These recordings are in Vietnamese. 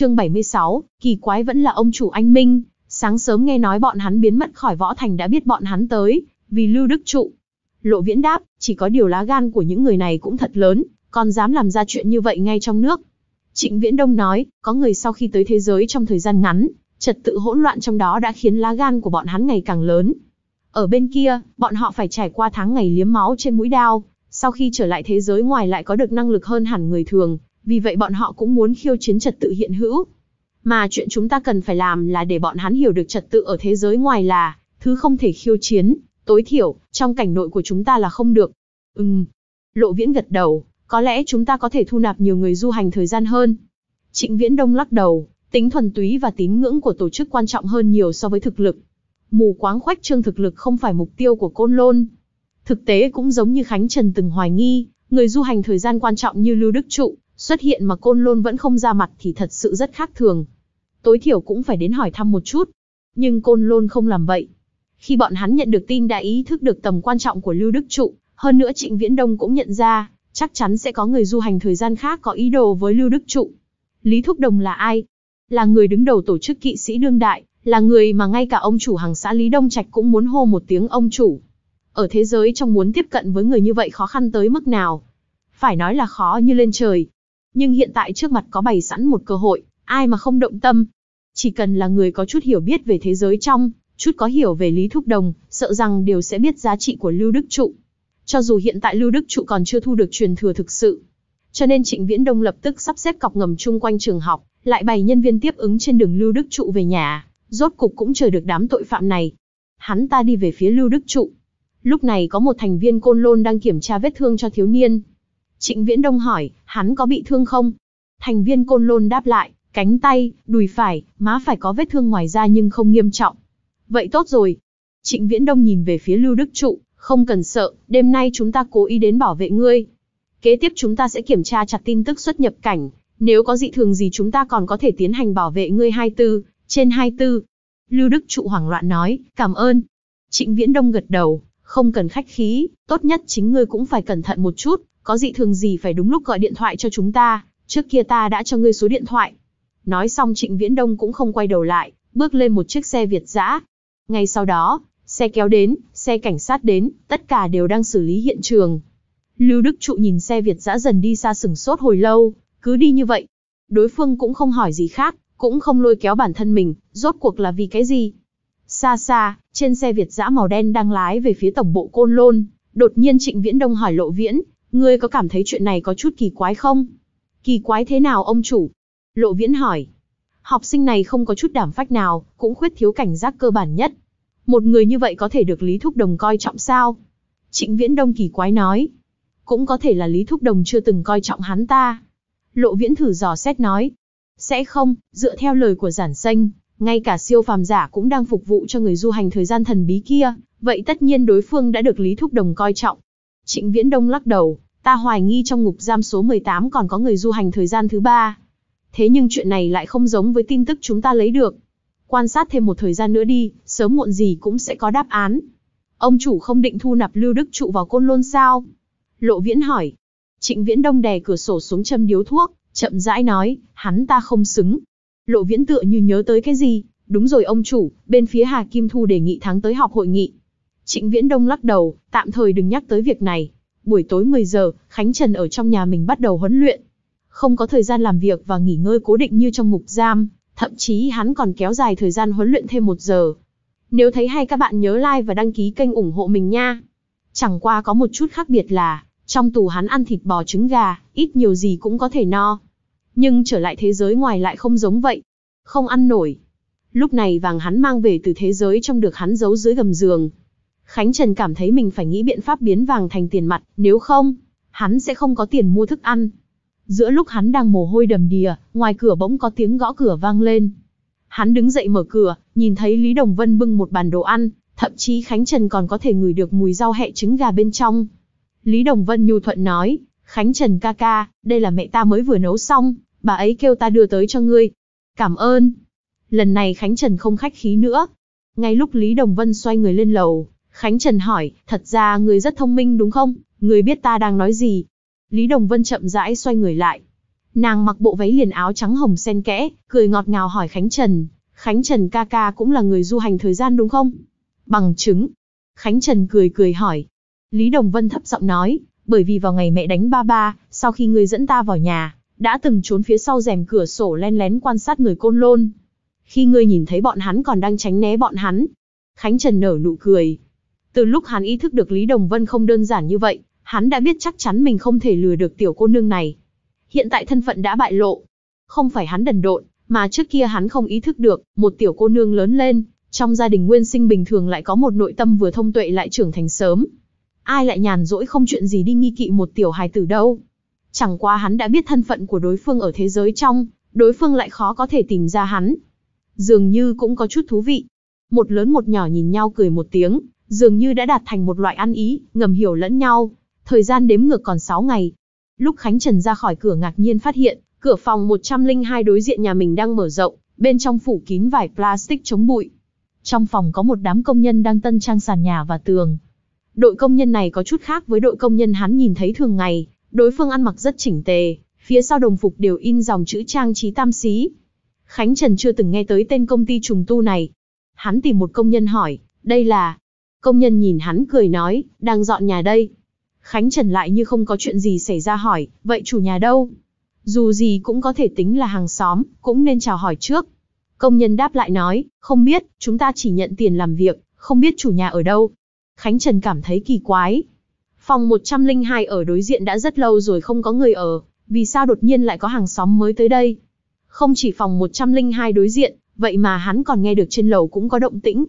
chương 76, kỳ quái vẫn là ông chủ anh Minh, sáng sớm nghe nói bọn hắn biến mất khỏi võ thành đã biết bọn hắn tới, vì Lưu Đức Trụ. Lộ Viễn đáp, chỉ có điều lá gan của những người này cũng thật lớn, còn dám làm ra chuyện như vậy ngay trong nước. Trịnh Viễn Đông nói, có người sau khi tới thế giới trong thời gian ngắn, trật tự hỗn loạn trong đó đã khiến lá gan của bọn hắn ngày càng lớn. Ở bên kia, bọn họ phải trải qua tháng ngày liếm máu trên mũi đao, sau khi trở lại thế giới ngoài lại có được năng lực hơn hẳn người thường, vì vậy bọn họ cũng muốn khiêu chiến trật tự hiện hữu. Mà chuyện chúng ta cần phải làm là để bọn hắn hiểu được trật tự ở thế giới ngoài là, thứ không thể khiêu chiến, tối thiểu, trong cảnh nội của chúng ta là không được. Ừm. Lộ viễn gật đầu, có lẽ chúng ta có thể thu nạp nhiều người du hành thời gian hơn. Trịnh viễn đông lắc đầu, tính thuần túy và tín ngưỡng của tổ chức quan trọng hơn nhiều so với thực lực. Mù quáng khoách trương thực lực không phải mục tiêu của côn lôn. Thực tế cũng giống như Khánh Trần từng hoài nghi, người du hành thời gian quan trọng như Lưu Đức Trụ, Xuất hiện mà côn lôn vẫn không ra mặt thì thật sự rất khác thường. Tối thiểu cũng phải đến hỏi thăm một chút. Nhưng côn lôn không làm vậy. Khi bọn hắn nhận được tin đã ý thức được tầm quan trọng của Lưu Đức Trụ, hơn nữa Trịnh Viễn Đông cũng nhận ra, chắc chắn sẽ có người du hành thời gian khác có ý đồ với Lưu Đức Trụ. Lý Thúc Đồng là ai? Là người đứng đầu tổ chức kỵ sĩ đương đại, là người mà ngay cả ông chủ hàng xã Lý Đông Trạch cũng muốn hô một tiếng ông chủ. Ở thế giới trong muốn tiếp cận với người như vậy khó khăn tới mức nào? Phải nói là khó như lên trời, nhưng hiện tại trước mặt có bày sẵn một cơ hội, ai mà không động tâm. Chỉ cần là người có chút hiểu biết về thế giới trong, chút có hiểu về Lý Thúc Đồng, sợ rằng đều sẽ biết giá trị của Lưu Đức Trụ. Cho dù hiện tại Lưu Đức Trụ còn chưa thu được truyền thừa thực sự. Cho nên Trịnh Viễn Đông lập tức sắp xếp cọc ngầm chung quanh trường học, lại bày nhân viên tiếp ứng trên đường Lưu Đức Trụ về nhà, rốt cục cũng chờ được đám tội phạm này. Hắn ta đi về phía Lưu Đức Trụ. Lúc này có một thành viên côn lôn đang kiểm tra vết thương cho thiếu niên, Trịnh Viễn Đông hỏi, hắn có bị thương không? Thành viên côn lôn đáp lại, cánh tay, đùi phải, má phải có vết thương ngoài ra nhưng không nghiêm trọng. Vậy tốt rồi. Trịnh Viễn Đông nhìn về phía Lưu Đức Trụ, không cần sợ, đêm nay chúng ta cố ý đến bảo vệ ngươi. Kế tiếp chúng ta sẽ kiểm tra chặt tin tức xuất nhập cảnh, nếu có dị thường gì chúng ta còn có thể tiến hành bảo vệ ngươi 24, trên 24. Lưu Đức Trụ hoảng loạn nói, cảm ơn. Trịnh Viễn Đông gật đầu, không cần khách khí, tốt nhất chính ngươi cũng phải cẩn thận một chút, có dị thường gì phải đúng lúc gọi điện thoại cho chúng ta, trước kia ta đã cho ngươi số điện thoại. Nói xong Trịnh Viễn Đông cũng không quay đầu lại, bước lên một chiếc xe Việt giã. Ngay sau đó, xe kéo đến, xe cảnh sát đến, tất cả đều đang xử lý hiện trường. Lưu Đức Trụ nhìn xe Việt giã dần đi xa sừng sốt hồi lâu, cứ đi như vậy. Đối phương cũng không hỏi gì khác, cũng không lôi kéo bản thân mình, rốt cuộc là vì cái gì. Xa xa, trên xe Việt giã màu đen đang lái về phía tổng bộ Côn Lôn, đột nhiên Trịnh Viễn Đông hỏi Lộ Viễn, Ngươi có cảm thấy chuyện này có chút kỳ quái không? Kỳ quái thế nào ông chủ? Lộ viễn hỏi. Học sinh này không có chút đảm phách nào, cũng khuyết thiếu cảnh giác cơ bản nhất. Một người như vậy có thể được Lý Thúc Đồng coi trọng sao? Trịnh Viễn Đông kỳ quái nói. Cũng có thể là Lý Thúc Đồng chưa từng coi trọng hắn ta. Lộ Viễn thử dò xét nói. Sẽ không, dựa theo lời của giản xanh, ngay cả siêu phàm giả cũng đang phục vụ cho người du hành thời gian thần bí kia, vậy tất nhiên đối phương đã được Lý Thúc Đồng coi trọng. Trịnh Viễn Đông lắc đầu, ta hoài nghi trong ngục giam số 18 còn có người du hành thời gian thứ ba. Thế nhưng chuyện này lại không giống với tin tức chúng ta lấy được. Quan sát thêm một thời gian nữa đi, sớm muộn gì cũng sẽ có đáp án. Ông chủ không định thu nạp Lưu Đức Trụ vào côn lôn sao? Lộ Viễn hỏi. Trịnh Viễn Đông đè cửa sổ xuống châm điếu thuốc, chậm rãi nói, hắn ta không xứng. Lộ Viễn tựa như nhớ tới cái gì, đúng rồi ông chủ, bên phía Hà Kim Thu đề nghị tháng tới họp hội nghị, Trịnh Viễn Đông lắc đầu, tạm thời đừng nhắc tới việc này. Buổi tối 10 giờ, Khánh Trần ở trong nhà mình bắt đầu huấn luyện. Không có thời gian làm việc và nghỉ ngơi cố định như trong ngục giam, thậm chí hắn còn kéo dài thời gian huấn luyện thêm một giờ. Nếu thấy hay các bạn nhớ like và đăng ký kênh ủng hộ mình nha. Chẳng qua có một chút khác biệt là, trong tù hắn ăn thịt bò trứng gà, ít nhiều gì cũng có thể no. Nhưng trở lại thế giới ngoài lại không giống vậy. Không ăn nổi. Lúc này vàng hắn mang về từ thế giới trong được hắn giấu dưới gầm giường, Khánh Trần cảm thấy mình phải nghĩ biện pháp biến vàng thành tiền mặt, nếu không, hắn sẽ không có tiền mua thức ăn. Giữa lúc hắn đang mồ hôi đầm đìa, ngoài cửa bỗng có tiếng gõ cửa vang lên. Hắn đứng dậy mở cửa, nhìn thấy Lý Đồng Vân bưng một bàn đồ ăn, thậm chí Khánh Trần còn có thể ngửi được mùi rau hẹ trứng gà bên trong. Lý Đồng Vân nhu thuận nói, Khánh Trần ca ca, đây là mẹ ta mới vừa nấu xong, bà ấy kêu ta đưa tới cho ngươi. Cảm ơn. Lần này Khánh Trần không khách khí nữa. Ngay lúc Lý Đồng Vân xoay người lên lầu, Khánh Trần hỏi, thật ra người rất thông minh đúng không? Người biết ta đang nói gì? Lý Đồng Vân chậm rãi xoay người lại. Nàng mặc bộ váy liền áo trắng hồng sen kẽ, cười ngọt ngào hỏi Khánh Trần. Khánh Trần ca ca cũng là người du hành thời gian đúng không? Bằng chứng. Khánh Trần cười cười hỏi. Lý Đồng Vân thấp giọng nói, bởi vì vào ngày mẹ đánh ba ba, sau khi người dẫn ta vào nhà, đã từng trốn phía sau rèm cửa sổ len lén quan sát người côn lôn. Khi ngươi nhìn thấy bọn hắn còn đang tránh né bọn hắn. Khánh Trần nở nụ cười, từ lúc hắn ý thức được Lý Đồng Vân không đơn giản như vậy, hắn đã biết chắc chắn mình không thể lừa được tiểu cô nương này. Hiện tại thân phận đã bại lộ. Không phải hắn đần độn, mà trước kia hắn không ý thức được, một tiểu cô nương lớn lên, trong gia đình nguyên sinh bình thường lại có một nội tâm vừa thông tuệ lại trưởng thành sớm. Ai lại nhàn rỗi không chuyện gì đi nghi kỵ một tiểu hài tử đâu. Chẳng qua hắn đã biết thân phận của đối phương ở thế giới trong, đối phương lại khó có thể tìm ra hắn. Dường như cũng có chút thú vị. Một lớn một nhỏ nhìn nhau cười một tiếng, dường như đã đạt thành một loại ăn ý, ngầm hiểu lẫn nhau. Thời gian đếm ngược còn 6 ngày. Lúc Khánh Trần ra khỏi cửa ngạc nhiên phát hiện, cửa phòng 102 đối diện nhà mình đang mở rộng, bên trong phủ kín vải plastic chống bụi. Trong phòng có một đám công nhân đang tân trang sàn nhà và tường. Đội công nhân này có chút khác với đội công nhân hắn nhìn thấy thường ngày, đối phương ăn mặc rất chỉnh tề, phía sau đồng phục đều in dòng chữ trang trí tam xí. Khánh Trần chưa từng nghe tới tên công ty trùng tu này. Hắn tìm một công nhân hỏi, đây là, Công nhân nhìn hắn cười nói, đang dọn nhà đây. Khánh Trần lại như không có chuyện gì xảy ra hỏi, vậy chủ nhà đâu? Dù gì cũng có thể tính là hàng xóm, cũng nên chào hỏi trước. Công nhân đáp lại nói, không biết, chúng ta chỉ nhận tiền làm việc, không biết chủ nhà ở đâu. Khánh Trần cảm thấy kỳ quái. Phòng 102 ở đối diện đã rất lâu rồi không có người ở, vì sao đột nhiên lại có hàng xóm mới tới đây? Không chỉ phòng 102 đối diện, vậy mà hắn còn nghe được trên lầu cũng có động tĩnh,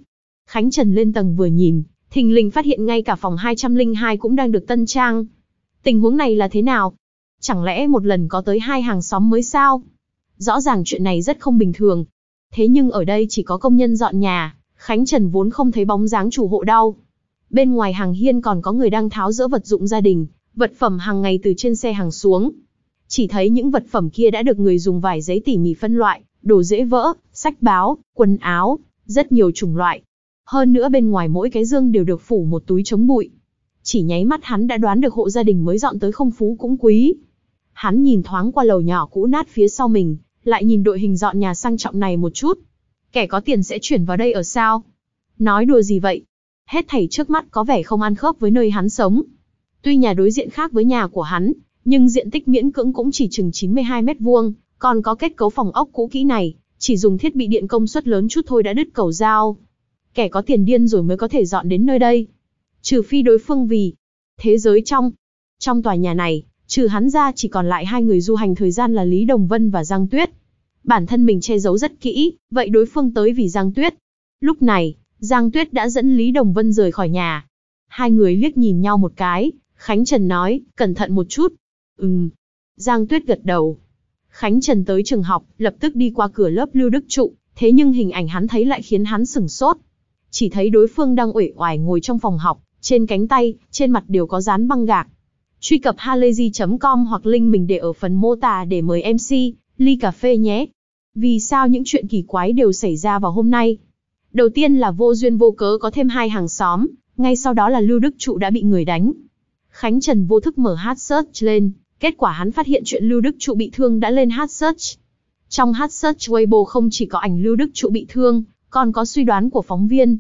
Khánh Trần lên tầng vừa nhìn, thình lình phát hiện ngay cả phòng 202 cũng đang được tân trang. Tình huống này là thế nào? Chẳng lẽ một lần có tới hai hàng xóm mới sao? Rõ ràng chuyện này rất không bình thường. Thế nhưng ở đây chỉ có công nhân dọn nhà, Khánh Trần vốn không thấy bóng dáng chủ hộ đâu. Bên ngoài hàng hiên còn có người đang tháo dỡ vật dụng gia đình, vật phẩm hàng ngày từ trên xe hàng xuống. Chỉ thấy những vật phẩm kia đã được người dùng vải giấy tỉ mỉ phân loại, đồ dễ vỡ, sách báo, quần áo, rất nhiều chủng loại, hơn nữa bên ngoài mỗi cái dương đều được phủ một túi chống bụi. Chỉ nháy mắt hắn đã đoán được hộ gia đình mới dọn tới không phú cũng quý. Hắn nhìn thoáng qua lầu nhỏ cũ nát phía sau mình, lại nhìn đội hình dọn nhà sang trọng này một chút. Kẻ có tiền sẽ chuyển vào đây ở sao? Nói đùa gì vậy? Hết thảy trước mắt có vẻ không ăn khớp với nơi hắn sống. Tuy nhà đối diện khác với nhà của hắn, nhưng diện tích miễn cưỡng cũng chỉ chừng 92 mét vuông, còn có kết cấu phòng ốc cũ kỹ này, chỉ dùng thiết bị điện công suất lớn chút thôi đã đứt cầu dao kẻ có tiền điên rồi mới có thể dọn đến nơi đây. Trừ phi đối phương vì thế giới trong trong tòa nhà này, trừ hắn ra chỉ còn lại hai người du hành thời gian là Lý Đồng Vân và Giang Tuyết. Bản thân mình che giấu rất kỹ, vậy đối phương tới vì Giang Tuyết. Lúc này, Giang Tuyết đã dẫn Lý Đồng Vân rời khỏi nhà. Hai người liếc nhìn nhau một cái, Khánh Trần nói, cẩn thận một chút. Ừm. Giang Tuyết gật đầu. Khánh Trần tới trường học, lập tức đi qua cửa lớp Lưu Đức Trụ, thế nhưng hình ảnh hắn thấy lại khiến hắn sửng sốt chỉ thấy đối phương đang uể oải ngồi trong phòng học, trên cánh tay, trên mặt đều có dán băng gạc. Truy cập halayzi.com hoặc link mình để ở phần mô tả để mời MC, ly cà phê nhé. Vì sao những chuyện kỳ quái đều xảy ra vào hôm nay? Đầu tiên là vô duyên vô cớ có thêm hai hàng xóm, ngay sau đó là Lưu Đức Trụ đã bị người đánh. Khánh Trần vô thức mở hát search lên, kết quả hắn phát hiện chuyện Lưu Đức Trụ bị thương đã lên hát search. Trong hát search Weibo không chỉ có ảnh Lưu Đức Trụ bị thương, còn có suy đoán của phóng viên.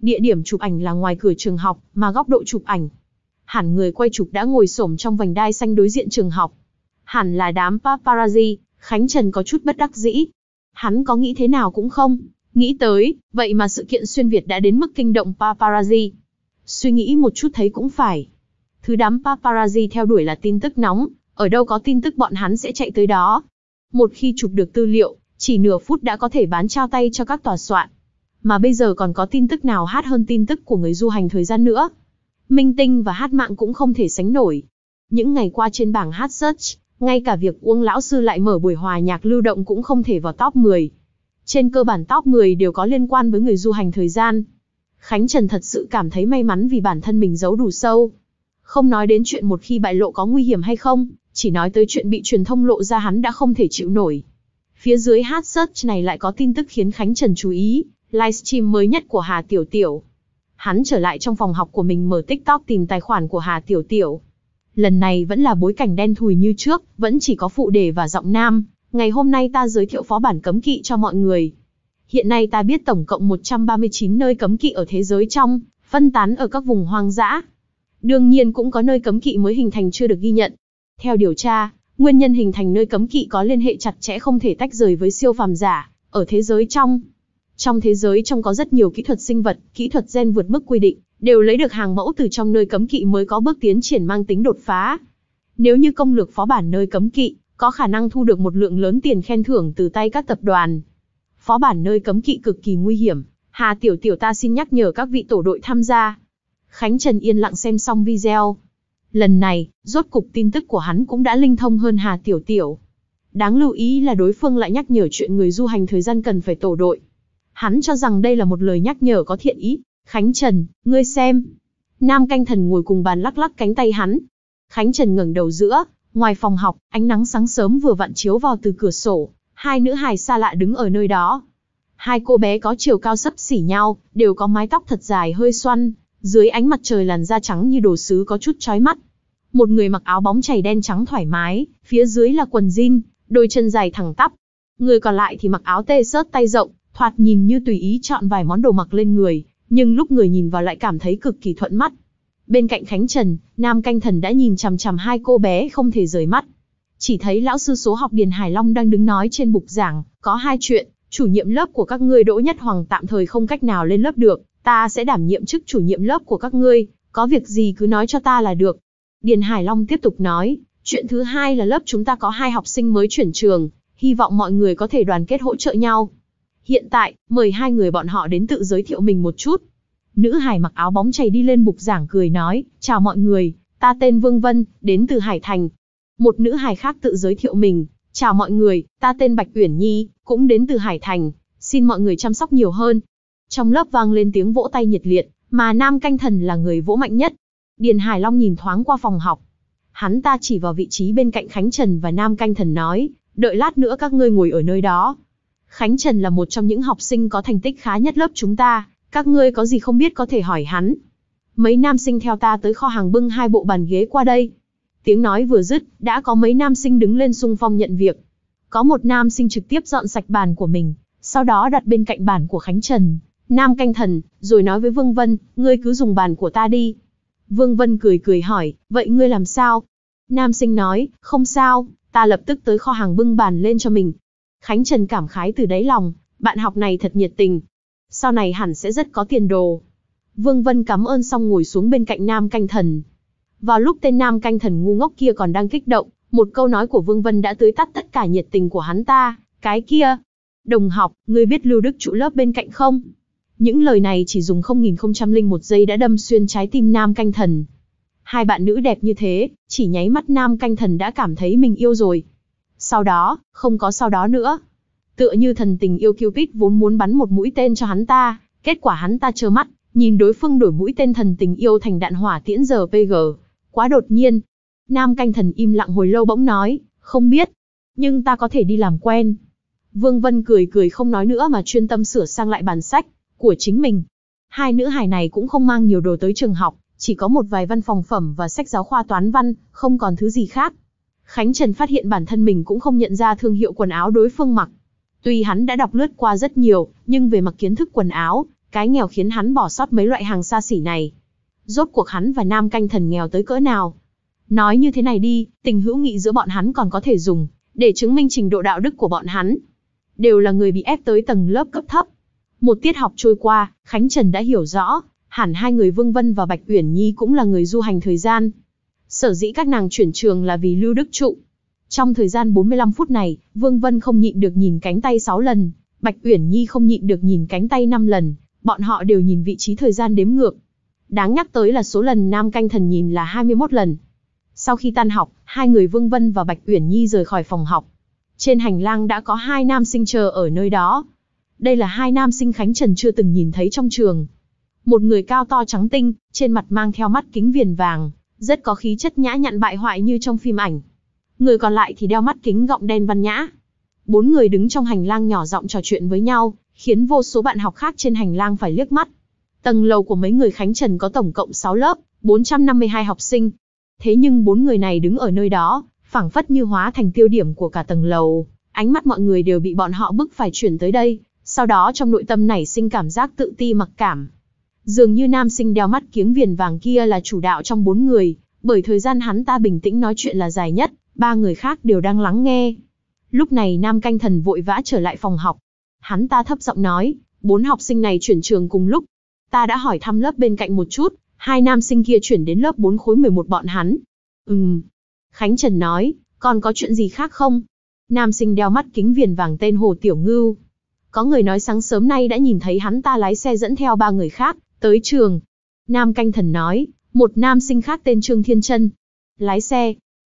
Địa điểm chụp ảnh là ngoài cửa trường học, mà góc độ chụp ảnh. Hẳn người quay chụp đã ngồi xổm trong vành đai xanh đối diện trường học. Hẳn là đám paparazzi, Khánh Trần có chút bất đắc dĩ. Hắn có nghĩ thế nào cũng không, nghĩ tới, vậy mà sự kiện xuyên Việt đã đến mức kinh động paparazzi. Suy nghĩ một chút thấy cũng phải. Thứ đám paparazzi theo đuổi là tin tức nóng, ở đâu có tin tức bọn hắn sẽ chạy tới đó. Một khi chụp được tư liệu, chỉ nửa phút đã có thể bán trao tay cho các tòa soạn. Mà bây giờ còn có tin tức nào hát hơn tin tức của người du hành thời gian nữa. Minh tinh và hát mạng cũng không thể sánh nổi. Những ngày qua trên bảng hát search, ngay cả việc Uông Lão Sư lại mở buổi hòa nhạc lưu động cũng không thể vào top 10. Trên cơ bản top 10 đều có liên quan với người du hành thời gian. Khánh Trần thật sự cảm thấy may mắn vì bản thân mình giấu đủ sâu. Không nói đến chuyện một khi bại lộ có nguy hiểm hay không, chỉ nói tới chuyện bị truyền thông lộ ra hắn đã không thể chịu nổi. Phía dưới hát search này lại có tin tức khiến Khánh Trần chú ý, livestream mới nhất của Hà Tiểu Tiểu. Hắn trở lại trong phòng học của mình mở TikTok tìm tài khoản của Hà Tiểu Tiểu. Lần này vẫn là bối cảnh đen thùi như trước, vẫn chỉ có phụ đề và giọng nam. Ngày hôm nay ta giới thiệu phó bản cấm kỵ cho mọi người. Hiện nay ta biết tổng cộng 139 nơi cấm kỵ ở thế giới trong, phân tán ở các vùng hoang dã. Đương nhiên cũng có nơi cấm kỵ mới hình thành chưa được ghi nhận. Theo điều tra, Nguyên nhân hình thành nơi cấm kỵ có liên hệ chặt chẽ không thể tách rời với siêu phàm giả, ở thế giới trong. Trong thế giới trong có rất nhiều kỹ thuật sinh vật, kỹ thuật gen vượt mức quy định, đều lấy được hàng mẫu từ trong nơi cấm kỵ mới có bước tiến triển mang tính đột phá. Nếu như công lược phó bản nơi cấm kỵ, có khả năng thu được một lượng lớn tiền khen thưởng từ tay các tập đoàn. Phó bản nơi cấm kỵ cực kỳ nguy hiểm, Hà Tiểu Tiểu ta xin nhắc nhở các vị tổ đội tham gia. Khánh Trần yên lặng xem xong video, Lần này, rốt cục tin tức của hắn cũng đã linh thông hơn Hà Tiểu Tiểu. Đáng lưu ý là đối phương lại nhắc nhở chuyện người du hành thời gian cần phải tổ đội. Hắn cho rằng đây là một lời nhắc nhở có thiện ý. Khánh Trần, ngươi xem. Nam canh thần ngồi cùng bàn lắc lắc cánh tay hắn. Khánh Trần ngẩng đầu giữa, ngoài phòng học, ánh nắng sáng sớm vừa vặn chiếu vào từ cửa sổ. Hai nữ hài xa lạ đứng ở nơi đó. Hai cô bé có chiều cao sấp xỉ nhau, đều có mái tóc thật dài hơi xoăn. Dưới ánh mặt trời làn da trắng như đồ sứ có chút chói mắt một người mặc áo bóng chảy đen trắng thoải mái, phía dưới là quần jean, đôi chân dài thẳng tắp. Người còn lại thì mặc áo tê sớt tay rộng, thoạt nhìn như tùy ý chọn vài món đồ mặc lên người, nhưng lúc người nhìn vào lại cảm thấy cực kỳ thuận mắt. Bên cạnh Khánh Trần, Nam Canh Thần đã nhìn chằm chằm hai cô bé không thể rời mắt. Chỉ thấy lão sư số học Điền Hải Long đang đứng nói trên bục giảng, có hai chuyện, chủ nhiệm lớp của các ngươi Đỗ Nhất Hoàng tạm thời không cách nào lên lớp được, ta sẽ đảm nhiệm chức chủ nhiệm lớp của các ngươi, có việc gì cứ nói cho ta là được. Điền Hải Long tiếp tục nói, chuyện thứ hai là lớp chúng ta có hai học sinh mới chuyển trường, hy vọng mọi người có thể đoàn kết hỗ trợ nhau. Hiện tại, mời hai người bọn họ đến tự giới thiệu mình một chút. Nữ hải mặc áo bóng chảy đi lên bục giảng cười nói, chào mọi người, ta tên Vương Vân, đến từ Hải Thành. Một nữ hải khác tự giới thiệu mình, chào mọi người, ta tên Bạch Uyển Nhi, cũng đến từ Hải Thành, xin mọi người chăm sóc nhiều hơn. Trong lớp vang lên tiếng vỗ tay nhiệt liệt, mà Nam Canh Thần là người vỗ mạnh nhất, Điền Hải Long nhìn thoáng qua phòng học. Hắn ta chỉ vào vị trí bên cạnh Khánh Trần và Nam Canh Thần nói, đợi lát nữa các ngươi ngồi ở nơi đó. Khánh Trần là một trong những học sinh có thành tích khá nhất lớp chúng ta, các ngươi có gì không biết có thể hỏi hắn. Mấy nam sinh theo ta tới kho hàng bưng hai bộ bàn ghế qua đây. Tiếng nói vừa dứt, đã có mấy nam sinh đứng lên xung phong nhận việc. Có một nam sinh trực tiếp dọn sạch bàn của mình, sau đó đặt bên cạnh bàn của Khánh Trần, Nam Canh Thần, rồi nói với Vương Vân, ngươi cứ dùng bàn của ta đi, Vương Vân cười cười hỏi, vậy ngươi làm sao? Nam sinh nói, không sao, ta lập tức tới kho hàng bưng bàn lên cho mình. Khánh Trần cảm khái từ đáy lòng, bạn học này thật nhiệt tình. Sau này hẳn sẽ rất có tiền đồ. Vương Vân cảm ơn xong ngồi xuống bên cạnh Nam Canh Thần. Vào lúc tên Nam Canh Thần ngu ngốc kia còn đang kích động, một câu nói của Vương Vân đã tưới tắt tất cả nhiệt tình của hắn ta, cái kia. Đồng học, ngươi biết Lưu Đức trụ lớp bên cạnh không? Những lời này chỉ dùng 0.001 giây đã đâm xuyên trái tim nam canh thần. Hai bạn nữ đẹp như thế, chỉ nháy mắt nam canh thần đã cảm thấy mình yêu rồi. Sau đó, không có sau đó nữa. Tựa như thần tình yêu Cupid vốn muốn bắn một mũi tên cho hắn ta, kết quả hắn ta trơ mắt, nhìn đối phương đổi mũi tên thần tình yêu thành đạn hỏa tiễn giờ PG. Quá đột nhiên. Nam canh thần im lặng hồi lâu bỗng nói, không biết, nhưng ta có thể đi làm quen. Vương Vân cười cười không nói nữa mà chuyên tâm sửa sang lại bản sách của chính mình. Hai nữ hài này cũng không mang nhiều đồ tới trường học, chỉ có một vài văn phòng phẩm và sách giáo khoa toán văn, không còn thứ gì khác. Khánh Trần phát hiện bản thân mình cũng không nhận ra thương hiệu quần áo đối phương mặc. Tuy hắn đã đọc lướt qua rất nhiều, nhưng về mặt kiến thức quần áo, cái nghèo khiến hắn bỏ sót mấy loại hàng xa xỉ này. Rốt cuộc hắn và nam canh thần nghèo tới cỡ nào? Nói như thế này đi, tình hữu nghị giữa bọn hắn còn có thể dùng, để chứng minh trình độ đạo đức của bọn hắn. Đều là người bị ép tới tầng lớp cấp thấp, một tiết học trôi qua, Khánh Trần đã hiểu rõ, hẳn hai người Vương Vân và Bạch Uyển Nhi cũng là người du hành thời gian. Sở dĩ các nàng chuyển trường là vì Lưu Đức Trụ. Trong thời gian 45 phút này, Vương Vân không nhịn được nhìn cánh tay 6 lần, Bạch Uyển Nhi không nhịn được nhìn cánh tay 5 lần, bọn họ đều nhìn vị trí thời gian đếm ngược. Đáng nhắc tới là số lần Nam Canh Thần nhìn là 21 lần. Sau khi tan học, hai người Vương Vân và Bạch Uyển Nhi rời khỏi phòng học. Trên hành lang đã có hai nam sinh chờ ở nơi đó, đây là hai nam sinh Khánh Trần chưa từng nhìn thấy trong trường. Một người cao to trắng tinh, trên mặt mang theo mắt kính viền vàng, rất có khí chất nhã nhặn bại hoại như trong phim ảnh. Người còn lại thì đeo mắt kính gọng đen văn nhã. Bốn người đứng trong hành lang nhỏ giọng trò chuyện với nhau, khiến vô số bạn học khác trên hành lang phải liếc mắt. Tầng lầu của mấy người Khánh Trần có tổng cộng 6 lớp, 452 học sinh. Thế nhưng bốn người này đứng ở nơi đó, phảng phất như hóa thành tiêu điểm của cả tầng lầu. Ánh mắt mọi người đều bị bọn họ bức phải chuyển tới đây, sau đó trong nội tâm nảy sinh cảm giác tự ti mặc cảm. Dường như nam sinh đeo mắt kiếng viền vàng kia là chủ đạo trong bốn người, bởi thời gian hắn ta bình tĩnh nói chuyện là dài nhất, ba người khác đều đang lắng nghe. Lúc này nam canh thần vội vã trở lại phòng học. Hắn ta thấp giọng nói, bốn học sinh này chuyển trường cùng lúc. Ta đã hỏi thăm lớp bên cạnh một chút, hai nam sinh kia chuyển đến lớp 4 khối 11 bọn hắn. Ừm. Khánh Trần nói, còn có chuyện gì khác không? Nam sinh đeo mắt kính viền vàng tên Hồ Tiểu Ngưu, có người nói sáng sớm nay đã nhìn thấy hắn ta lái xe dẫn theo ba người khác, tới trường. Nam canh thần nói, một nam sinh khác tên Trương Thiên Trân. Lái xe.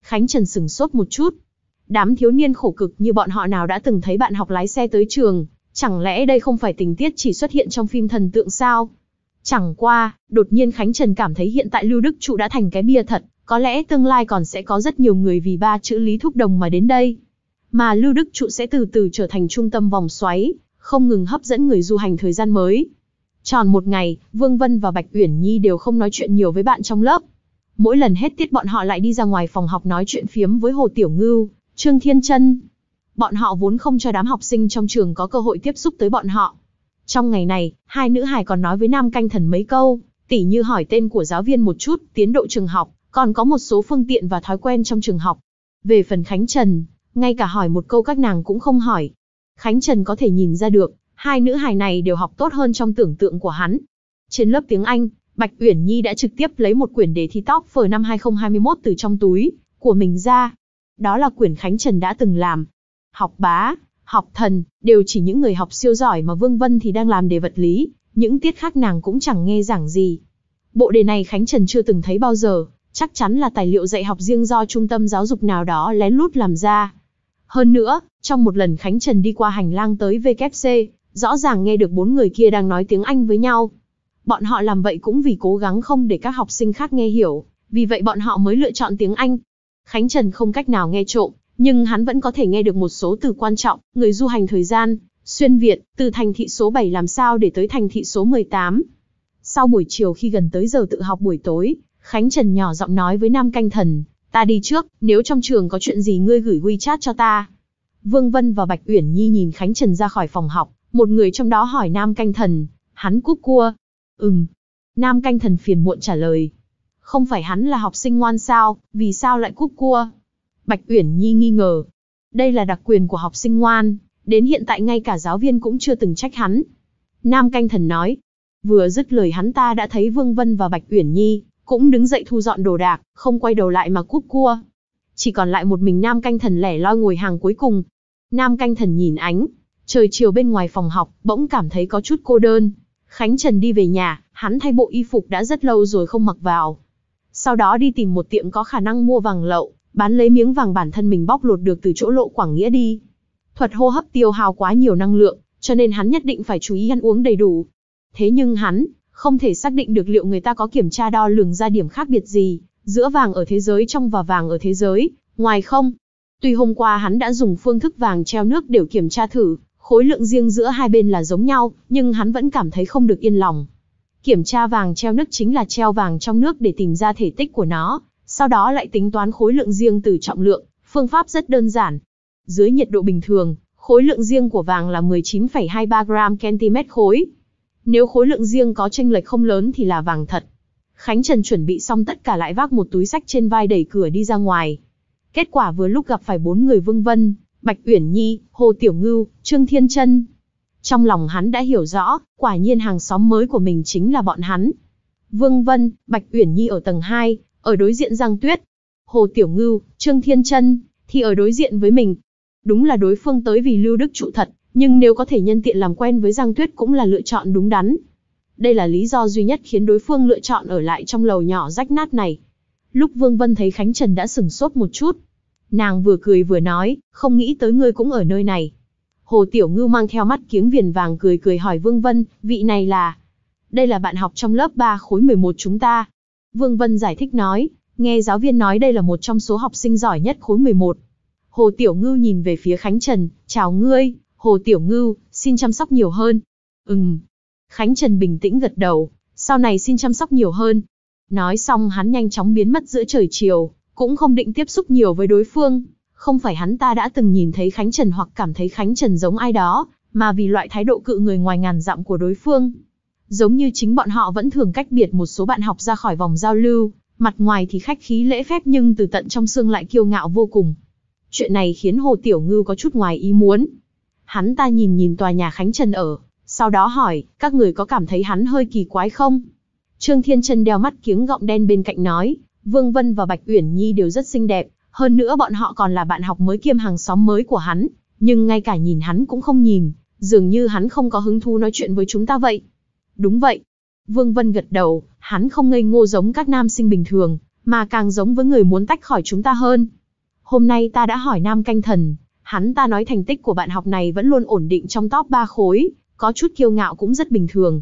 Khánh Trần sừng sốt một chút. Đám thiếu niên khổ cực như bọn họ nào đã từng thấy bạn học lái xe tới trường, chẳng lẽ đây không phải tình tiết chỉ xuất hiện trong phim thần tượng sao? Chẳng qua, đột nhiên Khánh Trần cảm thấy hiện tại Lưu Đức Trụ đã thành cái bia thật, có lẽ tương lai còn sẽ có rất nhiều người vì ba chữ Lý Thúc Đồng mà đến đây. Mà Lưu Đức Trụ sẽ từ từ trở thành trung tâm vòng xoáy, không ngừng hấp dẫn người du hành thời gian mới. Tròn một ngày, Vương Vân và Bạch Uyển Nhi đều không nói chuyện nhiều với bạn trong lớp. Mỗi lần hết tiết bọn họ lại đi ra ngoài phòng học nói chuyện phiếm với Hồ Tiểu Ngưu, Trương Thiên Trân. Bọn họ vốn không cho đám học sinh trong trường có cơ hội tiếp xúc tới bọn họ. Trong ngày này, hai nữ hài còn nói với Nam Canh Thần mấy câu, tỉ như hỏi tên của giáo viên một chút, tiến độ trường học, còn có một số phương tiện và thói quen trong trường học. Về phần Khánh Trần, ngay cả hỏi một câu các nàng cũng không hỏi, Khánh Trần có thể nhìn ra được, hai nữ hài này đều học tốt hơn trong tưởng tượng của hắn. Trên lớp tiếng Anh, Bạch Uyển Nhi đã trực tiếp lấy một quyển đề thi tóc phở năm 2021 từ trong túi của mình ra. Đó là quyển Khánh Trần đã từng làm. Học bá, học thần, đều chỉ những người học siêu giỏi mà Vương Vân thì đang làm đề vật lý, những tiết khác nàng cũng chẳng nghe giảng gì. Bộ đề này Khánh Trần chưa từng thấy bao giờ, chắc chắn là tài liệu dạy học riêng do trung tâm giáo dục nào đó lén lút làm ra, hơn nữa, trong một lần Khánh Trần đi qua hành lang tới WC, rõ ràng nghe được bốn người kia đang nói tiếng Anh với nhau. Bọn họ làm vậy cũng vì cố gắng không để các học sinh khác nghe hiểu, vì vậy bọn họ mới lựa chọn tiếng Anh. Khánh Trần không cách nào nghe trộm, nhưng hắn vẫn có thể nghe được một số từ quan trọng, người du hành thời gian, xuyên Việt, từ thành thị số 7 làm sao để tới thành thị số 18. Sau buổi chiều khi gần tới giờ tự học buổi tối, Khánh Trần nhỏ giọng nói với Nam Canh Thần, Ta đi trước, nếu trong trường có chuyện gì ngươi gửi WeChat cho ta. Vương Vân và Bạch Uyển Nhi nhìn Khánh Trần ra khỏi phòng học, một người trong đó hỏi Nam Canh Thần, hắn cúp cua. Ừm. Nam Canh Thần phiền muộn trả lời. Không phải hắn là học sinh ngoan sao, vì sao lại cúp cua? Bạch Uyển Nhi nghi ngờ. Đây là đặc quyền của học sinh ngoan, đến hiện tại ngay cả giáo viên cũng chưa từng trách hắn. Nam Canh Thần nói. Vừa dứt lời hắn ta đã thấy Vương Vân và Bạch Uyển Nhi cũng đứng dậy thu dọn đồ đạc, không quay đầu lại mà cúp cua. Chỉ còn lại một mình nam canh thần lẻ loi ngồi hàng cuối cùng. Nam canh thần nhìn ánh, trời chiều bên ngoài phòng học, bỗng cảm thấy có chút cô đơn. Khánh Trần đi về nhà, hắn thay bộ y phục đã rất lâu rồi không mặc vào. Sau đó đi tìm một tiệm có khả năng mua vàng lậu, bán lấy miếng vàng bản thân mình bóc lột được từ chỗ lộ Quảng Nghĩa đi. Thuật hô hấp tiêu hao quá nhiều năng lượng, cho nên hắn nhất định phải chú ý ăn uống đầy đủ. Thế nhưng hắn không thể xác định được liệu người ta có kiểm tra đo lường ra điểm khác biệt gì giữa vàng ở thế giới trong và vàng ở thế giới ngoài không. Tuy hôm qua hắn đã dùng phương thức vàng treo nước để kiểm tra thử, khối lượng riêng giữa hai bên là giống nhau, nhưng hắn vẫn cảm thấy không được yên lòng. Kiểm tra vàng treo nước chính là treo vàng trong nước để tìm ra thể tích của nó, sau đó lại tính toán khối lượng riêng từ trọng lượng, phương pháp rất đơn giản. Dưới nhiệt độ bình thường, khối lượng riêng của vàng là 19,23 gram cm khối, nếu khối lượng riêng có tranh lệch không lớn thì là vàng thật. Khánh Trần chuẩn bị xong tất cả lại vác một túi sách trên vai đẩy cửa đi ra ngoài. Kết quả vừa lúc gặp phải bốn người Vương Vân, Bạch Uyển Nhi, Hồ Tiểu Ngưu, Trương Thiên Trân. Trong lòng hắn đã hiểu rõ, quả nhiên hàng xóm mới của mình chính là bọn hắn. Vương Vân, Bạch Uyển Nhi ở tầng 2, ở đối diện Giang Tuyết. Hồ Tiểu Ngưu, Trương Thiên Trân, thì ở đối diện với mình. Đúng là đối phương tới vì Lưu Đức trụ thật, nhưng nếu có thể nhân tiện làm quen với Giang Tuyết cũng là lựa chọn đúng đắn. Đây là lý do duy nhất khiến đối phương lựa chọn ở lại trong lầu nhỏ rách nát này. Lúc Vương Vân thấy Khánh Trần đã sừng sốt một chút. Nàng vừa cười vừa nói, không nghĩ tới ngươi cũng ở nơi này. Hồ Tiểu Ngưu mang theo mắt kiếng viền vàng cười cười hỏi Vương Vân, vị này là... Đây là bạn học trong lớp 3 khối 11 chúng ta. Vương Vân giải thích nói, nghe giáo viên nói đây là một trong số học sinh giỏi nhất khối 11. Hồ Tiểu Ngưu nhìn về phía Khánh Trần, chào ngươi, Hồ Tiểu Ngưu, xin chăm sóc nhiều hơn. Ừm. Khánh Trần bình tĩnh gật đầu, sau này xin chăm sóc nhiều hơn. Nói xong hắn nhanh chóng biến mất giữa trời chiều, cũng không định tiếp xúc nhiều với đối phương. Không phải hắn ta đã từng nhìn thấy Khánh Trần hoặc cảm thấy Khánh Trần giống ai đó, mà vì loại thái độ cự người ngoài ngàn dặm của đối phương. Giống như chính bọn họ vẫn thường cách biệt một số bạn học ra khỏi vòng giao lưu, mặt ngoài thì khách khí lễ phép nhưng từ tận trong xương lại kiêu ngạo vô cùng. Chuyện này khiến Hồ Tiểu Ngư có chút ngoài ý muốn, Hắn ta nhìn nhìn tòa nhà Khánh Trần ở, sau đó hỏi, các người có cảm thấy hắn hơi kỳ quái không? Trương Thiên Trần đeo mắt kiếng gọng đen bên cạnh nói, Vương Vân và Bạch Uyển Nhi đều rất xinh đẹp, hơn nữa bọn họ còn là bạn học mới kiêm hàng xóm mới của hắn, nhưng ngay cả nhìn hắn cũng không nhìn, dường như hắn không có hứng thú nói chuyện với chúng ta vậy. Đúng vậy. Vương Vân gật đầu, hắn không ngây ngô giống các nam sinh bình thường, mà càng giống với người muốn tách khỏi chúng ta hơn. Hôm nay ta đã hỏi nam canh thần, Hắn ta nói thành tích của bạn học này vẫn luôn ổn định trong top 3 khối, có chút kiêu ngạo cũng rất bình thường.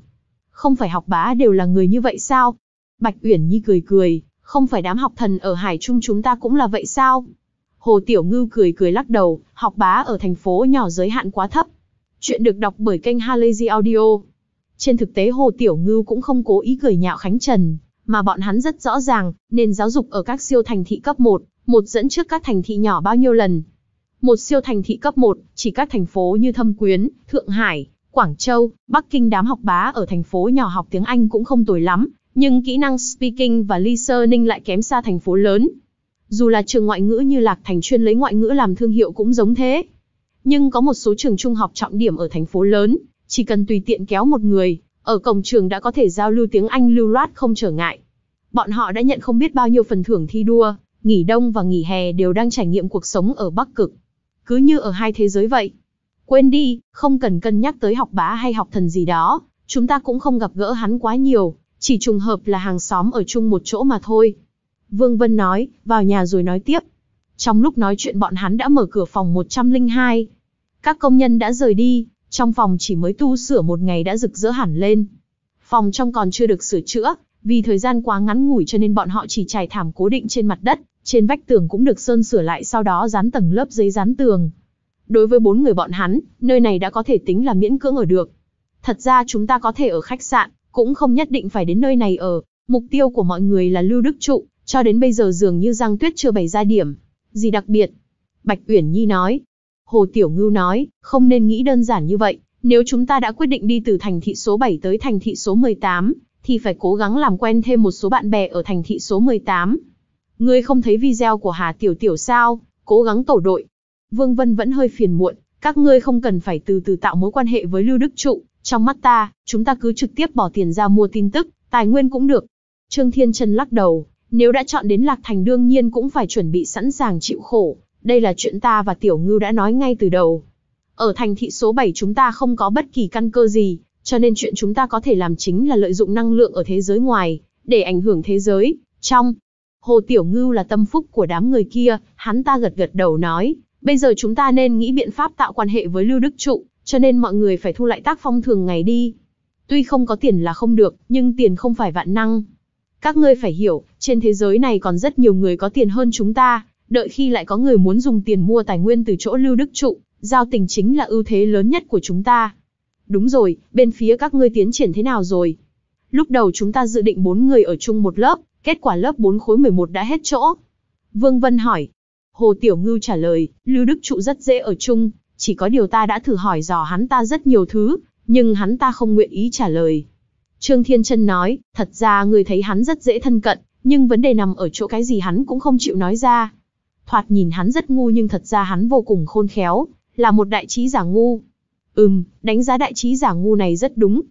Không phải học bá đều là người như vậy sao? Bạch Uyển Nhi cười cười, không phải đám học thần ở Hải Trung chúng ta cũng là vậy sao? Hồ Tiểu Ngư cười cười lắc đầu, học bá ở thành phố nhỏ giới hạn quá thấp. Chuyện được đọc bởi kênh Halazy Audio. Trên thực tế Hồ Tiểu Ngư cũng không cố ý cười nhạo Khánh Trần, mà bọn hắn rất rõ ràng, nền giáo dục ở các siêu thành thị cấp 1, một dẫn trước các thành thị nhỏ bao nhiêu lần, một siêu thành thị cấp 1, chỉ các thành phố như Thâm Quyến, Thượng Hải, Quảng Châu, Bắc Kinh đám học bá ở thành phố nhỏ học tiếng Anh cũng không tồi lắm, nhưng kỹ năng speaking và listening lại kém xa thành phố lớn. Dù là trường ngoại ngữ như Lạc Thành chuyên lấy ngoại ngữ làm thương hiệu cũng giống thế. Nhưng có một số trường trung học trọng điểm ở thành phố lớn, chỉ cần tùy tiện kéo một người, ở cổng trường đã có thể giao lưu tiếng Anh lưu loát không trở ngại. Bọn họ đã nhận không biết bao nhiêu phần thưởng thi đua, nghỉ đông và nghỉ hè đều đang trải nghiệm cuộc sống ở Bắc Cực cứ như ở hai thế giới vậy. Quên đi, không cần cân nhắc tới học bá hay học thần gì đó, chúng ta cũng không gặp gỡ hắn quá nhiều, chỉ trùng hợp là hàng xóm ở chung một chỗ mà thôi. Vương Vân nói, vào nhà rồi nói tiếp. Trong lúc nói chuyện bọn hắn đã mở cửa phòng 102. Các công nhân đã rời đi, trong phòng chỉ mới tu sửa một ngày đã rực rỡ hẳn lên. Phòng trong còn chưa được sửa chữa, vì thời gian quá ngắn ngủi cho nên bọn họ chỉ trải thảm cố định trên mặt đất, trên vách tường cũng được sơn sửa lại sau đó dán tầng lớp giấy dán tường. Đối với bốn người bọn hắn, nơi này đã có thể tính là miễn cưỡng ở được. Thật ra chúng ta có thể ở khách sạn, cũng không nhất định phải đến nơi này ở. Mục tiêu của mọi người là Lưu Đức Trụ, cho đến bây giờ dường như Giang Tuyết chưa bày ra điểm. Gì đặc biệt? Bạch Uyển Nhi nói. Hồ Tiểu Ngưu nói, không nên nghĩ đơn giản như vậy. Nếu chúng ta đã quyết định đi từ thành thị số 7 tới thành thị số 18, thì phải cố gắng làm quen thêm một số bạn bè ở thành thị số 18. Ngươi không thấy video của Hà Tiểu Tiểu sao, cố gắng tổ đội. Vương Vân vẫn hơi phiền muộn, các ngươi không cần phải từ từ tạo mối quan hệ với Lưu Đức Trụ, trong mắt ta, chúng ta cứ trực tiếp bỏ tiền ra mua tin tức, tài nguyên cũng được. Trương Thiên Trần lắc đầu, nếu đã chọn đến Lạc Thành đương nhiên cũng phải chuẩn bị sẵn sàng chịu khổ, đây là chuyện ta và Tiểu Ngưu đã nói ngay từ đầu. Ở thành thị số 7 chúng ta không có bất kỳ căn cơ gì, cho nên chuyện chúng ta có thể làm chính là lợi dụng năng lượng ở thế giới ngoài, để ảnh hưởng thế giới, trong, Hồ Tiểu Ngưu là tâm phúc của đám người kia, hắn ta gật gật đầu nói, bây giờ chúng ta nên nghĩ biện pháp tạo quan hệ với Lưu Đức Trụ, cho nên mọi người phải thu lại tác phong thường ngày đi. Tuy không có tiền là không được, nhưng tiền không phải vạn năng. Các ngươi phải hiểu, trên thế giới này còn rất nhiều người có tiền hơn chúng ta, đợi khi lại có người muốn dùng tiền mua tài nguyên từ chỗ Lưu Đức Trụ, giao tình chính là ưu thế lớn nhất của chúng ta. Đúng rồi, bên phía các ngươi tiến triển thế nào rồi? Lúc đầu chúng ta dự định bốn người ở chung một lớp, Kết quả lớp 4 khối 11 đã hết chỗ. Vương Vân hỏi. Hồ Tiểu Ngưu trả lời, Lưu Đức Trụ rất dễ ở chung, chỉ có điều ta đã thử hỏi dò hắn ta rất nhiều thứ, nhưng hắn ta không nguyện ý trả lời. Trương Thiên Trân nói, thật ra người thấy hắn rất dễ thân cận, nhưng vấn đề nằm ở chỗ cái gì hắn cũng không chịu nói ra. Thoạt nhìn hắn rất ngu nhưng thật ra hắn vô cùng khôn khéo, là một đại trí giả ngu. Ừm, đánh giá đại trí giả ngu này rất đúng.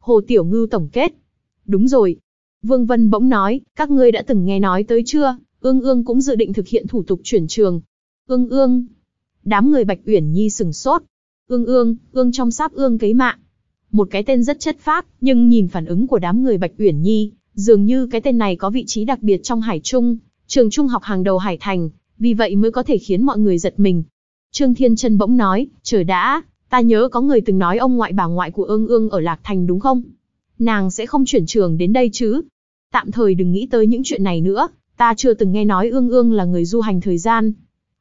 Hồ Tiểu Ngưu tổng kết. Đúng rồi, Vương Vân bỗng nói, các ngươi đã từng nghe nói tới chưa, ương ương cũng dự định thực hiện thủ tục chuyển trường. Ương ương. Đám người Bạch Uyển Nhi sừng sốt. Ương ương, ương trong sáp ương cấy mạng. Một cái tên rất chất phác, nhưng nhìn phản ứng của đám người Bạch Uyển Nhi, dường như cái tên này có vị trí đặc biệt trong Hải Trung, trường trung học hàng đầu Hải Thành, vì vậy mới có thể khiến mọi người giật mình. Trương Thiên Trân bỗng nói, chờ đã, ta nhớ có người từng nói ông ngoại bà ngoại của ương ương ở Lạc Thành đúng không? Nàng sẽ không chuyển trường đến đây chứ, Tạm thời đừng nghĩ tới những chuyện này nữa, ta chưa từng nghe nói ương ương là người du hành thời gian.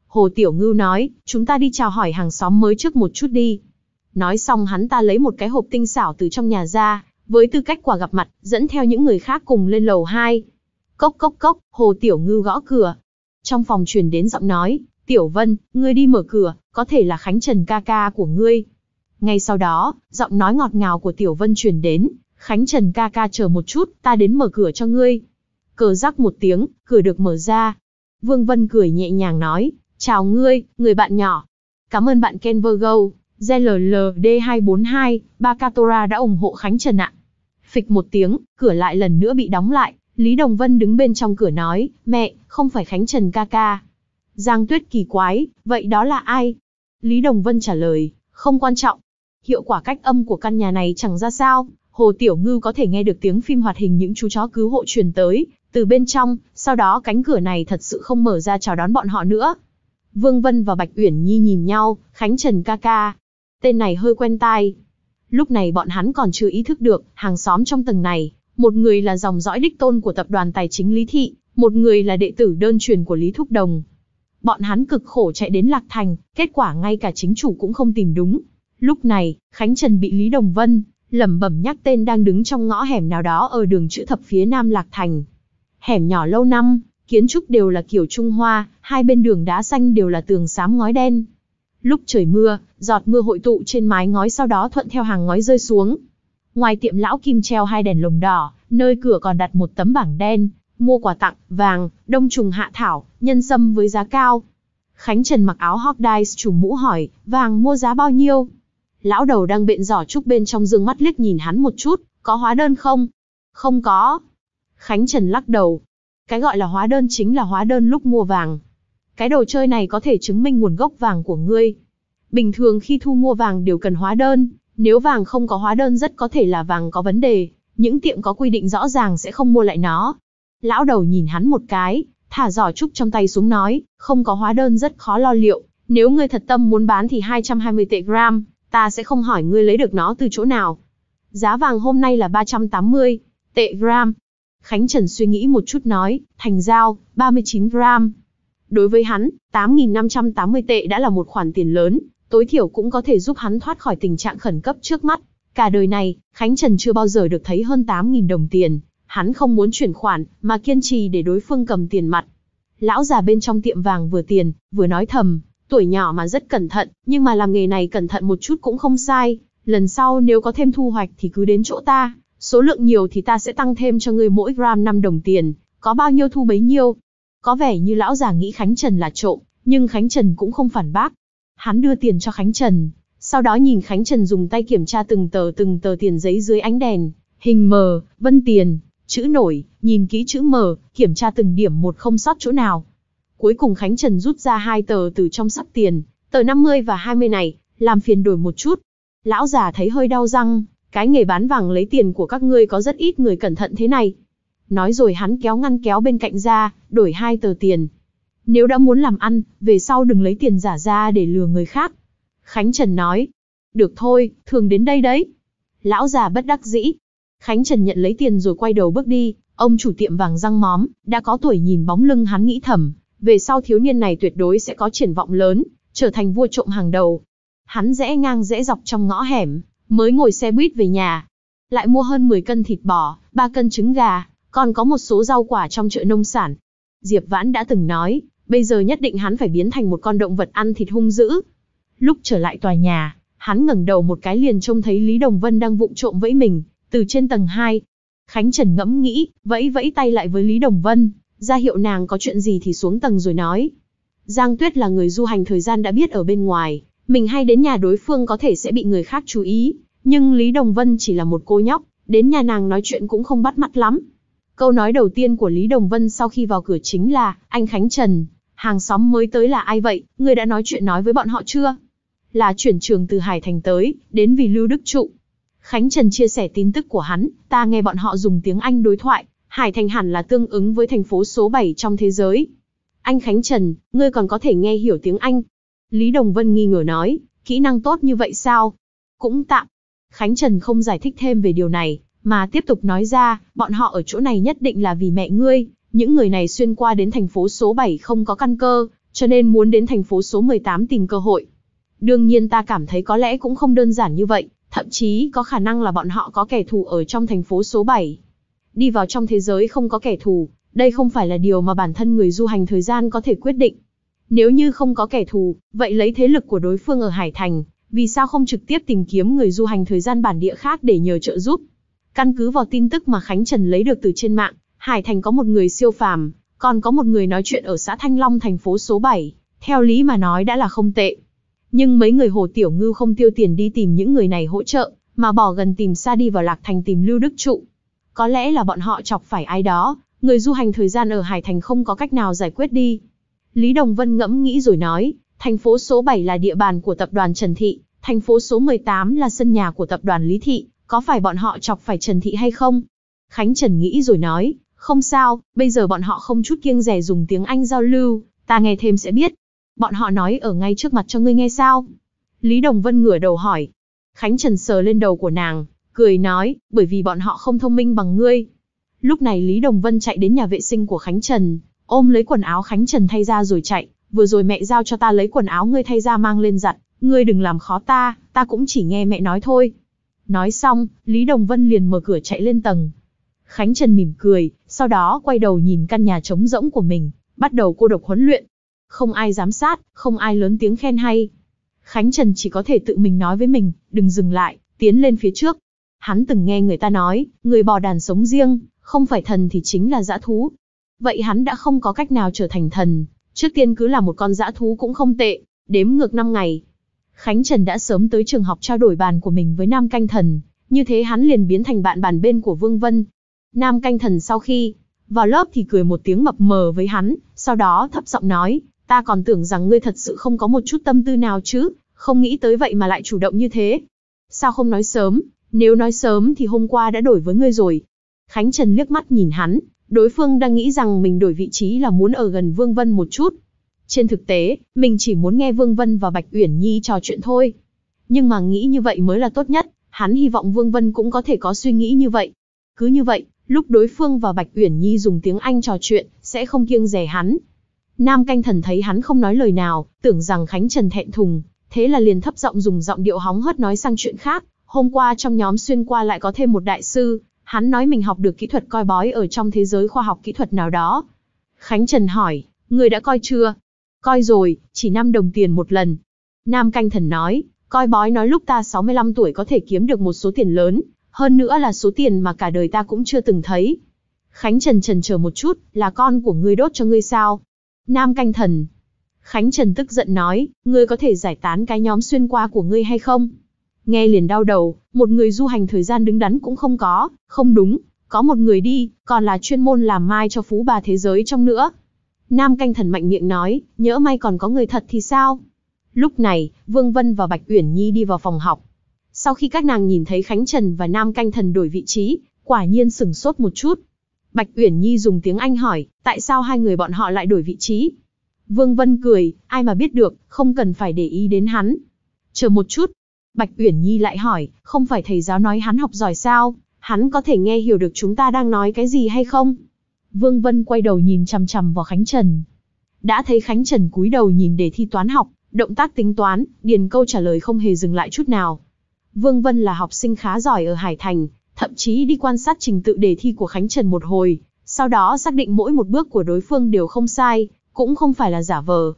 Hồ Tiểu Ngưu nói, chúng ta đi chào hỏi hàng xóm mới trước một chút đi. Nói xong hắn ta lấy một cái hộp tinh xảo từ trong nhà ra, với tư cách quà gặp mặt, dẫn theo những người khác cùng lên lầu 2. Cốc cốc cốc, Hồ Tiểu Ngư gõ cửa. Trong phòng truyền đến giọng nói, Tiểu Vân, ngươi đi mở cửa, có thể là Khánh Trần ca ca của ngươi. Ngay sau đó, giọng nói ngọt ngào của Tiểu Vân truyền đến, Khánh Trần ca ca chờ một chút, ta đến mở cửa cho ngươi. Cờ rắc một tiếng, cửa được mở ra. Vương Vân cười nhẹ nhàng nói, chào ngươi, người bạn nhỏ. Cảm ơn bạn Ken Virgo, ZLLD242, Bakatora đã ủng hộ Khánh Trần ạ. Phịch một tiếng, cửa lại lần nữa bị đóng lại, Lý Đồng Vân đứng bên trong cửa nói, mẹ, không phải Khánh Trần ca ca. Giang Tuyết kỳ quái, vậy đó là ai? Lý Đồng Vân trả lời, không quan trọng. Hiệu quả cách âm của căn nhà này chẳng ra sao, Hồ Tiểu Ngư có thể nghe được tiếng phim hoạt hình những chú chó cứu hộ truyền tới, từ bên trong, sau đó cánh cửa này thật sự không mở ra chào đón bọn họ nữa. Vương Vân và Bạch Uyển Nhi nhìn nhau, Khánh Trần ca ca. Tên này hơi quen tai. Lúc này bọn hắn còn chưa ý thức được, hàng xóm trong tầng này, một người là dòng dõi đích tôn của tập đoàn tài chính Lý Thị, một người là đệ tử đơn truyền của Lý Thúc Đồng. Bọn hắn cực khổ chạy đến Lạc Thành, kết quả ngay cả chính chủ cũng không tìm đúng. Lúc này, Khánh Trần bị Lý Đồng Vân, lẩm bẩm nhắc tên đang đứng trong ngõ hẻm nào đó ở đường chữ thập phía nam Lạc Thành. Hẻm nhỏ lâu năm, kiến trúc đều là kiểu Trung Hoa, hai bên đường đá xanh đều là tường xám ngói đen. Lúc trời mưa, giọt mưa hội tụ trên mái ngói sau đó thuận theo hàng ngói rơi xuống. Ngoài tiệm lão Kim treo hai đèn lồng đỏ, nơi cửa còn đặt một tấm bảng đen, mua quà tặng, vàng, đông trùng hạ thảo, nhân sâm với giá cao. Khánh Trần mặc áo Hawkeye trùm mũ hỏi, vàng mua giá bao nhiêu? lão đầu đang bện giỏ trúc bên trong dương mắt liếc nhìn hắn một chút, có hóa đơn không? Không có. Khánh Trần lắc đầu. Cái gọi là hóa đơn chính là hóa đơn lúc mua vàng. Cái đồ chơi này có thể chứng minh nguồn gốc vàng của ngươi. Bình thường khi thu mua vàng đều cần hóa đơn, nếu vàng không có hóa đơn rất có thể là vàng có vấn đề, những tiệm có quy định rõ ràng sẽ không mua lại nó. Lão đầu nhìn hắn một cái, thả giỏ trúc trong tay xuống nói, không có hóa đơn rất khó lo liệu, nếu ngươi thật tâm muốn bán thì 220 tệ gram, ta sẽ không hỏi ngươi lấy được nó từ chỗ nào. Giá vàng hôm nay là 380 tệ gram. Khánh Trần suy nghĩ một chút nói, thành giao, 39 gram. Đối với hắn, 8.580 tệ đã là một khoản tiền lớn, tối thiểu cũng có thể giúp hắn thoát khỏi tình trạng khẩn cấp trước mắt. Cả đời này, Khánh Trần chưa bao giờ được thấy hơn 8.000 đồng tiền. Hắn không muốn chuyển khoản, mà kiên trì để đối phương cầm tiền mặt. Lão già bên trong tiệm vàng vừa tiền, vừa nói thầm, Tuổi nhỏ mà rất cẩn thận, nhưng mà làm nghề này cẩn thận một chút cũng không sai. Lần sau nếu có thêm thu hoạch thì cứ đến chỗ ta, số lượng nhiều thì ta sẽ tăng thêm cho ngươi mỗi gram 5 đồng tiền, có bao nhiêu thu bấy nhiêu. Có vẻ như lão già nghĩ Khánh Trần là trộm, nhưng Khánh Trần cũng không phản bác. Hắn đưa tiền cho Khánh Trần, sau đó nhìn Khánh Trần dùng tay kiểm tra từng tờ từng tờ tiền giấy dưới ánh đèn, hình mờ, vân tiền, chữ nổi, nhìn kỹ chữ mờ, kiểm tra từng điểm một không sót chỗ nào, Cuối cùng Khánh Trần rút ra hai tờ từ trong sắp tiền, tờ 50 và 20 này, làm phiền đổi một chút. Lão già thấy hơi đau răng, cái nghề bán vàng lấy tiền của các ngươi có rất ít người cẩn thận thế này. Nói rồi hắn kéo ngăn kéo bên cạnh ra, đổi hai tờ tiền. Nếu đã muốn làm ăn, về sau đừng lấy tiền giả ra để lừa người khác. Khánh Trần nói, được thôi, thường đến đây đấy. Lão già bất đắc dĩ. Khánh Trần nhận lấy tiền rồi quay đầu bước đi, ông chủ tiệm vàng răng móm, đã có tuổi nhìn bóng lưng hắn nghĩ thầm, về sau thiếu niên này tuyệt đối sẽ có triển vọng lớn, trở thành vua trộm hàng đầu. Hắn rẽ ngang rẽ dọc trong ngõ hẻm, mới ngồi xe buýt về nhà. Lại mua hơn 10 cân thịt bò, 3 cân trứng gà, còn có một số rau quả trong chợ nông sản. Diệp Vãn đã từng nói, bây giờ nhất định hắn phải biến thành một con động vật ăn thịt hung dữ. Lúc trở lại tòa nhà, hắn ngẩng đầu một cái liền trông thấy Lý Đồng Vân đang vụng trộm vẫy mình, từ trên tầng 2. Khánh Trần ngẫm nghĩ, vẫy vẫy tay lại với Lý Đồng Vân, ra hiệu nàng có chuyện gì thì xuống tầng rồi nói. Giang Tuyết là người du hành thời gian đã biết ở bên ngoài, mình hay đến nhà đối phương có thể sẽ bị người khác chú ý, nhưng Lý Đồng Vân chỉ là một cô nhóc, đến nhà nàng nói chuyện cũng không bắt mắt lắm. Câu nói đầu tiên của Lý Đồng Vân sau khi vào cửa chính là, anh Khánh Trần, hàng xóm mới tới là ai vậy, người đã nói chuyện nói với bọn họ chưa? Là chuyển trường từ Hải Thành tới, đến vì Lưu Đức Trụ. Khánh Trần chia sẻ tin tức của hắn, ta nghe bọn họ dùng tiếng Anh đối thoại, Hải Thành hẳn là tương ứng với thành phố số 7 trong thế giới. Anh Khánh Trần, ngươi còn có thể nghe hiểu tiếng Anh. Lý Đồng Vân nghi ngờ nói, kỹ năng tốt như vậy sao? Cũng tạm. Khánh Trần không giải thích thêm về điều này, mà tiếp tục nói ra, bọn họ ở chỗ này nhất định là vì mẹ ngươi. Những người này xuyên qua đến thành phố số 7 không có căn cơ, cho nên muốn đến thành phố số 18 tìm cơ hội. Đương nhiên ta cảm thấy có lẽ cũng không đơn giản như vậy, thậm chí có khả năng là bọn họ có kẻ thù ở trong thành phố số 7 đi vào trong thế giới không có kẻ thù, đây không phải là điều mà bản thân người du hành thời gian có thể quyết định. Nếu như không có kẻ thù, vậy lấy thế lực của đối phương ở Hải Thành, vì sao không trực tiếp tìm kiếm người du hành thời gian bản địa khác để nhờ trợ giúp? Căn cứ vào tin tức mà Khánh Trần lấy được từ trên mạng, Hải Thành có một người siêu phàm, còn có một người nói chuyện ở xã Thanh Long thành phố số 7, theo lý mà nói đã là không tệ. Nhưng mấy người Hồ Tiểu ngư không tiêu tiền đi tìm những người này hỗ trợ, mà bỏ gần tìm xa đi vào Lạc Thành tìm Lưu Đức Trụ. Có lẽ là bọn họ chọc phải ai đó, người du hành thời gian ở Hải Thành không có cách nào giải quyết đi. Lý Đồng Vân ngẫm nghĩ rồi nói, thành phố số 7 là địa bàn của tập đoàn Trần Thị, thành phố số 18 là sân nhà của tập đoàn Lý Thị, có phải bọn họ chọc phải Trần Thị hay không? Khánh Trần nghĩ rồi nói, không sao, bây giờ bọn họ không chút kiêng rẻ dùng tiếng Anh giao lưu, ta nghe thêm sẽ biết. Bọn họ nói ở ngay trước mặt cho ngươi nghe sao? Lý Đồng Vân ngửa đầu hỏi. Khánh Trần sờ lên đầu của nàng, cười nói, bởi vì bọn họ không thông minh bằng ngươi. Lúc này Lý Đồng Vân chạy đến nhà vệ sinh của Khánh Trần, ôm lấy quần áo Khánh Trần thay ra rồi chạy, vừa rồi mẹ giao cho ta lấy quần áo ngươi thay ra mang lên giặt, ngươi đừng làm khó ta, ta cũng chỉ nghe mẹ nói thôi. Nói xong, Lý Đồng Vân liền mở cửa chạy lên tầng. Khánh Trần mỉm cười, sau đó quay đầu nhìn căn nhà trống rỗng của mình, bắt đầu cô độc huấn luyện. Không ai giám sát, không ai lớn tiếng khen hay. Khánh Trần chỉ có thể tự mình nói với mình, đừng dừng lại, tiến lên phía trước. Hắn từng nghe người ta nói, người bò đàn sống riêng, không phải thần thì chính là dã thú. Vậy hắn đã không có cách nào trở thành thần, trước tiên cứ là một con dã thú cũng không tệ, đếm ngược 5 ngày. Khánh Trần đã sớm tới trường học trao đổi bàn của mình với Nam Canh Thần, như thế hắn liền biến thành bạn bàn bên của Vương Vân. Nam Canh Thần sau khi vào lớp thì cười một tiếng mập mờ với hắn, sau đó thấp giọng nói, ta còn tưởng rằng ngươi thật sự không có một chút tâm tư nào chứ, không nghĩ tới vậy mà lại chủ động như thế. Sao không nói sớm, nếu nói sớm thì hôm qua đã đổi với ngươi rồi. Khánh Trần liếc mắt nhìn hắn, đối phương đang nghĩ rằng mình đổi vị trí là muốn ở gần Vương Vân một chút. Trên thực tế, mình chỉ muốn nghe Vương Vân và Bạch Uyển Nhi trò chuyện thôi. Nhưng mà nghĩ như vậy mới là tốt nhất, hắn hy vọng Vương Vân cũng có thể có suy nghĩ như vậy. Cứ như vậy, lúc đối phương và Bạch Uyển Nhi dùng tiếng Anh trò chuyện, sẽ không kiêng rẻ hắn. Nam canh thần thấy hắn không nói lời nào, tưởng rằng Khánh Trần thẹn thùng, thế là liền thấp giọng dùng giọng điệu hóng hớt nói sang chuyện khác, Hôm qua trong nhóm xuyên qua lại có thêm một đại sư, hắn nói mình học được kỹ thuật coi bói ở trong thế giới khoa học kỹ thuật nào đó. Khánh Trần hỏi, người đã coi chưa? Coi rồi, chỉ 5 đồng tiền một lần. Nam Canh Thần nói, coi bói nói lúc ta 65 tuổi có thể kiếm được một số tiền lớn, hơn nữa là số tiền mà cả đời ta cũng chưa từng thấy. Khánh Trần trần chờ một chút, là con của ngươi đốt cho ngươi sao? Nam Canh Thần. Khánh Trần tức giận nói, ngươi có thể giải tán cái nhóm xuyên qua của ngươi hay không? Nghe liền đau đầu, một người du hành thời gian đứng đắn cũng không có, không đúng, có một người đi, còn là chuyên môn làm mai cho phú bà thế giới trong nữa. Nam canh thần mạnh miệng nói, nhỡ may còn có người thật thì sao? Lúc này, Vương Vân và Bạch Uyển Nhi đi vào phòng học. Sau khi các nàng nhìn thấy Khánh Trần và Nam canh thần đổi vị trí, quả nhiên sừng sốt một chút. Bạch Uyển Nhi dùng tiếng Anh hỏi, tại sao hai người bọn họ lại đổi vị trí? Vương Vân cười, ai mà biết được, không cần phải để ý đến hắn. Chờ một chút, Bạch Uyển Nhi lại hỏi, không phải thầy giáo nói hắn học giỏi sao, hắn có thể nghe hiểu được chúng ta đang nói cái gì hay không? Vương Vân quay đầu nhìn chằm chằm vào Khánh Trần. Đã thấy Khánh Trần cúi đầu nhìn đề thi toán học, động tác tính toán, điền câu trả lời không hề dừng lại chút nào. Vương Vân là học sinh khá giỏi ở Hải Thành, thậm chí đi quan sát trình tự đề thi của Khánh Trần một hồi, sau đó xác định mỗi một bước của đối phương đều không sai, cũng không phải là giả vờ.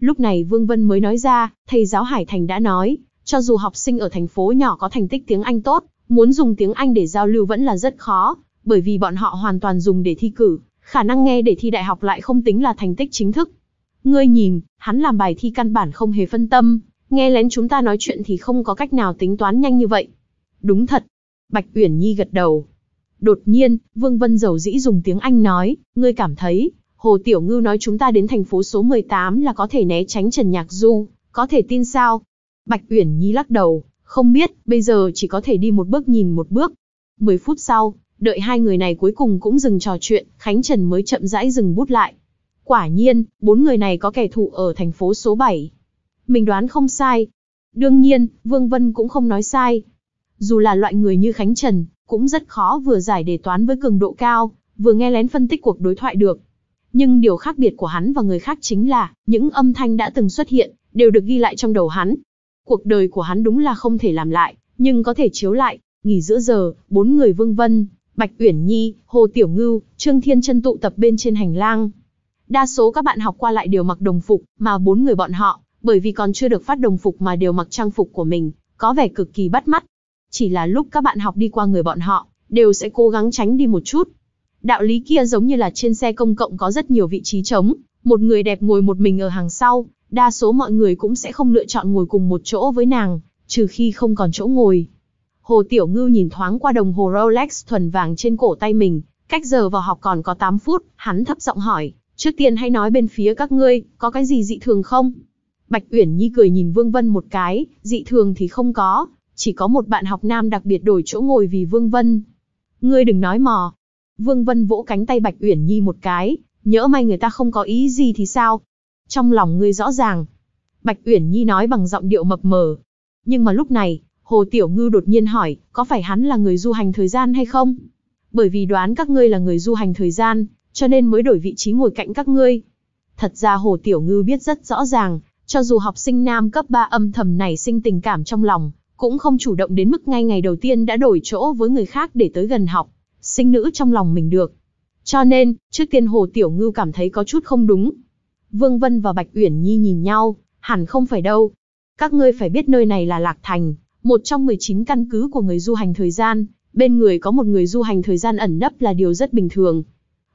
Lúc này Vương Vân mới nói ra, thầy giáo Hải Thành đã nói, cho dù học sinh ở thành phố nhỏ có thành tích tiếng Anh tốt, muốn dùng tiếng Anh để giao lưu vẫn là rất khó, bởi vì bọn họ hoàn toàn dùng để thi cử, khả năng nghe để thi đại học lại không tính là thành tích chính thức. Ngươi nhìn, hắn làm bài thi căn bản không hề phân tâm, nghe lén chúng ta nói chuyện thì không có cách nào tính toán nhanh như vậy. Đúng thật. Bạch Uyển Nhi gật đầu. Đột nhiên, Vương Vân Dầu dĩ dùng tiếng Anh nói, ngươi cảm thấy, Hồ Tiểu Ngư nói chúng ta đến thành phố số 18 là có thể né tránh Trần Nhạc Du, có thể tin sao? Bạch Uyển Nhi lắc đầu, không biết, bây giờ chỉ có thể đi một bước nhìn một bước. Mười phút sau, đợi hai người này cuối cùng cũng dừng trò chuyện, Khánh Trần mới chậm rãi dừng bút lại. Quả nhiên, bốn người này có kẻ thù ở thành phố số 7. Mình đoán không sai. Đương nhiên, Vương Vân cũng không nói sai. Dù là loại người như Khánh Trần, cũng rất khó vừa giải đề toán với cường độ cao, vừa nghe lén phân tích cuộc đối thoại được. Nhưng điều khác biệt của hắn và người khác chính là, những âm thanh đã từng xuất hiện, đều được ghi lại trong đầu hắn, Cuộc đời của hắn đúng là không thể làm lại, nhưng có thể chiếu lại. Nghỉ giữa giờ, bốn người Vương Vân, Bạch Uyển Nhi, Hồ Tiểu Ngưu, Trương Thiên Trân tụ tập bên trên hành lang. Đa số các bạn học qua lại đều mặc đồng phục, mà bốn người bọn họ, bởi vì còn chưa được phát đồng phục mà đều mặc trang phục của mình, có vẻ cực kỳ bắt mắt. Chỉ là lúc các bạn học đi qua người bọn họ, đều sẽ cố gắng tránh đi một chút. Đạo lý kia giống như là trên xe công cộng có rất nhiều vị trí trống, một người đẹp ngồi một mình ở hàng sau, đa số mọi người cũng sẽ không lựa chọn ngồi cùng một chỗ với nàng, trừ khi không còn chỗ ngồi. Hồ Tiểu Ngưu nhìn thoáng qua đồng hồ Rolex thuần vàng trên cổ tay mình, cách giờ vào học còn có 8 phút, hắn thấp giọng hỏi, trước tiên hãy nói bên phía các ngươi, có cái gì dị thường không? Bạch Uyển Nhi cười nhìn Vương Vân một cái, dị thường thì không có, chỉ có một bạn học nam đặc biệt đổi chỗ ngồi vì Vương Vân. Ngươi đừng nói mò. Vương Vân vỗ cánh tay Bạch Uyển Nhi một cái, nhỡ may người ta không có ý gì thì sao? Trong lòng ngươi rõ ràng. Bạch Uyển Nhi nói bằng giọng điệu mập mờ. Nhưng mà lúc này, Hồ Tiểu Ngư đột nhiên hỏi, có phải hắn là người du hành thời gian hay không? Bởi vì đoán các ngươi là người du hành thời gian, cho nên mới đổi vị trí ngồi cạnh các ngươi. Thật ra Hồ Tiểu Ngư biết rất rõ ràng, cho dù học sinh nam cấp 3 âm thầm này sinh tình cảm trong lòng, cũng không chủ động đến mức ngay ngày đầu tiên đã đổi chỗ với người khác để tới gần học, sinh nữ trong lòng mình được. Cho nên, trước tiên Hồ Tiểu Ngư cảm thấy có chút không đúng, Vương Vân và Bạch Uyển Nhi nhìn nhau, hẳn không phải đâu. Các ngươi phải biết nơi này là Lạc Thành, một trong 19 căn cứ của người du hành thời gian, bên người có một người du hành thời gian ẩn nấp là điều rất bình thường.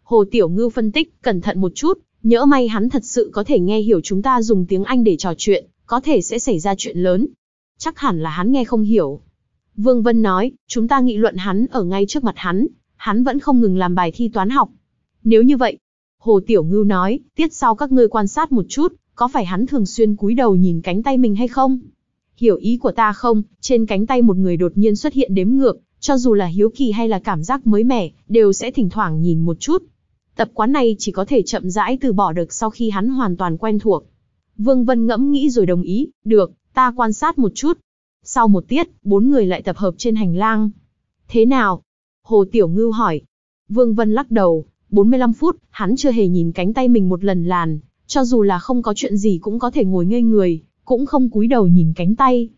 Hồ Tiểu Ngư phân tích, cẩn thận một chút, nhỡ may hắn thật sự có thể nghe hiểu chúng ta dùng tiếng Anh để trò chuyện, có thể sẽ xảy ra chuyện lớn. Chắc hẳn là hắn nghe không hiểu. Vương Vân nói, chúng ta nghị luận hắn ở ngay trước mặt hắn, hắn vẫn không ngừng làm bài thi toán học. Nếu như vậy, Hồ Tiểu Ngưu nói, tiết sau các ngươi quan sát một chút, có phải hắn thường xuyên cúi đầu nhìn cánh tay mình hay không? Hiểu ý của ta không, trên cánh tay một người đột nhiên xuất hiện đếm ngược, cho dù là hiếu kỳ hay là cảm giác mới mẻ, đều sẽ thỉnh thoảng nhìn một chút. Tập quán này chỉ có thể chậm rãi từ bỏ được sau khi hắn hoàn toàn quen thuộc. Vương Vân ngẫm nghĩ rồi đồng ý, được, ta quan sát một chút. Sau một tiết, bốn người lại tập hợp trên hành lang. Thế nào? Hồ Tiểu Ngưu hỏi. Vương Vân lắc đầu, 45 phút, hắn chưa hề nhìn cánh tay mình một lần làn, cho dù là không có chuyện gì cũng có thể ngồi ngây người, cũng không cúi đầu nhìn cánh tay.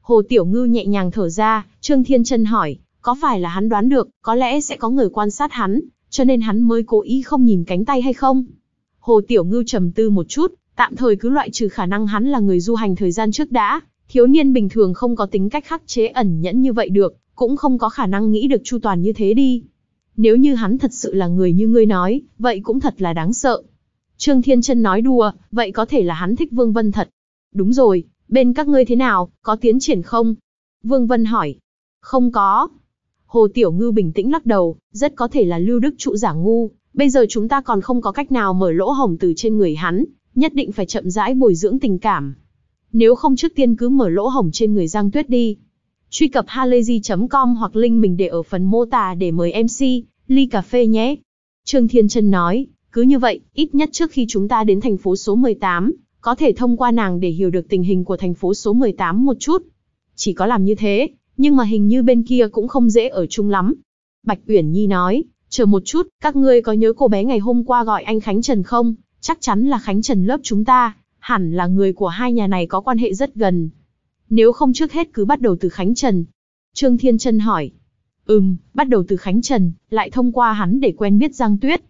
Hồ Tiểu Ngư nhẹ nhàng thở ra, Trương Thiên Trân hỏi, có phải là hắn đoán được, có lẽ sẽ có người quan sát hắn, cho nên hắn mới cố ý không nhìn cánh tay hay không? Hồ Tiểu Ngư trầm tư một chút, tạm thời cứ loại trừ khả năng hắn là người du hành thời gian trước đã, thiếu niên bình thường không có tính cách khắc chế ẩn nhẫn như vậy được, cũng không có khả năng nghĩ được chu toàn như thế đi nếu như hắn thật sự là người như ngươi nói, vậy cũng thật là đáng sợ. Trương Thiên Trân nói đùa, vậy có thể là hắn thích Vương Vân thật. Đúng rồi, bên các ngươi thế nào, có tiến triển không? Vương Vân hỏi. Không có. Hồ Tiểu Ngư bình tĩnh lắc đầu, rất có thể là Lưu Đức Trụ giả ngu. Bây giờ chúng ta còn không có cách nào mở lỗ hồng từ trên người hắn, nhất định phải chậm rãi bồi dưỡng tình cảm. Nếu không trước tiên cứ mở lỗ hồng trên người Giang Tuyết đi, truy cập halayzi.com hoặc link mình để ở phần mô tả để mời MC, ly cà phê nhé. Trương Thiên Trân nói, cứ như vậy, ít nhất trước khi chúng ta đến thành phố số 18, có thể thông qua nàng để hiểu được tình hình của thành phố số 18 một chút. Chỉ có làm như thế, nhưng mà hình như bên kia cũng không dễ ở chung lắm. Bạch Uyển Nhi nói, chờ một chút, các ngươi có nhớ cô bé ngày hôm qua gọi anh Khánh Trần không? Chắc chắn là Khánh Trần lớp chúng ta, hẳn là người của hai nhà này có quan hệ rất gần. Nếu không trước hết cứ bắt đầu từ Khánh Trần. Trương Thiên Trân hỏi. Ừm, bắt đầu từ Khánh Trần, lại thông qua hắn để quen biết Giang Tuyết.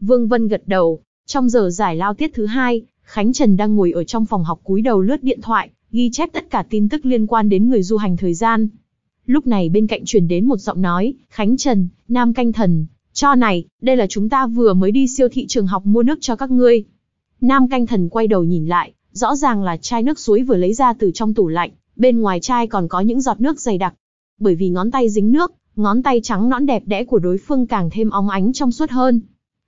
Vương Vân gật đầu. Trong giờ giải lao tiết thứ hai, Khánh Trần đang ngồi ở trong phòng học cúi đầu lướt điện thoại, ghi chép tất cả tin tức liên quan đến người du hành thời gian. Lúc này bên cạnh truyền đến một giọng nói, Khánh Trần, Nam Canh Thần, cho này, đây là chúng ta vừa mới đi siêu thị trường học mua nước cho các ngươi. Nam Canh Thần quay đầu nhìn lại, rõ ràng là chai nước suối vừa lấy ra từ trong tủ lạnh bên ngoài chai còn có những giọt nước dày đặc. Bởi vì ngón tay dính nước, ngón tay trắng nõn đẹp đẽ của đối phương càng thêm óng ánh trong suốt hơn.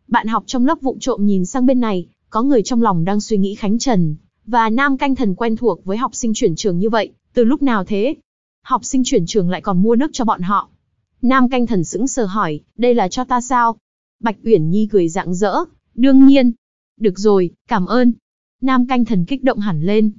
Bạn học trong lớp vụng trộm nhìn sang bên này, có người trong lòng đang suy nghĩ Khánh Trần, và nam canh thần quen thuộc với học sinh chuyển trường như vậy, từ lúc nào thế? Học sinh chuyển trường lại còn mua nước cho bọn họ. Nam canh thần sững sờ hỏi, đây là cho ta sao? Bạch Uyển Nhi cười rạng rỡ, đương nhiên. Được rồi, cảm ơn. Nam canh thần kích động hẳn lên,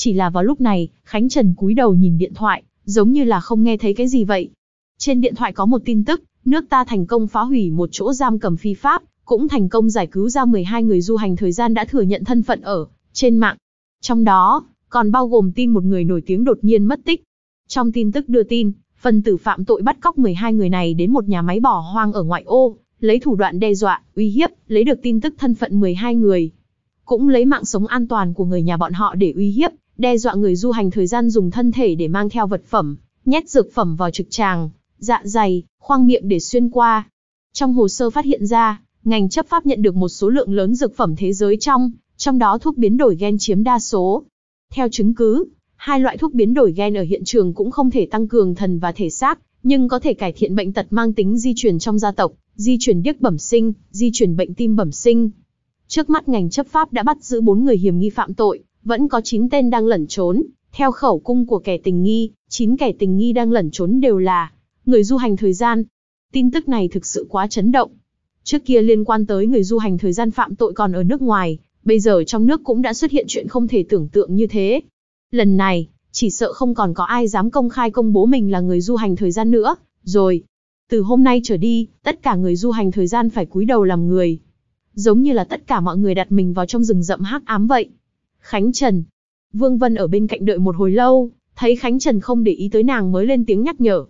chỉ là vào lúc này, Khánh Trần cúi đầu nhìn điện thoại, giống như là không nghe thấy cái gì vậy. Trên điện thoại có một tin tức, nước ta thành công phá hủy một chỗ giam cầm phi pháp, cũng thành công giải cứu ra 12 người du hành thời gian đã thừa nhận thân phận ở trên mạng. Trong đó, còn bao gồm tin một người nổi tiếng đột nhiên mất tích. Trong tin tức đưa tin, phần tử phạm tội bắt cóc 12 người này đến một nhà máy bỏ hoang ở ngoại ô, lấy thủ đoạn đe dọa, uy hiếp, lấy được tin tức thân phận 12 người. Cũng lấy mạng sống an toàn của người nhà bọn họ để uy hiếp, đe dọa người du hành thời gian dùng thân thể để mang theo vật phẩm, nhét dược phẩm vào trực tràng, dạ dày, khoang miệng để xuyên qua. Trong hồ sơ phát hiện ra, ngành chấp pháp nhận được một số lượng lớn dược phẩm thế giới trong, trong đó thuốc biến đổi gen chiếm đa số. Theo chứng cứ, hai loại thuốc biến đổi gen ở hiện trường cũng không thể tăng cường thần và thể xác, nhưng có thể cải thiện bệnh tật mang tính di truyền trong gia tộc, di truyền điếc bẩm sinh, di truyền bệnh tim bẩm sinh. Trước mắt ngành chấp pháp đã bắt giữ 4 người hiểm nghi phạm tội, vẫn có 9 tên đang lẩn trốn, theo khẩu cung của kẻ tình nghi, 9 kẻ tình nghi đang lẩn trốn đều là người du hành thời gian. Tin tức này thực sự quá chấn động. Trước kia liên quan tới người du hành thời gian phạm tội còn ở nước ngoài, bây giờ trong nước cũng đã xuất hiện chuyện không thể tưởng tượng như thế. Lần này, chỉ sợ không còn có ai dám công khai công bố mình là người du hành thời gian nữa, rồi. Từ hôm nay trở đi, tất cả người du hành thời gian phải cúi đầu làm người. Giống như là tất cả mọi người đặt mình vào trong rừng rậm hắc ám vậy. Khánh Trần. Vương Vân ở bên cạnh đợi một hồi lâu, thấy Khánh Trần không để ý tới nàng mới lên tiếng nhắc nhở.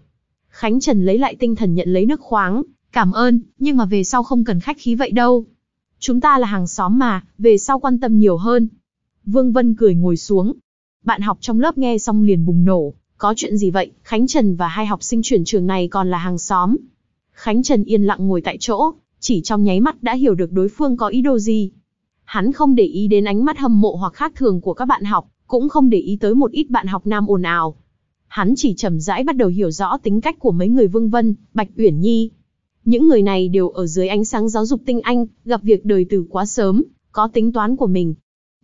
Khánh Trần lấy lại tinh thần nhận lấy nước khoáng, cảm ơn, nhưng mà về sau không cần khách khí vậy đâu. Chúng ta là hàng xóm mà, về sau quan tâm nhiều hơn. Vương Vân cười ngồi xuống. Bạn học trong lớp nghe xong liền bùng nổ, có chuyện gì vậy, Khánh Trần và hai học sinh chuyển trường này còn là hàng xóm. Khánh Trần yên lặng ngồi tại chỗ, chỉ trong nháy mắt đã hiểu được đối phương có ý đồ gì. Hắn không để ý đến ánh mắt hâm mộ hoặc khác thường của các bạn học, cũng không để ý tới một ít bạn học nam ồn ào. Hắn chỉ chậm rãi bắt đầu hiểu rõ tính cách của mấy người Vương Vân, Bạch Uyển Nhi. Những người này đều ở dưới ánh sáng giáo dục tinh anh, gặp việc đời từ quá sớm, có tính toán của mình.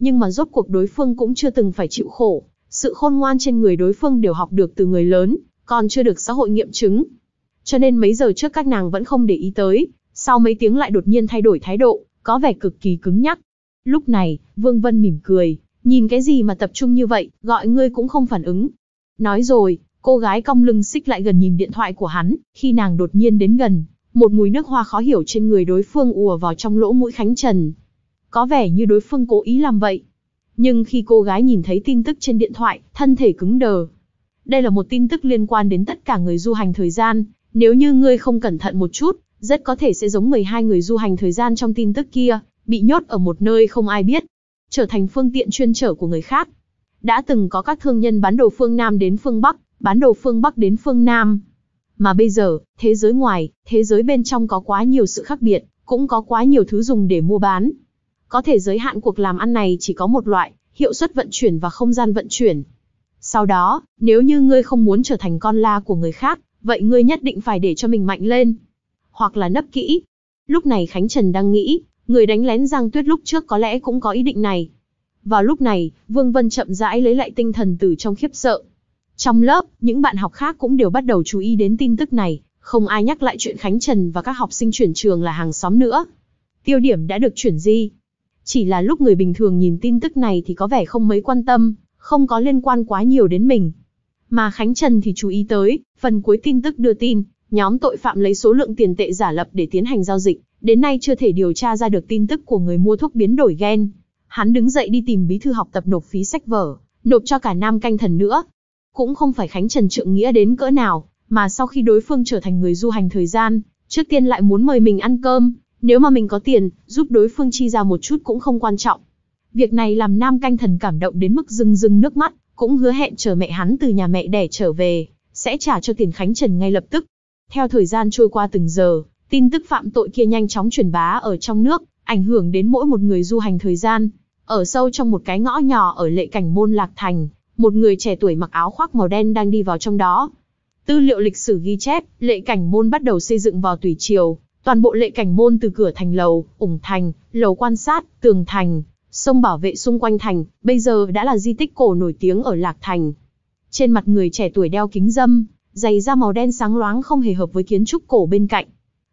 Nhưng mà rốt cuộc đối phương cũng chưa từng phải chịu khổ, sự khôn ngoan trên người đối phương đều học được từ người lớn, còn chưa được xã hội nghiệm chứng. Cho nên mấy giờ trước các nàng vẫn không để ý tới, sau mấy tiếng lại đột nhiên thay đổi thái độ, có vẻ cực kỳ cứng nhắc. Lúc này, Vương Vân mỉm cười, nhìn cái gì mà tập trung như vậy, gọi ngươi cũng không phản ứng. Nói rồi, cô gái cong lưng xích lại gần nhìn điện thoại của hắn, khi nàng đột nhiên đến gần, một mùi nước hoa khó hiểu trên người đối phương ùa vào trong lỗ mũi Khánh Trần. Có vẻ như đối phương cố ý làm vậy. Nhưng khi cô gái nhìn thấy tin tức trên điện thoại, thân thể cứng đờ. Đây là một tin tức liên quan đến tất cả người du hành thời gian, nếu như ngươi không cẩn thận một chút, rất có thể sẽ giống 12 người du hành thời gian trong tin tức kia, bị nhốt ở một nơi không ai biết, trở thành phương tiện chuyên trở của người khác. Đã từng có các thương nhân bán đồ phương Nam đến phương Bắc, bán đồ phương Bắc đến phương Nam. Mà bây giờ, thế giới ngoài, thế giới bên trong có quá nhiều sự khác biệt, cũng có quá nhiều thứ dùng để mua bán. Có thể giới hạn cuộc làm ăn này chỉ có một loại, hiệu suất vận chuyển và không gian vận chuyển. Sau đó, nếu như ngươi không muốn trở thành con la của người khác, vậy ngươi nhất định phải để cho mình mạnh lên. Hoặc là nấp kỹ. Lúc này Khánh Trần đang nghĩ, Người đánh lén Giang Tuyết lúc trước có lẽ cũng có ý định này. Vào lúc này, Vương Vân chậm rãi lấy lại tinh thần từ trong khiếp sợ. Trong lớp, những bạn học khác cũng đều bắt đầu chú ý đến tin tức này, không ai nhắc lại chuyện Khánh Trần và các học sinh chuyển trường là hàng xóm nữa. Tiêu điểm đã được chuyển di. Chỉ là lúc người bình thường nhìn tin tức này thì có vẻ không mấy quan tâm, không có liên quan quá nhiều đến mình. Mà Khánh Trần thì chú ý tới, phần cuối tin tức đưa tin, Nhóm tội phạm lấy số lượng tiền tệ giả lập để tiến hành giao dịch, đến nay chưa thể điều tra ra được tin tức của người mua thuốc biến đổi gen. Hắn đứng dậy đi tìm bí thư học tập nộp phí sách vở, nộp cho cả nam canh thần nữa. Cũng không phải Khánh Trần Trượng Nghĩa đến cỡ nào, mà sau khi đối phương trở thành người du hành thời gian, trước tiên lại muốn mời mình ăn cơm, nếu mà mình có tiền, giúp đối phương chi ra một chút cũng không quan trọng. Việc này làm nam canh thần cảm động đến mức rưng rưng nước mắt, cũng hứa hẹn chờ mẹ hắn từ nhà mẹ đẻ trở về, sẽ trả cho tiền Khánh Trần ngay lập tức. Theo thời gian trôi qua từng giờ, tin tức phạm tội kia nhanh chóng truyền bá ở trong nước, ảnh hưởng đến mỗi một người du hành thời gian. Ở sâu trong một cái ngõ nhỏ ở lệ cảnh môn Lạc Thành, một người trẻ tuổi mặc áo khoác màu đen đang đi vào trong đó. Tư liệu lịch sử ghi chép, lệ cảnh môn bắt đầu xây dựng vào tùy triều, toàn bộ lệ cảnh môn từ cửa thành lầu, ủng thành, lầu quan sát, tường thành, sông bảo vệ xung quanh thành, bây giờ đã là di tích cổ nổi tiếng ở Lạc Thành. Trên mặt người trẻ tuổi đeo kính dâm, giày da màu đen sáng loáng không hề hợp với kiến trúc cổ bên cạnh.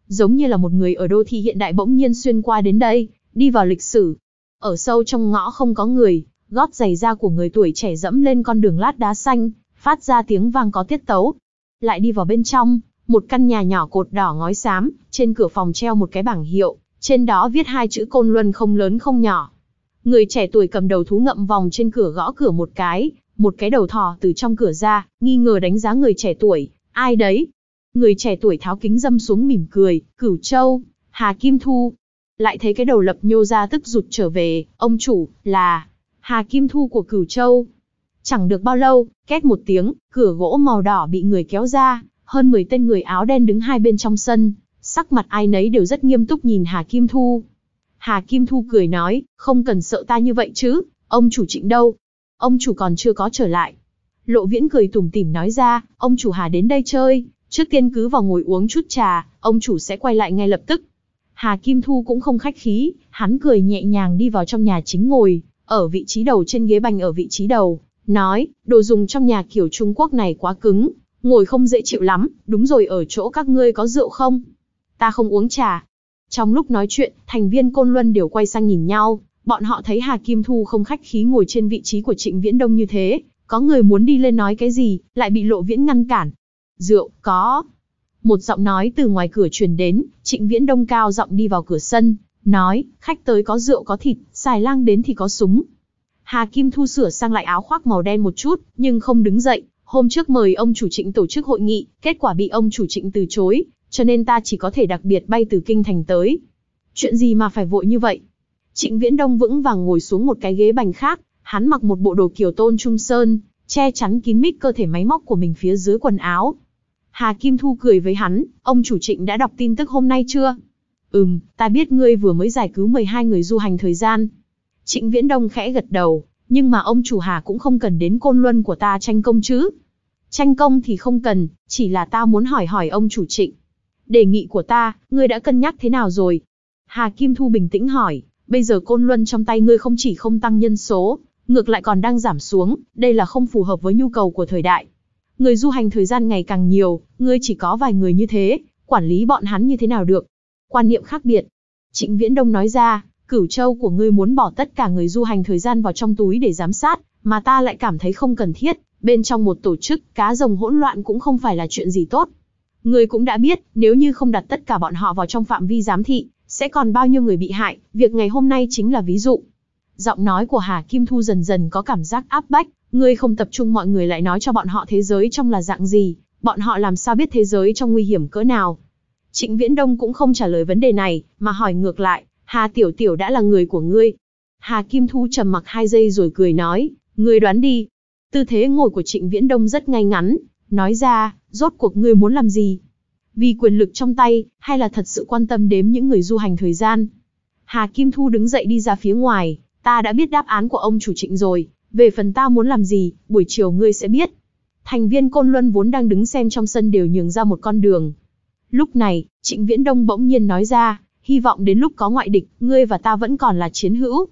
Giống như là một người ở đô thị hiện đại bỗng nhiên xuyên qua đến đây, đi vào lịch sử. Ở sâu trong ngõ không có người, gót giày da của người tuổi trẻ dẫm lên con đường lát đá xanh, phát ra tiếng vang có tiết tấu. Lại đi vào bên trong, một căn nhà nhỏ cột đỏ ngói xám, trên cửa phòng treo một cái bảng hiệu, trên đó viết hai chữ côn luân không lớn không nhỏ. Người trẻ tuổi cầm đầu thú ngậm vòng trên cửa gõ cửa một cái, một cái đầu thỏ từ trong cửa ra, nghi ngờ đánh giá người trẻ tuổi, ai đấy? Người trẻ tuổi tháo kính dâm xuống mỉm cười, cửu châu, Hà Kim Thu. Lại thấy cái đầu lập nhô ra tức rụt trở về, ông chủ, là, Hà Kim Thu của cửu châu. Chẳng được bao lâu, két một tiếng, cửa gỗ màu đỏ bị người kéo ra, hơn 10 tên người áo đen đứng hai bên trong sân, sắc mặt ai nấy đều rất nghiêm túc nhìn Hà Kim Thu. Hà Kim Thu cười nói, không cần sợ ta như vậy chứ, ông chủ trịnh đâu, ông chủ còn chưa có trở lại. Lộ Viễn cười tủm tỉm nói ra, ông chủ Hà đến đây chơi, trước tiên cứ vào ngồi uống chút trà, ông chủ sẽ quay lại ngay lập tức. Hà Kim Thu cũng không khách khí, hắn cười nhẹ nhàng đi vào trong nhà chính ngồi, ở vị trí đầu trên ghế bành ở vị trí đầu, nói, đồ dùng trong nhà kiểu Trung Quốc này quá cứng, ngồi không dễ chịu lắm, đúng rồi ở chỗ các ngươi có rượu không? Ta không uống trà. Trong lúc nói chuyện, thành viên Côn Luân đều quay sang nhìn nhau, Bọn họ thấy Hà Kim Thu không khách khí ngồi trên vị trí của Trịnh Viễn Đông như thế, có người muốn đi lên nói cái gì, lại bị Lộ Viễn ngăn cản. Rượu, có. Một giọng nói từ ngoài cửa truyền đến, Trịnh Viễn Đông cao giọng đi vào cửa sân, nói, khách tới có rượu có thịt, xài lang đến thì có súng. Hà Kim Thu sửa sang lại áo khoác màu đen một chút, nhưng không đứng dậy. Hôm trước mời ông chủ trịnh tổ chức hội nghị, kết quả bị ông chủ trịnh từ chối, cho nên ta chỉ có thể đặc biệt bay từ Kinh Thành tới. Chuyện gì mà phải vội như vậy? Trịnh Viễn Đông vững vàng ngồi xuống một cái ghế bành khác, hắn mặc một bộ đồ kiểu tôn trung sơn, che chắn kín mít cơ thể máy móc của mình phía dưới quần áo. Hà Kim Thu cười với hắn, ông chủ trịnh đã đọc tin tức hôm nay chưa? Ừm, ta biết ngươi vừa mới giải cứu 12 người du hành thời gian. Trịnh Viễn Đông khẽ gật đầu, nhưng mà ông chủ Hà cũng không cần đến côn luân của ta tranh công chứ. Tranh công thì không cần, chỉ là ta muốn hỏi hỏi ông chủ trịnh. Đề nghị của ta, ngươi đã cân nhắc thế nào rồi? Hà Kim Thu bình tĩnh hỏi. Bây giờ côn luân trong tay ngươi không chỉ không tăng nhân số, ngược lại còn đang giảm xuống, đây là không phù hợp với nhu cầu của thời đại. Người du hành thời gian ngày càng nhiều, ngươi chỉ có vài người như thế, quản lý bọn hắn như thế nào được? Quan niệm khác biệt. Trịnh Viễn Đông nói ra, cửu châu của ngươi muốn bỏ tất cả người du hành thời gian vào trong túi để giám sát, mà ta lại cảm thấy không cần thiết, bên trong một tổ chức, cá rồng hỗn loạn cũng không phải là chuyện gì tốt. Ngươi cũng đã biết, nếu như không đặt tất cả bọn họ vào trong phạm vi giám thị, sẽ còn bao nhiêu người bị hại, việc ngày hôm nay chính là ví dụ. Giọng nói của Hà Kim Thu dần dần có cảm giác áp bách, ngươi không tập trung mọi người lại nói cho bọn họ thế giới trong là dạng gì, bọn họ làm sao biết thế giới trong nguy hiểm cỡ nào. Trịnh Viễn Đông cũng không trả lời vấn đề này, mà hỏi ngược lại, Hà Tiểu Tiểu đã là người của ngươi. Hà Kim Thu trầm mặc hai giây rồi cười nói, ngươi đoán đi. Tư thế ngồi của Trịnh Viễn Đông rất ngay ngắn, nói ra, rốt cuộc ngươi muốn làm gì? vì quyền lực trong tay, hay là thật sự quan tâm đếm những người du hành thời gian. Hà Kim Thu đứng dậy đi ra phía ngoài, ta đã biết đáp án của ông chủ trịnh rồi, về phần ta muốn làm gì, buổi chiều ngươi sẽ biết. Thành viên Côn Luân vốn đang đứng xem trong sân đều nhường ra một con đường. Lúc này, Trịnh Viễn Đông bỗng nhiên nói ra, hy vọng đến lúc có ngoại địch, ngươi và ta vẫn còn là chiến hữu.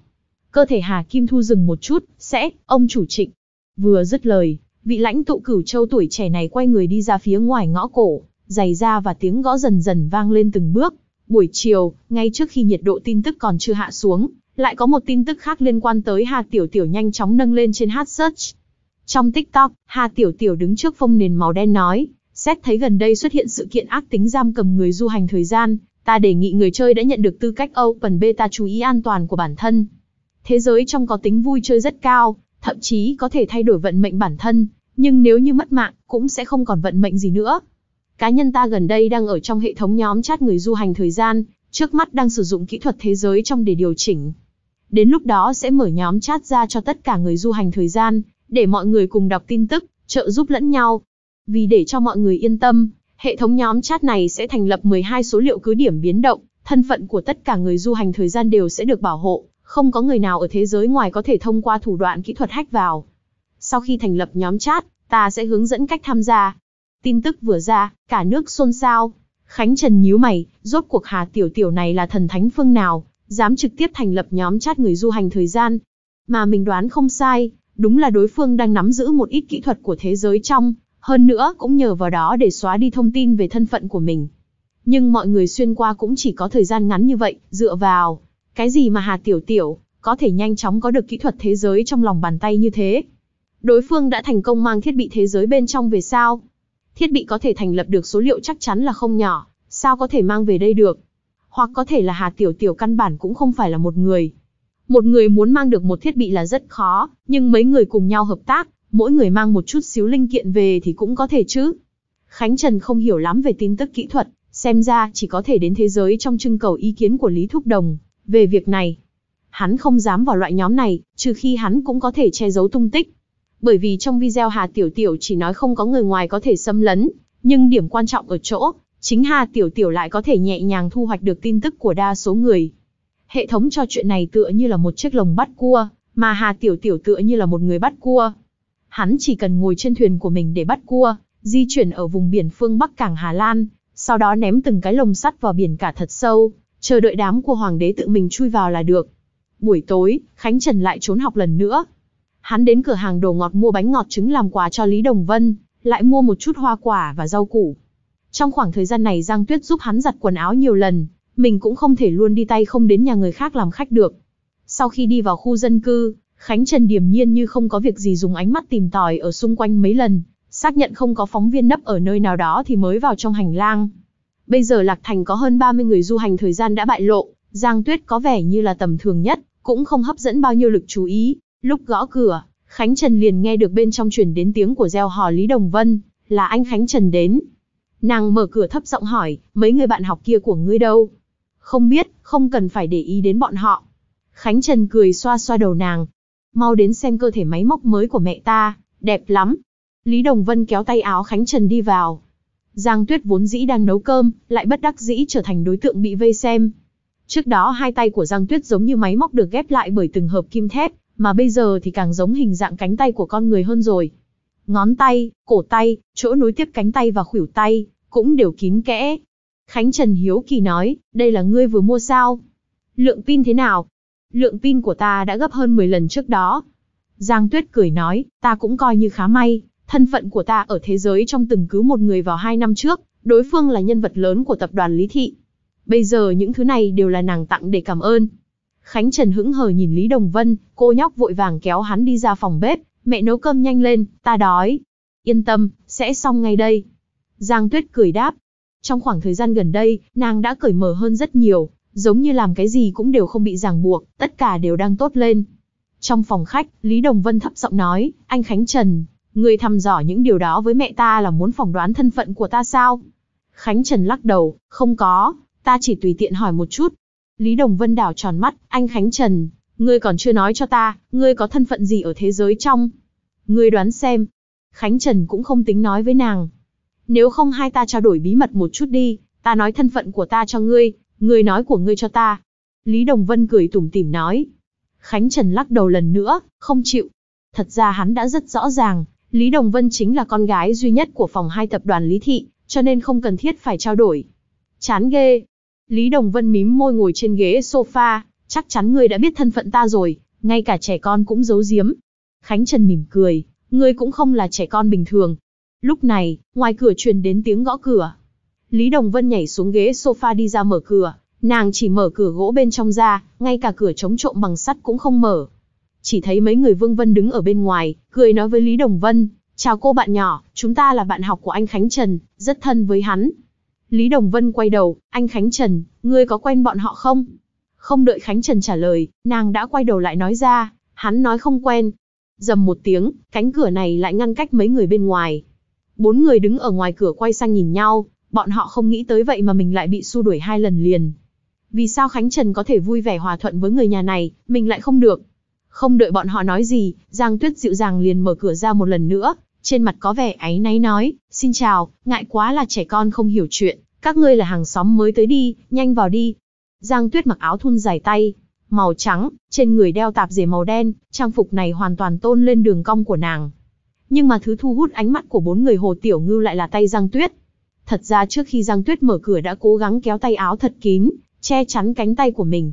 Cơ thể Hà Kim Thu dừng một chút, sẽ, ông chủ trịnh. Vừa dứt lời, vị lãnh tụ cửu châu tuổi trẻ này quay người đi ra phía ngoài ngõ cổ, giày da và tiếng gõ dần dần vang lên từng bước. Buổi chiều, ngay trước khi nhiệt độ tin tức còn chưa hạ xuống, lại có một tin tức khác liên quan tới Hà Tiểu Tiểu nhanh chóng nâng lên trên hot search. Trong TikTok, Hà Tiểu Tiểu đứng trước phông nền màu đen nói, xét thấy gần đây xuất hiện sự kiện ác tính giam cầm người du hành thời gian, ta đề nghị người chơi đã nhận được tư cách Open Beta chú ý an toàn của bản thân. Thế giới trong có tính vui chơi rất cao, thậm chí có thể thay đổi vận mệnh bản thân, nhưng nếu như mất mạng, cũng sẽ không còn vận mệnh gì nữa. Cá nhân ta gần đây đang ở trong hệ thống nhóm chat người du hành thời gian, trước mắt đang sử dụng kỹ thuật thế giới trong để điều chỉnh. Đến lúc đó sẽ mở nhóm chat ra cho tất cả người du hành thời gian, để mọi người cùng đọc tin tức, trợ giúp lẫn nhau. Vì để cho mọi người yên tâm, hệ thống nhóm chat này sẽ thành lập 12 số liệu cứ điểm biến động, thân phận của tất cả người du hành thời gian đều sẽ được bảo hộ, không có người nào ở thế giới ngoài có thể thông qua thủ đoạn kỹ thuật hack vào. Sau khi thành lập nhóm chat, ta sẽ hướng dẫn cách tham gia, Tin tức vừa ra, cả nước xôn xao. Khánh Trần nhíu mày, rốt cuộc Hà Tiểu Tiểu này là thần thánh phương nào, dám trực tiếp thành lập nhóm chat người du hành thời gian. Mà mình đoán không sai, đúng là đối phương đang nắm giữ một ít kỹ thuật của thế giới trong, hơn nữa cũng nhờ vào đó để xóa đi thông tin về thân phận của mình. Nhưng mọi người xuyên qua cũng chỉ có thời gian ngắn như vậy, dựa vào cái gì mà Hà Tiểu Tiểu có thể nhanh chóng có được kỹ thuật thế giới trong lòng bàn tay như thế. Đối phương đã thành công mang thiết bị thế giới bên trong về sao? thiết bị có thể thành lập được số liệu chắc chắn là không nhỏ, sao có thể mang về đây được? Hoặc có thể là Hà Tiểu Tiểu căn bản cũng không phải là một người. Một người muốn mang được một thiết bị là rất khó, nhưng mấy người cùng nhau hợp tác, mỗi người mang một chút xíu linh kiện về thì cũng có thể chứ. Khánh Trần không hiểu lắm về tin tức kỹ thuật, xem ra chỉ có thể đến thế giới trong trưng cầu ý kiến của Lý Thúc Đồng về việc này. Hắn không dám vào loại nhóm này, trừ khi hắn cũng có thể che giấu tung tích bởi vì trong video Hà Tiểu Tiểu chỉ nói không có người ngoài có thể xâm lấn, nhưng điểm quan trọng ở chỗ, chính Hà Tiểu Tiểu lại có thể nhẹ nhàng thu hoạch được tin tức của đa số người. Hệ thống cho chuyện này tựa như là một chiếc lồng bắt cua, mà Hà Tiểu Tiểu tựa như là một người bắt cua. Hắn chỉ cần ngồi trên thuyền của mình để bắt cua, di chuyển ở vùng biển phương Bắc Cảng Hà Lan, sau đó ném từng cái lồng sắt vào biển cả thật sâu, chờ đợi đám của hoàng đế tự mình chui vào là được. Buổi tối, Khánh Trần lại trốn học lần nữa, Hắn đến cửa hàng đồ ngọt mua bánh ngọt trứng làm quà cho Lý Đồng Vân, lại mua một chút hoa quả và rau củ. Trong khoảng thời gian này Giang Tuyết giúp hắn giặt quần áo nhiều lần, mình cũng không thể luôn đi tay không đến nhà người khác làm khách được. Sau khi đi vào khu dân cư, Khánh Trần điềm nhiên như không có việc gì dùng ánh mắt tìm tòi ở xung quanh mấy lần, xác nhận không có phóng viên nấp ở nơi nào đó thì mới vào trong hành lang. Bây giờ Lạc Thành có hơn 30 người du hành thời gian đã bại lộ, Giang Tuyết có vẻ như là tầm thường nhất, cũng không hấp dẫn bao nhiêu lực chú ý, Lúc gõ cửa, Khánh Trần liền nghe được bên trong truyền đến tiếng của gieo hò Lý Đồng Vân, là anh Khánh Trần đến. Nàng mở cửa thấp giọng hỏi, mấy người bạn học kia của ngươi đâu? Không biết, không cần phải để ý đến bọn họ. Khánh Trần cười xoa xoa đầu nàng. Mau đến xem cơ thể máy móc mới của mẹ ta, đẹp lắm. Lý Đồng Vân kéo tay áo Khánh Trần đi vào. Giang Tuyết vốn dĩ đang nấu cơm, lại bất đắc dĩ trở thành đối tượng bị vây xem. Trước đó hai tay của Giang Tuyết giống như máy móc được ghép lại bởi từng hợp kim thép, mà bây giờ thì càng giống hình dạng cánh tay của con người hơn rồi. Ngón tay, cổ tay, chỗ nối tiếp cánh tay và khuỷu tay, cũng đều kín kẽ. Khánh Trần Hiếu Kỳ nói, đây là ngươi vừa mua sao? Lượng pin thế nào? Lượng pin của ta đã gấp hơn 10 lần trước đó. Giang Tuyết cười nói, ta cũng coi như khá may, thân phận của ta ở thế giới trong từng cứu một người vào hai năm trước, đối phương là nhân vật lớn của tập đoàn Lý Thị. Bây giờ những thứ này đều là nàng tặng để cảm ơn. Khánh Trần hững hờ nhìn Lý Đồng Vân, cô nhóc vội vàng kéo hắn đi ra phòng bếp, mẹ nấu cơm nhanh lên, ta đói. Yên tâm, sẽ xong ngay đây. Giang Tuyết cười đáp. Trong khoảng thời gian gần đây, nàng đã cởi mở hơn rất nhiều, giống như làm cái gì cũng đều không bị ràng buộc, tất cả đều đang tốt lên. Trong phòng khách, Lý Đồng Vân thấp giọng nói, anh Khánh Trần, người thăm dò những điều đó với mẹ ta là muốn phỏng đoán thân phận của ta sao? Khánh Trần lắc đầu, không có, ta chỉ tùy tiện hỏi một chút, Lý Đồng Vân đảo tròn mắt, anh Khánh Trần, ngươi còn chưa nói cho ta, ngươi có thân phận gì ở thế giới trong? Ngươi đoán xem. Khánh Trần cũng không tính nói với nàng. Nếu không hai ta trao đổi bí mật một chút đi, ta nói thân phận của ta cho ngươi, ngươi nói của ngươi cho ta. Lý Đồng Vân cười tủm tỉm nói. Khánh Trần lắc đầu lần nữa, không chịu. Thật ra hắn đã rất rõ ràng, Lý Đồng Vân chính là con gái duy nhất của phòng hai tập đoàn Lý Thị, cho nên không cần thiết phải trao đổi. Chán ghê, Lý Đồng Vân mím môi ngồi trên ghế sofa, chắc chắn ngươi đã biết thân phận ta rồi, ngay cả trẻ con cũng giấu giếm. Khánh Trần mỉm cười, ngươi cũng không là trẻ con bình thường. Lúc này, ngoài cửa truyền đến tiếng gõ cửa. Lý Đồng Vân nhảy xuống ghế sofa đi ra mở cửa, nàng chỉ mở cửa gỗ bên trong ra, ngay cả cửa chống trộm bằng sắt cũng không mở. Chỉ thấy mấy người Vương Vân đứng ở bên ngoài, cười nói với Lý Đồng Vân, chào cô bạn nhỏ, chúng ta là bạn học của anh Khánh Trần, rất thân với hắn. Lý Đồng Vân quay đầu, anh Khánh Trần, ngươi có quen bọn họ không? Không đợi Khánh Trần trả lời, nàng đã quay đầu lại nói ra, hắn nói không quen. Dầm một tiếng, cánh cửa này lại ngăn cách mấy người bên ngoài. Bốn người đứng ở ngoài cửa quay sang nhìn nhau, bọn họ không nghĩ tới vậy mà mình lại bị xua đuổi hai lần liền. Vì sao Khánh Trần có thể vui vẻ hòa thuận với người nhà này, mình lại không được? Không đợi bọn họ nói gì, Giang Tuyết dịu dàng liền mở cửa ra một lần nữa, trên mặt có vẻ áy náy nói, xin chào, ngại quá là trẻ con không hiểu chuyện, các ngươi là hàng xóm mới tới đi, nhanh vào đi. Giang Tuyết mặc áo thun dài tay, màu trắng, trên người đeo tạp dề màu đen, trang phục này hoàn toàn tôn lên đường cong của nàng. Nhưng mà thứ thu hút ánh mắt của bốn người Hồ Tiểu Ngưu lại là tay Giang Tuyết. Thật ra trước khi Giang Tuyết mở cửa đã cố gắng kéo tay áo thật kín, che chắn cánh tay của mình.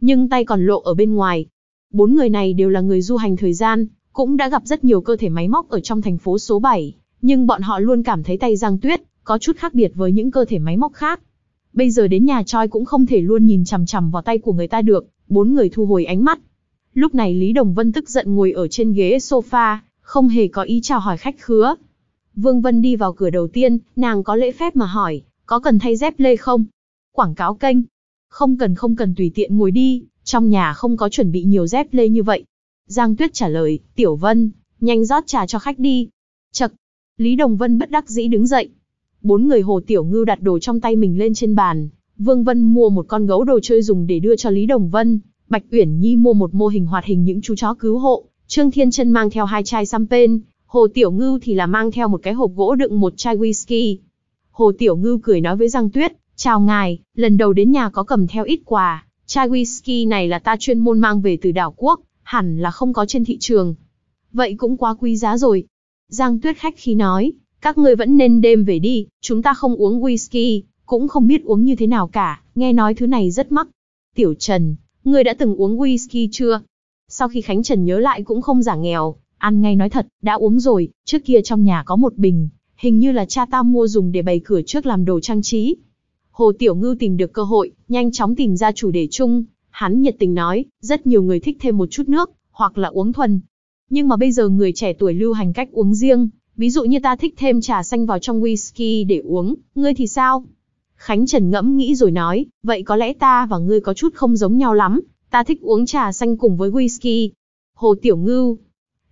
Nhưng tay còn lộ ở bên ngoài. Bốn người này đều là người du hành thời gian, cũng đã gặp rất nhiều cơ thể máy móc ở trong thành phố số 7, nhưng bọn họ luôn cảm thấy tay Giang Tuyết có chút khác biệt với những cơ thể máy móc khác. Bây giờ đến nhà Choi cũng không thể luôn nhìn chằm chằm vào tay của người ta được, bốn người thu hồi ánh mắt. Lúc này Lý Đồng Vân tức giận ngồi ở trên ghế sofa, không hề có ý chào hỏi khách khứa. Vương Vân đi vào cửa đầu tiên, nàng có lễ phép mà hỏi, có cần thay dép lê không? Quảng cáo kênh. Không cần không cần tùy tiện ngồi đi, trong nhà không có chuẩn bị nhiều dép lê như vậy, Giang Tuyết trả lời, Tiểu Vân, nhanh rót trà cho khách đi. Chật, Lý Đồng Vân bất đắc dĩ đứng dậy. Bốn người Hồ Tiểu Ngưu đặt đồ trong tay mình lên trên bàn. Vương Vân mua một con gấu đồ chơi dùng để đưa cho Lý Đồng Vân. Bạch Uyển Nhi mua một mô hình hoạt hình những chú chó cứu hộ. Trương Thiên Trân mang theo hai chai champagne. Hồ Tiểu Ngưu thì là mang theo một cái hộp gỗ đựng một chai whisky. Hồ Tiểu Ngưu cười nói với Giang Tuyết, chào ngài, lần đầu đến nhà có cầm theo ít quà. Chai whisky này là ta chuyên môn mang về từ đảo quốc, hẳn là không có trên thị trường. Vậy cũng quá quý giá rồi. Giang Tuyết khách khi nói, các ngươi vẫn nên đêm về đi, chúng ta không uống whisky, cũng không biết uống như thế nào cả, nghe nói thứ này rất mắc. Tiểu Trần, người đã từng uống whisky chưa? Sau khi Khánh Trần nhớ lại cũng không giả nghèo, ăn ngay nói thật, đã uống rồi, trước kia trong nhà có một bình, hình như là cha ta mua dùng để bày cửa trước làm đồ trang trí. Hồ Tiểu Ngư tìm được cơ hội, nhanh chóng tìm ra chủ đề chung, Hắn nhiệt tình nói, rất nhiều người thích thêm một chút nước, hoặc là uống thuần. Nhưng mà bây giờ người trẻ tuổi lưu hành cách uống riêng, ví dụ như ta thích thêm trà xanh vào trong whisky để uống, ngươi thì sao? Khánh Trần ngẫm nghĩ rồi nói, vậy có lẽ ta và ngươi có chút không giống nhau lắm, ta thích uống trà xanh cùng với whisky. Hồ Tiểu Ngưu,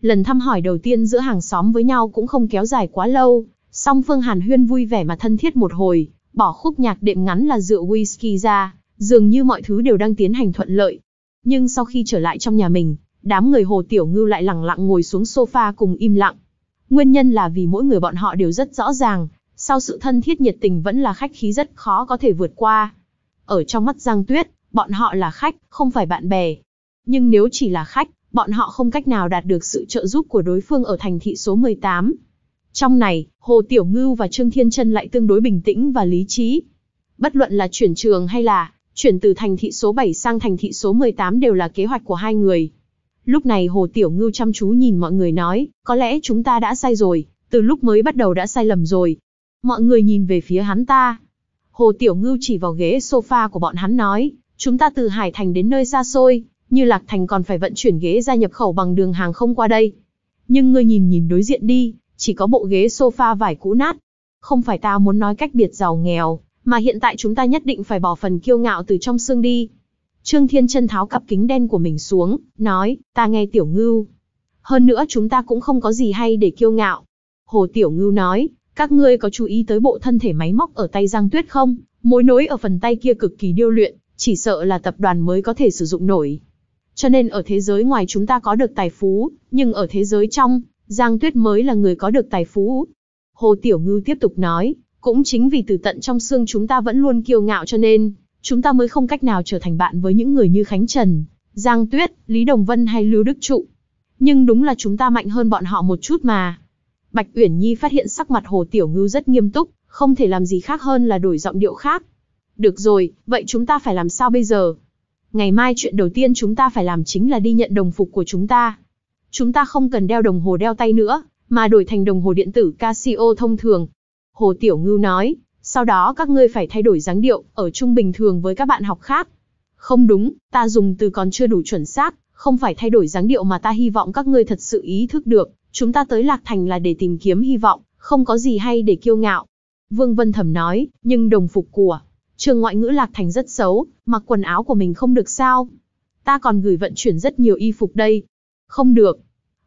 lần thăm hỏi đầu tiên giữa hàng xóm với nhau cũng không kéo dài quá lâu, song Phương Hàn Huyên vui vẻ mà thân thiết một hồi, bỏ khúc nhạc đệm ngắn là rượu whisky ra, Dường như mọi thứ đều đang tiến hành thuận lợi. Nhưng sau khi trở lại trong nhà mình, đám người Hồ Tiểu Ngưu lại lẳng lặng ngồi xuống sofa cùng im lặng. Nguyên nhân là vì mỗi người bọn họ đều rất rõ ràng, sau sự thân thiết nhiệt tình vẫn là khách khí rất khó có thể vượt qua. Ở trong mắt Giang Tuyết, bọn họ là khách, không phải bạn bè. Nhưng nếu chỉ là khách, bọn họ không cách nào đạt được sự trợ giúp của đối phương ở thành thị số 18. Trong này, Hồ Tiểu Ngưu và Trương Thiên Trân lại tương đối bình tĩnh và lý trí. Bất luận là chuyển trường hay là Chuyển từ thành thị số 7 sang thành thị số 18 đều là kế hoạch của hai người. Lúc này Hồ Tiểu Ngưu chăm chú nhìn mọi người nói, có lẽ chúng ta đã sai rồi, từ lúc mới bắt đầu đã sai lầm rồi. Mọi người nhìn về phía hắn ta. Hồ Tiểu Ngưu chỉ vào ghế sofa của bọn hắn nói, chúng ta từ Hải Thành đến nơi xa xôi, như Lạc Thành còn phải vận chuyển ghế ra nhập khẩu bằng đường hàng không qua đây. Nhưng ngươi nhìn nhìn đối diện đi, chỉ có bộ ghế sofa vải cũ nát. Không phải ta muốn nói cách biệt giàu nghèo, mà hiện tại chúng ta nhất định phải bỏ phần kiêu ngạo từ trong xương đi. Trương Thiên Trân tháo cặp kính đen của mình xuống, nói, ta nghe Tiểu Ngưu. Hơn nữa chúng ta cũng không có gì hay để kiêu ngạo. Hồ Tiểu Ngưu nói, các ngươi có chú ý tới bộ thân thể máy móc ở tay Giang Tuyết không? Mối nối ở phần tay kia cực kỳ điêu luyện, chỉ sợ là tập đoàn mới có thể sử dụng nổi. Cho nên ở thế giới ngoài chúng ta có được tài phú, nhưng ở thế giới trong, Giang Tuyết mới là người có được tài phú. Hồ Tiểu Ngưu tiếp tục nói, cũng chính vì từ tận trong xương chúng ta vẫn luôn kiêu ngạo cho nên, chúng ta mới không cách nào trở thành bạn với những người như Khánh Trần, Giang Tuyết, Lý Đồng Vân hay Lưu Đức Trụ. Nhưng đúng là chúng ta mạnh hơn bọn họ một chút mà. Bạch Uyển Nhi phát hiện sắc mặt Hồ Tiểu Ngưu rất nghiêm túc, không thể làm gì khác hơn là đổi giọng điệu khác. Được rồi, vậy chúng ta phải làm sao bây giờ? Ngày mai chuyện đầu tiên chúng ta phải làm chính là đi nhận đồng phục của chúng ta. Chúng ta không cần đeo đồng hồ đeo tay nữa, mà đổi thành đồng hồ điện tử Casio thông thường, Hồ Tiểu Ngưu nói, sau đó các ngươi phải thay đổi dáng điệu, ở chung bình thường với các bạn học khác. Không đúng, ta dùng từ còn chưa đủ chuẩn xác, không phải thay đổi dáng điệu mà ta hy vọng các ngươi thật sự ý thức được, chúng ta tới Lạc Thành là để tìm kiếm hy vọng, không có gì hay để kiêu ngạo. Vương Vân Thẩm nói, nhưng đồng phục của trường ngoại ngữ Lạc Thành rất xấu, mặc quần áo của mình không được sao. Ta còn gửi vận chuyển rất nhiều y phục đây. Không được.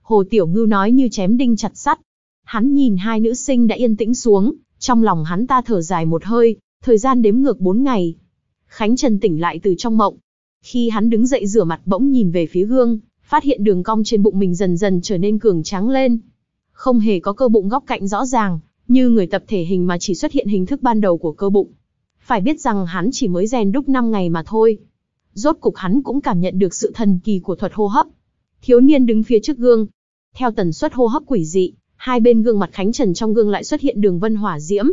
Hồ Tiểu Ngưu nói như chém đinh chặt sắt, Hắn nhìn hai nữ sinh đã yên tĩnh xuống, trong lòng hắn ta thở dài một hơi, thời gian đếm ngược bốn ngày. Khánh Trần tỉnh lại từ trong mộng. Khi hắn đứng dậy rửa mặt bỗng nhìn về phía gương, phát hiện đường cong trên bụng mình dần dần trở nên cường tráng lên. Không hề có cơ bụng góc cạnh rõ ràng, như người tập thể hình mà chỉ xuất hiện hình thức ban đầu của cơ bụng. Phải biết rằng hắn chỉ mới rèn đúc 5 ngày mà thôi. Rốt cục hắn cũng cảm nhận được sự thần kỳ của thuật hô hấp. Thiếu niên đứng phía trước gương. Theo tần suất hô hấp quỷ dị, hai bên gương mặt Khánh Trần trong gương lại xuất hiện đường vân hỏa diễm.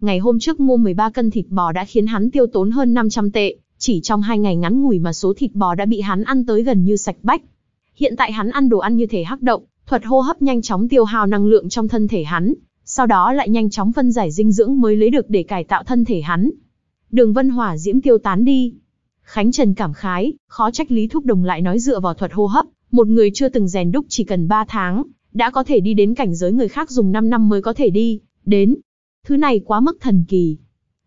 Ngày hôm trước mua 13 cân thịt bò đã khiến hắn tiêu tốn hơn 500 tệ, chỉ trong hai ngày ngắn ngủi mà số thịt bò đã bị hắn ăn tới gần như sạch bách. Hiện tại hắn ăn đồ ăn như thể hắc động, thuật hô hấp nhanh chóng tiêu hao năng lượng trong thân thể hắn, sau đó lại nhanh chóng phân giải dinh dưỡng mới lấy được để cải tạo thân thể hắn. Đường vân hỏa diễm tiêu tán đi. Khánh Trần cảm khái, khó trách Lý Thúc Đồng lại nói dựa vào thuật hô hấp, một người chưa từng rèn đúc chỉ cần 3 tháng, đã có thể đi đến cảnh giới người khác dùng 5 năm mới có thể đi, đến. Thứ này quá mức thần kỳ.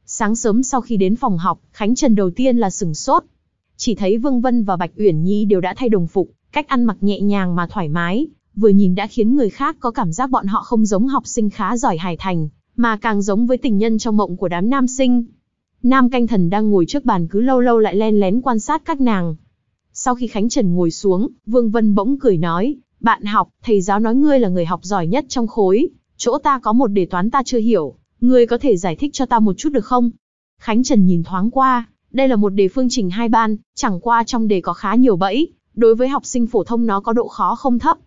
Sáng sớm sau khi đến phòng học, Khánh Trần đầu tiên là sửng sốt. Chỉ thấy Vương Vân và Bạch Uyển Nhi đều đã thay đồng phục, cách ăn mặc nhẹ nhàng mà thoải mái, vừa nhìn đã khiến người khác có cảm giác bọn họ không giống học sinh khá giỏi hải thành, mà càng giống với tình nhân trong mộng của đám nam sinh. Nam canh thần đang ngồi trước bàn cứ lâu lâu lại len lén quan sát các nàng. Sau khi Khánh Trần ngồi xuống, Vương Vân bỗng cười nói, bạn học, thầy giáo nói ngươi là người học giỏi nhất trong khối, chỗ ta có một đề toán ta chưa hiểu, ngươi có thể giải thích cho ta một chút được không? Khánh Trần nhìn thoáng qua, đây là một đề phương trình hai ban, chẳng qua trong đề có khá nhiều bẫy, đối với học sinh phổ thông nó có độ khó không thấp.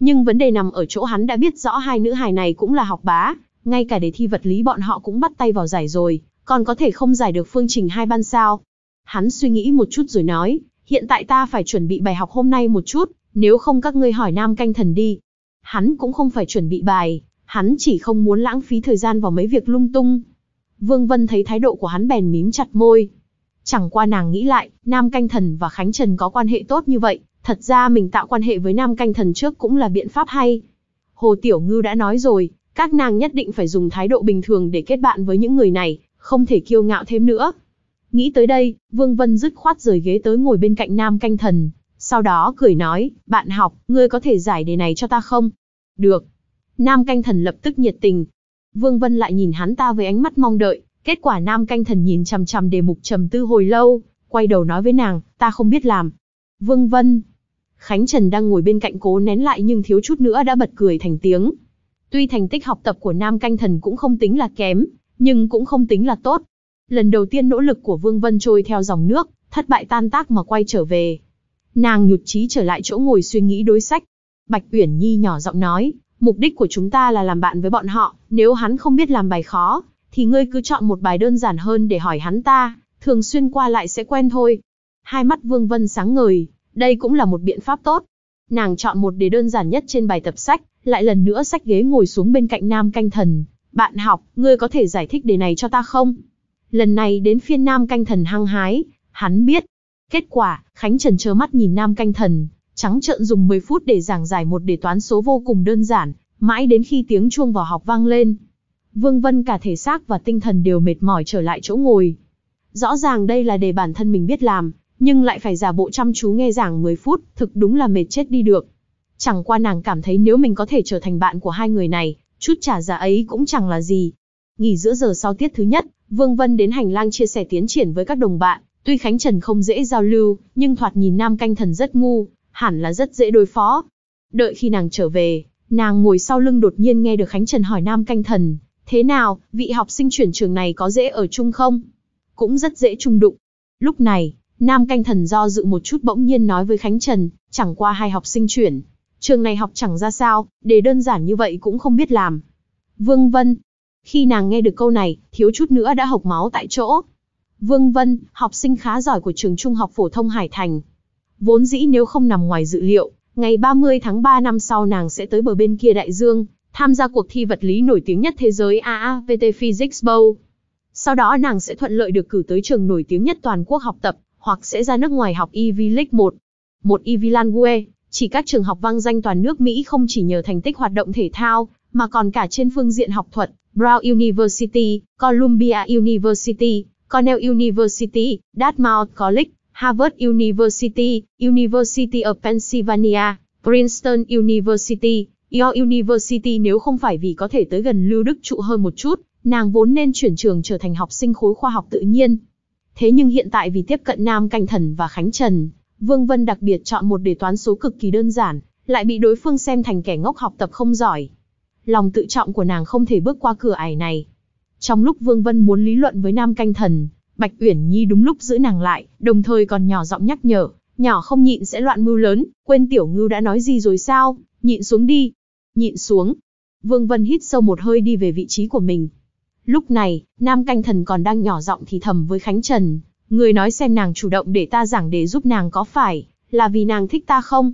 Nhưng vấn đề nằm ở chỗ hắn đã biết rõ hai nữ hài này cũng là học bá, ngay cả đề thi vật lý bọn họ cũng bắt tay vào giải rồi, còn có thể không giải được phương trình hai ban sao. Hắn suy nghĩ một chút rồi nói, hiện tại ta phải chuẩn bị bài học hôm nay một chút, nếu không các ngươi hỏi nam canh thần đi. Hắn cũng không phải chuẩn bị bài, hắn chỉ không muốn lãng phí thời gian vào mấy việc lung tung. Vương Vân thấy thái độ của hắn bèn mím chặt môi. Chẳng qua nàng nghĩ lại, Nam Canh Thần và Khánh Trần có quan hệ tốt như vậy, thật ra mình tạo quan hệ với Nam Canh Thần trước cũng là biện pháp hay. Hồ Tiểu Ngư đã nói rồi, các nàng nhất định phải dùng thái độ bình thường để kết bạn với những người này, không thể kiêu ngạo thêm nữa. Nghĩ tới đây, Vương Vân dứt khoát rời ghế tới ngồi bên cạnh Nam Canh Thần, sau đó cười nói, bạn học, ngươi có thể giải đề này cho ta không? Được. Nam canh thần lập tức nhiệt tình. Vương Vân lại nhìn hắn ta với ánh mắt mong đợi. Kết quả nam canh thần nhìn chằm chằm đề mục trầm tư hồi lâu, quay đầu nói với nàng, ta không biết làm. Vương Vân. Khánh Trần đang ngồi bên cạnh cố nén lại nhưng thiếu chút nữa đã bật cười thành tiếng. Tuy thành tích học tập của nam canh thần cũng không tính là kém, nhưng cũng không tính là tốt. Lần đầu tiên nỗ lực của Vương Vân trôi theo dòng nước, thất bại tan tác mà quay trở về, Nàng nhụt chí trở lại chỗ ngồi suy nghĩ đối sách. Bạch Uyển Nhi nhỏ giọng nói, mục đích của chúng ta là làm bạn với bọn họ, nếu hắn không biết làm bài khó, thì ngươi cứ chọn một bài đơn giản hơn để hỏi hắn ta, thường xuyên qua lại sẽ quen thôi. Hai mắt Vương Vân sáng ngời, đây cũng là một biện pháp tốt. Nàng chọn một đề đơn giản nhất trên bài tập sách, lại lần nữa sách ghế ngồi xuống bên cạnh Nam Canh Thần. Bạn học, ngươi có thể giải thích đề này cho ta không? Lần này đến phiên Nam Canh Thần hăng hái, hắn biết, Kết quả, Khánh Trần chớ mắt nhìn Nam Canh Thần, trắng trợn dùng 10 phút để giảng giải một đề toán số vô cùng đơn giản, mãi đến khi tiếng chuông vào học vang lên. Vương Vân cả thể xác và tinh thần đều mệt mỏi trở lại chỗ ngồi. Rõ ràng đây là đề bản thân mình biết làm, nhưng lại phải giả bộ chăm chú nghe giảng 10 phút, thực đúng là mệt chết đi được. Chẳng qua nàng cảm thấy nếu mình có thể trở thành bạn của hai người này, chút trả giá ấy cũng chẳng là gì. Nghỉ giữa giờ sau tiết thứ nhất, Vương Vân đến hành lang chia sẻ tiến triển với các đồng bạn. Tuy Khánh Trần không dễ giao lưu, nhưng thoạt nhìn nam canh thần rất ngu, hẳn là rất dễ đối phó. Đợi khi nàng trở về, nàng ngồi sau lưng đột nhiên nghe được Khánh Trần hỏi nam canh thần, thế nào, vị học sinh chuyển trường này có dễ ở chung không? Cũng rất dễ chung đụng. Lúc này, nam canh thần do dự một chút bỗng nhiên nói với Khánh Trần, chẳng qua hai học sinh chuyển. Trường này học chẳng ra sao, để đơn giản như vậy cũng không biết làm. Vương Vân. Khi nàng nghe được câu này, thiếu chút nữa đã hộc máu tại chỗ. Vương Vân, học sinh khá giỏi của trường trung học phổ thông Hải Thành. Vốn dĩ nếu không nằm ngoài dự liệu, ngày 30 tháng 3 năm sau nàng sẽ tới bờ bên kia đại dương, tham gia cuộc thi vật lý nổi tiếng nhất thế giới AAVT Physics Bowl. Sau đó nàng sẽ thuận lợi được cử tới trường nổi tiếng nhất toàn quốc học tập, hoặc sẽ ra nước ngoài học Ivy e League 1. Một Ivy e Langue, chỉ các trường học vang danh toàn nước Mỹ không chỉ nhờ thành tích hoạt động thể thao, mà còn cả trên phương diện học thuật, Brown University, Columbia University, Cornell University, Dartmouth College, Harvard University, University of Pennsylvania, Princeton University, Yale University nếu không phải vì có thể tới gần Lưu Đức Trụ hơn một chút, nàng vốn nên chuyển trường trở thành học sinh khối khoa học tự nhiên. Thế nhưng hiện tại vì tiếp cận Nam Canh Thần và Khánh Trần, Vương Vân đặc biệt chọn một đề toán số cực kỳ đơn giản, lại bị đối phương xem thành kẻ ngốc học tập không giỏi. Lòng tự trọng của nàng không thể bước qua cửa ải này. Trong lúc Vương Vân muốn lý luận với Nam Canh Thần, Bạch Uyển Nhi đúng lúc giữ nàng lại, đồng thời còn nhỏ giọng nhắc nhở, nhỏ không nhịn sẽ loạn mưu lớn, quên tiểu ngưu đã nói gì rồi sao, nhịn xuống đi. Nhịn xuống. Vương Vân hít sâu một hơi đi về vị trí của mình. Lúc này, Nam Canh Thần còn đang nhỏ giọng thì thầm với Khánh Trần, người nói xem nàng chủ động để ta giảng để giúp nàng có phải, là vì nàng thích ta không?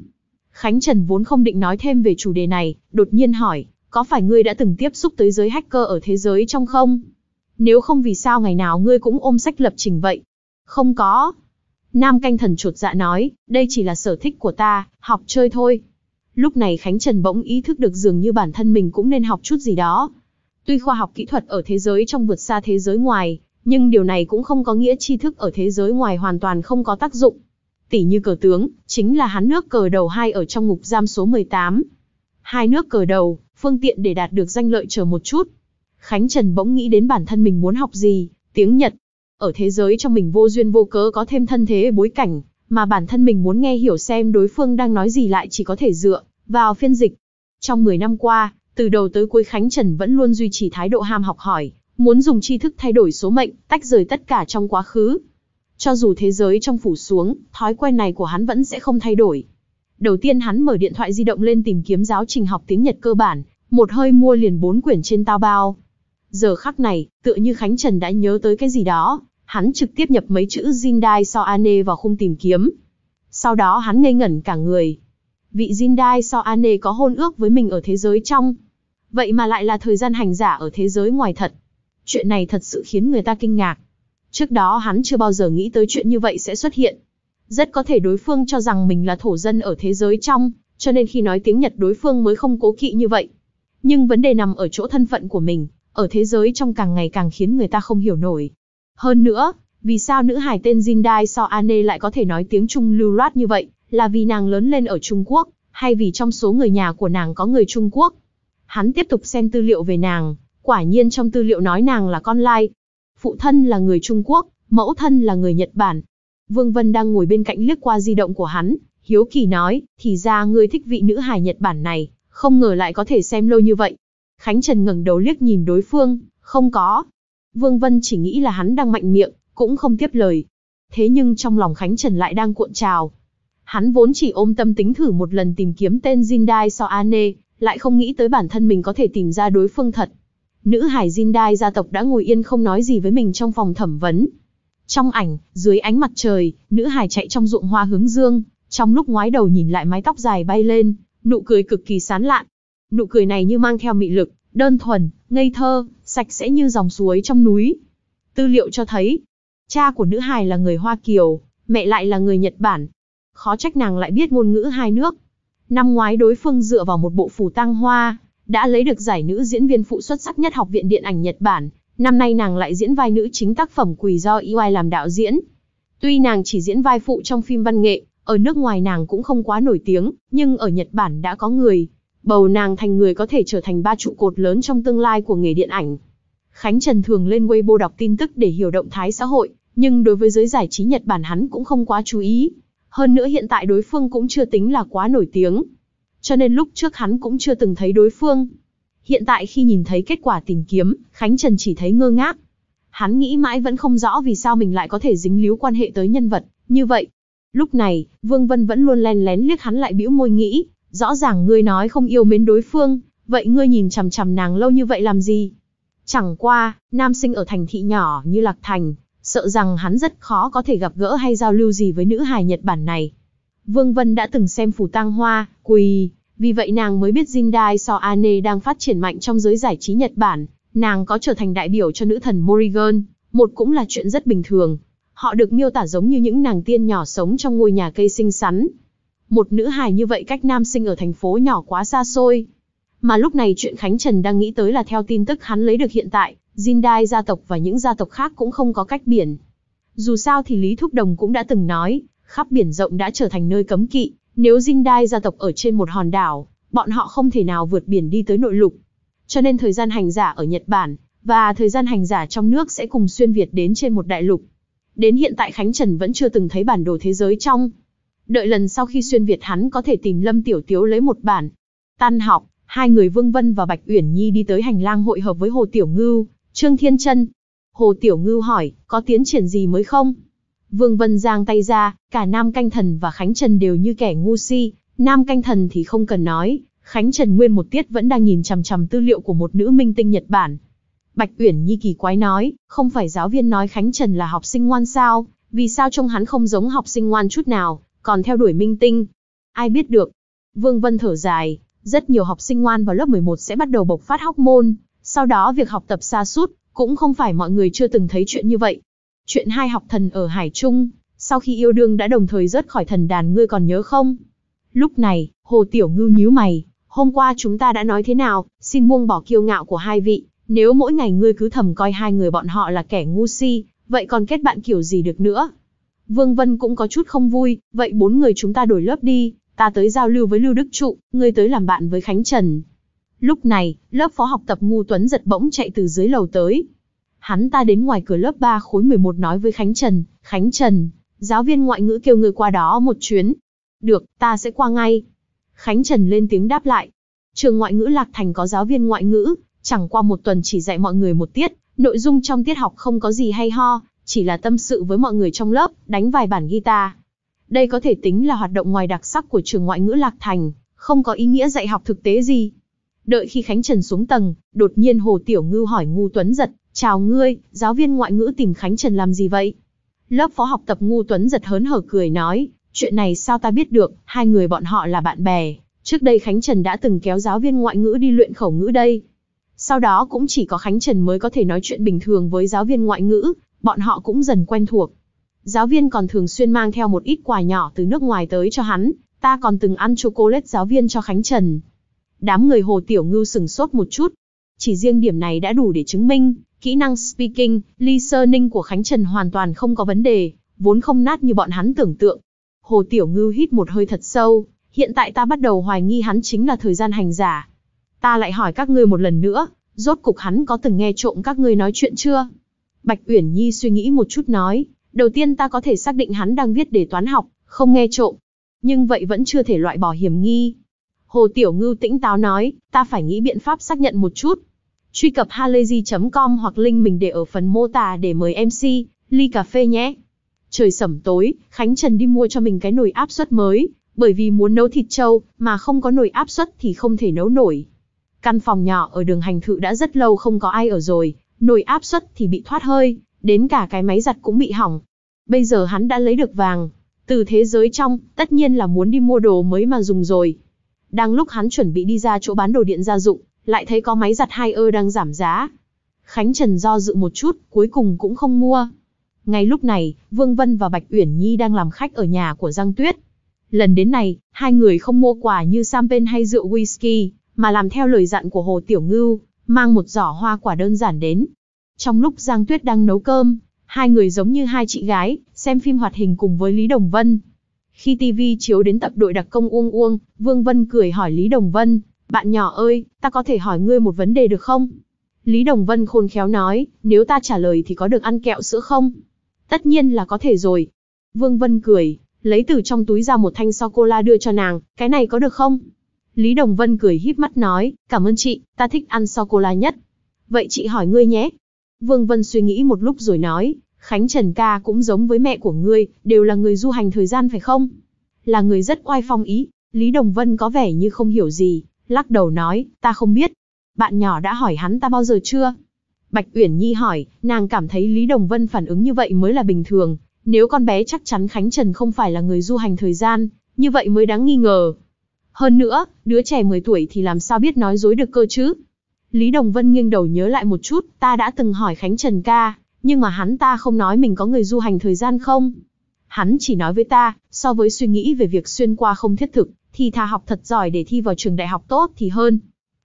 Khánh Trần vốn không định nói thêm về chủ đề này, đột nhiên hỏi, có phải ngươi đã từng tiếp xúc tới giới hacker ở thế giới trong không? Nếu không vì sao ngày nào ngươi cũng ôm sách lập trình vậy? Không có. Nam canh thần chuột dạ nói, đây chỉ là sở thích của ta, học chơi thôi. Lúc này Khánh Trần bỗng ý thức được dường như bản thân mình cũng nên học chút gì đó. Tuy khoa học kỹ thuật ở thế giới trong vượt xa thế giới ngoài, nhưng điều này cũng không có nghĩa tri thức ở thế giới ngoài hoàn toàn không có tác dụng. Tỷ như cờ tướng, chính là hắn nước cờ đầu hai ở trong ngục giam số 18. Hai nước cờ đầu, phương tiện để đạt được danh lợi chờ một chút. Khánh Trần bỗng nghĩ đến bản thân mình muốn học gì, tiếng Nhật. Ở thế giới trong mình vô duyên vô cớ có thêm thân thế bối cảnh, mà bản thân mình muốn nghe hiểu xem đối phương đang nói gì lại chỉ có thể dựa vào phiên dịch. Trong 10 năm qua, từ đầu tới cuối Khánh Trần vẫn luôn duy trì thái độ ham học hỏi, muốn dùng tri thức thay đổi số mệnh, tách rời tất cả trong quá khứ. Cho dù thế giới trong phủ xuống, thói quen này của hắn vẫn sẽ không thay đổi. Đầu tiên hắn mở điện thoại di động lên tìm kiếm giáo trình học tiếng Nhật cơ bản, một hơi mua liền bốn quyển trên tao bao. Giờ khắc này, tựa như Khánh Trần đã nhớ tới cái gì đó, hắn trực tiếp nhập mấy chữ Jindai So Ane vào khung tìm kiếm. Sau đó hắn ngây ngẩn cả người. Vị Jindai So Ane có hôn ước với mình ở thế giới trong. Vậy mà lại là thời gian hành giả ở thế giới ngoài thật. Chuyện này thật sự khiến người ta kinh ngạc. Trước đó hắn chưa bao giờ nghĩ tới chuyện như vậy sẽ xuất hiện. Rất có thể đối phương cho rằng mình là thổ dân ở thế giới trong, cho nên khi nói tiếng Nhật đối phương mới không cố kỵ như vậy. Nhưng vấn đề nằm ở chỗ thân phận của mình, ở thế giới trong càng ngày càng khiến người ta không hiểu nổi. Hơn nữa, vì sao nữ hải tên Jindai So Ane lại có thể nói tiếng Trung lưu loát như vậy, là vì nàng lớn lên ở Trung Quốc, hay vì trong số người nhà của nàng có người Trung Quốc. Hắn tiếp tục xem tư liệu về nàng, quả nhiên trong tư liệu nói nàng là con lai. Phụ thân là người Trung Quốc, mẫu thân là người Nhật Bản. Vương Vân đang ngồi bên cạnh liếc qua di động của hắn, hiếu kỳ nói, thì ra ngươi thích vị nữ hải Nhật Bản này không ngờ lại có thể xem lâu như vậy. Khánh Trần ngẩng đầu liếc nhìn đối phương, không có. Vương Vân chỉ nghĩ là hắn đang mạnh miệng, cũng không tiếp lời. Thế nhưng trong lòng Khánh Trần lại đang cuộn trào. Hắn vốn chỉ ôm tâm tính thử một lần tìm kiếm tên Jindai Soane, lại không nghĩ tới bản thân mình có thể tìm ra đối phương thật. Nữ hải Jindai gia tộc đã ngồi yên không nói gì với mình trong phòng thẩm vấn. Trong ảnh, dưới ánh mặt trời, nữ hải chạy trong ruộng hoa hướng dương, trong lúc ngoái đầu nhìn lại mái tóc dài bay lên, nụ cười cực kỳ sán lạn. Nụ cười này như mang theo mị lực, đơn thuần, ngây thơ, sạch sẽ như dòng suối trong núi. Tư liệu cho thấy, cha của nữ hài là người Hoa Kiều, mẹ lại là người Nhật Bản. Khó trách nàng lại biết ngôn ngữ hai nước. Năm ngoái đối phương dựa vào một bộ phù tăng hoa, đã lấy được giải nữ diễn viên phụ xuất sắc nhất Học viện Điện ảnh Nhật Bản. Năm nay nàng lại diễn vai nữ chính tác phẩm Quỳ do EY làm đạo diễn. Tuy nàng chỉ diễn vai phụ trong phim văn nghệ, ở nước ngoài nàng cũng không quá nổi tiếng, nhưng ở Nhật Bản đã có người. Bầu nàng thành người có thể trở thành ba trụ cột lớn trong tương lai của nghề điện ảnh. Khánh Trần thường lên Weibo đọc tin tức để hiểu động thái xã hội, nhưng đối với giới giải trí Nhật Bản hắn cũng không quá chú ý. Hơn nữa hiện tại đối phương cũng chưa tính là quá nổi tiếng. Cho nên lúc trước hắn cũng chưa từng thấy đối phương. Hiện tại khi nhìn thấy kết quả tìm kiếm, Khánh Trần chỉ thấy ngơ ngác. Hắn nghĩ mãi vẫn không rõ vì sao mình lại có thể dính líu quan hệ tới nhân vật, như vậy, Lúc này, Vương Vân vẫn luôn len lén liếc hắn lại bĩu môi nghĩ, rõ ràng ngươi nói không yêu mến đối phương, vậy ngươi nhìn chằm chằm nàng lâu như vậy làm gì? Chẳng qua, nam sinh ở thành thị nhỏ như Lạc Thành, sợ rằng hắn rất khó có thể gặp gỡ hay giao lưu gì với nữ hài Nhật Bản này. Vương Vân đã từng xem Phủ Tang Hoa, Quỳ, vì vậy nàng mới biết Jindai So Ane đang phát triển mạnh trong giới giải trí Nhật Bản, nàng có trở thành đại biểu cho nữ thần Morrigan, một cũng là chuyện rất bình thường. Họ được miêu tả giống như những nàng tiên nhỏ sống trong ngôi nhà cây xinh xắn. Một nữ hài như vậy cách nam sinh ở thành phố nhỏ quá xa xôi. Mà lúc này chuyện Khánh Trần đang nghĩ tới là theo tin tức hắn lấy được hiện tại, Jindai gia tộc và những gia tộc khác cũng không có cách biển. Dù sao thì Lý Thúc Đồng cũng đã từng nói, khắp biển rộng đã trở thành nơi cấm kỵ, nếu Jindai gia tộc ở trên một hòn đảo, bọn họ không thể nào vượt biển đi tới nội lục. Cho nên thời gian hành giả ở Nhật Bản và thời gian hành giả trong nước sẽ cùng xuyên Việt đến trên một đại lục. Đến hiện tại Khánh Trần vẫn chưa từng thấy bản đồ thế giới trong. Đợi lần sau khi xuyên Việt hắn có thể tìm Lâm Tiểu Tiếu lấy một bản. Tan học, hai người Vương Vân và Bạch Uyển Nhi đi tới hành lang hội hợp với Hồ Tiểu Ngưu, Trương Thiên Trân. Hồ Tiểu Ngưu hỏi, có tiến triển gì mới không? Vương Vân giang tay ra, cả Nam Canh Thần và Khánh Trần đều như kẻ ngu si. Nam Canh Thần thì không cần nói, Khánh Trần nguyên một tiết vẫn đang nhìn chằm chằm tư liệu của một nữ minh tinh Nhật Bản. Bạch Uyển Nhi kỳ quái nói, không phải giáo viên nói Khánh Trần là học sinh ngoan sao, vì sao trông hắn không giống học sinh ngoan chút nào, còn theo đuổi minh tinh. Ai biết được. Vương Vân thở dài, rất nhiều học sinh ngoan vào lớp 11 sẽ bắt đầu bộc phát hóc môn, sau đó việc học tập xa sút cũng không phải mọi người chưa từng thấy chuyện như vậy. Chuyện hai học thần ở Hải Trung, sau khi yêu đương đã đồng thời rớt khỏi thần đàn ngươi còn nhớ không? Lúc này, Hồ Tiểu Ngưu nhíu mày, hôm qua chúng ta đã nói thế nào, xin buông bỏ kiêu ngạo của hai vị, nếu mỗi ngày ngươi cứ thầm coi hai người bọn họ là kẻ ngu si, vậy còn kết bạn kiểu gì được nữa? Vương Vân cũng có chút không vui, vậy bốn người chúng ta đổi lớp đi, ta tới giao lưu với Lưu Đức Trụ, ngươi tới làm bạn với Khánh Trần. Lúc này, lớp phó học tập Ngu Tuấn giật bỗng chạy từ dưới lầu tới. Hắn ta đến ngoài cửa lớp 3 khối 11 nói với Khánh Trần, Khánh Trần, giáo viên ngoại ngữ kêu ngươi qua đó một chuyến. Được, ta sẽ qua ngay. Khánh Trần lên tiếng đáp lại. Trường ngoại ngữ Lạc Thành có giáo viên ngoại ngữ, Chẳng qua một tuần chỉ dạy mọi người một tiết, nội dung trong tiết học không có gì hay ho, chỉ là tâm sự với mọi người trong lớp, đánh vài bản guitar. Đây có thể tính là hoạt động ngoài đặc sắc của trường ngoại ngữ Lạc Thành, không có ý nghĩa dạy học thực tế gì. Đợi khi Khánh Trần xuống tầng, đột nhiên Hồ Tiểu Ngư hỏi Ngu Tuấn Giật, chào ngươi, giáo viên ngoại ngữ tìm Khánh Trần làm gì vậy? Lớp phó học tập Ngu Tuấn Giật hớn hở cười nói, chuyện này sao ta biết được, hai người bọn họ là bạn bè. Trước đây Khánh Trần đã từng kéo giáo viên ngoại ngữ đi luyện khẩu ngữ đây. Sau đó cũng chỉ có Khánh Trần mới có thể nói chuyện bình thường với giáo viên ngoại ngữ, bọn họ cũng dần quen thuộc. Giáo viên còn thường xuyên mang theo một ít quà nhỏ từ nước ngoài tới cho hắn, ta còn từng ăn chocolate giáo viên cho Khánh Trần. Đám người Hồ Tiểu Ngưu sừng sốt một chút. Chỉ riêng điểm này đã đủ để chứng minh, kỹ năng speaking, listening của Khánh Trần hoàn toàn không có vấn đề, vốn không nát như bọn hắn tưởng tượng. Hồ Tiểu Ngưu hít một hơi thật sâu, hiện tại ta bắt đầu hoài nghi hắn chính là thời gian hành giả, Ta lại hỏi các ngươi một lần nữa, rốt cục hắn có từng nghe trộm các ngươi nói chuyện chưa? Bạch Uyển Nhi suy nghĩ một chút nói, đầu tiên ta có thể xác định hắn đang viết đề toán học, không nghe trộm. Nhưng vậy vẫn chưa thể loại bỏ hiểm nghi. Hồ Tiểu Ngưu tĩnh táo nói, ta phải nghĩ biện pháp xác nhận một chút. Truy cập halayzi.com hoặc link mình để ở phần mô tả để mời MC, ly cà phê nhé. Trời sẩm tối, Khánh Trần đi mua cho mình cái nồi áp suất mới, bởi vì muốn nấu thịt trâu, mà không có nồi áp suất thì không thể nấu nổi. Căn phòng nhỏ ở đường hành thự đã rất lâu không có ai ở rồi, nồi áp suất thì bị thoát hơi, đến cả cái máy giặt cũng bị hỏng. Bây giờ hắn đã lấy được vàng, từ thế giới trong, tất nhiên là muốn đi mua đồ mới mà dùng rồi. Đang lúc hắn chuẩn bị đi ra chỗ bán đồ điện gia dụng, lại thấy có máy giặt hai ơ đang giảm giá. Khánh Trần do dự một chút, cuối cùng cũng không mua. Ngay lúc này, Vương Vân và Bạch Uyển Nhi đang làm khách ở nhà của Giang Tuyết. Lần đến này, hai người không mua quà như champagne hay rượu whisky, mà làm theo lời dặn của Hồ Tiểu Ngưu, mang một giỏ hoa quả đơn giản đến. Trong lúc Giang Tuyết đang nấu cơm, hai người giống như hai chị gái, xem phim hoạt hình cùng với Lý Đồng Vân. Khi TV chiếu đến tập đội đặc công Uông Uông, Vương Vân cười hỏi Lý Đồng Vân, bạn nhỏ ơi, ta có thể hỏi ngươi một vấn đề được không? Lý Đồng Vân khôn khéo nói, nếu ta trả lời thì có được ăn kẹo sữa không? Tất nhiên là có thể rồi. Vương Vân cười, lấy từ trong túi ra một thanh sô-cô-la đưa cho nàng, cái này có được không? Lý Đồng Vân cười híp mắt nói, cảm ơn chị, ta thích ăn sô-cô-la nhất. Vậy chị hỏi ngươi nhé. Vương Vân suy nghĩ một lúc rồi nói, Khánh Trần ca cũng giống với mẹ của ngươi, đều là người du hành thời gian phải không? Là người rất oai phong ý, Lý Đồng Vân có vẻ như không hiểu gì, lắc đầu nói, ta không biết. Bạn nhỏ đã hỏi hắn ta bao giờ chưa? Bạch Uyển Nhi hỏi, nàng cảm thấy Lý Đồng Vân phản ứng như vậy mới là bình thường. Nếu con bé chắc chắn Khánh Trần không phải là người du hành thời gian, như vậy mới đáng nghi ngờ, hơn nữa, đứa trẻ 10 tuổi thì làm sao biết nói dối được cơ chứ? Lý Đồng Vân nghiêng đầu nhớ lại một chút, ta đã từng hỏi Khánh Trần ca, nhưng mà hắn ta không nói mình có người du hành thời gian không. Hắn chỉ nói với ta, so với suy nghĩ về việc xuyên qua không thiết thực, thì thà học thật giỏi để thi vào trường đại học tốt thì hơn.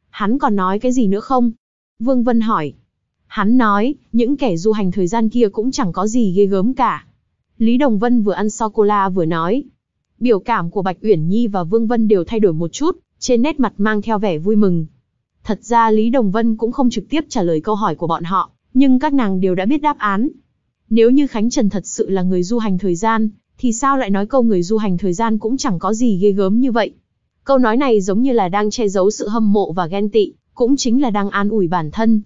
Hắn còn nói cái gì nữa không? Vương Vân hỏi. Hắn nói, những kẻ du hành thời gian kia cũng chẳng có gì ghê gớm cả. Lý Đồng Vân vừa ăn sô-cô-la vừa nói, Biểu cảm của Bạch Uyển Nhi và Vương Vân đều thay đổi một chút, trên nét mặt mang theo vẻ vui mừng. Thật ra Lý Đồng Vân cũng không trực tiếp trả lời câu hỏi của bọn họ, nhưng các nàng đều đã biết đáp án. Nếu như Khánh Trần thật sự là người du hành thời gian, thì sao lại nói câu người du hành thời gian cũng chẳng có gì ghê gớm như vậy. Câu nói này giống như là đang che giấu sự hâm mộ và ghen tị, cũng chính là đang an ủi bản thân.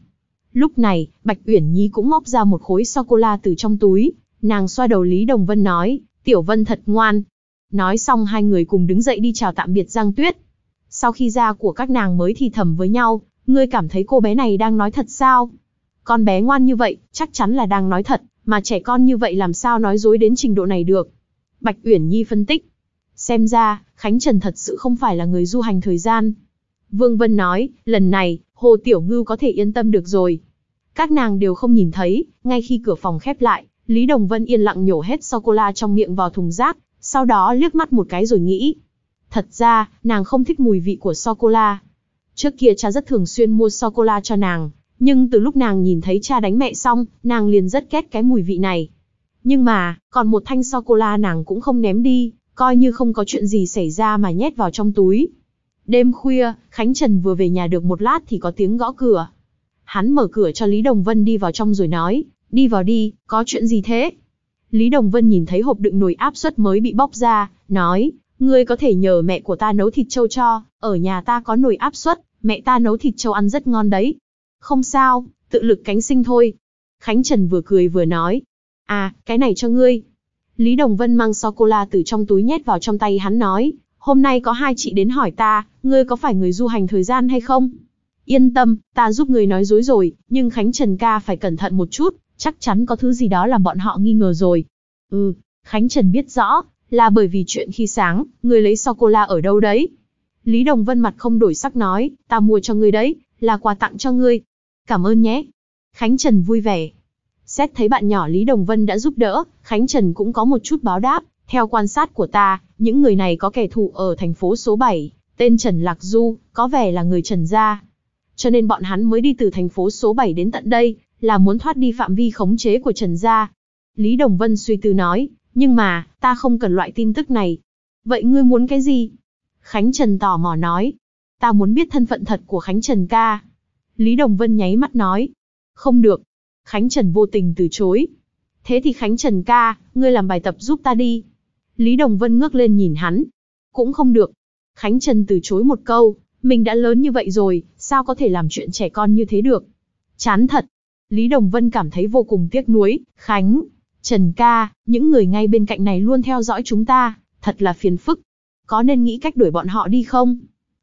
Lúc này, Bạch Uyển Nhi cũng móc ra một khối sô-cô-la từ trong túi, nàng xoa đầu Lý Đồng Vân nói, Tiểu Vân thật ngoan, Nói xong hai người cùng đứng dậy đi chào tạm biệt Giang Tuyết. Sau khi ra của các nàng mới thì thầm với nhau, ngươi cảm thấy cô bé này đang nói thật sao? Con bé ngoan như vậy, chắc chắn là đang nói thật, mà trẻ con như vậy làm sao nói dối đến trình độ này được? Bạch Uyển Nhi phân tích. Xem ra, Khánh Trần thật sự không phải là người du hành thời gian. Vương Vân nói, lần này, Hồ Tiểu Ngưu có thể yên tâm được rồi. Các nàng đều không nhìn thấy, ngay khi cửa phòng khép lại, Lý Đồng Vân yên lặng nhổ hết sô-cô-la trong miệng vào thùng rác, sau đó liếc mắt một cái rồi nghĩ. Thật ra, nàng không thích mùi vị của sô-cô-la. Trước kia cha rất thường xuyên mua sô-cô-la cho nàng, nhưng từ lúc nàng nhìn thấy cha đánh mẹ xong, nàng liền rất ghét cái mùi vị này. Nhưng mà, còn một thanh sô-cô-la nàng cũng không ném đi, coi như không có chuyện gì xảy ra mà nhét vào trong túi. Đêm khuya, Khánh Trần vừa về nhà được một lát thì có tiếng gõ cửa. Hắn mở cửa cho Lý Đồng Vân đi vào trong rồi nói, đi vào đi, có chuyện gì thế? Lý Đồng Vân nhìn thấy hộp đựng nồi áp suất mới bị bóc ra, nói, ngươi có thể nhờ mẹ của ta nấu thịt trâu cho, ở nhà ta có nồi áp suất, mẹ ta nấu thịt trâu ăn rất ngon đấy. Không sao, tự lực cánh sinh thôi. Khánh Trần vừa cười vừa nói, à, cái này cho ngươi. Lý Đồng Vân mang sô-cô-la từ trong túi nhét vào trong tay hắn nói, hôm nay có hai chị đến hỏi ta, ngươi có phải người du hành thời gian hay không? Yên tâm, ta giúp ngươi nói dối rồi, nhưng Khánh Trần ca phải cẩn thận một chút, chắc chắn có thứ gì đó làm bọn họ nghi ngờ rồi. Ừ, Khánh Trần biết rõ, là bởi vì chuyện khi sáng, người lấy sô-cô-la ở đâu đấy? Lý Đồng Vân mặt không đổi sắc nói, ta mua cho ngươi đấy, là quà tặng cho ngươi. Cảm ơn nhé. Khánh Trần vui vẻ. Xét thấy bạn nhỏ Lý Đồng Vân đã giúp đỡ, Khánh Trần cũng có một chút báo đáp. Theo quan sát của ta, những người này có kẻ thù ở thành phố số 7, tên Trần Lạc Du, có vẻ là người Trần Gia. Cho nên bọn hắn mới đi từ thành phố số 7 đến tận đây, là muốn thoát đi phạm vi khống chế của Trần Gia. Lý Đồng Vân suy tư nói, nhưng mà, ta không cần loại tin tức này. Vậy ngươi muốn cái gì? Khánh Trần tò mò nói, ta muốn biết thân phận thật của Khánh Trần ca. Lý Đồng Vân nháy mắt nói, không được. Khánh Trần vô tình từ chối. Thế thì Khánh Trần ca, ngươi làm bài tập giúp ta đi. Lý Đồng Vân ngước lên nhìn hắn. Cũng không được. Khánh Trần từ chối một câu, mình đã lớn như vậy rồi, sao có thể làm chuyện trẻ con như thế được. Chán thật, Lý Đồng Vân cảm thấy vô cùng tiếc nuối, Khánh, Trần Ca, những người ngay bên cạnh này luôn theo dõi chúng ta, thật là phiền phức. Có nên nghĩ cách đuổi bọn họ đi không?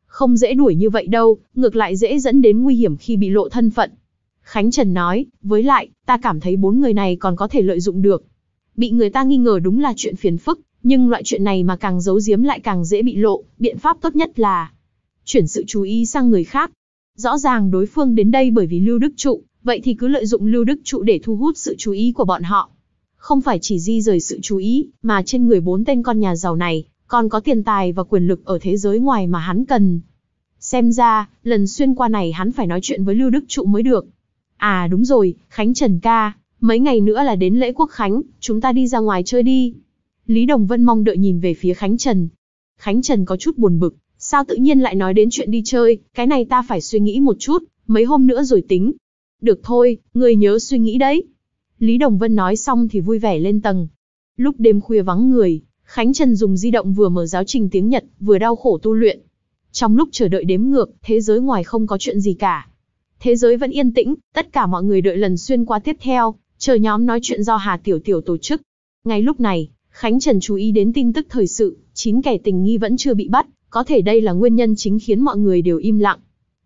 Không dễ đuổi như vậy đâu, ngược lại dễ dẫn đến nguy hiểm khi bị lộ thân phận. Khánh Trần nói, với lại, ta cảm thấy bốn người này còn có thể lợi dụng được. Bị người ta nghi ngờ đúng là chuyện phiền phức, nhưng loại chuyện này mà càng giấu giếm lại càng dễ bị lộ, biện pháp tốt nhất là chuyển sự chú ý sang người khác. Rõ ràng đối phương đến đây bởi vì Lưu Đức Trụ, vậy thì cứ lợi dụng lưu đức trụ để thu hút sự chú ý của bọn họ. Không phải chỉ di rời sự chú ý, mà trên người bốn tên con nhà giàu này, còn có tiền tài và quyền lực ở thế giới ngoài mà hắn cần. Xem ra, lần xuyên qua này hắn phải nói chuyện với Lưu Đức Trụ mới được. À đúng rồi, Khánh Trần ca, mấy ngày nữa là đến lễ quốc khánh, chúng ta đi ra ngoài chơi đi. Lý Đồng Vân mong đợi nhìn về phía Khánh Trần. Khánh Trần có chút buồn bực, sao tự nhiên lại nói đến chuyện đi chơi, cái này ta phải suy nghĩ một chút, mấy hôm nữa rồi tính, được thôi, người nhớ suy nghĩ đấy. Lý Đồng Vân nói xong thì vui vẻ lên tầng. Lúc đêm khuya vắng người, Khánh Trần dùng di động vừa mở giáo trình tiếng Nhật, vừa đau khổ tu luyện. Trong lúc chờ đợi đếm ngược, thế giới ngoài không có chuyện gì cả. Thế giới vẫn yên tĩnh, tất cả mọi người đợi lần xuyên qua tiếp theo, chờ nhóm nói chuyện do Hà Tiểu Tiểu tổ chức. Ngay lúc này, Khánh Trần chú ý đến tin tức thời sự, 9 kẻ tình nghi vẫn chưa bị bắt, có thể đây là nguyên nhân chính khiến mọi người đều im lặng.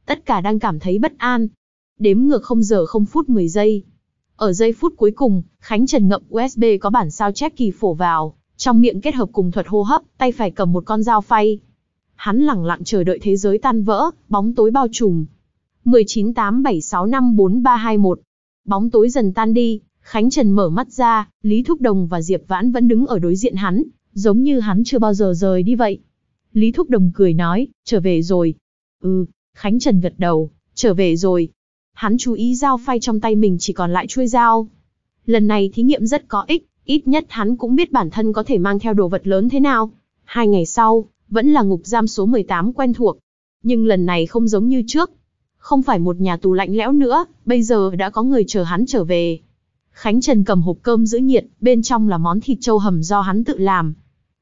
Tất cả đang cảm thấy bất an, đếm ngược không giờ không phút 10 giây. Ở giây phút cuối cùng, Khánh Trần ngậm USB có bản sao chép kỳ phổ vào, trong miệng kết hợp cùng thuật hô hấp, tay phải cầm một con dao phay. Hắn lẳng lặng chờ đợi thế giới tan vỡ, bóng tối bao trùm. 1987654321. Bóng tối dần tan đi, Khánh Trần mở mắt ra, Lý Thúc Đồng và Diệp Vãn vẫn đứng ở đối diện hắn, giống như hắn chưa bao giờ rời đi vậy. Lý Thúc Đồng cười nói, trở về rồi. Ừ, Khánh Trần gật đầu, trở về rồi, hắn chú ý dao phay trong tay mình chỉ còn lại chuôi dao. Lần này thí nghiệm rất có ích, ít nhất hắn cũng biết bản thân có thể mang theo đồ vật lớn thế nào. Hai ngày sau, vẫn là ngục giam số 18 quen thuộc. Nhưng lần này không giống như trước. Không phải một nhà tù lạnh lẽo nữa, bây giờ đã có người chờ hắn trở về. Khánh Trần cầm hộp cơm giữ nhiệt, bên trong là món thịt trâu hầm do hắn tự làm.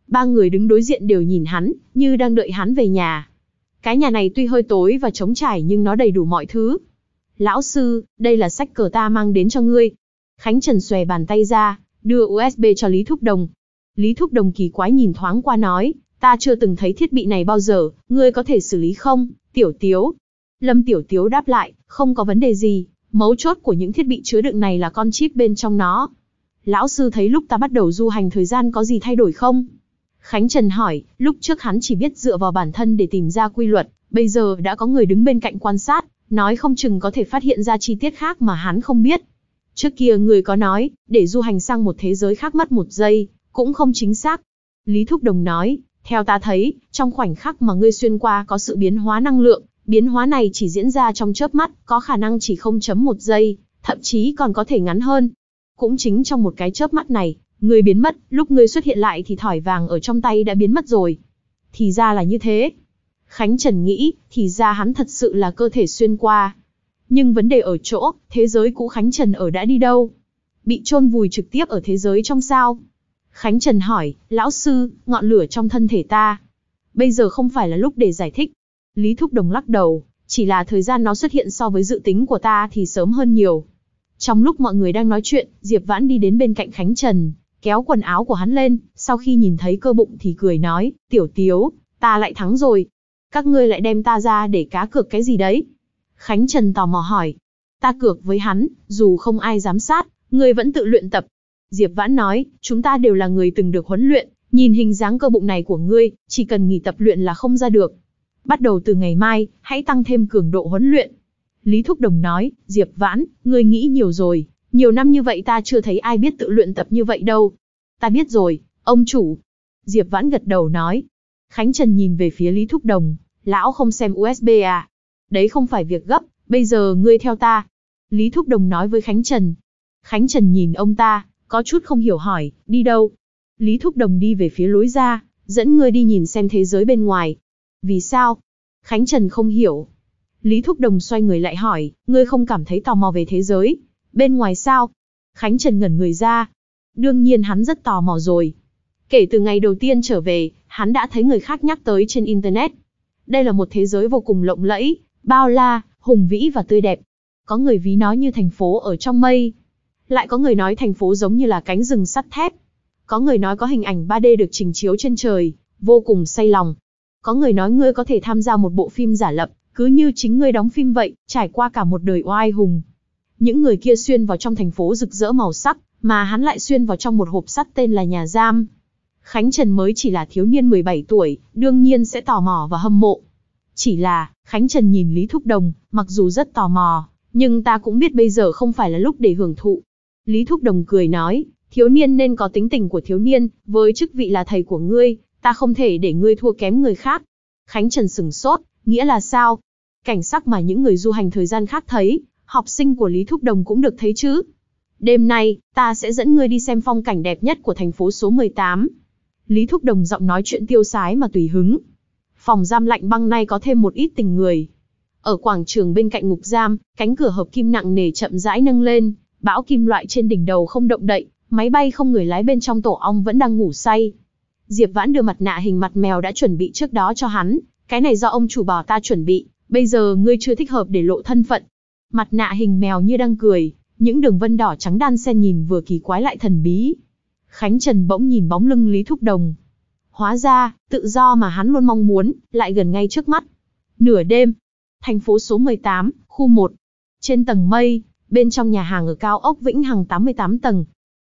Ba người đứng đối diện đều nhìn hắn, như đang đợi hắn về nhà. Cái nhà này tuy hơi tối và trống trải nhưng nó đầy đủ mọi thứ, lão sư, đây là sách cờ ta mang đến cho ngươi. Khánh Trần xòe bàn tay ra, đưa USB cho Lý Thúc Đồng. Lý Thúc Đồng kỳ quái nhìn thoáng qua nói, ta chưa từng thấy thiết bị này bao giờ, ngươi có thể xử lý không, tiểu tiếu. Lâm tiểu tiếu đáp lại, không có vấn đề gì, mấu chốt của những thiết bị chứa đựng này là con chip bên trong nó. Lão sư thấy lúc ta bắt đầu du hành thời gian có gì thay đổi không? Khánh Trần hỏi, lúc trước hắn chỉ biết dựa vào bản thân để tìm ra quy luật, bây giờ đã có người đứng bên cạnh quan sát, nói không chừng có thể phát hiện ra chi tiết khác mà hắn không biết. Trước kia người có nói, để du hành sang một thế giới khác mất một giây, cũng không chính xác. Lý Thúc Đồng nói, theo ta thấy, trong khoảnh khắc mà ngươi xuyên qua có sự biến hóa năng lượng, biến hóa này chỉ diễn ra trong chớp mắt, có khả năng chỉ không chấm một giây, thậm chí còn có thể ngắn hơn. Cũng chính trong một cái chớp mắt này, ngươi biến mất, lúc ngươi xuất hiện lại thì thỏi vàng ở trong tay đã biến mất rồi. Thì ra là như thế, Khánh Trần nghĩ, thì ra hắn thật sự là cơ thể xuyên qua. Nhưng vấn đề ở chỗ, thế giới cũ Khánh Trần ở đã đi đâu? Bị chôn vùi trực tiếp ở thế giới trong sao? Khánh Trần hỏi, lão sư, ngọn lửa trong thân thể ta. Bây giờ không phải là lúc để giải thích. Lý Thúc Đồng lắc đầu, chỉ là thời gian nó xuất hiện so với dự tính của ta thì sớm hơn nhiều. Trong lúc mọi người đang nói chuyện, Diệp Vãn đi đến bên cạnh Khánh Trần, kéo quần áo của hắn lên, sau khi nhìn thấy cơ bụng thì cười nói, tiểu tiếu, ta lại thắng rồi, các ngươi lại đem ta ra để cá cược cái gì đấy? Khánh Trần tò mò hỏi. Ta cược với hắn, dù không ai giám sát, ngươi vẫn tự luyện tập. Diệp Vãn nói, chúng ta đều là người từng được huấn luyện, nhìn hình dáng cơ bụng này của ngươi, chỉ cần nghỉ tập luyện là không ra được. Bắt đầu từ ngày mai, hãy tăng thêm cường độ huấn luyện. Lý Thúc Đồng nói, Diệp Vãn, ngươi nghĩ nhiều rồi, nhiều năm như vậy ta chưa thấy ai biết tự luyện tập như vậy đâu. Ta biết rồi, ông chủ. Diệp Vãn gật đầu nói. Khánh Trần nhìn về phía Lý Thúc Đồng, lão không xem USB à? Đấy không phải việc gấp, bây giờ ngươi theo ta. Lý Thúc Đồng nói với Khánh Trần. Khánh Trần nhìn ông ta, có chút không hiểu hỏi, đi đâu? Lý Thúc Đồng đi về phía lối ra, dẫn ngươi đi nhìn xem thế giới bên ngoài. Vì sao? Khánh Trần không hiểu. Lý Thúc Đồng xoay người lại hỏi, ngươi không cảm thấy tò mò về thế giới? Bên ngoài sao? Khánh Trần ngẩn người ra. Đương nhiên hắn rất tò mò rồi. Kể từ ngày đầu tiên trở về, hắn đã thấy người khác nhắc tới trên Internet, đây là một thế giới vô cùng lộng lẫy, bao la, hùng vĩ và tươi đẹp. Có người ví nó như thành phố ở trong mây. Lại có người nói thành phố giống như là cánh rừng sắt thép. Có người nói có hình ảnh 3D được trình chiếu trên trời, vô cùng say lòng. Có người nói ngươi có thể tham gia một bộ phim giả lập, cứ như chính ngươi đóng phim vậy, trải qua cả một đời oai hùng. Những người kia xuyên vào trong thành phố rực rỡ màu sắc, mà hắn lại xuyên vào trong một hộp sắt tên là nhà giam. Khánh Trần mới chỉ là thiếu niên 17 tuổi, đương nhiên sẽ tò mò và hâm mộ. Chỉ là, Khánh Trần nhìn Lý Thúc Đồng, mặc dù rất tò mò, nhưng ta cũng biết bây giờ không phải là lúc để hưởng thụ. Lý Thúc Đồng cười nói, thiếu niên nên có tính tình của thiếu niên, với chức vị là thầy của ngươi, ta không thể để ngươi thua kém người khác. Khánh Trần sừng sốt, nghĩa là sao? Cảnh sắc mà những người du hành thời gian khác thấy, học sinh của Lý Thúc Đồng cũng được thấy chứ. Đêm nay, ta sẽ dẫn ngươi đi xem phong cảnh đẹp nhất của thành phố số 18, Lý Thúc Đồng giọng nói chuyện tiêu sái mà tùy hứng. Phòng giam lạnh băng nay có thêm một ít tình người. Ở quảng trường bên cạnh ngục giam, cánh cửa hợp kim nặng nề chậm rãi nâng lên, bão kim loại trên đỉnh đầu không động đậy, máy bay không người lái bên trong tổ ong vẫn đang ngủ say. Diệp Vãn đưa mặt nạ hình mặt mèo đã chuẩn bị trước đó cho hắn, cái này do ông chủ bảo ta chuẩn bị, bây giờ ngươi chưa thích hợp để lộ thân phận. Mặt nạ hình mèo như đang cười, những đường vân đỏ trắng đan xen nhìn vừa kỳ quái lại thần bí, Khánh Trần bỗng nhìn bóng lưng Lý Thúc Đồng. Hóa ra, tự do mà hắn luôn mong muốn, lại gần ngay trước mắt. Nửa đêm, thành phố số 18, khu 1. Trên tầng mây, bên trong nhà hàng ở cao ốc Vĩnh Hằng 88 tầng.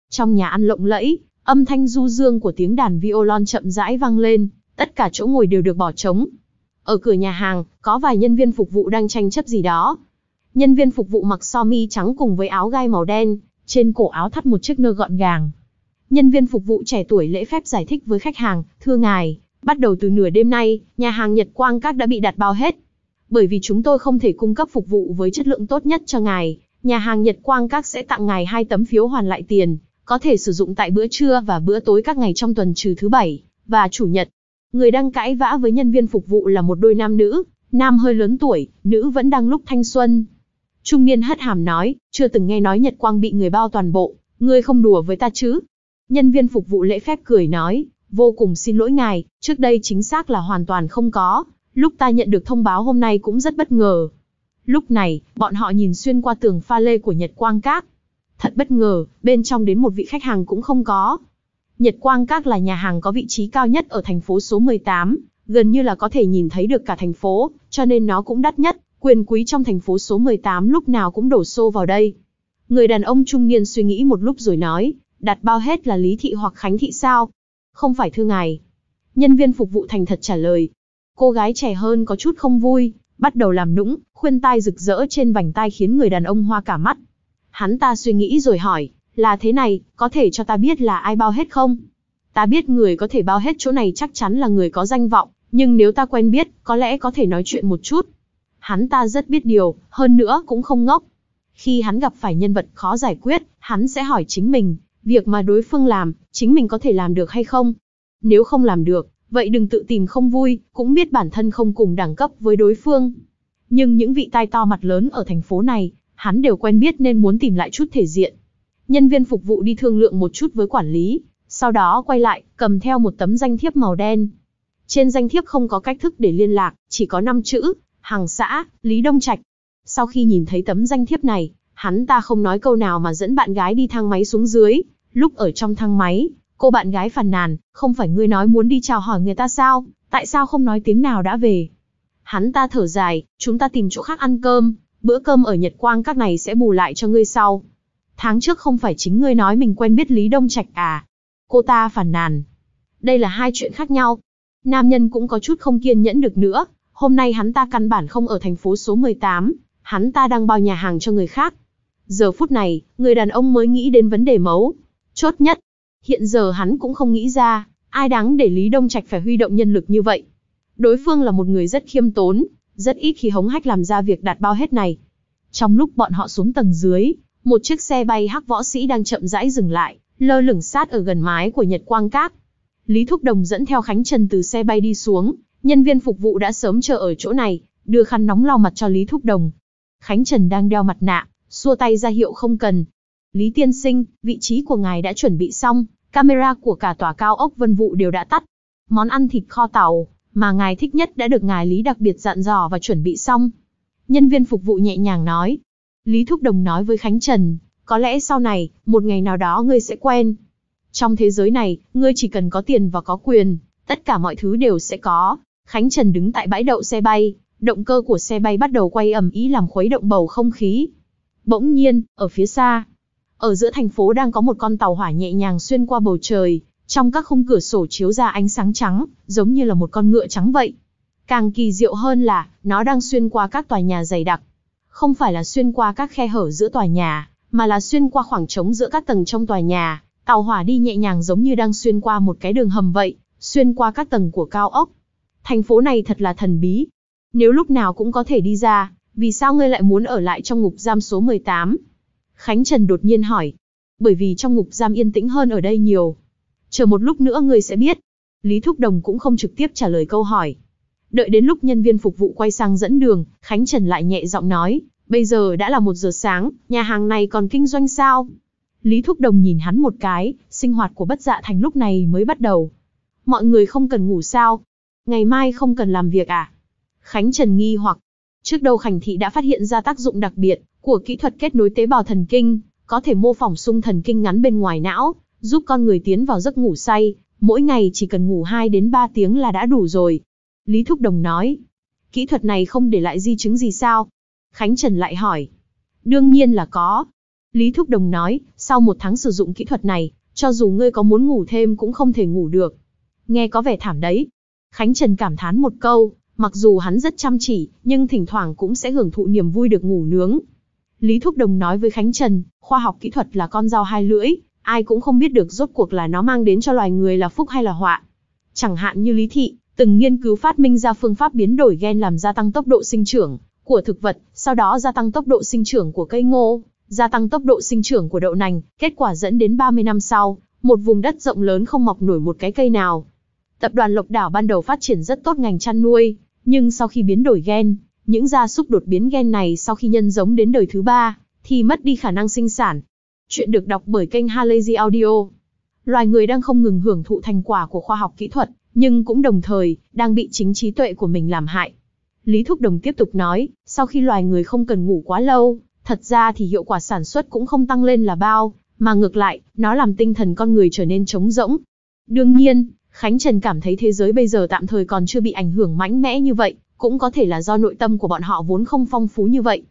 Trong nhà ăn lộng lẫy, âm thanh du dương của tiếng đàn violon chậm rãi vang lên, tất cả chỗ ngồi đều được bỏ trống. Ở cửa nhà hàng, có vài nhân viên phục vụ đang tranh chấp gì đó. Nhân viên phục vụ mặc so mi trắng cùng với áo gai màu đen, trên cổ áo thắt một chiếc nơ gọn gàng, nhân viên phục vụ trẻ tuổi lễ phép giải thích với khách hàng, thưa ngài, bắt đầu từ nửa đêm nay, nhà hàng Nhật Quang Các đã bị đặt bao hết. Bởi vì chúng tôi không thể cung cấp phục vụ với chất lượng tốt nhất cho ngài, nhà hàng Nhật Quang Các sẽ tặng ngài hai tấm phiếu hoàn lại tiền, có thể sử dụng tại bữa trưa và bữa tối các ngày trong tuần trừ thứ bảy và chủ nhật. Người đang cãi vã với nhân viên phục vụ là một đôi nam nữ, nam hơi lớn tuổi, nữ vẫn đang lúc thanh xuân. Trung niên hất hàm nói, chưa từng nghe nói Nhật Quang bị người bao toàn bộ, ngươi không đùa với ta chứ, Nhân viên phục vụ lễ phép cười nói, vô cùng xin lỗi ngài, trước đây chính xác là hoàn toàn không có, lúc ta nhận được thông báo hôm nay cũng rất bất ngờ. Lúc này, bọn họ nhìn xuyên qua tường pha lê của Nhật Quang Các. Thật bất ngờ, bên trong đến một vị khách hàng cũng không có. Nhật Quang Các là nhà hàng có vị trí cao nhất ở thành phố số 18, gần như là có thể nhìn thấy được cả thành phố, cho nên nó cũng đắt nhất, quyền quý trong thành phố số 18 lúc nào cũng đổ xô vào đây. Người đàn ông trung niên suy nghĩ một lúc rồi nói, đặt bao hết là Lý Thị hoặc Khánh Thị sao? Không phải thư ngài. Nhân viên phục vụ thành thật trả lời. Cô gái trẻ hơn có chút không vui, bắt đầu làm nũng, khuyên tai rực rỡ trên vành tai khiến người đàn ông hoa cả mắt. Hắn ta suy nghĩ rồi hỏi, là thế này, có thể cho ta biết là ai bao hết không? Ta biết người có thể bao hết chỗ này chắc chắn là người có danh vọng, nhưng nếu ta quen biết, có lẽ có thể nói chuyện một chút. Hắn ta rất biết điều, hơn nữa cũng không ngốc. Khi hắn gặp phải nhân vật khó giải quyết, hắn sẽ hỏi chính mình, Việc mà đối phương làm, chính mình có thể làm được hay không? Nếu không làm được, vậy đừng tự tìm không vui, cũng biết bản thân không cùng đẳng cấp với đối phương. Nhưng những vị tai to mặt lớn ở thành phố này, hắn đều quen biết nên muốn tìm lại chút thể diện. Nhân viên phục vụ đi thương lượng một chút với quản lý, sau đó quay lại, cầm theo một tấm danh thiếp màu đen. Trên danh thiếp không có cách thức để liên lạc, chỉ có 5 chữ, hàng xã, Lý Đông Trạch. Sau khi nhìn thấy tấm danh thiếp này, hắn ta không nói câu nào mà dẫn bạn gái đi thang máy xuống dưới, Lúc ở trong thang máy, cô bạn gái phàn nàn, không phải ngươi nói muốn đi chào hỏi người ta sao, tại sao không nói tiếng nào đã về. Hắn ta thở dài, chúng ta tìm chỗ khác ăn cơm, bữa cơm ở Nhật Quang các này sẽ bù lại cho ngươi sau. Tháng trước không phải chính ngươi nói mình quen biết Lý Đông Trạch à. Cô ta phàn nàn. Đây là hai chuyện khác nhau. Nam nhân cũng có chút không kiên nhẫn được nữa. Hôm nay hắn ta căn bản không ở thành phố số 18, hắn ta đang bao nhà hàng cho người khác. Giờ phút này, người đàn ông mới nghĩ đến vấn đề mấu, chốt nhất. Hiện giờ hắn cũng không nghĩ ra, ai đáng để Lý Đông Trạch phải huy động nhân lực như vậy. Đối phương là một người rất khiêm tốn, rất ít khi hống hách làm ra việc đạt bao hết này. Trong lúc bọn họ xuống tầng dưới, một chiếc xe bay hắc võ sĩ đang chậm rãi dừng lại, lơ lửng sát ở gần mái của Nhật Quang Các. Lý Thúc Đồng dẫn theo Khánh Trần từ xe bay đi xuống, nhân viên phục vụ đã sớm chờ ở chỗ này, đưa khăn nóng lau mặt cho Lý Thúc Đồng. Khánh Trần đang đeo mặt nạ, xua tay ra hiệu không cần, Lý Tiên Sinh, vị trí của ngài đã chuẩn bị xong, camera của cả tòa cao ốc vân vụ đều đã tắt. Món ăn thịt kho tàu mà ngài thích nhất đã được ngài Lý đặc biệt dặn dò và chuẩn bị xong. Nhân viên phục vụ nhẹ nhàng nói. Lý Thúc Đồng nói với Khánh Trần, có lẽ sau này, một ngày nào đó ngươi sẽ quen. Trong thế giới này, ngươi chỉ cần có tiền và có quyền, tất cả mọi thứ đều sẽ có. Khánh Trần đứng tại bãi đậu xe bay, động cơ của xe bay bắt đầu quay ầm ý làm khuấy động bầu không khí. Bỗng nhiên, ở phía xa, ở giữa thành phố đang có một con tàu hỏa nhẹ nhàng xuyên qua bầu trời, trong các khung cửa sổ chiếu ra ánh sáng trắng, giống như là một con ngựa trắng vậy. Càng kỳ diệu hơn là, nó đang xuyên qua các tòa nhà dày đặc. Không phải là xuyên qua các khe hở giữa tòa nhà, mà là xuyên qua khoảng trống giữa các tầng trong tòa nhà. Tàu hỏa đi nhẹ nhàng giống như đang xuyên qua một cái đường hầm vậy, xuyên qua các tầng của cao ốc. Thành phố này thật là thần bí. Nếu lúc nào cũng có thể đi ra, vì sao ngươi lại muốn ở lại trong ngục giam số 18? Khánh Trần đột nhiên hỏi. Bởi vì trong ngục giam yên tĩnh hơn ở đây nhiều. Chờ một lúc nữa người sẽ biết. Lý Thúc Đồng cũng không trực tiếp trả lời câu hỏi. Đợi đến lúc nhân viên phục vụ quay sang dẫn đường, Khánh Trần lại nhẹ giọng nói, bây giờ đã là một giờ sáng, nhà hàng này còn kinh doanh sao? Lý Thúc Đồng nhìn hắn một cái, sinh hoạt của bất dạ thành lúc này mới bắt đầu. Mọi người không cần ngủ sao? Ngày mai không cần làm việc à? Khánh Trần nghi hoặc, trước đầu Khánh Thị đã phát hiện ra tác dụng đặc biệt của kỹ thuật kết nối tế bào thần kinh, có thể mô phỏng xung thần kinh ngắn bên ngoài não, giúp con người tiến vào giấc ngủ say, mỗi ngày chỉ cần ngủ 2 đến 3 tiếng là đã đủ rồi. Lý Thúc Đồng nói, kỹ thuật này không để lại di chứng gì sao? Khánh Trần lại hỏi, đương nhiên là có. Lý Thúc Đồng nói, sau một tháng sử dụng kỹ thuật này, cho dù ngươi có muốn ngủ thêm cũng không thể ngủ được. Nghe có vẻ thảm đấy. Khánh Trần cảm thán một câu, mặc dù hắn rất chăm chỉ, nhưng thỉnh thoảng cũng sẽ hưởng thụ niềm vui được ngủ nướng, Lý Thúc Đồng nói với Khánh Trần, khoa học kỹ thuật là con dao hai lưỡi, ai cũng không biết được rốt cuộc là nó mang đến cho loài người là phúc hay là họa. Chẳng hạn như Lý Thị, từng nghiên cứu phát minh ra phương pháp biến đổi gen làm gia tăng tốc độ sinh trưởng của thực vật, sau đó gia tăng tốc độ sinh trưởng của cây ngô, gia tăng tốc độ sinh trưởng của đậu nành, kết quả dẫn đến 30 năm sau, một vùng đất rộng lớn không mọc nổi một cái cây nào. Tập đoàn Lộc Đảo ban đầu phát triển rất tốt ngành chăn nuôi, nhưng sau khi biến đổi gen, những gia súc đột biến gen này sau khi nhân giống đến đời thứ ba, thì mất đi khả năng sinh sản. Chuyện được đọc bởi kênh Halazy Audio. Loài người đang không ngừng hưởng thụ thành quả của khoa học kỹ thuật, nhưng cũng đồng thời, đang bị chính trí tuệ của mình làm hại. Lý Thúc Đồng tiếp tục nói, sau khi loài người không cần ngủ quá lâu, thật ra thì hiệu quả sản xuất cũng không tăng lên là bao, mà ngược lại, nó làm tinh thần con người trở nên trống rỗng. Đương nhiên, Khánh Trần cảm thấy thế giới bây giờ tạm thời còn chưa bị ảnh hưởng mãnh mẽ như vậy, cũng có thể là do nội tâm của bọn họ vốn không phong phú như vậy.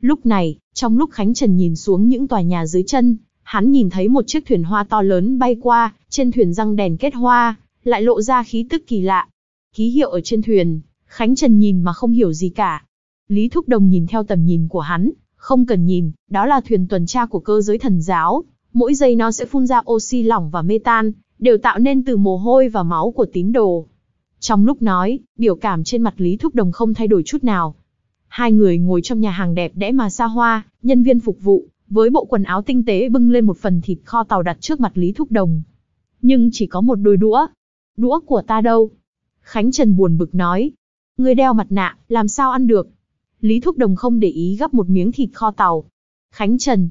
Lúc này, trong lúc Khánh Trần nhìn xuống những tòa nhà dưới chân, hắn nhìn thấy một chiếc thuyền hoa to lớn bay qua, trên thuyền răng đèn kết hoa, lại lộ ra khí tức kỳ lạ. Ký hiệu ở trên thuyền, Khánh Trần nhìn mà không hiểu gì cả. Lý Thúc Đồng nhìn theo tầm nhìn của hắn, không cần nhìn, đó là thuyền tuần tra của cơ giới thần giáo. Mỗi giây nó sẽ phun ra oxy lỏng và metan, đều tạo nên từ mồ hôi và máu của tín đồ. Trong lúc nói, biểu cảm trên mặt Lý Thúc Đồng không thay đổi chút nào. Hai người ngồi trong nhà hàng đẹp đẽ mà xa hoa, nhân viên phục vụ, với bộ quần áo tinh tế bưng lên một phần thịt kho tàu đặt trước mặt Lý Thúc Đồng. Nhưng chỉ có một đôi đũa. Đũa của ta đâu? Khánh Trần buồn bực nói. Người đeo mặt nạ, làm sao ăn được? Lý Thúc Đồng không để ý gấp một miếng thịt kho tàu. Khánh Trần.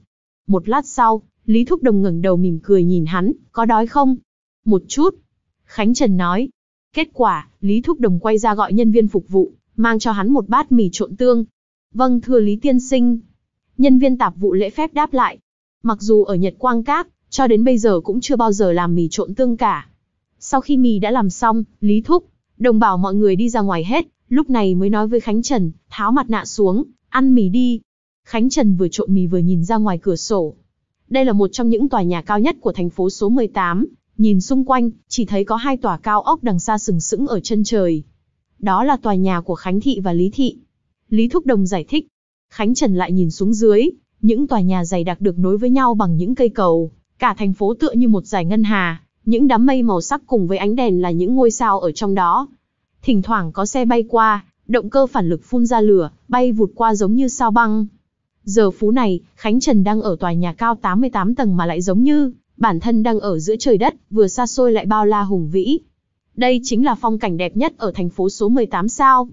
Một lát sau, Lý Thúc Đồng ngẩng đầu mỉm cười nhìn hắn, có đói không? Một chút. Khánh Trần nói, Kết quả, Lý Thúc Đồng quay ra gọi nhân viên phục vụ, mang cho hắn một bát mì trộn tương. Vâng thưa Lý Tiên Sinh. Nhân viên tạp vụ lễ phép đáp lại. Mặc dù ở Nhật Quang Các, cho đến bây giờ cũng chưa bao giờ làm mì trộn tương cả. Sau khi mì đã làm xong, Lý Thúc, đồng bảo mọi người đi ra ngoài hết, lúc này mới nói với Khánh Trần, tháo mặt nạ xuống, ăn mì đi. Khánh Trần vừa trộn mì vừa nhìn ra ngoài cửa sổ. Đây là một trong những tòa nhà cao nhất của thành phố số 18, Nhìn xung quanh, chỉ thấy có hai tòa cao ốc đằng xa sừng sững ở chân trời. Đó là tòa nhà của Khánh Thị và Lý Thị. Lý Thúc Đồng giải thích. Khánh Trần lại nhìn xuống dưới, những tòa nhà dày đặc được nối với nhau bằng những cây cầu. Cả thành phố tựa như một dải ngân hà, những đám mây màu sắc cùng với ánh đèn là những ngôi sao ở trong đó. Thỉnh thoảng có xe bay qua, động cơ phản lực phun ra lửa, bay vụt qua giống như sao băng. Giờ phú này, Khánh Trần đang ở tòa nhà cao 88 tầng mà lại giống như bản thân đang ở giữa trời đất, vừa xa xôi lại bao la hùng vĩ. Đây chính là phong cảnh đẹp nhất ở thành phố số 18 sao?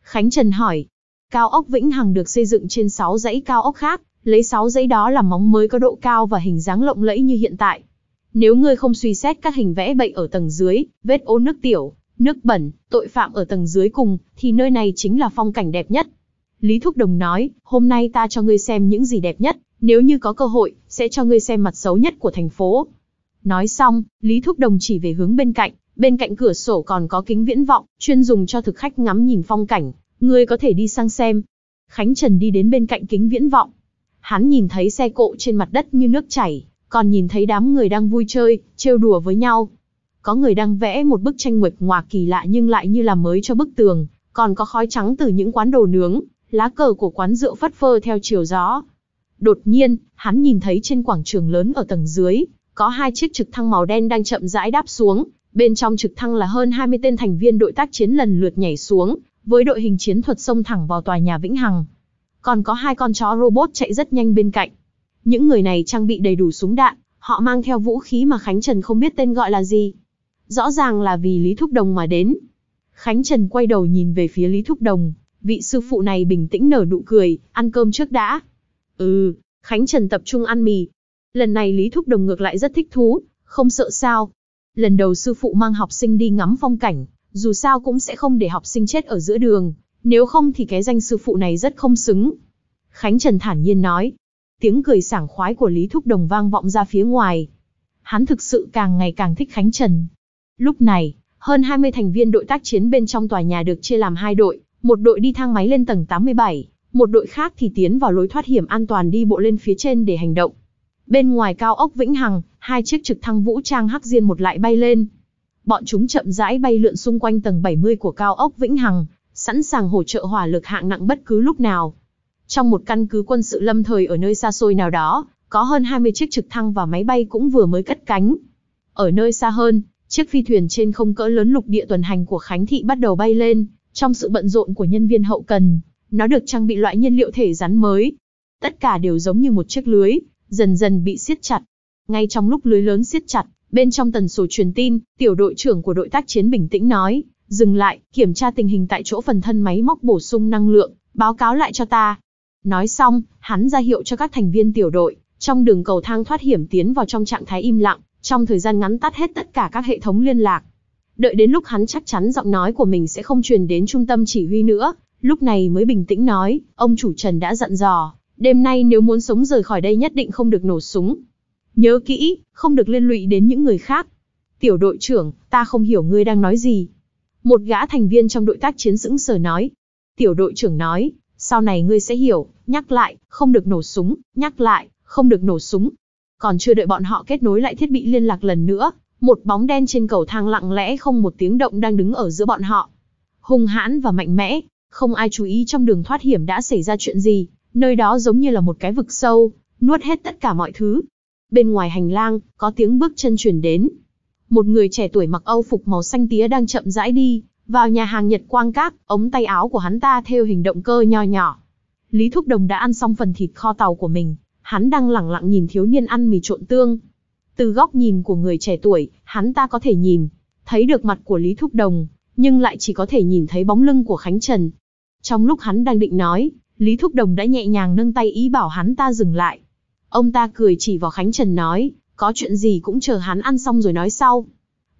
Khánh Trần hỏi. Cao ốc Vĩnh Hằng được xây dựng trên 6 dãy cao ốc khác, lấy 6 dãy đó làm móng mới có độ cao và hình dáng lộng lẫy như hiện tại. Nếu ngươi không suy xét các hình vẽ bậy ở tầng dưới, vết ô nước tiểu, nước bẩn, tội phạm ở tầng dưới cùng, thì nơi này chính là phong cảnh đẹp nhất. Lý Thúc Đồng nói, hôm nay ta cho ngươi xem những gì đẹp nhất, nếu như có cơ hội, sẽ cho ngươi xem mặt xấu nhất của thành phố. Nói xong, Lý Thúc Đồng chỉ về hướng bên cạnh, bên cạnh cửa sổ còn có kính viễn vọng, chuyên dùng cho thực khách ngắm nhìn phong cảnh, ngươi có thể đi sang xem. Khánh Trần đi đến bên cạnh kính viễn vọng. Hắn nhìn thấy xe cộ trên mặt đất như nước chảy, còn nhìn thấy đám người đang vui chơi, trêu đùa với nhau. Có người đang vẽ một bức tranh nguyệt ngoạc kỳ lạ nhưng lại như là mới cho bức tường, còn có khói trắng từ những quán đồ nướng, lá cờ của quán rượu phất phơ theo chiều gió. Đột nhiên, hắn nhìn thấy trên quảng trường lớn ở tầng dưới, có hai chiếc trực thăng màu đen đang chậm rãi đáp xuống, bên trong trực thăng là hơn 20 tên thành viên đội tác chiến lần lượt nhảy xuống, với đội hình chiến thuật xông thẳng vào tòa nhà Vĩnh Hằng. Còn có hai con chó robot chạy rất nhanh bên cạnh. Những người này trang bị đầy đủ súng đạn, họ mang theo vũ khí mà Khánh Trần không biết tên gọi là gì. Rõ ràng là vì Lý Thúc Đồng mà đến. Khánh Trần quay đầu nhìn về phía Lý Thúc Đồng, vị sư phụ này bình tĩnh nở nụ cười, ăn cơm trước đã. Ừ, Khánh Trần tập trung ăn mì. Lần này Lý Thúc Đồng ngược lại rất thích thú, không sợ sao. Lần đầu sư phụ mang học sinh đi ngắm phong cảnh, dù sao cũng sẽ không để học sinh chết ở giữa đường, nếu không thì cái danh sư phụ này rất không xứng. Khánh Trần thản nhiên nói, tiếng cười sảng khoái của Lý Thúc Đồng vang vọng ra phía ngoài. Hắn thực sự càng ngày càng thích Khánh Trần. Lúc này, hơn 20 thành viên đội tác chiến bên trong tòa nhà được chia làm hai đội, một đội đi thang máy lên tầng 87, một đội khác thì tiến vào lối thoát hiểm an toàn đi bộ lên phía trên để hành động. Bên ngoài cao ốc Vĩnh Hằng, hai chiếc trực thăng vũ trang hắc diên một lại bay lên. Bọn chúng chậm rãi bay lượn xung quanh tầng 70 của cao ốc Vĩnh Hằng, sẵn sàng hỗ trợ hỏa lực hạng nặng bất cứ lúc nào. Trong một căn cứ quân sự lâm thời ở nơi xa xôi nào đó, có hơn 20 chiếc trực thăng và máy bay cũng vừa mới cất cánh. Ở nơi xa hơn, chiếc phi thuyền trên không cỡ lớn lục địa tuần hành của Khánh Thị bắt đầu bay lên, trong sự bận rộn của nhân viên hậu cần, nó được trang bị loại nhiên liệu thể rắn mới. Tất cả đều giống như một chiếc lưới, dần dần bị siết chặt. Ngay trong lúc lưới lớn siết chặt, bên trong tần số truyền tin, tiểu đội trưởng của đội tác chiến bình tĩnh nói, dừng lại, kiểm tra tình hình tại chỗ phần thân máy móc bổ sung năng lượng, báo cáo lại cho ta. Nói xong, hắn ra hiệu cho các thành viên tiểu đội, trong đường cầu thang thoát hiểm tiến vào trong trạng thái im lặng, trong thời gian ngắn tắt hết tất cả các hệ thống liên lạc. Đợi đến lúc hắn chắc chắn giọng nói của mình sẽ không truyền đến trung tâm chỉ huy nữa, lúc này mới bình tĩnh nói, ông chủ Trần đã dặn dò, đêm nay nếu muốn sống rời khỏi đây nhất định không được nổ súng. Nhớ kỹ, không được liên lụy đến những người khác. Tiểu đội trưởng, ta không hiểu ngươi đang nói gì. Một gã thành viên trong đội tác chiến sững sờ nói. Tiểu đội trưởng nói, sau này ngươi sẽ hiểu, nhắc lại, không được nổ súng, nhắc lại, không được nổ súng. Còn chưa đợi bọn họ kết nối lại thiết bị liên lạc lần nữa, một bóng đen trên cầu thang lặng lẽ không một tiếng động đang đứng ở giữa bọn họ. Hung hãn và mạnh mẽ, không ai chú ý trong đường thoát hiểm đã xảy ra chuyện gì, nơi đó giống như là một cái vực sâu, nuốt hết tất cả mọi thứ. Bên ngoài hành lang, có tiếng bước chân chuyển đến. Một người trẻ tuổi mặc âu phục màu xanh tía đang chậm rãi đi, vào nhà hàng Nhật Quang Các, ống tay áo của hắn ta theo hình động cơ nho nhỏ. Lý Thúc Đồng đã ăn xong phần thịt kho tàu của mình, hắn đang lặng lặng nhìn thiếu niên ăn mì trộn tương, từ góc nhìn của người trẻ tuổi, hắn ta có thể nhìn, thấy được mặt của Lý Thúc Đồng, nhưng lại chỉ có thể nhìn thấy bóng lưng của Khánh Trần. Trong lúc hắn đang định nói, Lý Thúc Đồng đã nhẹ nhàng nâng tay ý bảo hắn ta dừng lại. Ông ta cười chỉ vào Khánh Trần nói, có chuyện gì cũng chờ hắn ăn xong rồi nói sau.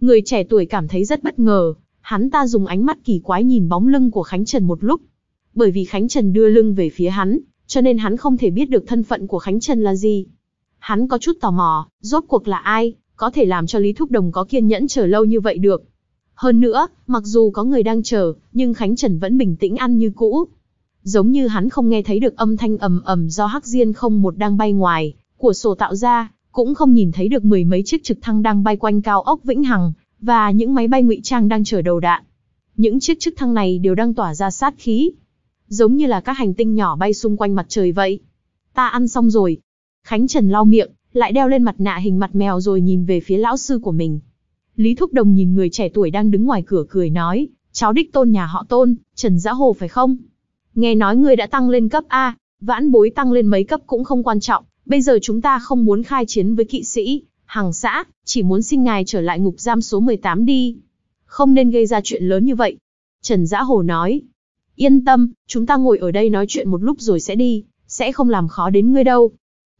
Người trẻ tuổi cảm thấy rất bất ngờ, hắn ta dùng ánh mắt kỳ quái nhìn bóng lưng của Khánh Trần một lúc. Bởi vì Khánh Trần đưa lưng về phía hắn, cho nên hắn không thể biết được thân phận của Khánh Trần là gì. Hắn có chút tò mò, rốt cuộc là ai, có thể làm cho Lý Thúc Đồng có kiên nhẫn chờ lâu như vậy được. Hơn nữa, mặc dù có người đang chờ, nhưng Khánh Trần vẫn bình tĩnh ăn như cũ. Giống như hắn không nghe thấy được âm thanh ầm ầm do Hắc Diên không một đang bay ngoài, của sổ tạo ra, cũng không nhìn thấy được mười mấy chiếc trực thăng đang bay quanh cao ốc Vĩnh Hằng, và những máy bay ngụy trang đang chở đầu đạn. Những chiếc trực thăng này đều đang tỏa ra sát khí, giống như là các hành tinh nhỏ bay xung quanh mặt trời vậy. Ta ăn xong rồi, Khánh Trần lau miệng, lại đeo lên mặt nạ hình mặt mèo rồi nhìn về phía lão sư của mình. Lý Thúc Đồng nhìn người trẻ tuổi đang đứng ngoài cửa cười nói, cháu đích tôn nhà họ tôn, Trần Giã Hồ phải không? Nghe nói người đã tăng lên cấp A, vãn bối tăng lên mấy cấp cũng không quan trọng, bây giờ chúng ta không muốn khai chiến với kỵ sĩ, hàng xã, chỉ muốn xin ngài trở lại ngục giam số 18 đi. Không nên gây ra chuyện lớn như vậy. Trần Giã Hồ nói, yên tâm, chúng ta ngồi ở đây nói chuyện một lúc rồi sẽ đi, sẽ không làm khó đến ngươi đâu.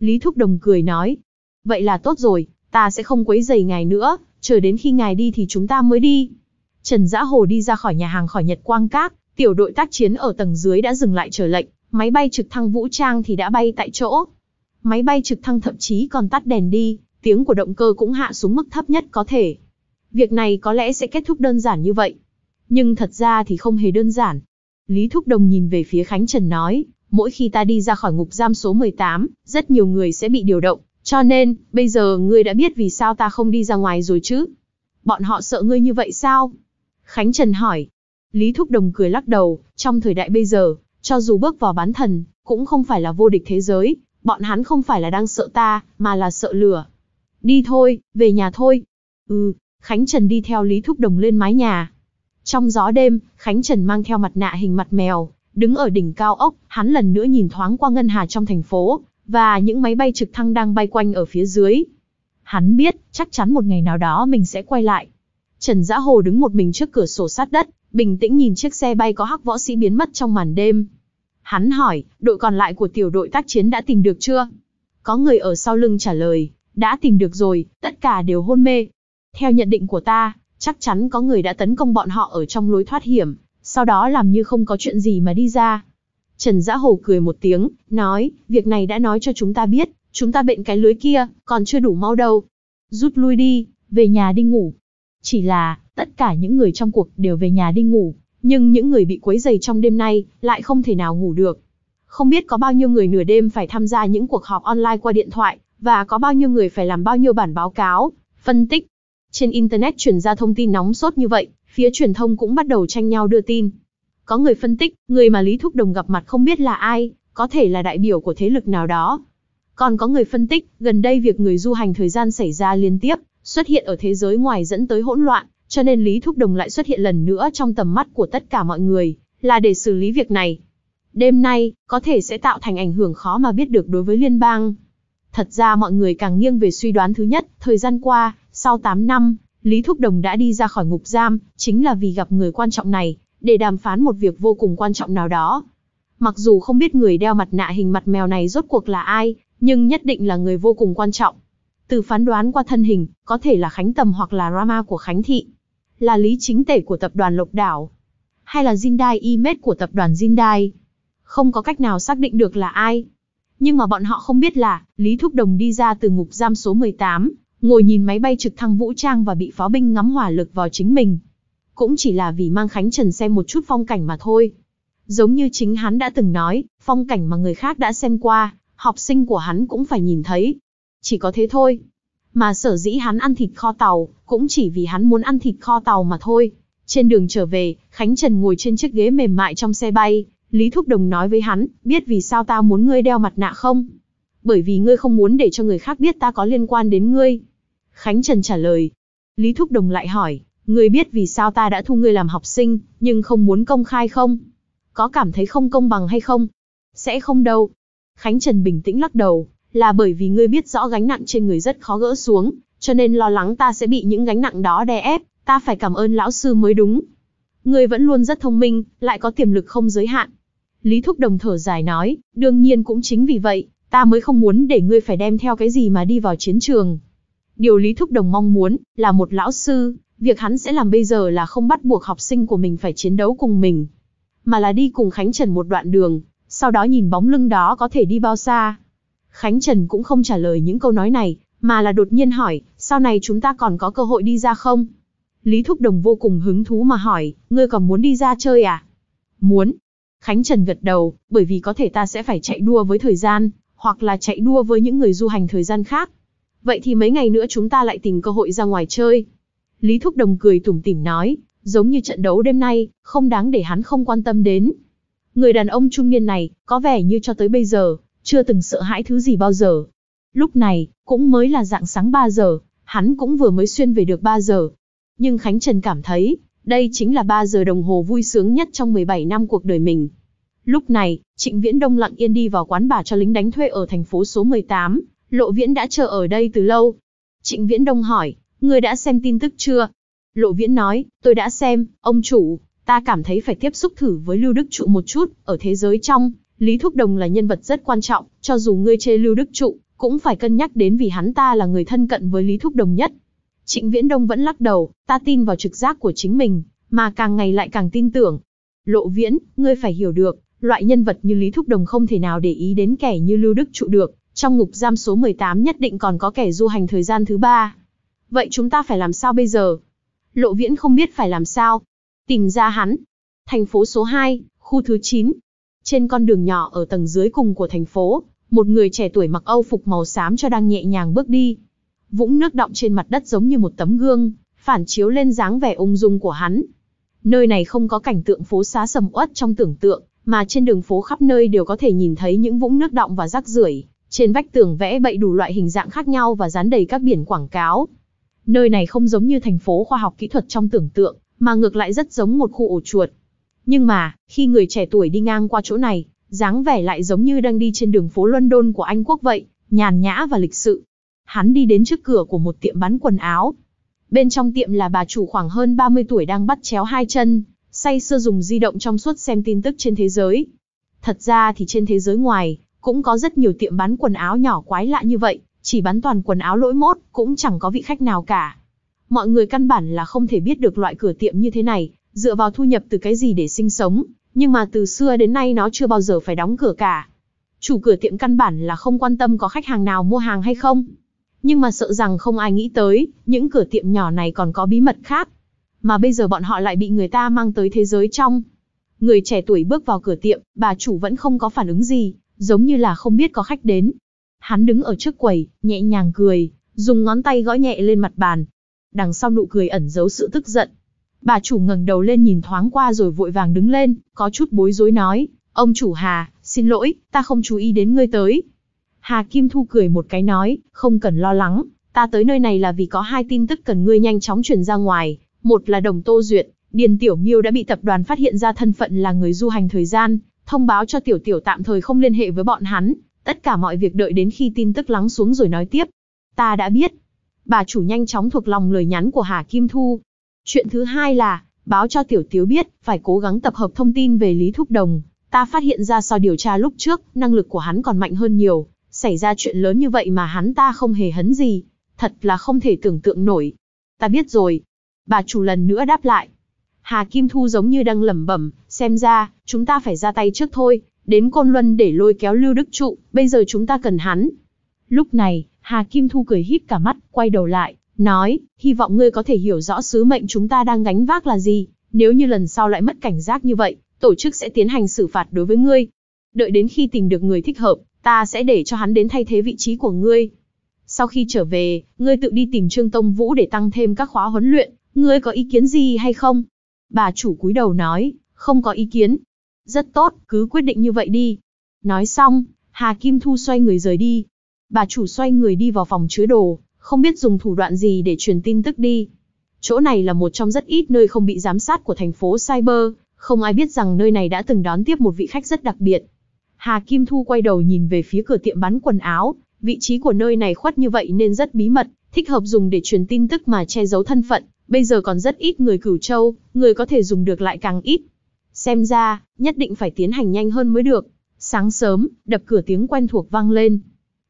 Lý Thúc Đồng cười nói, vậy là tốt rồi, ta sẽ không quấy rầy ngài nữa, chờ đến khi ngài đi thì chúng ta mới đi. Trần Dã Hồ đi ra khỏi nhà hàng khỏi Nhật Quang Các, tiểu đội tác chiến ở tầng dưới đã dừng lại chờ lệnh, máy bay trực thăng vũ trang thì đã bay tại chỗ. Máy bay trực thăng thậm chí còn tắt đèn đi, tiếng của động cơ cũng hạ xuống mức thấp nhất có thể. Việc này có lẽ sẽ kết thúc đơn giản như vậy. Nhưng thật ra thì không hề đơn giản. Lý Thúc Đồng nhìn về phía Khánh Trần nói, mỗi khi ta đi ra khỏi ngục giam số 18, rất nhiều người sẽ bị điều động, cho nên, bây giờ ngươi đã biết vì sao ta không đi ra ngoài rồi chứ? Bọn họ sợ ngươi như vậy sao? Khánh Trần hỏi. Lý Thúc Đồng cười lắc đầu, trong thời đại bây giờ, cho dù bước vào bán thần, cũng không phải là vô địch thế giới, bọn hắn không phải là đang sợ ta, mà là sợ lửa. Đi thôi, về nhà thôi. Ừ, Khánh Trần đi theo Lý Thúc Đồng lên mái nhà. Trong gió đêm, Khánh Trần mang theo mặt nạ hình mặt mèo, Đứng ở đỉnh cao ốc, hắn lần nữa nhìn thoáng qua ngân hà trong thành phố, và những máy bay trực thăng đang bay quanh ở phía dưới. Hắn biết, chắc chắn một ngày nào đó mình sẽ quay lại. Trần Dã Hồ đứng một mình trước cửa sổ sát đất, bình tĩnh nhìn chiếc xe bay có hắc võ sĩ biến mất trong màn đêm. Hắn hỏi, đội còn lại của tiểu đội tác chiến đã tìm được chưa? Có người ở sau lưng trả lời, đã tìm được rồi, tất cả đều hôn mê. Theo nhận định của ta, chắc chắn có người đã tấn công bọn họ ở trong lối thoát hiểm sau đó làm như không có chuyện gì mà đi ra. Trần Giã Hồ cười một tiếng, nói, việc này đã nói cho chúng ta biết, chúng ta bệnh cái lưới kia, còn chưa đủ mau đâu. Rút lui đi, về nhà đi ngủ. Chỉ là, tất cả những người trong cuộc đều về nhà đi ngủ, nhưng những người bị quấy rầy trong đêm nay lại không thể nào ngủ được. Không biết có bao nhiêu người nửa đêm phải tham gia những cuộc họp online qua điện thoại, và có bao nhiêu người phải làm bao nhiêu bản báo cáo, phân tích. Trên Internet truyền ra thông tin nóng sốt như vậy, phía truyền thông cũng bắt đầu tranh nhau đưa tin. Có người phân tích, người mà Lý Thúc Đồng gặp mặt không biết là ai, có thể là đại biểu của thế lực nào đó. Còn có người phân tích, gần đây việc người du hành thời gian xảy ra liên tiếp, xuất hiện ở thế giới ngoài dẫn tới hỗn loạn, cho nên Lý Thúc Đồng lại xuất hiện lần nữa trong tầm mắt của tất cả mọi người, là để xử lý việc này. Đêm nay, có thể sẽ tạo thành ảnh hưởng khó mà biết được đối với liên bang. Thật ra mọi người càng nghiêng về suy đoán thứ nhất, thời gian qua, sau 8 năm, Lý Thúc Đồng đã đi ra khỏi ngục giam, chính là vì gặp người quan trọng này, để đàm phán một việc vô cùng quan trọng nào đó. Mặc dù không biết người đeo mặt nạ hình mặt mèo này rốt cuộc là ai, nhưng nhất định là người vô cùng quan trọng. Từ phán đoán qua thân hình, có thể là Khánh Tầm hoặc là Rama của Khánh Thị, là Lý Chính Tể của tập đoàn Lộc Đảo, hay là Jindai Imet của tập đoàn Jindai. Không có cách nào xác định được là ai. Nhưng mà bọn họ không biết là, Lý Thúc Đồng đi ra từ ngục giam số 18, ngồi nhìn máy bay trực thăng vũ trang và bị pháo binh ngắm hỏa lực vào chính mình. Cũng chỉ là vì mang Khánh Trần xem một chút phong cảnh mà thôi. Giống như chính hắn đã từng nói, phong cảnh mà người khác đã xem qua, học sinh của hắn cũng phải nhìn thấy. Chỉ có thế thôi. Mà sở dĩ hắn ăn thịt kho tàu, cũng chỉ vì hắn muốn ăn thịt kho tàu mà thôi. Trên đường trở về, Khánh Trần ngồi trên chiếc ghế mềm mại trong xe bay, Lý Thúc Đồng nói với hắn, biết vì sao ta muốn ngươi đeo mặt nạ không? Bởi vì ngươi không muốn để cho người khác biết ta có liên quan đến ngươi. Khánh Trần trả lời. Lý Thúc Đồng lại hỏi, ngươi biết vì sao ta đã thu ngươi làm học sinh, nhưng không muốn công khai không? Có cảm thấy không công bằng hay không? Sẽ không đâu. Khánh Trần bình tĩnh lắc đầu, là bởi vì ngươi biết rõ gánh nặng trên người rất khó gỡ xuống, cho nên lo lắng ta sẽ bị những gánh nặng đó đè ép, ta phải cảm ơn lão sư mới đúng. Ngươi vẫn luôn rất thông minh, lại có tiềm lực không giới hạn. Lý Thúc Đồng thở dài nói, đương nhiên cũng chính vì vậy, ta mới không muốn để ngươi phải đem theo cái gì mà đi vào chiến trường, Điều Lý Thúc Đồng mong muốn là một lão sư, việc hắn sẽ làm bây giờ là không bắt buộc học sinh của mình phải chiến đấu cùng mình, mà là đi cùng Khánh Trần một đoạn đường, sau đó nhìn bóng lưng đó có thể đi bao xa. Khánh Trần cũng không trả lời những câu nói này, mà là đột nhiên hỏi, sau này chúng ta còn có cơ hội đi ra không? Lý Thúc Đồng vô cùng hứng thú mà hỏi, ngươi còn muốn đi ra chơi à? Muốn. Khánh Trần gật đầu, bởi vì có thể ta sẽ phải chạy đua với thời gian, hoặc là chạy đua với những người du hành thời gian khác. Vậy thì mấy ngày nữa chúng ta lại tìm cơ hội ra ngoài chơi. Lý Thúc Đồng cười tủm tỉm nói, giống như trận đấu đêm nay, không đáng để hắn không quan tâm đến. Người đàn ông trung niên này, có vẻ như cho tới bây giờ, chưa từng sợ hãi thứ gì bao giờ. Lúc này, cũng mới là dạng sáng 3 giờ, hắn cũng vừa mới xuyên về được 3 giờ. Nhưng Khánh Trần cảm thấy, đây chính là 3 giờ đồng hồ vui sướng nhất trong 17 năm cuộc đời mình. Lúc này, Trịnh Viễn Đông lặng yên đi vào quán bà cho lính đánh thuê ở thành phố số 18, Lộ Viễn đã chờ ở đây từ lâu. Trịnh Viễn Đông hỏi, người đã xem tin tức chưa? Lộ Viễn nói, tôi đã xem, ông chủ, ta cảm thấy phải tiếp xúc thử với Lưu Đức Trụ một chút, ở thế giới trong, Lý Thúc Đồng là nhân vật rất quan trọng, cho dù ngươi chê Lưu Đức Trụ, cũng phải cân nhắc đến vì hắn ta là người thân cận với Lý Thúc Đồng nhất. Trịnh Viễn Đông vẫn lắc đầu, ta tin vào trực giác của chính mình, mà càng ngày lại càng tin tưởng. Lộ Viễn, ngươi phải hiểu được, loại nhân vật như Lý Thúc Đồng không thể nào để ý đến kẻ như Lưu Đức Trụ được, trong ngục giam số 18 nhất định còn có kẻ du hành thời gian thứ ba. Vậy chúng ta phải làm sao bây giờ? Lộ Viễn không biết phải làm sao. Tìm ra hắn. Thành phố số 2, khu thứ 9. Trên con đường nhỏ ở tầng dưới cùng của thành phố, một người trẻ tuổi mặc âu phục màu xám cho đang nhẹ nhàng bước đi. Vũng nước đọng trên mặt đất giống như một tấm gương, phản chiếu lên dáng vẻ ung dung của hắn. Nơi này không có cảnh tượng phố xá sầm uất trong tưởng tượng, mà trên đường phố khắp nơi đều có thể nhìn thấy những vũng nước đọng và rác rưởi. Trên vách tường vẽ bậy đủ loại hình dạng khác nhau và dán đầy các biển quảng cáo. Nơi này không giống như thành phố khoa học kỹ thuật trong tưởng tượng, mà ngược lại rất giống một khu ổ chuột. Nhưng mà, khi người trẻ tuổi đi ngang qua chỗ này, dáng vẻ lại giống như đang đi trên đường phố London của Anh quốc vậy, nhàn nhã và lịch sự. Hắn đi đến trước cửa của một tiệm bán quần áo. Bên trong tiệm là bà chủ khoảng hơn 30 tuổi đang bắt chéo hai chân, say sưa dùng di động trong suốt xem tin tức trên thế giới. Thật ra thì trên thế giới ngoài, cũng có rất nhiều tiệm bán quần áo nhỏ quái lạ như vậy, chỉ bán toàn quần áo lỗi mốt, cũng chẳng có vị khách nào cả. Mọi người căn bản là không thể biết được loại cửa tiệm như thế này, dựa vào thu nhập từ cái gì để sinh sống, nhưng mà từ xưa đến nay nó chưa bao giờ phải đóng cửa cả. Chủ cửa tiệm căn bản là không quan tâm có khách hàng nào mua hàng hay không. Nhưng mà sợ rằng không ai nghĩ tới, những cửa tiệm nhỏ này còn có bí mật khác. Mà bây giờ bọn họ lại bị người ta mang tới thế giới trong. Người trẻ tuổi bước vào cửa tiệm, bà chủ vẫn không có phản ứng gì, giống như là không biết có khách đến. Hắn đứng ở trước quầy, nhẹ nhàng cười, dùng ngón tay gõ nhẹ lên mặt bàn. Đằng sau nụ cười ẩn giấu sự tức giận. Bà chủ ngẩng đầu lên nhìn thoáng qua rồi vội vàng đứng lên, có chút bối rối nói, ông chủ Hà, xin lỗi, ta không chú ý đến ngươi tới. Hà Kim Thu cười một cái nói, không cần lo lắng, ta tới nơi này là vì có hai tin tức cần ngươi nhanh chóng truyền ra ngoài. Một là đồng tô duyệt, Điền Tiểu Miêu đã bị tập đoàn phát hiện ra thân phận là người du hành thời gian, thông báo cho tiểu tiểu tạm thời không liên hệ với bọn hắn, tất cả mọi việc đợi đến khi tin tức lắng xuống rồi nói tiếp. Ta đã biết. Bà chủ nhanh chóng thuộc lòng lời nhắn của Hà Kim Thu. Chuyện thứ hai là, báo cho tiểu Tiểu biết, phải cố gắng tập hợp thông tin về Lý Thúc Đồng. Ta phát hiện ra sau điều tra lúc trước, năng lực của hắn còn mạnh hơn nhiều. Xảy ra chuyện lớn như vậy mà hắn ta không hề hấn gì. Thật là không thể tưởng tượng nổi. Ta biết rồi. Bà chủ lần nữa đáp lại. Hà Kim Thu giống như đang lẩm bẩm, xem ra, chúng ta phải ra tay trước thôi, đến Côn Luân để lôi kéo Lưu Đức Trụ, bây giờ chúng ta cần hắn. Lúc này, Hà Kim Thu cười híp cả mắt, quay đầu lại, nói, hy vọng ngươi có thể hiểu rõ sứ mệnh chúng ta đang gánh vác là gì, nếu như lần sau lại mất cảnh giác như vậy, tổ chức sẽ tiến hành xử phạt đối với ngươi. Đợi đến khi tìm được người thích hợp, ta sẽ để cho hắn đến thay thế vị trí của ngươi. Sau khi trở về, ngươi tự đi tìm Trương Tông Vũ để tăng thêm các khóa huấn luyện, ngươi có ý kiến gì hay không? Bà chủ cúi đầu nói, không có ý kiến. Rất tốt, cứ quyết định như vậy đi. Nói xong, Hà Kim Thu xoay người rời đi. Bà chủ xoay người đi vào phòng chứa đồ, không biết dùng thủ đoạn gì để truyền tin tức đi. Chỗ này là một trong rất ít nơi không bị giám sát của thành phố Cyber, không ai biết rằng nơi này đã từng đón tiếp một vị khách rất đặc biệt. Hà Kim Thu quay đầu nhìn về phía cửa tiệm bán quần áo, vị trí của nơi này khuất như vậy nên rất bí mật, thích hợp dùng để truyền tin tức mà che giấu thân phận. Bây giờ còn rất ít người cửu châu, người có thể dùng được lại càng ít. Xem ra, nhất định phải tiến hành nhanh hơn mới được. Sáng sớm, đập cửa tiếng quen thuộc vang lên.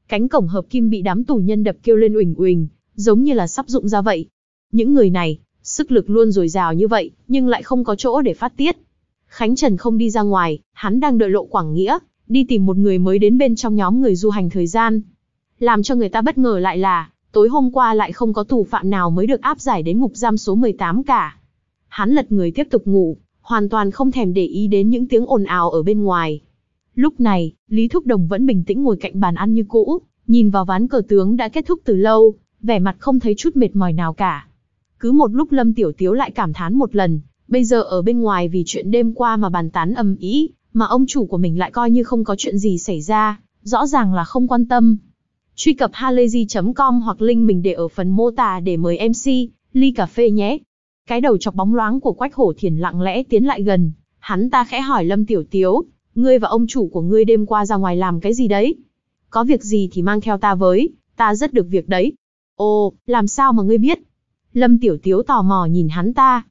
Cánh cổng hợp kim bị đám tù nhân đập kêu lên uỳnh uỳnh, giống như là sắp dụng ra vậy. Những người này, sức lực luôn dồi dào như vậy, nhưng lại không có chỗ để phát tiết. Khánh Trần không đi ra ngoài, hắn đang đợi lộ Quảng Nghĩa, đi tìm một người mới đến bên trong nhóm người du hành thời gian. Làm cho người ta bất ngờ lại là, tối hôm qua lại không có tù phạm nào mới được áp giải đến ngục giam số 18 cả. Hắn lật người tiếp tục ngủ, hoàn toàn không thèm để ý đến những tiếng ồn ào ở bên ngoài. Lúc này, Lý Thúc Đồng vẫn bình tĩnh ngồi cạnh bàn ăn như cũ, nhìn vào ván cờ tướng đã kết thúc từ lâu, vẻ mặt không thấy chút mệt mỏi nào cả. Cứ một lúc Lâm Tiểu Tiếu lại cảm thán một lần, bây giờ ở bên ngoài vì chuyện đêm qua mà bàn tán ầm ĩ, mà ông chủ của mình lại coi như không có chuyện gì xảy ra, rõ ràng là không quan tâm, Truy cập halayzi.com hoặc link mình để ở phần mô tả để mời MC, ly cà phê nhé. Cái đầu chọc bóng loáng của quách hổ thiền lặng lẽ tiến lại gần. Hắn ta khẽ hỏi Lâm Tiểu Tiếu, ngươi và ông chủ của ngươi đêm qua ra ngoài làm cái gì đấy? Có việc gì thì mang theo ta với, ta rất được việc đấy. Ồ, làm sao mà ngươi biết? Lâm Tiểu Tiếu tò mò nhìn hắn ta.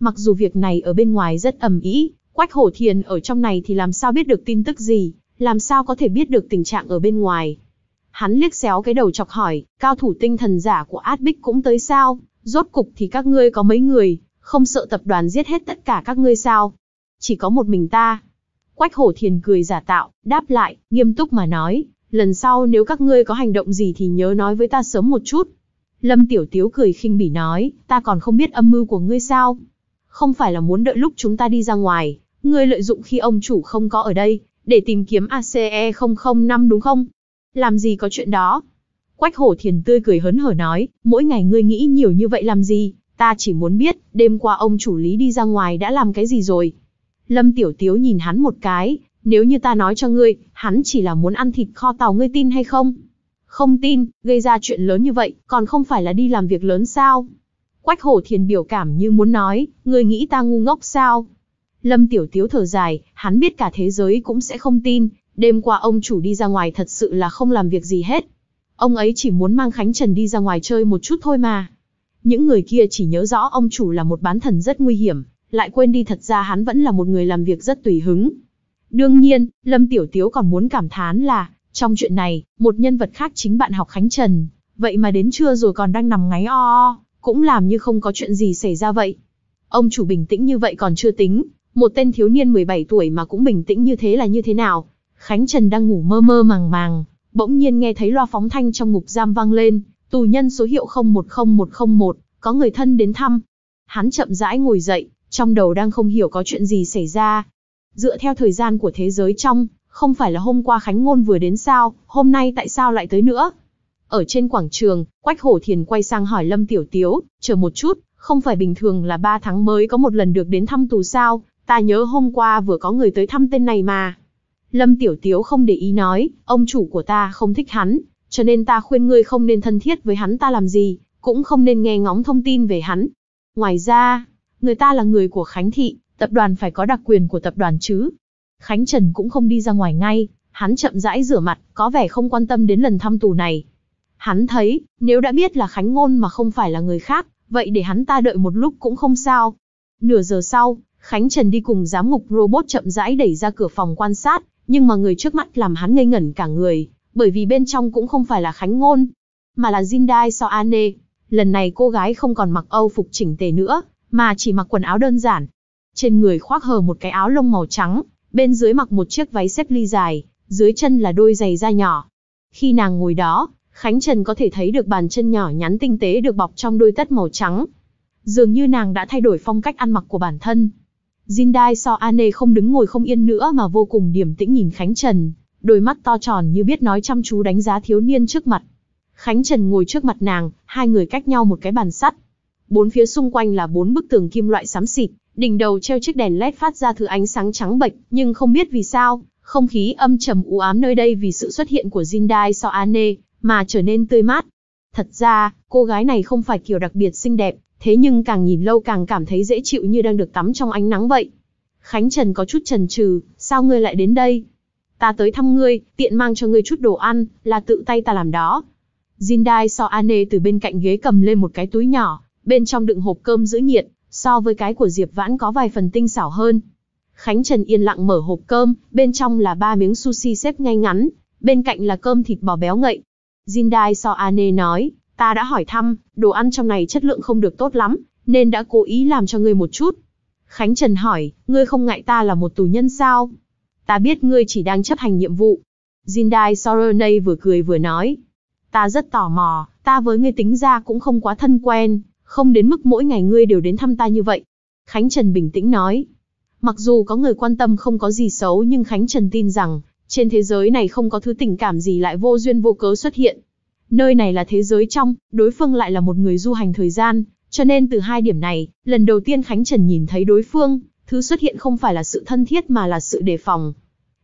Mặc dù việc này ở bên ngoài rất ầm ĩ, Quách Hổ Thiền ở trong này thì làm sao biết được tin tức gì, làm sao có thể biết được tình trạng ở bên ngoài. Hắn liếc xéo cái đầu chọc hỏi, cao thủ tinh thần giả của át bích cũng tới sao, rốt cục thì các ngươi có mấy người, không sợ tập đoàn giết hết tất cả các ngươi sao? Chỉ có một mình ta. Quách hổ thiền cười giả tạo, đáp lại, nghiêm túc mà nói, lần sau nếu các ngươi có hành động gì thì nhớ nói với ta sớm một chút. Lâm Tiểu Tiếu cười khinh bỉ nói, ta còn không biết âm mưu của ngươi sao? Không phải là muốn đợi lúc chúng ta đi ra ngoài, ngươi lợi dụng khi ông chủ không có ở đây, để tìm kiếm ACE005 đúng không? Làm gì có chuyện đó? Quách hổ thiền tươi cười hớn hở nói, mỗi ngày ngươi nghĩ nhiều như vậy làm gì, ta chỉ muốn biết, đêm qua ông chủ lý đi ra ngoài đã làm cái gì rồi. Lâm Tiểu Tiếu nhìn hắn một cái, nếu như ta nói cho ngươi, hắn chỉ là muốn ăn thịt kho tàu ngươi tin hay không? Không tin, gây ra chuyện lớn như vậy, còn không phải là đi làm việc lớn sao? Quách hổ thiền biểu cảm như muốn nói, ngươi nghĩ ta ngu ngốc sao? Lâm Tiểu Tiếu thở dài, hắn biết cả thế giới cũng sẽ không tin, Đêm qua ông chủ đi ra ngoài thật sự là không làm việc gì hết. Ông ấy chỉ muốn mang Khánh Trần đi ra ngoài chơi một chút thôi mà. Những người kia chỉ nhớ rõ ông chủ là một bán thần rất nguy hiểm, lại quên đi thật ra hắn vẫn là một người làm việc rất tùy hứng. Đương nhiên, Lâm Tiểu Tiếu còn muốn cảm thán là, trong chuyện này, một nhân vật khác chính bạn học Khánh Trần, vậy mà đến trưa rồi còn đang nằm ngáy o o, cũng làm như không có chuyện gì xảy ra vậy. Ông chủ bình tĩnh như vậy còn chưa tính, một tên thiếu niên 17 tuổi mà cũng bình tĩnh như thế là như thế nào, Khánh Trần đang ngủ mơ mơ màng màng, bỗng nhiên nghe thấy loa phóng thanh trong ngục giam vang lên, tù nhân số hiệu 010101, có người thân đến thăm. Hắn chậm rãi ngồi dậy, trong đầu đang không hiểu có chuyện gì xảy ra. Dựa theo thời gian của thế giới trong, không phải là hôm qua Khánh Ngôn vừa đến sao, hôm nay tại sao lại tới nữa? Ở trên quảng trường, Quách Hổ Thiền quay sang hỏi Lâm Tiểu Tiếu, chờ một chút, không phải bình thường là 3 tháng mới có một lần được đến thăm tù sao, ta nhớ hôm qua vừa có người tới thăm tên này mà. Lâm Tiểu Tiếu không để ý nói, ông chủ của ta không thích hắn, cho nên ta khuyên ngươi không nên thân thiết với hắn ta làm gì, cũng không nên nghe ngóng thông tin về hắn. Ngoài ra, người ta là người của Khánh Thị, tập đoàn phải có đặc quyền của tập đoàn chứ. Khánh Trần cũng không đi ra ngoài ngay, hắn chậm rãi rửa mặt, có vẻ không quan tâm đến lần thăm tù này. Hắn thấy, nếu đã biết là Khánh Ngôn mà không phải là người khác, vậy để hắn ta đợi một lúc cũng không sao. Nửa giờ sau, Khánh Trần đi cùng giám ngục robot chậm rãi đẩy ra cửa phòng quan sát, nhưng mà người trước mắt làm hắn ngây ngẩn cả người, bởi vì bên trong cũng không phải là Khánh Ngôn, mà là Jindai Soane. Lần này cô gái không còn mặc âu phục chỉnh tề nữa, mà chỉ mặc quần áo đơn giản. Trên người khoác hờ một cái áo lông màu trắng, bên dưới mặc một chiếc váy xếp ly dài, dưới chân là đôi giày da nhỏ. Khi nàng ngồi đó, Khánh Trần có thể thấy được bàn chân nhỏ nhắn tinh tế được bọc trong đôi tất màu trắng. Dường như nàng đã thay đổi phong cách ăn mặc của bản thân, Jindai so Ane không đứng ngồi không yên nữa mà vô cùng điềm tĩnh nhìn Khánh Trần, đôi mắt to tròn như biết nói chăm chú đánh giá thiếu niên trước mặt. Khánh Trần ngồi trước mặt nàng, hai người cách nhau một cái bàn sắt. Bốn phía xung quanh là bốn bức tường kim loại xám xịt, đỉnh đầu treo chiếc đèn led phát ra thứ ánh sáng trắng bệch, nhưng không biết vì sao, không khí âm trầm u ám nơi đây vì sự xuất hiện của Jindai so Ane mà trở nên tươi mát. Thật ra, cô gái này không phải kiểu đặc biệt xinh đẹp, thế nhưng càng nhìn lâu càng cảm thấy dễ chịu như đang được tắm trong ánh nắng vậy. Khánh Trần có chút chần chừ, sao ngươi lại đến đây? Ta tới thăm ngươi, tiện mang cho ngươi chút đồ ăn, là tự tay ta làm đó. Jindai so Ane từ bên cạnh ghế cầm lên một cái túi nhỏ, bên trong đựng hộp cơm giữ nhiệt, so với cái của Diệp Vãn có vài phần tinh xảo hơn. Khánh Trần yên lặng mở hộp cơm, bên trong là ba miếng sushi xếp ngay ngắn, bên cạnh là cơm thịt bò béo ngậy. Jindai so Ane nói, Ta đã hỏi thăm, đồ ăn trong này chất lượng không được tốt lắm, nên đã cố ý làm cho ngươi một chút. Khánh Trần hỏi, ngươi không ngại ta là một tù nhân sao? Ta biết ngươi chỉ đang chấp hành nhiệm vụ. Jindai Soronei vừa cười vừa nói. Ta rất tò mò, ta với ngươi tính ra cũng không quá thân quen, không đến mức mỗi ngày ngươi đều đến thăm ta như vậy. Khánh Trần bình tĩnh nói. Mặc dù có người quan tâm không có gì xấu nhưng Khánh Trần tin rằng, trên thế giới này không có thứ tình cảm gì lại vô duyên vô cớ xuất hiện, Nơi này là thế giới trong, đối phương lại là một người du hành thời gian, cho nên từ hai điểm này, lần đầu tiên Khánh Trần nhìn thấy đối phương, thứ xuất hiện không phải là sự thân thiết mà là sự đề phòng.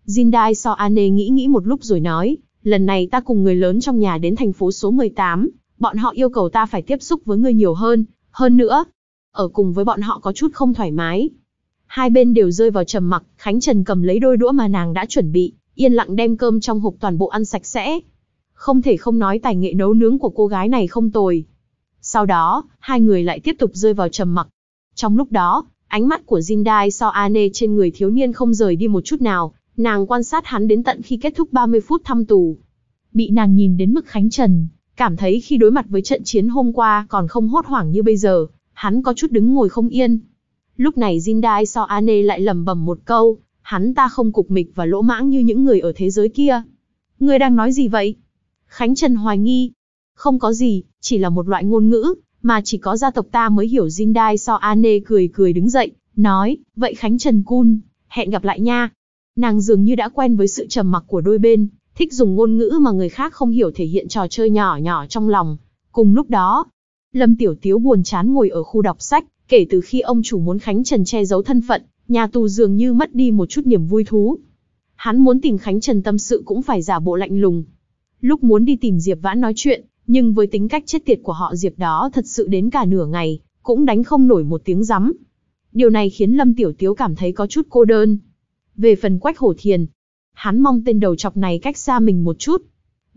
Jindai so Ane nghĩ nghĩ một lúc rồi nói, lần này ta cùng người lớn trong nhà đến thành phố số 18, bọn họ yêu cầu ta phải tiếp xúc với người nhiều hơn, hơn nữa, ở cùng với bọn họ có chút không thoải mái. Hai bên đều rơi vào trầm mặc, Khánh Trần cầm lấy đôi đũa mà nàng đã chuẩn bị, yên lặng đem cơm trong hộp toàn bộ ăn sạch sẽ không thể không nói tài nghệ nấu nướng của cô gái này không tồi. Sau đó, hai người lại tiếp tục rơi vào trầm mặc. Trong lúc đó, ánh mắt của Jindai so Ane trên người thiếu niên không rời đi một chút nào, nàng quan sát hắn đến tận khi kết thúc 30 phút thăm tù. Bị nàng nhìn đến mức khánh trần, cảm thấy khi đối mặt với trận chiến hôm qua còn không hốt hoảng như bây giờ, hắn có chút đứng ngồi không yên. Lúc này Jindai so Ane lại lầm bầm một câu, hắn ta không cục mịch và lỗ mãng như những người ở thế giới kia. Người đang nói gì vậy? Khánh Trần hoài nghi. Không có gì, chỉ là một loại ngôn ngữ, mà chỉ có gia tộc ta mới hiểu Jindai So Ane cười cười đứng dậy, nói, vậy Khánh Trần Kun, hẹn gặp lại nha. Nàng dường như đã quen với sự trầm mặc của đôi bên, thích dùng ngôn ngữ mà người khác không hiểu thể hiện trò chơi nhỏ nhỏ trong lòng. Cùng lúc đó, Lâm Tiểu Tiếu buồn chán ngồi ở khu đọc sách, kể từ khi ông chủ muốn Khánh Trần che giấu thân phận, nhà tù dường như mất đi một chút niềm vui thú. Hắn muốn tìm Khánh Trần tâm sự cũng phải giả bộ lạnh lùng, Lúc muốn đi tìm Diệp Vãn nói chuyện, nhưng với tính cách chết tiệt của họ Diệp đó thật sự đến cả nửa ngày, cũng đánh không nổi một tiếng rắm. Điều này khiến Lâm Tiểu Tiếu cảm thấy có chút cô đơn. Về phần Quách Hổ Thiền, hắn mong tên đầu chọc này cách xa mình một chút.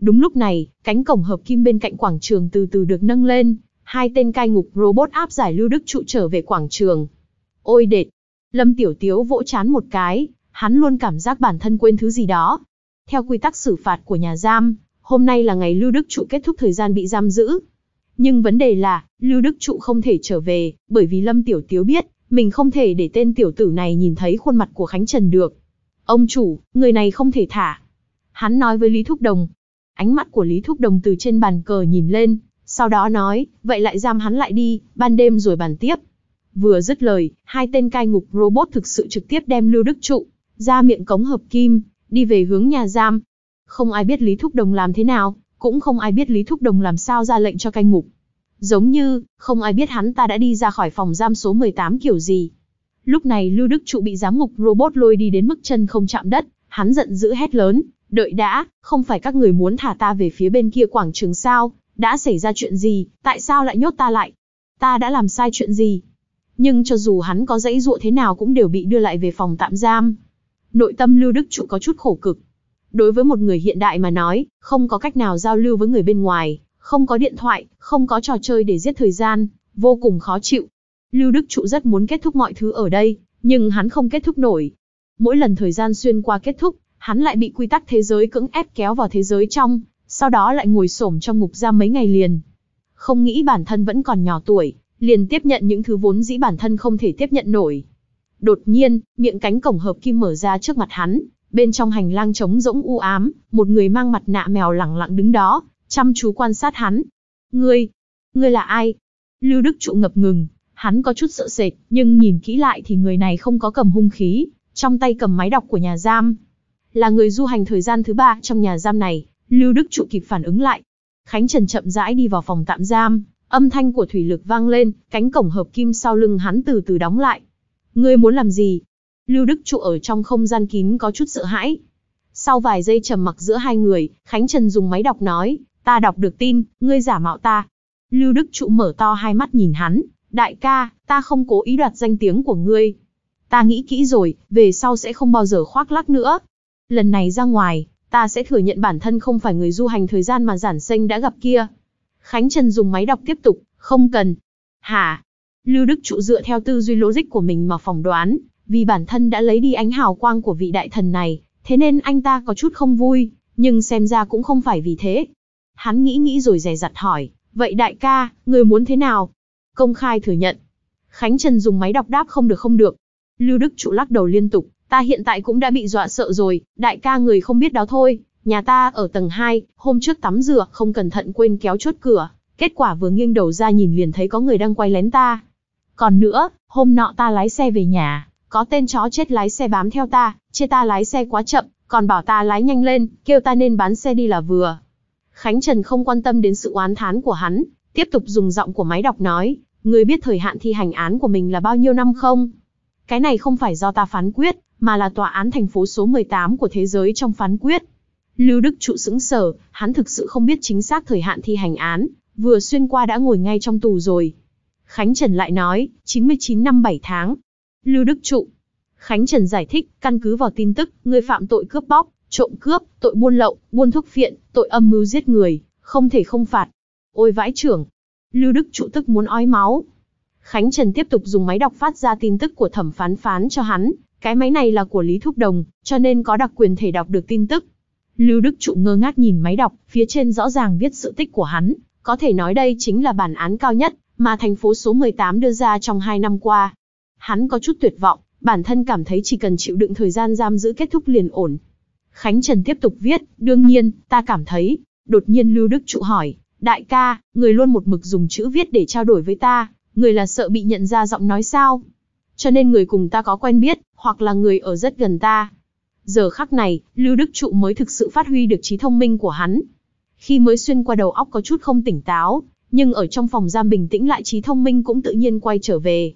Đúng lúc này, cánh cổng hợp kim bên cạnh quảng trường từ từ được nâng lên, hai tên cai ngục robot áp giải Lưu Đức trụ trở về quảng trường. Ôi đệt! Lâm Tiểu Tiếu vỗ chán một cái, hắn luôn cảm giác bản thân quên thứ gì đó. Theo quy tắc xử phạt của nhà giam, hôm nay là ngày Lưu Đức Trụ kết thúc thời gian bị giam giữ. Nhưng vấn đề là, Lưu Đức Trụ không thể trở về, bởi vì Lâm Tiểu Tiếu biết, mình không thể để tên tiểu tử này nhìn thấy khuôn mặt của Khánh Trần được. Ông chủ, người này không thể thả. Hắn nói với Lý Thúc Đồng. Ánh mắt của Lý Thúc Đồng từ trên bàn cờ nhìn lên, sau đó nói, vậy lại giam hắn lại đi, ban đêm rồi bàn tiếp. Vừa dứt lời, hai tên cai ngục robot thực sự trực tiếp đem Lưu Đức Trụ ra miệng cống hợp kim, đi về hướng nhà giam, không ai biết Lý Thúc Đồng làm thế nào, cũng không ai biết Lý Thúc Đồng làm sao ra lệnh cho canh ngục. Giống như, không ai biết hắn ta đã đi ra khỏi phòng giam số 18 kiểu gì. Lúc này Lưu Đức Trụ bị giám ngục robot lôi đi đến mức chân không chạm đất, hắn giận dữ hét lớn, đợi đã, không phải các người muốn thả ta về phía bên kia quảng trường sao, đã xảy ra chuyện gì, tại sao lại nhốt ta lại? Ta đã làm sai chuyện gì? Nhưng cho dù hắn có dãy dụa thế nào cũng đều bị đưa lại về phòng tạm giam. Nội tâm Lưu Đức Trụ có chút khổ cực, Đối với một người hiện đại mà nói, không có cách nào giao lưu với người bên ngoài, không có điện thoại, không có trò chơi để giết thời gian, vô cùng khó chịu. Lưu Đức Trụ rất muốn kết thúc mọi thứ ở đây, nhưng hắn không kết thúc nổi. Mỗi lần thời gian xuyên qua kết thúc, hắn lại bị quy tắc thế giới cưỡng ép kéo vào thế giới trong, sau đó lại ngồi xổm trong ngục giam mấy ngày liền. Không nghĩ bản thân vẫn còn nhỏ tuổi, liền tiếp nhận những thứ vốn dĩ bản thân không thể tiếp nhận nổi. Đột nhiên, miệng cánh cổng hợp kim mở ra trước mặt hắn, bên trong hành lang trống rỗng u ám, một người mang mặt nạ mèo lẳng lặng đứng đó, chăm chú quan sát hắn. Ngươi, ngươi là ai? Lưu Đức Trụ ngập ngừng, hắn có chút sợ sệt, nhưng nhìn kỹ lại thì người này không có cầm hung khí, trong tay cầm máy đọc của nhà giam. Là người du hành thời gian thứ ba trong nhà giam này, Lưu Đức Trụ kịp phản ứng lại. Khánh Trần chậm rãi đi vào phòng tạm giam, âm thanh của thủy lực vang lên, cánh cổng hợp kim sau lưng hắn từ từ đóng lại. Ngươi muốn làm gì? Lưu Đức Trụ ở trong không gian kín có chút sợ hãi. Sau vài giây trầm mặc giữa hai người, Khánh Trần dùng máy đọc nói, ta đọc được tin, ngươi giả mạo ta. Lưu Đức Trụ mở to hai mắt nhìn hắn, đại ca, ta không cố ý đoạt danh tiếng của ngươi. Ta nghĩ kỹ rồi, về sau sẽ không bao giờ khoác lác nữa. Lần này ra ngoài, ta sẽ thừa nhận bản thân không phải người du hành thời gian mà giản sinh đã gặp kia. Khánh Trần dùng máy đọc tiếp tục, không cần. Hả? Lưu Đức Trụ dựa theo tư duy logic của mình mà phỏng đoán, vì bản thân đã lấy đi ánh hào quang của vị đại thần này, thế nên anh ta có chút không vui, nhưng xem ra cũng không phải vì thế. Hắn nghĩ nghĩ rồi dè dặt hỏi, vậy đại ca, người muốn thế nào? Công khai thừa nhận. Khánh Trần dùng máy đọc đáp không được không được. Lưu Đức trụ lắc đầu liên tục, ta hiện tại cũng đã bị dọa sợ rồi, đại ca người không biết đó thôi, nhà ta ở tầng 2, hôm trước tắm rửa, không cẩn thận quên kéo chốt cửa, kết quả vừa nghiêng đầu ra nhìn liền thấy có người đang quay lén ta. Còn nữa, hôm nọ ta lái xe về nhà, có tên chó chết lái xe bám theo ta, chê ta lái xe quá chậm, còn bảo ta lái nhanh lên, kêu ta nên bán xe đi là vừa. Khánh Trần không quan tâm đến sự oán thán của hắn, tiếp tục dùng giọng của máy đọc nói, người biết thời hạn thi hành án của mình là bao nhiêu năm không? Cái này không phải do ta phán quyết, mà là tòa án thành phố số 18 của thế giới trong phán quyết. Lưu Đức trụ sững sở, hắn thực sự không biết chính xác thời hạn thi hành án, vừa xuyên qua đã ngồi ngay trong tù rồi. Khánh Trần lại nói, 99 năm 7 tháng, Lưu Đức Trụ. Khánh Trần giải thích, căn cứ vào tin tức, người phạm tội cướp bóc, trộm cướp, tội buôn lậu, buôn thuốc phiện, tội âm mưu giết người, không thể không phạt. Ôi vãi trưởng. Lưu Đức Trụ tức muốn ói máu. Khánh Trần tiếp tục dùng máy đọc phát ra tin tức của thẩm phán phán cho hắn, cái máy này là của Lý Thúc Đồng, cho nên có đặc quyền thể đọc được tin tức. Lưu Đức Trụ ngơ ngác nhìn máy đọc, phía trên rõ ràng viết sự tích của hắn, có thể nói đây chính là bản án cao nhất mà thành phố số 18 đưa ra trong 2 năm qua. Hắn có chút tuyệt vọng, bản thân cảm thấy chỉ cần chịu đựng thời gian giam giữ kết thúc liền ổn. Khánh Trần tiếp tục viết, đương nhiên, ta cảm thấy, đột nhiên Lưu Đức Trụ hỏi, đại ca, người luôn một mực dùng chữ viết để trao đổi với ta, người là sợ bị nhận ra giọng nói sao? Cho nên người cùng ta có quen biết, hoặc là người ở rất gần ta. Giờ khắc này, Lưu Đức Trụ mới thực sự phát huy được trí thông minh của hắn. Khi mới xuyên qua đầu óc có chút không tỉnh táo, nhưng ở trong phòng giam bình tĩnh lại trí thông minh cũng tự nhiên quay trở về.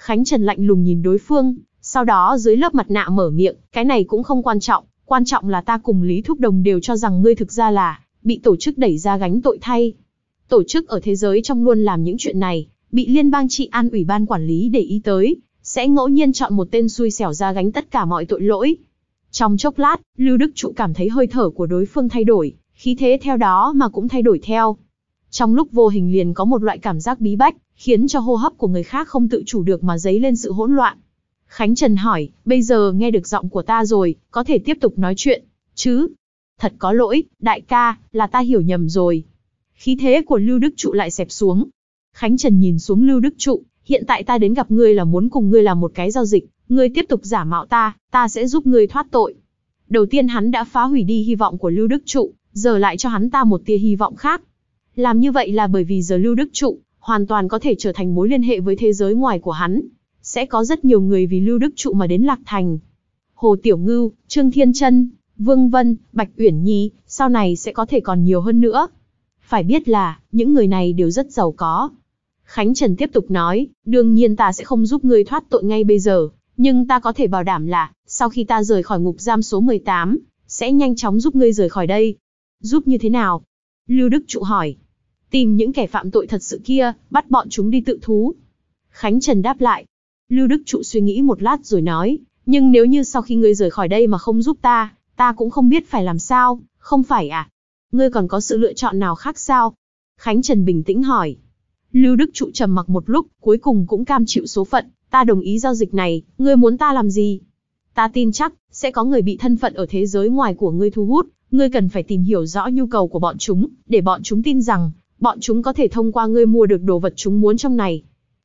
Khánh Trần lạnh lùng nhìn đối phương, sau đó dưới lớp mặt nạ mở miệng, cái này cũng không quan trọng, quan trọng là ta cùng Lý Thúc Đồng đều cho rằng ngươi thực ra là bị tổ chức đẩy ra gánh tội thay. Tổ chức ở thế giới trong luôn làm những chuyện này, bị liên bang trị an ủy ban quản lý để ý tới, sẽ ngẫu nhiên chọn một tên xui xẻo ra gánh tất cả mọi tội lỗi. Trong chốc lát, Lưu Đức Trụ cảm thấy hơi thở của đối phương thay đổi, khí thế theo đó mà cũng thay đổi theo. Trong lúc vô hình liền có một loại cảm giác bí bách, khiến cho hô hấp của người khác không tự chủ được mà dấy lên sự hỗn loạn. Khánh Trần hỏi, bây giờ nghe được giọng của ta rồi, có thể tiếp tục nói chuyện, chứ? Thật có lỗi, đại ca, là ta hiểu nhầm rồi. Khí thế của Lưu Đức Trụ lại xẹp xuống. Khánh Trần nhìn xuống Lưu Đức Trụ, hiện tại ta đến gặp ngươi là muốn cùng ngươi làm một cái giao dịch, ngươi tiếp tục giả mạo ta, ta sẽ giúp ngươi thoát tội. Đầu tiên hắn đã phá hủy đi hy vọng của Lưu Đức Trụ, giờ lại cho hắn ta một tia hy vọng khác. Làm như vậy là bởi vì giờ Lưu Đức Trụ hoàn toàn có thể trở thành mối liên hệ với thế giới ngoài của hắn. Sẽ có rất nhiều người vì Lưu Đức Trụ mà đến Lạc Thành. Hồ Tiểu Ngưu, Trương Thiên Trân, Vương Vân, Bạch Uyển Nhi, sau này sẽ có thể còn nhiều hơn nữa. Phải biết là, những người này đều rất giàu có. Khánh Trần tiếp tục nói, đương nhiên ta sẽ không giúp ngươi thoát tội ngay bây giờ, nhưng ta có thể bảo đảm là, sau khi ta rời khỏi ngục giam số 18, sẽ nhanh chóng giúp ngươi rời khỏi đây. Giúp như thế nào? Lưu Đức Trụ hỏi tìm những kẻ phạm tội thật sự kia, bắt bọn chúng đi tự thú. Khánh Trần đáp lại. Lưu Đức Trụ suy nghĩ một lát rồi nói, nhưng nếu như sau khi ngươi rời khỏi đây mà không giúp ta, ta cũng không biết phải làm sao, không phải à? Ngươi còn có sự lựa chọn nào khác sao? Khánh Trần bình tĩnh hỏi. Lưu Đức Trụ trầm mặc một lúc, cuối cùng cũng cam chịu số phận, ta đồng ý giao dịch này, ngươi muốn ta làm gì? Ta tin chắc, sẽ có người bị thân phận ở thế giới ngoài của ngươi thu hút, ngươi cần phải tìm hiểu rõ nhu cầu của bọn chúng, để bọn chúng tin rằng, bọn chúng có thể thông qua ngươi mua được đồ vật chúng muốn trong này.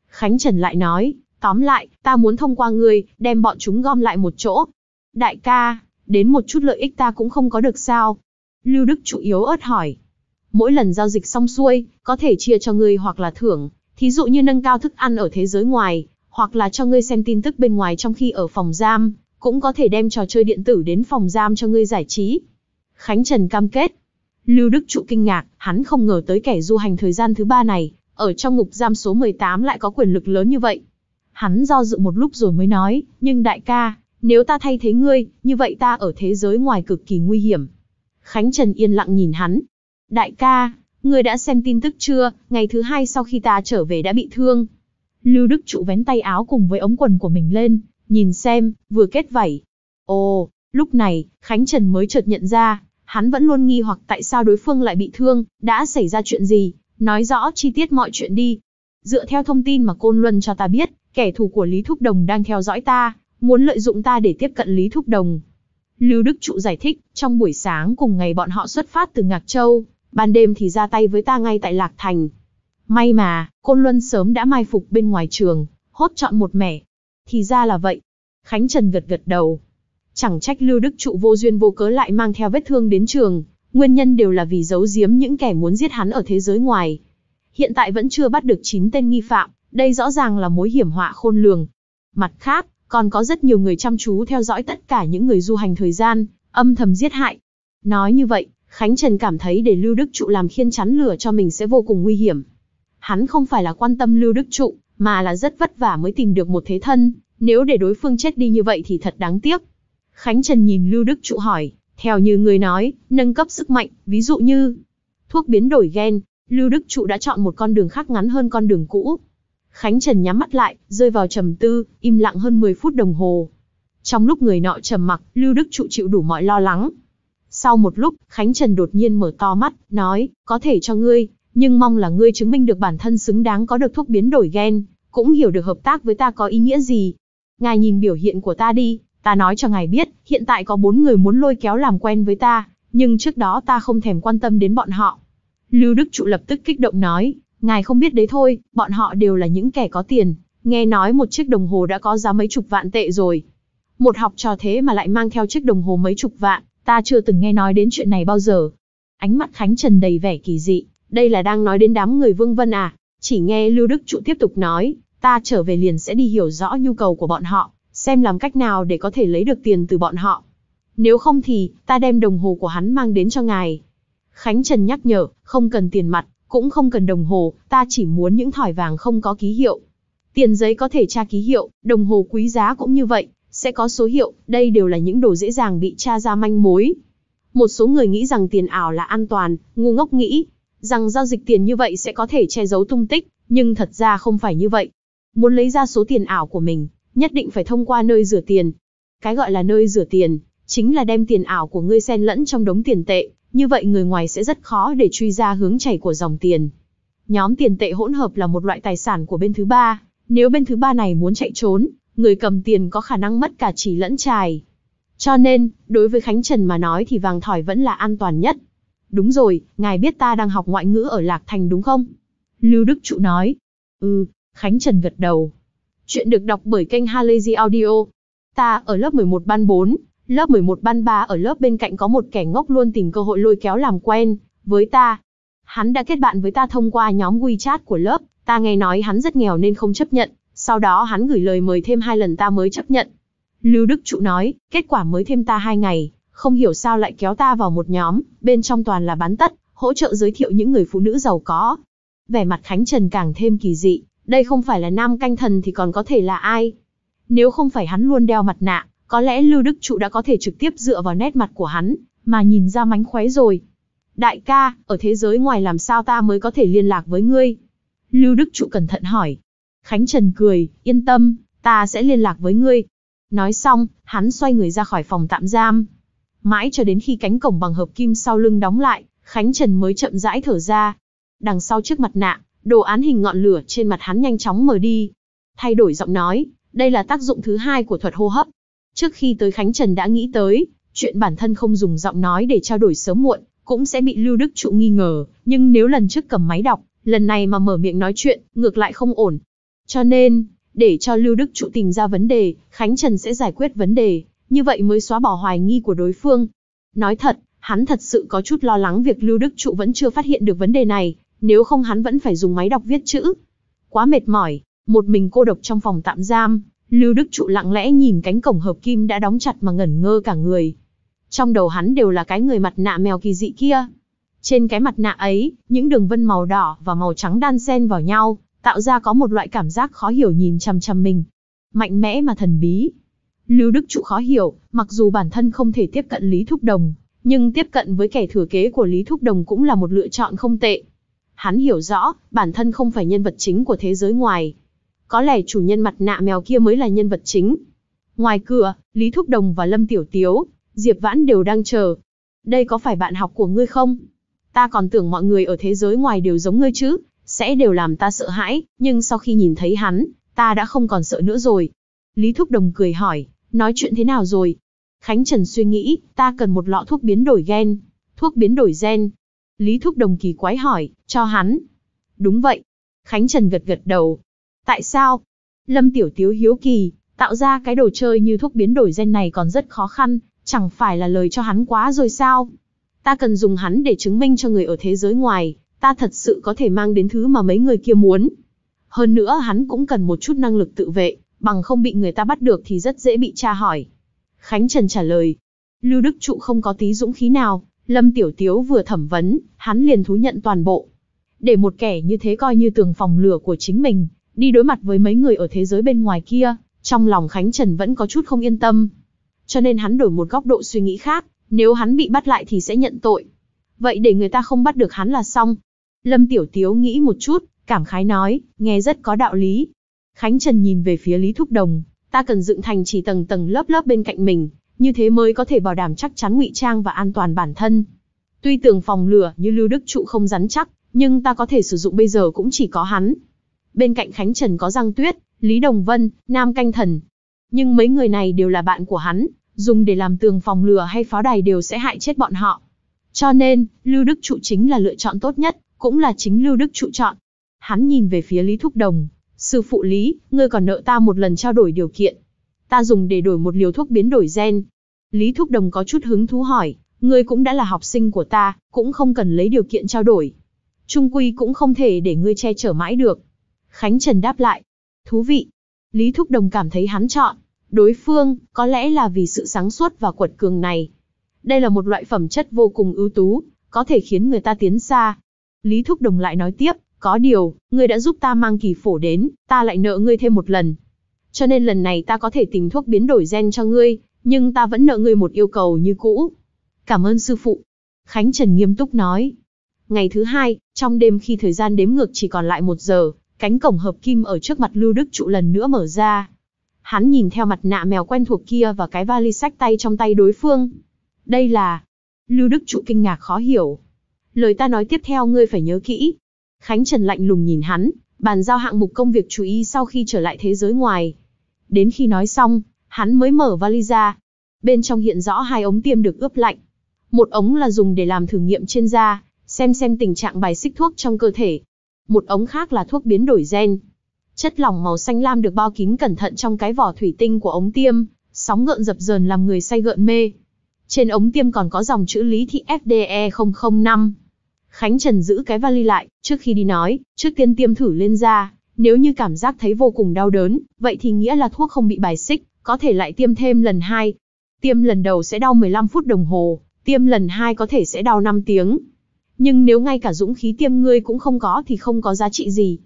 Khánh Trần lại nói, tóm lại, ta muốn thông qua ngươi, đem bọn chúng gom lại một chỗ. Đại ca, đến một chút lợi ích ta cũng không có được sao? Lưu Đức chủ yếu ớt hỏi. Mỗi lần giao dịch xong xuôi, có thể chia cho ngươi hoặc là thưởng, thí dụ như nâng cao thức ăn ở thế giới ngoài, hoặc là cho ngươi xem tin tức bên ngoài trong khi ở phòng giam, cũng có thể đem trò chơi điện tử đến phòng giam cho ngươi giải trí. Khánh Trần cam kết, Lưu Đức Trụ kinh ngạc, hắn không ngờ tới kẻ du hành thời gian thứ ba này, ở trong ngục giam số 18 lại có quyền lực lớn như vậy. Hắn do dự một lúc rồi mới nói, nhưng đại ca, nếu ta thay thế ngươi, như vậy ta ở thế giới ngoài cực kỳ nguy hiểm. Khánh Trần yên lặng nhìn hắn. Đại ca, ngươi đã xem tin tức chưa, ngày thứ hai sau khi ta trở về đã bị thương. Lưu Đức Trụ vén tay áo cùng với ống quần của mình lên, nhìn xem, vừa kết vảy. Ồ, lúc này, Khánh Trần mới chợt nhận ra, Hắn vẫn luôn nghi hoặc tại sao đối phương lại bị thương, đã xảy ra chuyện gì, nói rõ chi tiết mọi chuyện đi. Dựa theo thông tin mà Côn Luân cho ta biết, kẻ thù của Lý Thúc Đồng đang theo dõi ta, muốn lợi dụng ta để tiếp cận Lý Thúc Đồng. Lưu Đức Trụ giải thích, trong buổi sáng cùng ngày bọn họ xuất phát từ Ngạc Châu, ban đêm thì ra tay với ta ngay tại Lạc Thành. May mà, Côn Luân sớm đã mai phục bên ngoài trường, hốt chọn một mẻ. Thì ra là vậy. Khánh Trần gật gật đầu, Chẳng trách Lưu Đức Trụ vô duyên vô cớ lại mang theo vết thương đến trường, nguyên nhân đều là vì giấu giếm những kẻ muốn giết hắn ở thế giới ngoài. Hiện tại vẫn chưa bắt được chín tên nghi phạm, đây rõ ràng là mối hiểm họa khôn lường. Mặt khác, còn có rất nhiều người chăm chú theo dõi tất cả những người du hành thời gian, âm thầm giết hại. Nói như vậy, Khánh Trần cảm thấy để Lưu Đức Trụ làm khiên chắn lửa cho mình sẽ vô cùng nguy hiểm. Hắn không phải là quan tâm Lưu Đức Trụ, mà là rất vất vả mới tìm được một thế thân, nếu để đối phương chết đi như vậy thì thật đáng tiếc. Khánh Trần nhìn Lưu Đức Trụ hỏi, theo như người nói, nâng cấp sức mạnh, ví dụ như thuốc biến đổi gen, Lưu Đức Trụ đã chọn một con đường khác ngắn hơn con đường cũ. Khánh Trần nhắm mắt lại, rơi vào trầm tư, im lặng hơn 10 phút đồng hồ. Trong lúc người nọ trầm mặc, Lưu Đức Trụ chịu đủ mọi lo lắng. Sau một lúc, Khánh Trần đột nhiên mở to mắt, nói, có thể cho ngươi, nhưng mong là ngươi chứng minh được bản thân xứng đáng có được thuốc biến đổi gen, cũng hiểu được hợp tác với ta có ý nghĩa gì. Ngài nhìn biểu hiện của ta đi, Ta nói cho ngài biết, hiện tại có bốn người muốn lôi kéo làm quen với ta, nhưng trước đó ta không thèm quan tâm đến bọn họ. Lưu Đức Trụ lập tức kích động nói, ngài không biết đấy thôi, bọn họ đều là những kẻ có tiền, nghe nói một chiếc đồng hồ đã có giá mấy chục vạn tệ rồi. Một học trò thế mà lại mang theo chiếc đồng hồ mấy chục vạn, ta chưa từng nghe nói đến chuyện này bao giờ. Ánh mắt Khánh Trần đầy vẻ kỳ dị, đây là đang nói đến đám người Vương Vân à, chỉ nghe Lưu Đức Trụ tiếp tục nói, ta trở về liền sẽ đi hiểu rõ nhu cầu của bọn họ, xem làm cách nào để có thể lấy được tiền từ bọn họ. Nếu không thì, ta đem đồng hồ của hắn mang đến cho ngài. Khánh Trần nhắc nhở, không cần tiền mặt, cũng không cần đồng hồ, ta chỉ muốn những thỏi vàng không có ký hiệu. Tiền giấy có thể tra ký hiệu, đồng hồ quý giá cũng như vậy, sẽ có số hiệu, đây đều là những đồ dễ dàng bị tra ra manh mối. Một số người nghĩ rằng tiền ảo là an toàn, ngu ngốc nghĩ rằng giao dịch tiền như vậy sẽ có thể che giấu tung tích, nhưng thật ra không phải như vậy. Muốn lấy ra số tiền ảo của mình, nhất định phải thông qua nơi rửa tiền. Cái gọi là nơi rửa tiền, chính là đem tiền ảo của ngươi xen lẫn trong đống tiền tệ, như vậy người ngoài sẽ rất khó để truy ra hướng chảy của dòng tiền. Nhóm tiền tệ hỗn hợp là một loại tài sản của bên thứ ba, nếu bên thứ ba này muốn chạy trốn, người cầm tiền có khả năng mất cả chỉ lẫn trài. Cho nên, đối với Khánh Trần mà nói thì vàng thỏi vẫn là an toàn nhất. Đúng rồi, ngài biết ta đang học ngoại ngữ ở Lạc Thành đúng không? Lưu Đức Trụ nói. Ừ, Khánh Trần gật đầu, Chuyện được đọc bởi kênh Halazy Audio. Ta ở lớp 11 ban 4, lớp 11 ban 3 ở lớp bên cạnh có một kẻ ngốc luôn tìm cơ hội lôi kéo làm quen với ta. Hắn đã kết bạn với ta thông qua nhóm WeChat của lớp, ta nghe nói hắn rất nghèo nên không chấp nhận, sau đó hắn gửi lời mời thêm hai lần ta mới chấp nhận. Lưu Đức Trụ nói, kết quả mới thêm ta hai ngày, không hiểu sao lại kéo ta vào một nhóm, bên trong toàn là bán tất, hỗ trợ giới thiệu những người phụ nữ giàu có. Vẻ mặt Khánh Trần càng thêm kỳ dị, đây không phải là nam canh thần thì còn có thể là ai. Nếu không phải hắn luôn đeo mặt nạ, có lẽ Lưu Đức Trụ đã có thể trực tiếp dựa vào nét mặt của hắn, mà nhìn ra mánh khóe rồi. Đại ca, ở thế giới ngoài làm sao ta mới có thể liên lạc với ngươi? Lưu Đức Trụ cẩn thận hỏi. Khánh Trần cười, yên tâm, ta sẽ liên lạc với ngươi. Nói xong, hắn xoay người ra khỏi phòng tạm giam. Mãi cho đến khi cánh cổng bằng hợp kim sau lưng đóng lại, Khánh Trần mới chậm rãi thở ra. Đằng sau trước mặt nạ, Đồ án hình ngọn lửa trên mặt hắn nhanh chóng mở đi. Thay đổi giọng nói, đây là tác dụng thứ hai của thuật hô hấp. Trước khi tới Khánh Trần đã nghĩ tới, chuyện bản thân không dùng giọng nói để trao đổi sớm muộn, cũng sẽ bị Lưu Đức Trụ nghi ngờ, nhưng nếu lần trước cầm máy đọc, lần này mà mở miệng nói chuyện, ngược lại không ổn. Cho nên, để cho Lưu Đức Trụ tìm ra vấn đề, Khánh Trần sẽ giải quyết vấn đề, như vậy mới xóa bỏ hoài nghi của đối phương. Nói thật, hắn thật sự có chút lo lắng việc Lưu Đức Trụ vẫn chưa phát hiện được vấn đề này, nếu không hắn vẫn phải dùng máy đọc viết chữ. Quá mệt mỏi, một mình cô độc trong phòng tạm giam, Lưu Đức Trụ lặng lẽ nhìn cánh cổng hợp kim đã đóng chặt mà ngẩn ngơ cả người. Trong đầu hắn đều là cái người mặt nạ mèo kỳ dị kia. Trên cái mặt nạ ấy, những đường vân màu đỏ và màu trắng đan xen vào nhau, tạo ra có một loại cảm giác khó hiểu nhìn chằm chằm mình. Mạnh mẽ mà thần bí. Lưu Đức Trụ khó hiểu, mặc dù bản thân không thể tiếp cận Lý Thúc Đồng, nhưng tiếp cận với kẻ thừa kế của Lý Thúc Đồng cũng là một lựa chọn không tệ. Hắn hiểu rõ, bản thân không phải nhân vật chính của thế giới ngoài. Có lẽ chủ nhân mặt nạ mèo kia mới là nhân vật chính. Ngoài cửa, Lý Thúc Đồng và Lâm Tiểu Tiếu, Diệp Vãn đều đang chờ. Đây có phải bạn học của ngươi không? Ta còn tưởng mọi người ở thế giới ngoài đều giống ngươi chứ, sẽ đều làm ta sợ hãi, nhưng sau khi nhìn thấy hắn, ta đã không còn sợ nữa rồi. Lý Thúc Đồng cười hỏi, nói chuyện thế nào rồi? Khánh Trần suy nghĩ, ta cần một lọ thuốc biến đổi gen. Thuốc biến đổi gen, Lý Thúc Đồng kỳ quái hỏi, cho hắn. Đúng vậy. Khánh Trần gật gật đầu. Tại sao? Lâm Tiểu Tiếu hiếu kỳ, tạo ra cái đồ chơi như thuốc biến đổi gen này còn rất khó khăn, chẳng phải là lời cho hắn quá rồi sao? Ta cần dùng hắn để chứng minh cho người ở thế giới ngoài, ta thật sự có thể mang đến thứ mà mấy người kia muốn. Hơn nữa hắn cũng cần một chút năng lực tự vệ, bằng không bị người ta bắt được thì rất dễ bị tra hỏi. Khánh Trần trả lời. Lưu Đức Trụ không có tí dũng khí nào, Lâm Tiểu Tiếu vừa thẩm vấn, hắn liền thú nhận toàn bộ. Để một kẻ như thế coi như tường phòng lửa của chính mình, đi đối mặt với mấy người ở thế giới bên ngoài kia, trong lòng Khánh Trần vẫn có chút không yên tâm. Cho nên hắn đổi một góc độ suy nghĩ khác, nếu hắn bị bắt lại thì sẽ nhận tội. Vậy để người ta không bắt được hắn là xong. Lâm Tiểu Tiếu nghĩ một chút, cảm khái nói, nghe rất có đạo lý. Khánh Trần nhìn về phía Lý Thúc Đồng, ta cần dựng thành chỉ tầng tầng lớp lớp bên cạnh mình, như thế mới có thể bảo đảm chắc chắn ngụy trang và an toàn bản thân. Tuy tường phòng lửa như lưu đức trụ không rắn chắc, nhưng ta có thể sử dụng bây giờ cũng chỉ có hắn. Bên cạnh Khánh Trần có Giang Tuyết, Lý Đồng Vân, Nam Canh Thần. Nhưng mấy người này đều là bạn của hắn, dùng để làm tường phòng lửa hay pháo đài đều sẽ hại chết bọn họ. Cho nên, Lưu Đức Trụ chính là lựa chọn tốt nhất, cũng là chính Lưu Đức Trụ chọn. Hắn nhìn về phía Lý Thúc Đồng, sư phụ Lý, ngươi còn nợ ta một lần trao đổi điều kiện, ta dùng để đổi một liều thuốc biến đổi gen. Lý Thúc Đồng có chút hứng thú hỏi, ngươi cũng đã là học sinh của ta, cũng không cần lấy điều kiện trao đổi. Trung Quy cũng không thể để ngươi che chở mãi được. Khánh Trần đáp lại, thú vị. Lý Thúc Đồng cảm thấy hắn chọn, đối phương, có lẽ là vì sự sáng suốt và quật cường này. Đây là một loại phẩm chất vô cùng ưu tú, có thể khiến người ta tiến xa. Lý Thúc Đồng lại nói tiếp, có điều, ngươi đã giúp ta mang kỳ phổ đến, ta lại nợ ngươi thêm một lần, cho nên lần này ta có thể tìm thuốc biến đổi gen cho ngươi, nhưng ta vẫn nợ ngươi một yêu cầu như cũ. Cảm ơn sư phụ. Khánh Trần nghiêm túc nói. Ngày thứ hai, trong đêm khi thời gian đếm ngược chỉ còn lại một giờ, cánh cổng hợp kim ở trước mặt Lưu Đức Trụ lần nữa mở ra. Hắn nhìn theo mặt nạ mèo quen thuộc kia và cái vali sách tay trong tay đối phương. Đây là... Lưu Đức Trụ kinh ngạc khó hiểu. Lời ta nói tiếp theo ngươi phải nhớ kỹ. Khánh Trần lạnh lùng nhìn hắn, bàn giao hạng mục công việc chú ý sau khi trở lại thế giới ngoài. Đến khi nói xong, hắn mới mở vali ra. Bên trong hiện rõ hai ống tiêm được ướp lạnh. Một ống là dùng để làm thử nghiệm trên da, xem xem tình trạng bài xích thuốc trong cơ thể. Một ống khác là thuốc biến đổi gen. Chất lỏng màu xanh lam được bao kín cẩn thận trong cái vỏ thủy tinh của ống tiêm, sóng ngợn dập dờn làm người say gợn mê. Trên ống tiêm còn có dòng chữ lý thị FDE 005. Khánh Trần giữ cái vali lại, trước khi đi nói, trước tiên tiêm thử lên da. Nếu như cảm giác thấy vô cùng đau đớn, vậy thì nghĩa là thuốc không bị bài xích, có thể lại tiêm thêm lần hai. Tiêm lần đầu sẽ đau 15 phút đồng hồ, tiêm lần hai có thể sẽ đau 5 tiếng. Nhưng nếu ngay cả dũng khí tiêm ngươi cũng không có thì không có giá trị gì.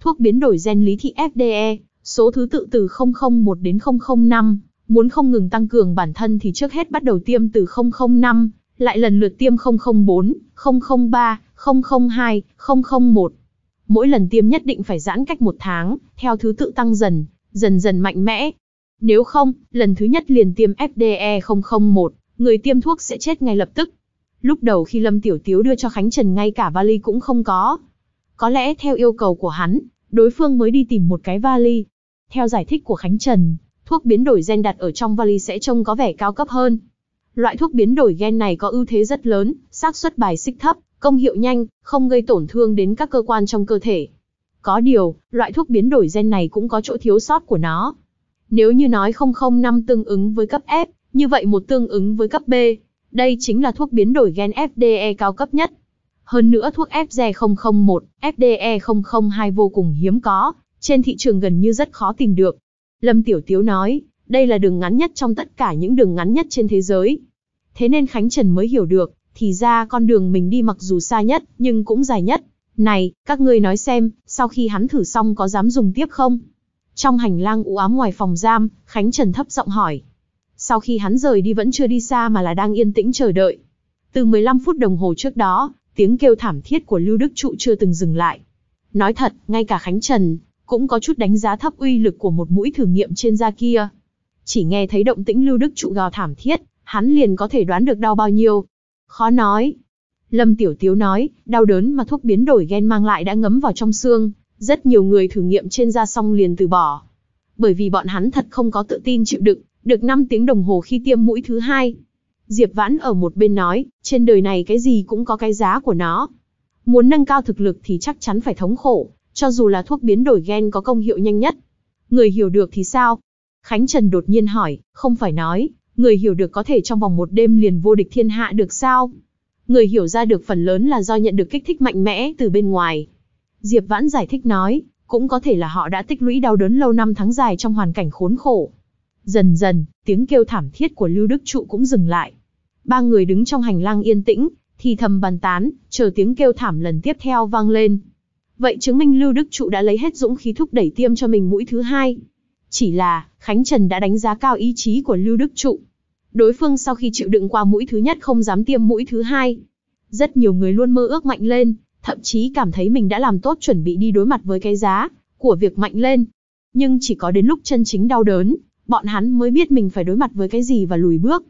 Thuốc biến đổi gen lý thị FDE, số thứ tự từ 001 đến 005, muốn không ngừng tăng cường bản thân thì trước hết bắt đầu tiêm từ 005, lại lần lượt tiêm 004, 003, 002, 001. Mỗi lần tiêm nhất định phải giãn cách một tháng, theo thứ tự tăng dần, dần dần mạnh mẽ. Nếu không, lần thứ nhất liền tiêm FDE001, người tiêm thuốc sẽ chết ngay lập tức. Lúc đầu khi Lâm Tiểu Tiếu đưa cho Khánh Trần ngay cả vali cũng không có. Có lẽ theo yêu cầu của hắn, đối phương mới đi tìm một cái vali. Theo giải thích của Khánh Trần, thuốc biến đổi gen đặt ở trong vali sẽ trông có vẻ cao cấp hơn. Loại thuốc biến đổi gen này có ưu thế rất lớn, xác suất bài xích thấp, công hiệu nhanh, không gây tổn thương đến các cơ quan trong cơ thể. Có điều, loại thuốc biến đổi gen này cũng có chỗ thiếu sót của nó. Nếu như nói 005 tương ứng với cấp F, như vậy một tương ứng với cấp B, đây chính là thuốc biến đổi gen FDE cao cấp nhất. Hơn nữa thuốc FG001, e FDE002 vô cùng hiếm có, trên thị trường gần như rất khó tìm được. Lâm Tiểu Tiếu nói, đây là đường ngắn nhất trong tất cả những đường ngắn nhất trên thế giới. Thế nên Khánh Trần mới hiểu được, thì ra con đường mình đi mặc dù xa nhất, nhưng cũng dài nhất. Này, các ngươi nói xem, sau khi hắn thử xong có dám dùng tiếp không? Trong hành lang u ám ngoài phòng giam, Khánh Trần thấp giọng hỏi. Sau khi hắn rời đi vẫn chưa đi xa mà là đang yên tĩnh chờ đợi. Từ 15 phút đồng hồ trước đó, tiếng kêu thảm thiết của Lưu Đức Trụ chưa từng dừng lại. Nói thật, ngay cả Khánh Trần, cũng có chút đánh giá thấp uy lực của một mũi thử nghiệm trên da kia. Chỉ nghe thấy động tĩnh Lưu Đức Trụ gào thảm thiết, hắn liền có thể đoán được đau bao nhiêu, Khó nói. Lâm Tiểu Tiếu nói, đau đớn mà thuốc biến đổi gen mang lại đã ngấm vào trong xương, rất nhiều người thử nghiệm trên da xong liền từ bỏ. Bởi vì bọn hắn thật không có tự tin chịu đựng, được 5 tiếng đồng hồ khi tiêm mũi thứ hai. Diệp Vãn ở một bên nói, trên đời này cái gì cũng có cái giá của nó. Muốn nâng cao thực lực thì chắc chắn phải thống khổ, cho dù là thuốc biến đổi gen có công hiệu nhanh nhất. Người hiểu được thì sao? Khánh Trần đột nhiên hỏi, không phải nói, Người hiểu được có thể trong vòng một đêm liền vô địch thiên hạ được sao? Người hiểu ra được phần lớn là do nhận được kích thích mạnh mẽ từ bên ngoài. Diệp Vãn giải thích nói, cũng có thể là họ đã tích lũy đau đớn lâu năm tháng dài trong hoàn cảnh khốn khổ. Dần dần, tiếng kêu thảm thiết của Lưu Đức Trụ cũng dừng lại. Ba người đứng trong hành lang yên tĩnh, thì thầm bàn tán, chờ tiếng kêu thảm lần tiếp theo vang lên. Vậy chứng minh Lưu Đức Trụ đã lấy hết dũng khí thúc đẩy tiêm cho mình mũi thứ hai. Chỉ là, Khánh Trần đã đánh giá cao ý chí của Lưu Đức Trụ. Đối phương sau khi chịu đựng qua mũi thứ nhất không dám tiêm mũi thứ hai. Rất nhiều người luôn mơ ước mạnh lên, thậm chí cảm thấy mình đã làm tốt chuẩn bị đi đối mặt với cái giá của việc mạnh lên. Nhưng chỉ có đến lúc chân chính đau đớn, bọn hắn mới biết mình phải đối mặt với cái gì và lùi bước.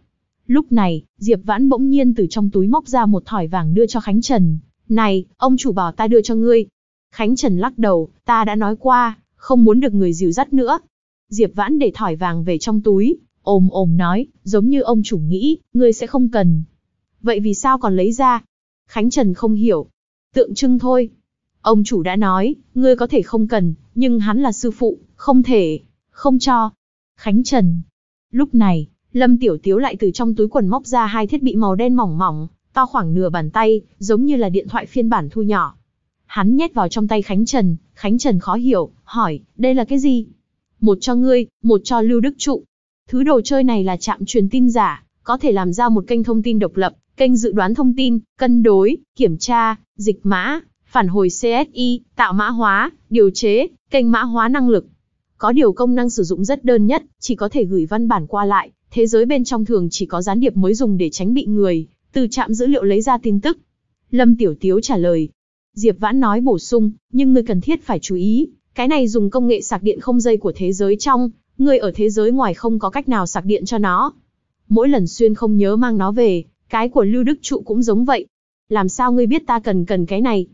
Lúc này, Diệp Vãn bỗng nhiên từ trong túi móc ra một thỏi vàng đưa cho Khánh Trần. Này, ông chủ bảo ta đưa cho ngươi. Khánh Trần lắc đầu, ta đã nói qua, không muốn được người dìu dắt nữa, Diệp Vãn để thỏi vàng về trong túi, ôm ôm nói, giống như ông chủ nghĩ, ngươi sẽ không cần. Vậy vì sao còn lấy ra? Khánh Trần không hiểu. Tượng trưng thôi. Ông chủ đã nói, ngươi có thể không cần, nhưng hắn là sư phụ, không thể, không cho. Khánh Trần. Lúc này, Lâm Tiểu Tiếu lại từ trong túi quần móc ra hai thiết bị màu đen mỏng mỏng, to khoảng nửa bàn tay, giống như là điện thoại phiên bản thu nhỏ. Hắn nhét vào trong tay Khánh Trần, Khánh Trần khó hiểu, hỏi, đây là cái gì? một cho ngươi, một cho Lưu Đức Trụ. Thứ đồ chơi này là trạm truyền tin giả, có thể làm ra một kênh thông tin độc lập, kênh dự đoán thông tin, cân đối, kiểm tra, dịch mã, phản hồi CSI, tạo mã hóa, điều chế, kênh mã hóa năng lực. Có điều công năng sử dụng rất đơn nhất, chỉ có thể gửi văn bản qua lại, thế giới bên trong thường chỉ có gián điệp mới dùng để tránh bị người, từ trạm dữ liệu lấy ra tin tức. Lâm Tiểu Tiếu trả lời. Diệp Vãn nói bổ sung, nhưng ngươi cần thiết phải chú ý, cái này dùng công nghệ sạc điện không dây của thế giới trong, người ở thế giới ngoài không có cách nào sạc điện cho nó. Mỗi lần xuyên không nhớ mang nó về, cái của Lưu Đức Trụ cũng giống vậy. Làm sao ngươi biết ta cần cần cái này?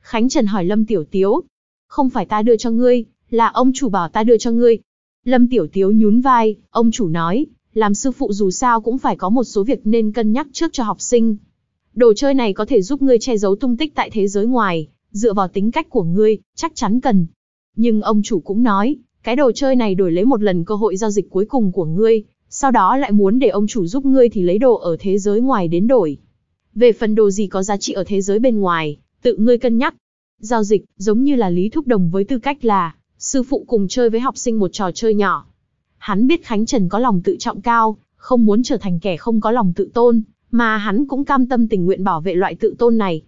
Khánh Trần hỏi Lâm Tiểu Tiếu. Không phải ta đưa cho ngươi, là ông chủ bảo ta đưa cho ngươi. Lâm Tiểu Tiếu nhún vai, ông chủ nói, làm sư phụ dù sao cũng phải có một số việc nên cân nhắc trước cho học sinh. Đồ chơi này có thể giúp ngươi che giấu tung tích tại thế giới ngoài, dựa vào tính cách của ngươi, chắc chắn cần. Nhưng ông chủ cũng nói, cái đồ chơi này đổi lấy một lần cơ hội giao dịch cuối cùng của ngươi, sau đó lại muốn để ông chủ giúp ngươi thì lấy đồ ở thế giới ngoài đến đổi. Về phần đồ gì có giá trị ở thế giới bên ngoài, tự ngươi cân nhắc. Giao dịch, giống như là lý thúc đồng với tư cách là, sư phụ cùng chơi với học sinh một trò chơi nhỏ. Hắn biết Khánh Trần có lòng tự trọng cao, không muốn trở thành kẻ không có lòng tự tôn, mà hắn cũng cam tâm tình nguyện bảo vệ loại tự tôn này.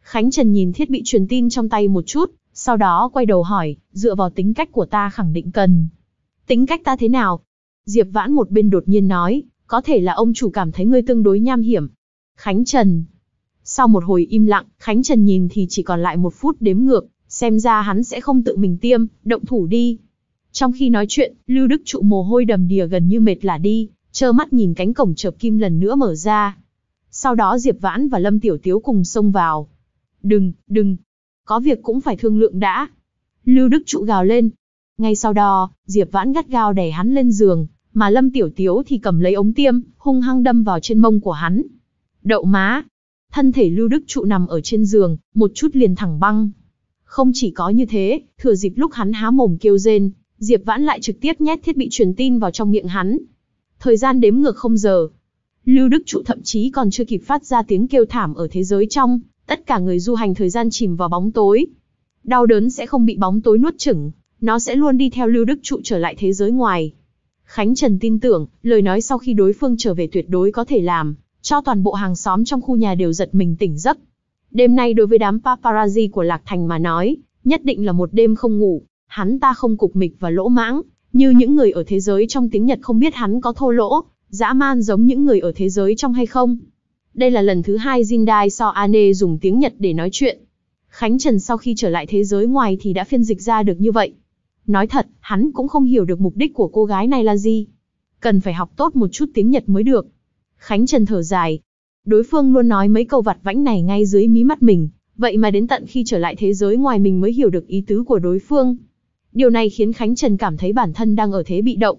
Khánh Trần nhìn thiết bị truyền tin trong tay một chút, sau đó quay đầu hỏi, dựa vào tính cách của ta khẳng định cần. Tính cách ta thế nào? Diệp Vãn một bên đột nhiên nói, có thể là ông chủ cảm thấy ngươi tương đối nham hiểm. Khánh Trần. Sau một hồi im lặng, Khánh Trần nhìn thì chỉ còn lại một phút đếm ngược, xem ra hắn sẽ không tự mình tiêm, động thủ đi. Trong khi nói chuyện, Lưu Đức trụ mồ hôi đầm đìa gần như mệt là đi, trơ mắt nhìn cánh cổng chợp kim lần nữa mở ra. Sau đó Diệp Vãn và Lâm Tiểu Tiếu cùng xông vào. Đừng, đừng, có việc cũng phải thương lượng đã. Lưu Đức trụ gào lên. Ngay sau đó, Diệp Vãn gắt gao đẩy hắn lên giường, mà Lâm Tiểu Tiếu thì cầm lấy ống tiêm, hung hăng đâm vào trên mông của hắn. Đậu má! Thân thể Lưu Đức trụ nằm ở trên giường, một chút liền thẳng băng. Không chỉ có như thế, thừa dịp lúc hắn há mồm kêu rên, Diệp Vãn lại trực tiếp nhét thiết bị truyền tin vào trong miệng hắn. Thời gian đếm ngược không giờ. Lưu Đức Trụ thậm chí còn chưa kịp phát ra tiếng kêu thảm ở thế giới trong, tất cả người du hành thời gian chìm vào bóng tối. Đau đớn sẽ không bị bóng tối nuốt chửng, nó sẽ luôn đi theo lưu đức trụ trở lại thế giới ngoài. Khánh Trần tin tưởng, lời nói sau khi đối phương trở về tuyệt đối có thể làm, cho toàn bộ hàng xóm trong khu nhà đều giật mình tỉnh giấc. Đêm nay đối với đám paparazzi của Lạc Thành mà nói, nhất định là một đêm không ngủ, hắn ta không cục mịch và lỗ mãng, như những người ở thế giới trong tiếng Nhật không biết hắn có thô lỗ, dã man giống những người ở thế giới trong hay không. Đây là lần thứ hai Jindai So Ane dùng tiếng Nhật để nói chuyện. Khánh Trần sau khi trở lại thế giới ngoài thì đã phiên dịch ra được như vậy. Nói thật, hắn cũng không hiểu được mục đích của cô gái này là gì. Cần phải học tốt một chút tiếng Nhật mới được. Khánh Trần thở dài. Đối phương luôn nói mấy câu vặt vãnh này ngay dưới mí mắt mình, vậy mà đến tận khi trở lại thế giới ngoài mình mới hiểu được ý tứ của đối phương. Điều này khiến Khánh Trần cảm thấy bản thân đang ở thế bị động.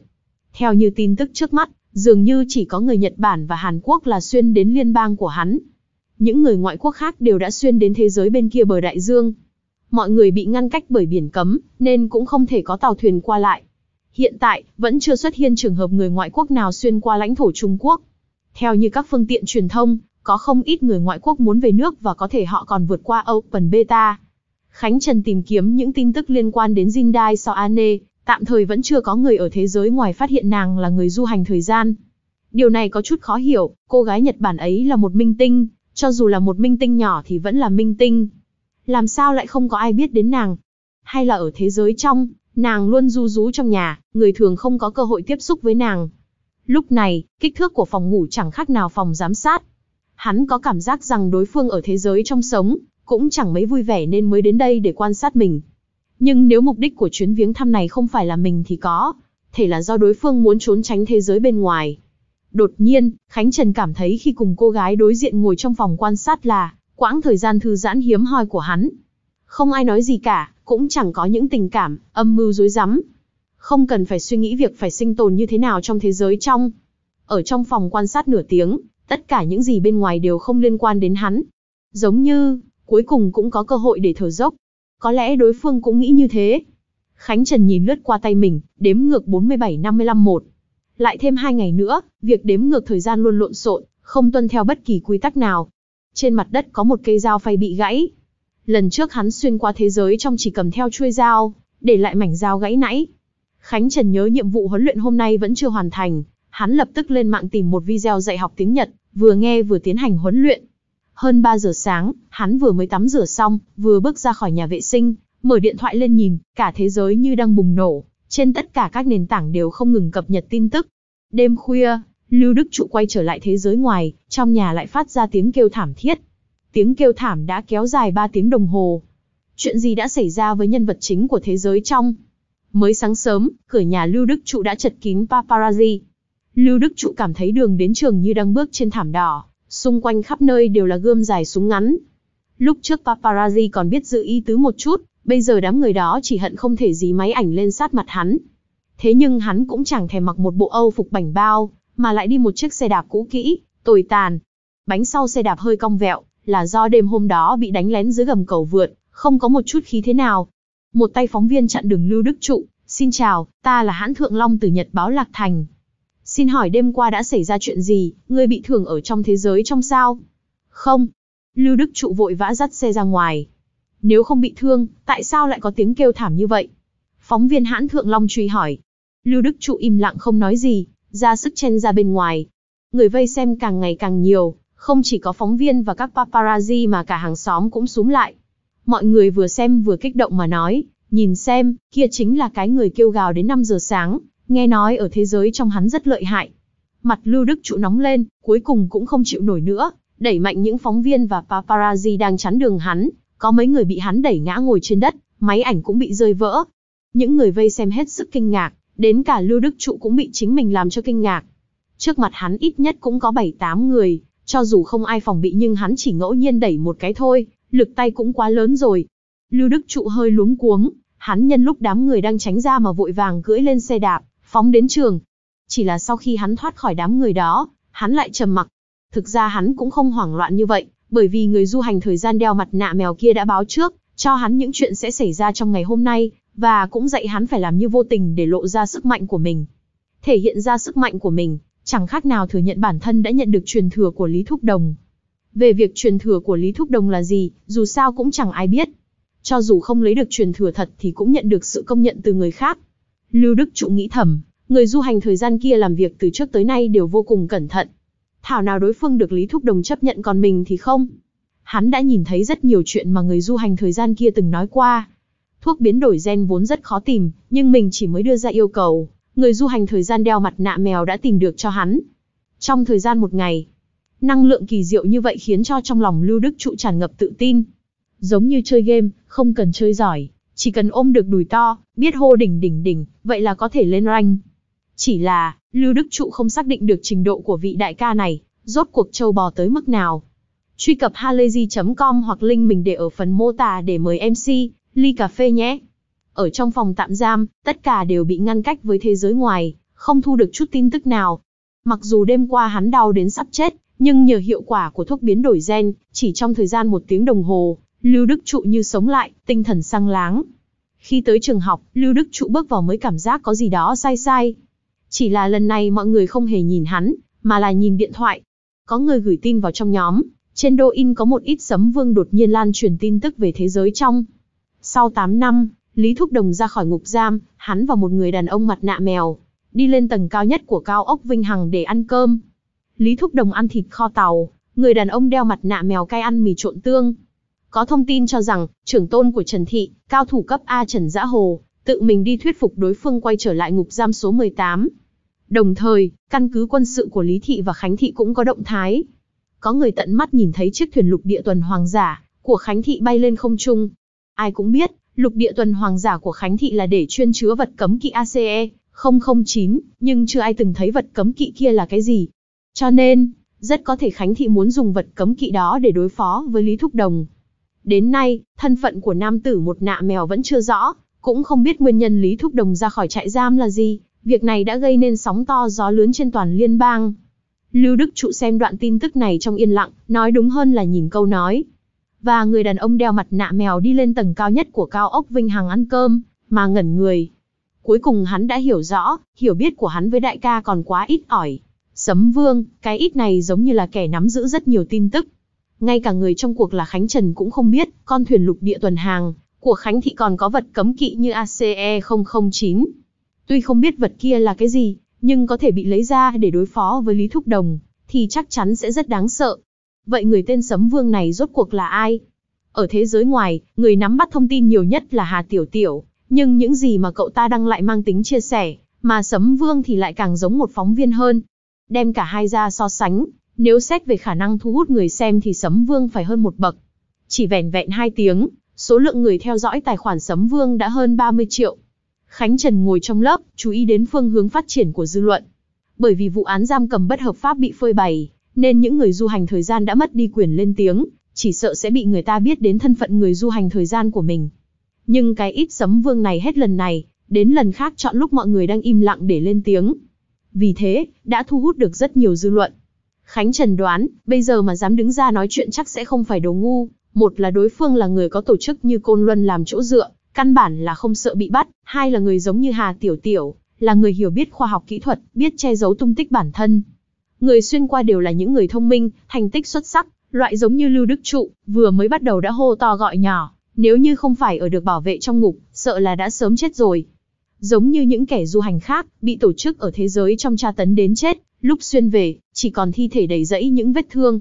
Theo như tin tức trước mắt, Dường như chỉ có người Nhật Bản và Hàn Quốc là xuyên đến liên bang của hắn. Những người ngoại quốc khác đều đã xuyên đến thế giới bên kia bờ đại dương. Mọi người bị ngăn cách bởi biển cấm, nên cũng không thể có tàu thuyền qua lại. Hiện tại, vẫn chưa xuất hiện trường hợp người ngoại quốc nào xuyên qua lãnh thổ Trung Quốc. Theo như các phương tiện truyền thông, có không ít người ngoại quốc muốn về nước và có thể họ còn vượt qua Open Beta. Khánh Trần tìm kiếm những tin tức liên quan đến Jindai Soane, Tạm thời vẫn chưa có người ở thế giới ngoài phát hiện nàng là người du hành thời gian. Điều này có chút khó hiểu, cô gái Nhật Bản ấy là một minh tinh, cho dù là một minh tinh nhỏ thì vẫn là minh tinh. Làm sao lại không có ai biết đến nàng? Hay là ở thế giới trong, nàng luôn du rú trong nhà, người thường không có cơ hội tiếp xúc với nàng. Lúc này, kích thước của phòng ngủ chẳng khác nào phòng giám sát. Hắn có cảm giác rằng đối phương ở thế giới trong sống, cũng chẳng mấy vui vẻ nên mới đến đây để quan sát mình. Nhưng nếu mục đích của chuyến viếng thăm này không phải là mình thì có, thể là do đối phương muốn trốn tránh thế giới bên ngoài. Đột nhiên, Khánh Trần cảm thấy khi cùng cô gái đối diện ngồi trong phòng quan sát là quãng thời gian thư giãn hiếm hoi của hắn. Không ai nói gì cả, cũng chẳng có những tình cảm, âm mưu dối rắm Không cần phải suy nghĩ việc phải sinh tồn như thế nào trong thế giới trong. Ở trong phòng quan sát nửa tiếng, tất cả những gì bên ngoài đều không liên quan đến hắn. Giống như, cuối cùng cũng có cơ hội để thở dốc, có lẽ đối phương cũng nghĩ như thế. Khánh Trần nhìn lướt qua tay mình, đếm ngược 47-55-1. Lại thêm hai ngày nữa, việc đếm ngược thời gian luôn lộn xộn, không tuân theo bất kỳ quy tắc nào. Trên mặt đất có một cây dao phay bị gãy. Lần trước hắn xuyên qua thế giới trong chỉ cầm theo chuôi dao, để lại mảnh dao gãy nãy. Khánh Trần nhớ nhiệm vụ huấn luyện hôm nay vẫn chưa hoàn thành, hắn lập tức lên mạng tìm một video dạy học tiếng Nhật, vừa nghe vừa tiến hành huấn luyện. Hơn 3 giờ sáng, hắn vừa mới tắm rửa xong, vừa bước ra khỏi nhà vệ sinh, mở điện thoại lên nhìn, cả thế giới như đang bùng nổ, trên tất cả các nền tảng đều không ngừng cập nhật tin tức. Đêm khuya, Lưu Đức Trụ quay trở lại thế giới ngoài, trong nhà lại phát ra tiếng kêu thảm thiết. Tiếng kêu thảm đã kéo dài 3 tiếng đồng hồ. Chuyện gì đã xảy ra với nhân vật chính của thế giới trong? Mới sáng sớm, cửa nhà Lưu Đức Trụ đã chật kín paparazzi. Lưu Đức Trụ cảm thấy đường đến trường như đang bước trên thảm đỏ xung quanh khắp nơi đều là gươm dài súng ngắn. Lúc trước paparazzi còn biết giữ ý tứ một chút, bây giờ đám người đó chỉ hận không thể dí máy ảnh lên sát mặt hắn. Thế nhưng hắn cũng chẳng thèm mặc một bộ Âu phục bảnh bao, mà lại đi một chiếc xe đạp cũ kỹ, tồi tàn. Bánh sau xe đạp hơi cong vẹo, là do đêm hôm đó bị đánh lén dưới gầm cầu vượt, không có một chút khí thế nào. Một tay phóng viên chặn đường Lưu Đức Trụ, xin chào, ta là hãn thượng long từ Nhật báo Lạc Thành. Xin hỏi đêm qua đã xảy ra chuyện gì, ngươi bị thương ở trong thế giới trong sao? Không. Lưu Đức Trụ vội vã dắt xe ra ngoài. Nếu không bị thương, tại sao lại có tiếng kêu thảm như vậy? Phóng viên hãn thượng Long truy hỏi. Lưu Đức Trụ im lặng không nói gì, ra sức chen ra bên ngoài. Người vây xem càng ngày càng nhiều, không chỉ có phóng viên và các paparazzi mà cả hàng xóm cũng súm lại. Mọi người vừa xem vừa kích động mà nói, nhìn xem, kia chính là cái người kêu gào đến 5 giờ sáng, Nghe nói ở thế giới trong hắn rất lợi hại. Mặt Lưu Đức trụ nóng lên, cuối cùng cũng không chịu nổi nữa, đẩy mạnh những phóng viên và paparazzi đang chắn đường hắn, có mấy người bị hắn đẩy ngã ngồi trên đất, máy ảnh cũng bị rơi vỡ. Những người vây xem hết sức kinh ngạc, đến cả Lưu Đức Trụ cũng bị chính mình làm cho kinh ngạc. Trước mặt hắn ít nhất cũng có 7-8 người, cho dù không ai phòng bị nhưng hắn chỉ ngẫu nhiên đẩy một cái thôi, lực tay cũng quá lớn rồi. Lưu Đức Trụ hơi luống cuống, hắn nhân lúc đám người đang tránh ra mà vội vàng cưỡi lên xe đạp, phóng đến trường. Chỉ là sau khi hắn thoát khỏi đám người đó, hắn lại trầm mặc. Thực ra hắn cũng không hoảng loạn như vậy, bởi vì người du hành thời gian đeo mặt nạ mèo kia đã báo trước, cho hắn những chuyện sẽ xảy ra trong ngày hôm nay, và cũng dạy hắn phải làm như vô tình để lộ ra sức mạnh của mình. Thể hiện ra sức mạnh của mình, chẳng khác nào thừa nhận bản thân đã nhận được truyền thừa của Lý Thúc Đồng. Về việc truyền thừa của Lý Thúc Đồng là gì, dù sao cũng chẳng ai biết. Cho dù không lấy được truyền thừa thật thì cũng nhận được sự công nhận từ người khác. Lưu Đức Trụ nghĩ thầm, người du hành thời gian kia làm việc từ trước tới nay đều vô cùng cẩn thận. Thảo nào đối phương được Lý Thúc Đồng chấp nhận còn mình thì không. Hắn đã nhìn thấy rất nhiều chuyện mà người du hành thời gian kia từng nói qua. Thuốc biến đổi gen vốn rất khó tìm, nhưng mình chỉ mới đưa ra yêu cầu. Người du hành thời gian đeo mặt nạ mèo đã tìm được cho hắn. Trong thời gian một ngày, năng lượng kỳ diệu như vậy khiến cho trong lòng Lưu Đức Trụ tràn ngập tự tin. Giống như chơi game, không cần chơi giỏi, chỉ cần ôm được đùi to, biết hô đỉnh đỉnh đỉnh, vậy là có thể lên ranh. Chỉ là, Lưu Đức Trụ không xác định được trình độ của vị đại ca này, rốt cuộc châu bò tới mức nào. Truy cập halayzi.com hoặc link mình để ở phần mô tả để mời MC, ly cà phê nhé. Ở trong phòng tạm giam, tất cả đều bị ngăn cách với thế giới ngoài, không thu được chút tin tức nào. Mặc dù đêm qua hắn đau đến sắp chết, nhưng nhờ hiệu quả của thuốc biến đổi gen, chỉ trong thời gian một tiếng đồng hồ, Lưu Đức Trụ như sống lại, tinh thần sang láng. Khi tới trường học, Lưu Đức Trụ bước vào mới cảm giác có gì đó sai sai. Chỉ là lần này mọi người không hề nhìn hắn, mà là nhìn điện thoại. Có người gửi tin vào trong nhóm, trên đô in có một ít sấm vương đột nhiên lan truyền tin tức về thế giới trong. Sau 8 năm, Lý Thúc Đồng ra khỏi ngục giam, hắn và một người đàn ông mặt nạ mèo, đi lên tầng cao nhất của cao ốc Vinh Hằng để ăn cơm. Lý Thúc Đồng ăn thịt kho tàu, người đàn ông đeo mặt nạ mèo cay ăn mì trộn tương. Có thông tin cho rằng, trưởng tôn của Trần Thị, cao thủ cấp A Trần Giã Hồ, tự mình đi thuyết phục đối phương quay trở lại ngục giam số 18. Đồng thời, căn cứ quân sự của Lý Thị và Khánh Thị cũng có động thái. Có người tận mắt nhìn thấy chiếc thuyền lục địa tuần hoàng giả của Khánh Thị bay lên không trung. Ai cũng biết, lục địa tuần hoàng giả của Khánh Thị là để chuyên chứa vật cấm kỵ ACE 009, nhưng chưa ai từng thấy vật cấm kỵ kia là cái gì. Cho nên, rất có thể Khánh Thị muốn dùng vật cấm kỵ đó để đối phó với Lý Thúc Đồng. Đến nay, thân phận của nam tử một nạ mèo vẫn chưa rõ, cũng không biết nguyên nhân Lý Thúc Đồng ra khỏi trại giam là gì, việc này đã gây nên sóng to gió lớn trên toàn liên bang. Lưu Đức Trụ xem đoạn tin tức này trong yên lặng, nói đúng hơn là nhìn câu nói. Và người đàn ông đeo mặt nạ mèo đi lên tầng cao nhất của cao ốc Vinh Hằng ăn cơm, mà ngẩn người. Cuối cùng hắn đã hiểu rõ, hiểu biết của hắn với đại ca còn quá ít ỏi. Sấm Vương, cái ít này giống như là kẻ nắm giữ rất nhiều tin tức ngay cả người trong cuộc là Khánh Trần cũng không biết, con thuyền lục địa tuần hàng của Khánh Thị còn có vật cấm kỵ như ACE 009. Tuy không biết vật kia là cái gì, nhưng có thể bị lấy ra để đối phó với Lý Thúc Đồng, thì chắc chắn sẽ rất đáng sợ. Vậy người tên Sấm Vương này rốt cuộc là ai? Ở thế giới ngoài, người nắm bắt thông tin nhiều nhất là Hà Tiểu Tiểu, nhưng những gì mà cậu ta đăng lại mang tính chia sẻ, mà Sấm Vương thì lại càng giống một phóng viên hơn. Đem cả hai ra so sánh, nếu xét về khả năng thu hút người xem thì Sấm Vương phải hơn một bậc. Chỉ vẻn vẹn 2 tiếng, số lượng người theo dõi tài khoản Sấm Vương đã hơn 30 triệu. Khánh Trần ngồi trong lớp, chú ý đến phương hướng phát triển của dư luận. Bởi vì vụ án giam cầm bất hợp pháp bị phơi bày, nên những người du hành thời gian đã mất đi quyền lên tiếng, chỉ sợ sẽ bị người ta biết đến thân phận người du hành thời gian của mình. Nhưng cái ít Sấm Vương này hết lần này, đến lần khác chọn lúc mọi người đang im lặng để lên tiếng. Vì thế, đã thu hút được rất nhiều dư luận. Khánh Trần đoán, bây giờ mà dám đứng ra nói chuyện chắc sẽ không phải đồ ngu. Một là đối phương là người có tổ chức như Côn Luân làm chỗ dựa, căn bản là không sợ bị bắt. Hai là người giống như Hà Tiểu Tiểu, là người hiểu biết khoa học kỹ thuật, biết che giấu tung tích bản thân. Người xuyên qua đều là những người thông minh, thành tích xuất sắc, loại giống như Lưu Đức Trụ, vừa mới bắt đầu đã hô to gọi nhỏ, nếu như không phải ở được bảo vệ trong ngục, sợ là đã sớm chết rồi. Giống như những kẻ du hành khác, bị tổ chức ở thế giới trong tra tấn đến chết, Lúc xuyên về, chỉ còn thi thể đầy rẫy những vết thương.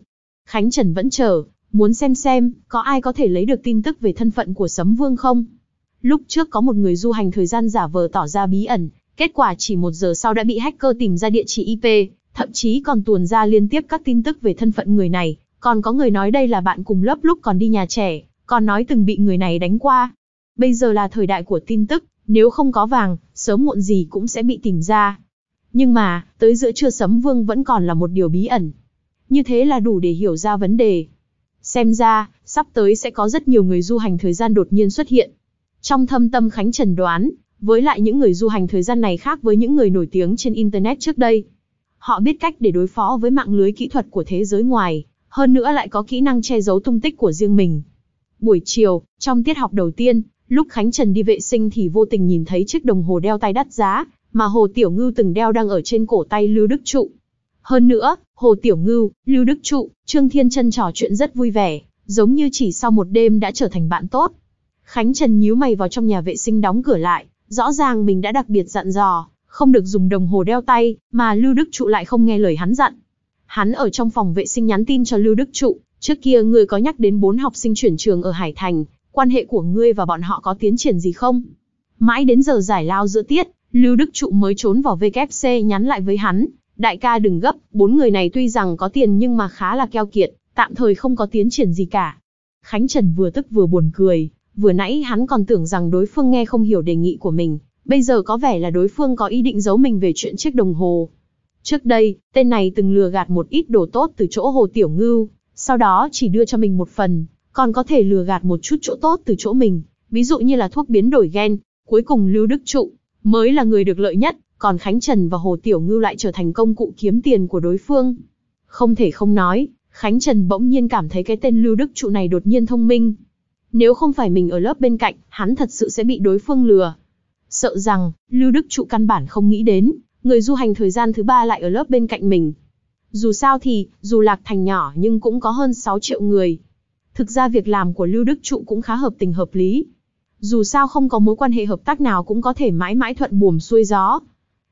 Khánh Trần vẫn chờ, muốn xem xem, có ai có thể lấy được tin tức về thân phận của Sấm Vương không? Lúc trước có một người du hành thời gian giả vờ tỏ ra bí ẩn, kết quả chỉ một giờ sau đã bị hacker tìm ra địa chỉ IP, thậm chí còn tuồn ra liên tiếp các tin tức về thân phận người này. Còn có người nói đây là bạn cùng lớp lúc còn đi nhà trẻ, còn nói từng bị người này đánh qua. Bây giờ là thời đại của tin tức, nếu không có vàng, sớm muộn gì cũng sẽ bị tìm ra. Nhưng mà, tới giữa trưa sấm vương vẫn còn là một điều bí ẩn. Như thế là đủ để hiểu ra vấn đề. Xem ra, sắp tới sẽ có rất nhiều người du hành thời gian đột nhiên xuất hiện. Trong thâm tâm Khánh Trần đoán, với lại những người du hành thời gian này khác với những người nổi tiếng trên Internet trước đây. Họ biết cách để đối phó với mạng lưới kỹ thuật của thế giới ngoài, hơn nữa lại có kỹ năng che giấu tung tích của riêng mình. Buổi chiều, trong tiết học đầu tiên, lúc Khánh Trần đi vệ sinh thì vô tình nhìn thấy chiếc đồng hồ đeo tay đắt giá mà Hồ Tiểu Ngưu từng đeo đang ở trên cổ tay Lưu Đức Trụ. Hơn nữa, Hồ Tiểu Ngưu, Lưu Đức Trụ, Trương Thiên Trân trò chuyện rất vui vẻ, giống như chỉ sau một đêm đã trở thành bạn tốt. Khánh Trần nhíu mày vào trong nhà vệ sinh đóng cửa lại, rõ ràng mình đã đặc biệt dặn dò, không được dùng đồng hồ đeo tay, mà Lưu Đức Trụ lại không nghe lời hắn dặn. Hắn ở trong phòng vệ sinh nhắn tin cho Lưu Đức Trụ, trước kia người có nhắc đến bốn học sinh chuyển trường ở Hải Thành, quan hệ của ngươi và bọn họ có tiến triển gì không? Mãi đến giờ giải lao giữa tiết, Lưu Đức Trụ mới trốn vào WC nhắn lại với hắn, đại ca đừng gấp, bốn người này tuy rằng có tiền nhưng mà khá là keo kiệt, tạm thời không có tiến triển gì cả. Khánh Trần vừa tức vừa buồn cười, vừa nãy hắn còn tưởng rằng đối phương nghe không hiểu đề nghị của mình, bây giờ có vẻ là đối phương có ý định giấu mình về chuyện chiếc đồng hồ. Trước đây, tên này từng lừa gạt một ít đồ tốt từ chỗ Hồ Tiểu Ngưu, sau đó chỉ đưa cho mình một phần, còn có thể lừa gạt một chút chỗ tốt từ chỗ mình, ví dụ như là thuốc biến đổi gen. Cuối cùng Lưu Đức Trụ, mới là người được lợi nhất, còn Khánh Trần và Hồ Tiểu Ngưu lại trở thành công cụ kiếm tiền của đối phương. Không thể không nói, Khánh Trần bỗng nhiên cảm thấy cái tên Lưu Đức Trụ này đột nhiên thông minh. Nếu không phải mình ở lớp bên cạnh, hắn thật sự sẽ bị đối phương lừa. Sợ rằng, Lưu Đức Trụ căn bản không nghĩ đến, người du hành thời gian thứ ba lại ở lớp bên cạnh mình. Dù sao thì, dù lạc thành nhỏ nhưng cũng có hơn 6 triệu người. Thực ra việc làm của Lưu Đức Trụ cũng khá hợp tình hợp lý. Dù sao không có mối quan hệ hợp tác nào cũng có thể mãi mãi thuận buồm xuôi gió.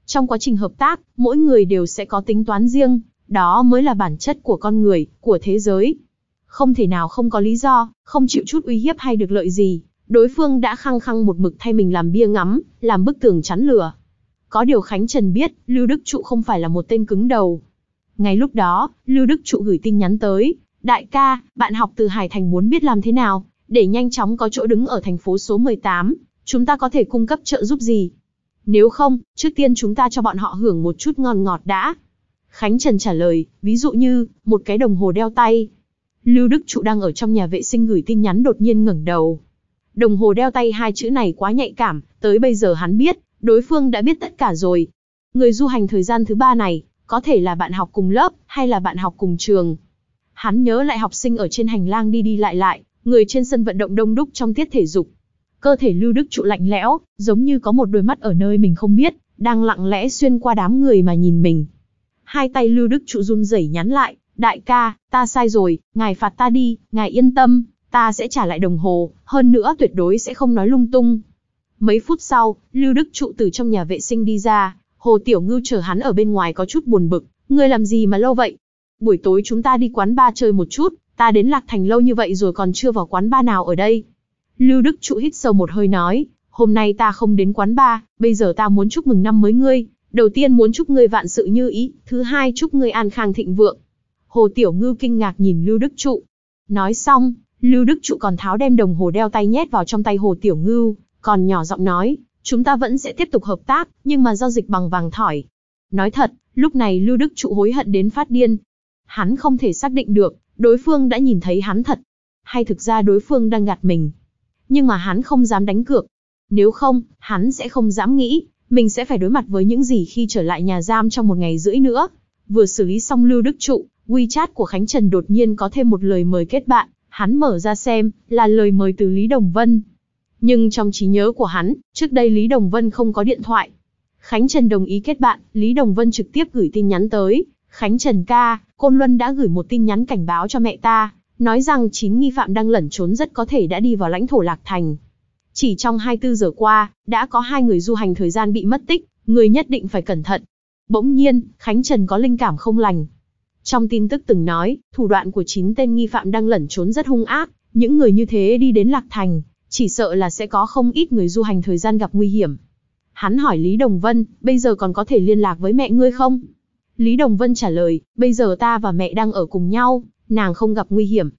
Trong quá trình hợp tác, mỗi người đều sẽ có tính toán riêng, đó mới là bản chất của con người, của thế giới. Không thể nào không có lý do, không chịu chút uy hiếp hay được lợi gì, đối phương đã khăng khăng một mực thay mình làm bia ngắm, làm bức tường chắn lửa. Có điều Khánh Trần biết, Lưu Đức Trụ không phải là một tên cứng đầu. Ngay lúc đó, Lưu Đức Trụ gửi tin nhắn tới, đại ca, bạn học từ Hải Thành muốn biết làm thế nào, để nhanh chóng có chỗ đứng ở thành phố số 18, chúng ta có thể cung cấp trợ giúp gì? Nếu không, trước tiên chúng ta cho bọn họ hưởng một chút ngon ngọt đã. Khánh Trần trả lời, ví dụ như, một cái đồng hồ đeo tay. Lưu Đức Trụ đang ở trong nhà vệ sinh gửi tin nhắn đột nhiên ngẩng đầu. Đồng hồ đeo tay hai chữ này quá nhạy cảm, tới bây giờ hắn biết, đối phương đã biết tất cả rồi. Người du hành thời gian thứ ba này, có thể là bạn học cùng lớp, hay là bạn học cùng trường. Hắn nhớ lại học sinh ở trên hành lang đi đi lại lại, người trên sân vận động đông đúc trong tiết thể dục. Cơ thể Lưu Đức trụ lạnh lẽo, giống như có một đôi mắt ở nơi mình không biết, đang lặng lẽ xuyên qua đám người mà nhìn mình. Hai tay Lưu Đức trụ run rẩy nhắn lại, đại ca, ta sai rồi, ngài phạt ta đi, ngài yên tâm, ta sẽ trả lại đồng hồ, hơn nữa tuyệt đối sẽ không nói lung tung. Mấy phút sau, Lưu Đức trụ từ trong nhà vệ sinh đi ra, Hồ Tiểu Ngưu chờ hắn ở bên ngoài có chút buồn bực, ngươi làm gì mà lâu vậy? Buổi tối chúng ta đi quán bar chơi một chút, ta đến Lạc Thành lâu như vậy rồi còn chưa vào quán ba nào ở đây. Lưu Đức Trụ hít sâu một hơi nói, hôm nay ta không đến quán ba, bây giờ ta muốn chúc mừng năm mới ngươi. Đầu tiên muốn chúc ngươi vạn sự như ý, thứ hai chúc ngươi an khang thịnh vượng. Hồ Tiểu Ngư kinh ngạc nhìn Lưu Đức Trụ. Nói xong, Lưu Đức Trụ còn tháo đem đồng hồ đeo tay nhét vào trong tay Hồ Tiểu Ngư, còn nhỏ giọng nói, chúng ta vẫn sẽ tiếp tục hợp tác, nhưng mà giao dịch bằng vàng thỏi. Nói thật, lúc này Lưu Đức Trụ hối hận đến phát điên. Hắn không thể xác định được, Đối phương đã nhìn thấy hắn thật, hay thực ra đối phương đang gạt mình. Nhưng mà hắn không dám đánh cược. Nếu không, hắn sẽ không dám nghĩ, mình sẽ phải đối mặt với những gì khi trở lại nhà giam trong một ngày rưỡi nữa. Vừa xử lý xong Lưu Đức Trụ, WeChat của Khánh Trần đột nhiên có thêm một lời mời kết bạn, hắn mở ra xem, là lời mời từ Lý Đồng Vân. Nhưng trong trí nhớ của hắn, trước đây Lý Đồng Vân không có điện thoại. Khánh Trần đồng ý kết bạn, Lý Đồng Vân trực tiếp gửi tin nhắn tới, Khánh Trần ca, Côn Luân đã gửi một tin nhắn cảnh báo cho mẹ ta, nói rằng 9 nghi phạm đang lẩn trốn rất có thể đã đi vào lãnh thổ Lạc Thành. Chỉ trong 24 giờ qua, đã có hai người du hành thời gian bị mất tích, người nhất định phải cẩn thận. Bỗng nhiên, Khánh Trần có linh cảm không lành. Trong tin tức từng nói, thủ đoạn của 9 tên nghi phạm đang lẩn trốn rất hung ác, những người như thế đi đến Lạc Thành, chỉ sợ là sẽ có không ít người du hành thời gian gặp nguy hiểm. Hắn hỏi Lý Đồng Vân, bây giờ còn có thể liên lạc với mẹ ngươi không? Lý Đồng Vân trả lời, bây giờ ta và mẹ đang ở cùng nhau, nàng không gặp nguy hiểm.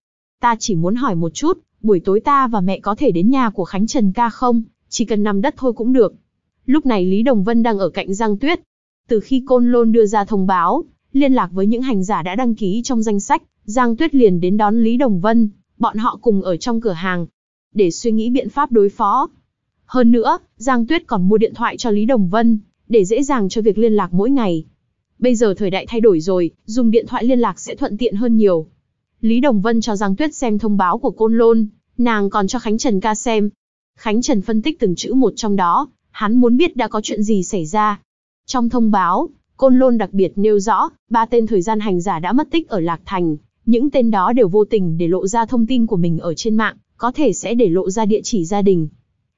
Ta chỉ muốn hỏi một chút, buổi tối ta và mẹ có thể đến nhà của Khánh Trần ca không, chỉ cần nằm đất thôi cũng được. Lúc này Lý Đồng Vân đang ở cạnh Giang Tuyết. Từ khi Côn Lôn đưa ra thông báo, liên lạc với những hành giả đã đăng ký trong danh sách, Giang Tuyết liền đến đón Lý Đồng Vân, bọn họ cùng ở trong cửa hàng, để suy nghĩ biện pháp đối phó. Hơn nữa, Giang Tuyết còn mua điện thoại cho Lý Đồng Vân, để dễ dàng cho việc liên lạc mỗi ngày. Bây giờ thời đại thay đổi rồi, dùng điện thoại liên lạc sẽ thuận tiện hơn nhiều. Lý Đồng Vân cho Giang Tuyết xem thông báo của Côn Lôn, nàng còn cho Khánh Trần ca xem. Khánh Trần phân tích từng chữ một trong đó, hắn muốn biết đã có chuyện gì xảy ra. Trong thông báo, Côn Lôn đặc biệt nêu rõ, ba tên thời gian hành giả đã mất tích ở Lạc Thành, những tên đó đều vô tình để lộ ra thông tin của mình ở trên mạng, có thể sẽ để lộ ra địa chỉ gia đình.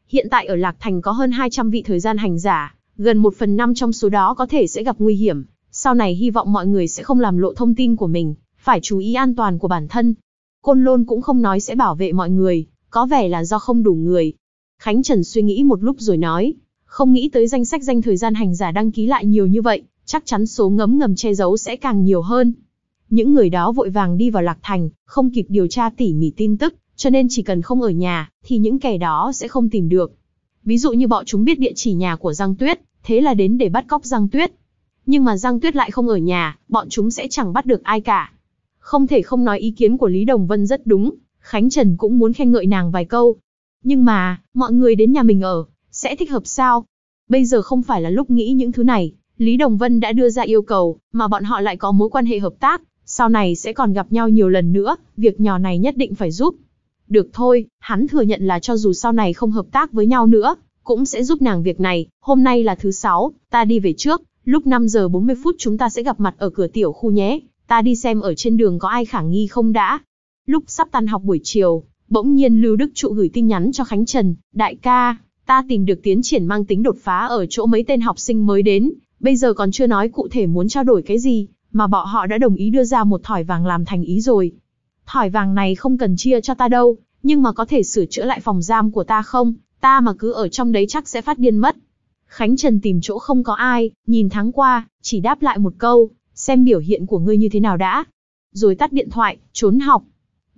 Hiện tại ở Lạc Thành có hơn 200 vị thời gian hành giả, gần 1 phần 5 trong số đó có thể sẽ gặp nguy hiểm. Sau này hy vọng mọi người sẽ không làm lộ thông tin của mình, phải chú ý an toàn của bản thân. Côn Lôn cũng không nói sẽ bảo vệ mọi người, có vẻ là do không đủ người. Khánh Trần suy nghĩ một lúc rồi nói, không nghĩ tới danh sách danh thời gian hành giả đăng ký lại nhiều như vậy, chắc chắn số ngấm ngầm che giấu sẽ càng nhiều hơn. Những người đó vội vàng đi vào Lạc Thành, không kịp điều tra tỉ mỉ tin tức, cho nên chỉ cần không ở nhà, thì những kẻ đó sẽ không tìm được. Ví dụ như bọn chúng biết địa chỉ nhà của Giang Tuyết, thế là đến để bắt cóc Giang Tuyết, nhưng mà Giang Tuyết lại không ở nhà, bọn chúng sẽ chẳng bắt được ai cả. Không thể không nói ý kiến của Lý Đồng Vân rất đúng, Khánh Trần cũng muốn khen ngợi nàng vài câu. Nhưng mà, mọi người đến nhà mình ở, sẽ thích hợp sao? Bây giờ không phải là lúc nghĩ những thứ này, Lý Đồng Vân đã đưa ra yêu cầu, mà bọn họ lại có mối quan hệ hợp tác, sau này sẽ còn gặp nhau nhiều lần nữa, việc nhỏ này nhất định phải giúp. Được thôi, hắn thừa nhận là cho dù sau này không hợp tác với nhau nữa, cũng sẽ giúp nàng việc này, hôm nay là thứ sáu, ta đi về trước, Lúc 5 giờ 40 phút chúng ta sẽ gặp mặt ở cửa tiểu khu nhé, ta đi xem ở trên đường có ai khả nghi không đã. Lúc sắp tan học buổi chiều, bỗng nhiên Lưu Đức Trụ gửi tin nhắn cho Khánh Trần, đại ca, ta tìm được tiến triển mang tính đột phá ở chỗ mấy tên học sinh mới đến, bây giờ còn chưa nói cụ thể muốn trao đổi cái gì, mà bọn họ đã đồng ý đưa ra một thỏi vàng làm thành ý rồi. Thỏi vàng này không cần chia cho ta đâu, nhưng mà có thể sửa chữa lại phòng giam của ta không, ta mà cứ ở trong đấy chắc sẽ phát điên mất. Khánh Trần tìm chỗ không có ai, nhìn thoáng qua, chỉ đáp lại một câu, xem biểu hiện của ngươi như thế nào đã. Rồi tắt điện thoại, trốn học.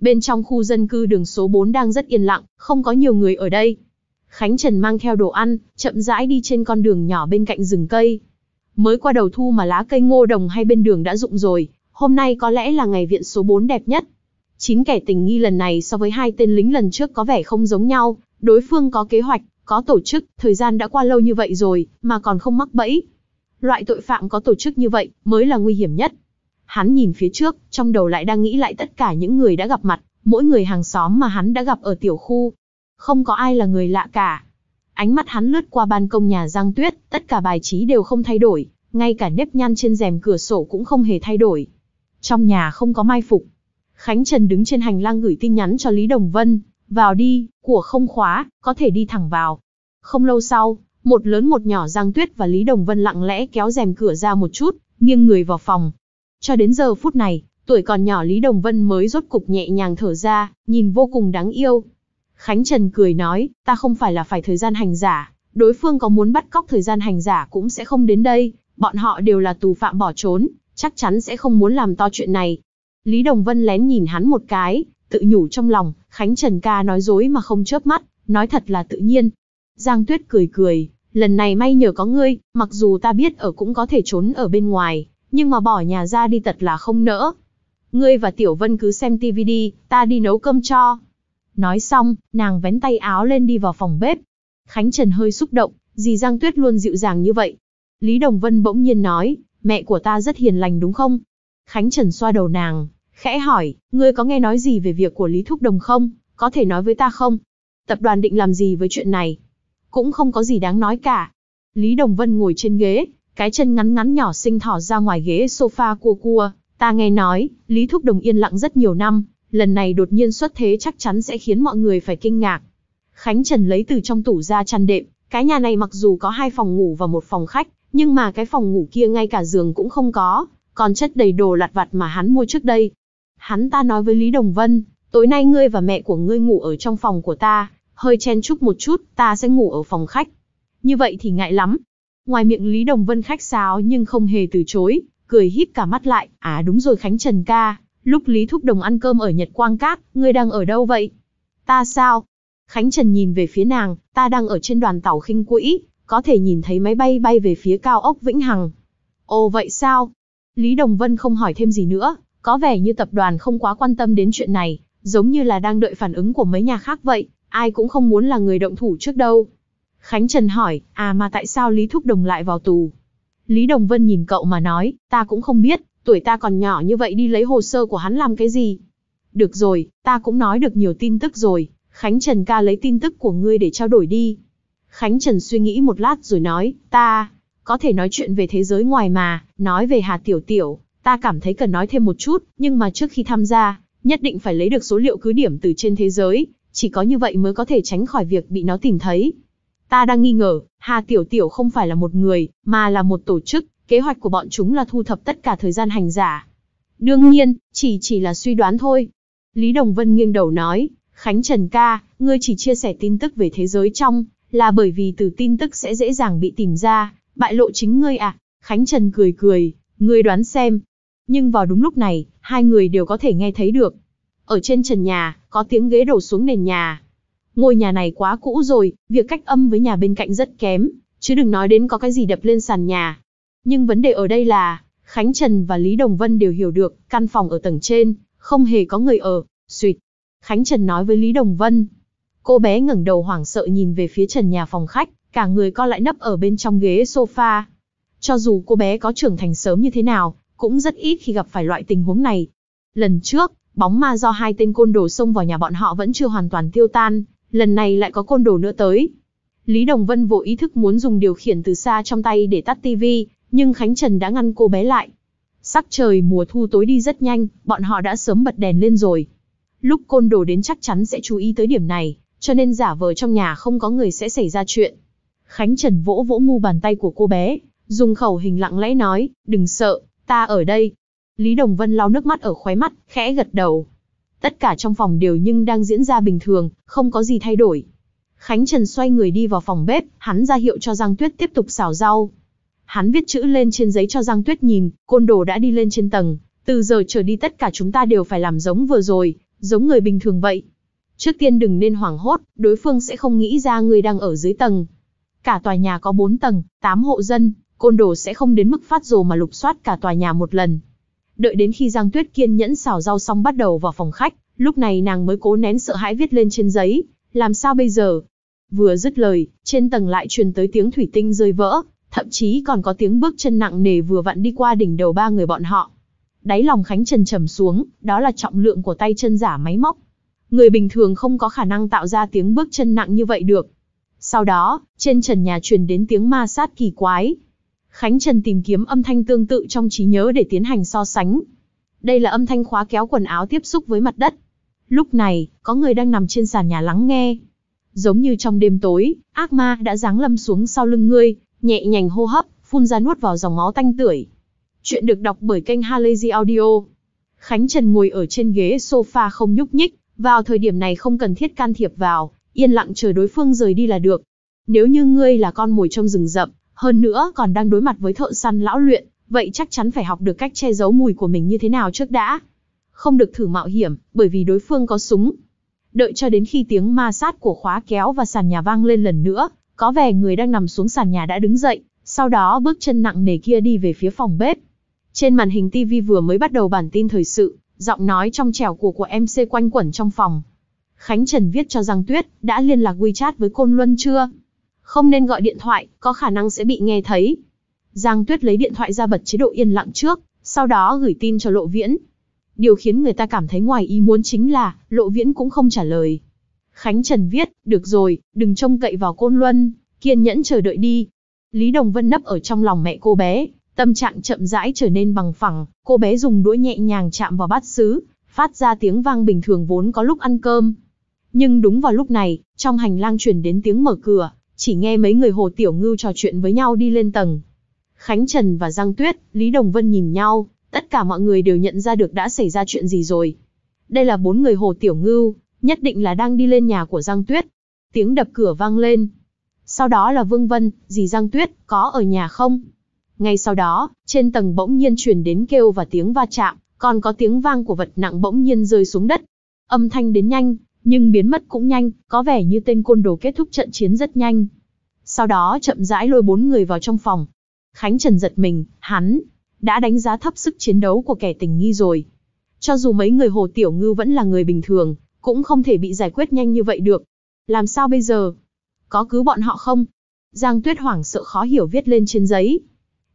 Bên trong khu dân cư đường số 4 đang rất yên lặng, không có nhiều người ở đây. Khánh Trần mang theo đồ ăn, chậm rãi đi trên con đường nhỏ bên cạnh rừng cây. Mới qua đầu thu mà lá cây ngô đồng hay bên đường đã rụng rồi, hôm nay có lẽ là ngày viện số 4 đẹp nhất. Chín kẻ tình nghi lần này so với hai tên lính lần trước có vẻ không giống nhau, đối phương có kế hoạch, có tổ chức, thời gian đã qua lâu như vậy rồi, mà còn không mắc bẫy. Loại tội phạm có tổ chức như vậy, mới là nguy hiểm nhất. Hắn nhìn phía trước, trong đầu lại đang nghĩ lại tất cả những người đã gặp mặt, mỗi người hàng xóm mà hắn đã gặp ở tiểu khu. Không có ai là người lạ cả. Ánh mắt hắn lướt qua ban công nhà Giang Tuyết, tất cả bài trí đều không thay đổi, ngay cả nếp nhăn trên rèm cửa sổ cũng không hề thay đổi. Trong nhà không có mai phục. Khánh Trần đứng trên hành lang gửi tin nhắn cho Lý Đồng Vân, vào đi, của không khóa, có thể đi thẳng vào. Không lâu sau, một lớn một nhỏ Giang Tuyết và Lý Đồng Vân lặng lẽ kéo rèm cửa ra một chút, nghiêng người vào phòng. Cho đến giờ phút này, tuổi còn nhỏ Lý Đồng Vân mới rốt cục nhẹ nhàng thở ra, nhìn vô cùng đáng yêu. Khánh Trần cười nói, ta không phải là phải thời gian hành giả, đối phương có muốn bắt cóc thời gian hành giả cũng sẽ không đến đây, bọn họ đều là tù phạm bỏ trốn, chắc chắn sẽ không muốn làm to chuyện này. Lý Đồng Vân lén nhìn hắn một cái, tự nhủ trong lòng, Khánh Trần ca nói dối mà không chớp mắt, nói thật là tự nhiên. Giang Tuyết cười cười, lần này may nhờ có ngươi, mặc dù ta biết ở cũng có thể trốn ở bên ngoài, nhưng mà bỏ nhà ra đi thật là không nỡ. Ngươi và Tiểu Vân cứ xem TV đi, ta đi nấu cơm cho. Nói xong, nàng vén tay áo lên đi vào phòng bếp. Khánh Trần hơi xúc động, dì Giang Tuyết luôn dịu dàng như vậy. Lý Đồng Vân bỗng nhiên nói, mẹ của ta rất hiền lành đúng không? Khánh Trần xoa đầu nàng, Khẽ hỏi, ngươi có nghe nói gì về việc của Lý Thúc Đồng không? Có thể nói với ta không? Tập đoàn định làm gì với chuyện này? Cũng không có gì đáng nói cả. Lý Đồng Vân ngồi trên ghế, cái chân ngắn ngắn nhỏ xinh thỏ ra ngoài ghế sofa cua cua. Ta nghe nói, Lý Thúc Đồng yên lặng rất nhiều năm, lần này đột nhiên xuất thế chắc chắn sẽ khiến mọi người phải kinh ngạc. Khánh Trần lấy từ trong tủ ra chăn đệm, cái nhà này mặc dù có hai phòng ngủ và một phòng khách, nhưng mà cái phòng ngủ kia ngay cả giường cũng không có, còn chất đầy đồ lặt vặt mà hắn mua trước đây, hắn ta nói với Lý Đồng Vân, tối nay ngươi và mẹ của ngươi ngủ ở trong phòng của ta, hơi chen chúc một chút, ta sẽ ngủ ở phòng khách. Như vậy thì ngại lắm. Ngoài miệng Lý Đồng Vân khách sáo nhưng không hề từ chối, cười híp cả mắt lại, à đúng rồi Khánh Trần ca, lúc Lý Thúc Đồng ăn cơm ở Nhật Quang Các, ngươi đang ở đâu vậy? Ta sao? Khánh Trần nhìn về phía nàng, ta đang ở trên đoàn tàu khinh quỹ, có thể nhìn thấy máy bay bay về phía cao ốc Vĩnh Hằng. Ồ vậy sao? Lý Đồng Vân không hỏi thêm gì nữa, có vẻ như tập đoàn không quá quan tâm đến chuyện này, giống như là đang đợi phản ứng của mấy nhà khác vậy, ai cũng không muốn là người động thủ trước đâu. Khánh Trần hỏi, à mà tại sao Lý Thúc Đồng lại vào tù? Lý Đồng Vân nhìn cậu mà nói, ta cũng không biết, tuổi ta còn nhỏ như vậy đi lấy hồ sơ của hắn làm cái gì? Được rồi, ta cũng nói được nhiều tin tức rồi, Khánh Trần ca lấy tin tức của ngươi để trao đổi đi. Khánh Trần suy nghĩ một lát rồi nói, ta, có thể nói chuyện về thế giới ngoài mà, nói về Hà Tiểu Tiểu, Ta cảm thấy cần nói thêm một chút, nhưng mà trước khi tham gia, nhất định phải lấy được số liệu cứ điểm từ trên thế giới, chỉ có như vậy mới có thể tránh khỏi việc bị nó tìm thấy. Ta đang nghi ngờ, Hà Tiểu Tiểu không phải là một người, mà là một tổ chức, kế hoạch của bọn chúng là thu thập tất cả thời gian hành giả. Đương nhiên, chỉ chỉ là suy đoán thôi. Lý Đồng Vân nghiêng đầu nói, Khánh Trần ca, ngươi chỉ chia sẻ tin tức về thế giới trong, là bởi vì từ tin tức sẽ dễ dàng bị tìm ra, bại lộ chính ngươi à? Khánh Trần cười cười, ngươi đoán xem, nhưng vào đúng lúc này, hai người đều có thể nghe thấy được. Ở trên trần nhà, có tiếng ghế đổ xuống nền nhà. Ngôi nhà này quá cũ rồi, việc cách âm với nhà bên cạnh rất kém, chứ đừng nói đến có cái gì đập lên sàn nhà. Nhưng vấn đề ở đây là, Khánh Trần và Lý Đồng Vân đều hiểu được, căn phòng ở tầng trên, không hề có người ở, suyệt. Khánh Trần nói với Lý Đồng Vân. Cô bé ngẩng đầu hoảng sợ nhìn về phía trần nhà phòng khách, cả người co lại nấp ở bên trong ghế sofa. Cho dù cô bé có trưởng thành sớm như thế nào, cũng rất ít khi gặp phải loại tình huống này. Lần trước, bóng ma do hai tên côn đồ xông vào nhà bọn họ vẫn chưa hoàn toàn tiêu tan, lần này lại có côn đồ nữa tới. Lý Đồng Vân vô ý thức muốn dùng điều khiển từ xa trong tay để tắt tivi, nhưng Khánh Trần đã ngăn cô bé lại. Sắc trời mùa thu tối đi rất nhanh, bọn họ đã sớm bật đèn lên rồi. Lúc côn đồ đến chắc chắn sẽ chú ý tới điểm này, cho nên giả vờ trong nhà không có người sẽ xảy ra chuyện. Khánh Trần vỗ vỗ mu bàn tay của cô bé, dùng khẩu hình lặng lẽ nói, đừng sợ, Ta ở đây. Lý Đồng Vân lau nước mắt ở khóe mắt, khẽ gật đầu. Tất cả trong phòng đều nhưng đang diễn ra bình thường, không có gì thay đổi. Khánh Trần xoay người đi vào phòng bếp, hắn ra hiệu cho Giang Tuyết tiếp tục xào rau. Hắn viết chữ lên trên giấy cho Giang Tuyết nhìn, côn đồ đã đi lên trên tầng, từ giờ trở đi tất cả chúng ta đều phải làm giống vừa rồi, giống người bình thường vậy. Trước tiên đừng nên hoảng hốt, đối phương sẽ không nghĩ ra người đang ở dưới tầng. Cả tòa nhà có 4 tầng, 8 hộ dân, côn đồ sẽ không đến mức phát dồ mà lục soát cả tòa nhà một lần. Đợi đến khi Giang Tuyết kiên nhẫn xào rau xong bắt đầu vào phòng khách, lúc này nàng mới cố nén sợ hãi viết lên trên giấy, làm sao bây giờ? Vừa dứt lời, trên tầng lại truyền tới tiếng thủy tinh rơi vỡ, thậm chí còn có tiếng bước chân nặng nề vừa vặn đi qua đỉnh đầu ba người bọn họ. Đáy lòng Khánh Trần trầm xuống, đó là trọng lượng của tay chân giả máy móc. Người bình thường không có khả năng tạo ra tiếng bước chân nặng như vậy được. Sau đó, trên trần nhà truyền đến tiếng ma sát kỳ quái, Khánh Trần tìm kiếm âm thanh tương tự trong trí nhớ để tiến hành so sánh. Đây là âm thanh khóa kéo quần áo tiếp xúc với mặt đất. Lúc này, có người đang nằm trên sàn nhà lắng nghe. Giống như trong đêm tối, ác ma đã giáng lâm xuống sau lưng ngươi, nhẹ nhàng hô hấp, phun ra nuốt vào dòng máu tanh tưởi. Chuyện được đọc bởi kênh Halazy Audio. Khánh Trần ngồi ở trên ghế sofa không nhúc nhích, vào thời điểm này không cần thiết can thiệp vào, yên lặng chờ đối phương rời đi là được. Nếu như ngươi là con mồi trong rừng rậm, hơn nữa còn đang đối mặt với thợ săn lão luyện, vậy chắc chắn phải học được cách che giấu mùi của mình như thế nào trước đã. Không được thử mạo hiểm, bởi vì đối phương có súng. Đợi cho đến khi tiếng ma sát của khóa kéo và sàn nhà vang lên lần nữa, có vẻ người đang nằm xuống sàn nhà đã đứng dậy, sau đó bước chân nặng nề kia đi về phía phòng bếp. Trên màn hình TV vừa mới bắt đầu bản tin thời sự, giọng nói trong trẻo của của MC quanh quẩn trong phòng. Khánh Trần viết cho Giang Tuyết, đã liên lạc WeChat với Côn Luân chưa? không nên gọi điện thoại, có khả năng sẽ bị nghe thấy. Giang Tuyết lấy điện thoại ra bật chế độ yên lặng trước, sau đó gửi tin cho Lộ Viễn. Điều khiến người ta cảm thấy ngoài ý muốn chính là, Lộ Viễn cũng không trả lời. Khánh Trần viết, được rồi, đừng trông cậy vào Côn Luân, kiên nhẫn chờ đợi đi. Lý Đồng Vân nấp ở trong lòng mẹ cô bé, tâm trạng chậm rãi trở nên bằng phẳng, cô bé dùng đũa nhẹ nhàng chạm vào bát sứ, phát ra tiếng vang bình thường vốn có lúc ăn cơm. Nhưng đúng vào lúc này, trong hành lang truyền đến tiếng mở cửa, chỉ nghe mấy người hồ tiểu ngưu trò chuyện với nhau đi lên tầng. Khánh Trần và Giang Tuyết, Lý Đồng Vân nhìn nhau, tất cả mọi người đều nhận ra được đã xảy ra chuyện gì rồi. Đây là bốn người hồ tiểu ngưu, nhất định là đang đi lên nhà của Giang Tuyết. Tiếng đập cửa vang lên. Sau đó là Vương Vân, dì Giang Tuyết, có ở nhà không? Ngay sau đó, trên tầng bỗng nhiên truyền đến kêu và tiếng va chạm, còn có tiếng vang của vật nặng bỗng nhiên rơi xuống đất. Âm thanh đến nhanh, nhưng biến mất cũng nhanh, có vẻ như tên côn đồ kết thúc trận chiến rất nhanh. Sau đó chậm rãi lôi bốn người vào trong phòng. Khánh Trần giật mình, hắn đã đánh giá thấp sức chiến đấu của kẻ tình nghi rồi. Cho dù mấy người Hồ Tiểu Ngư vẫn là người bình thường, cũng không thể bị giải quyết nhanh như vậy được. Làm sao bây giờ? Có cứu bọn họ không? Giang Tuyết hoảng sợ khó hiểu viết lên trên giấy.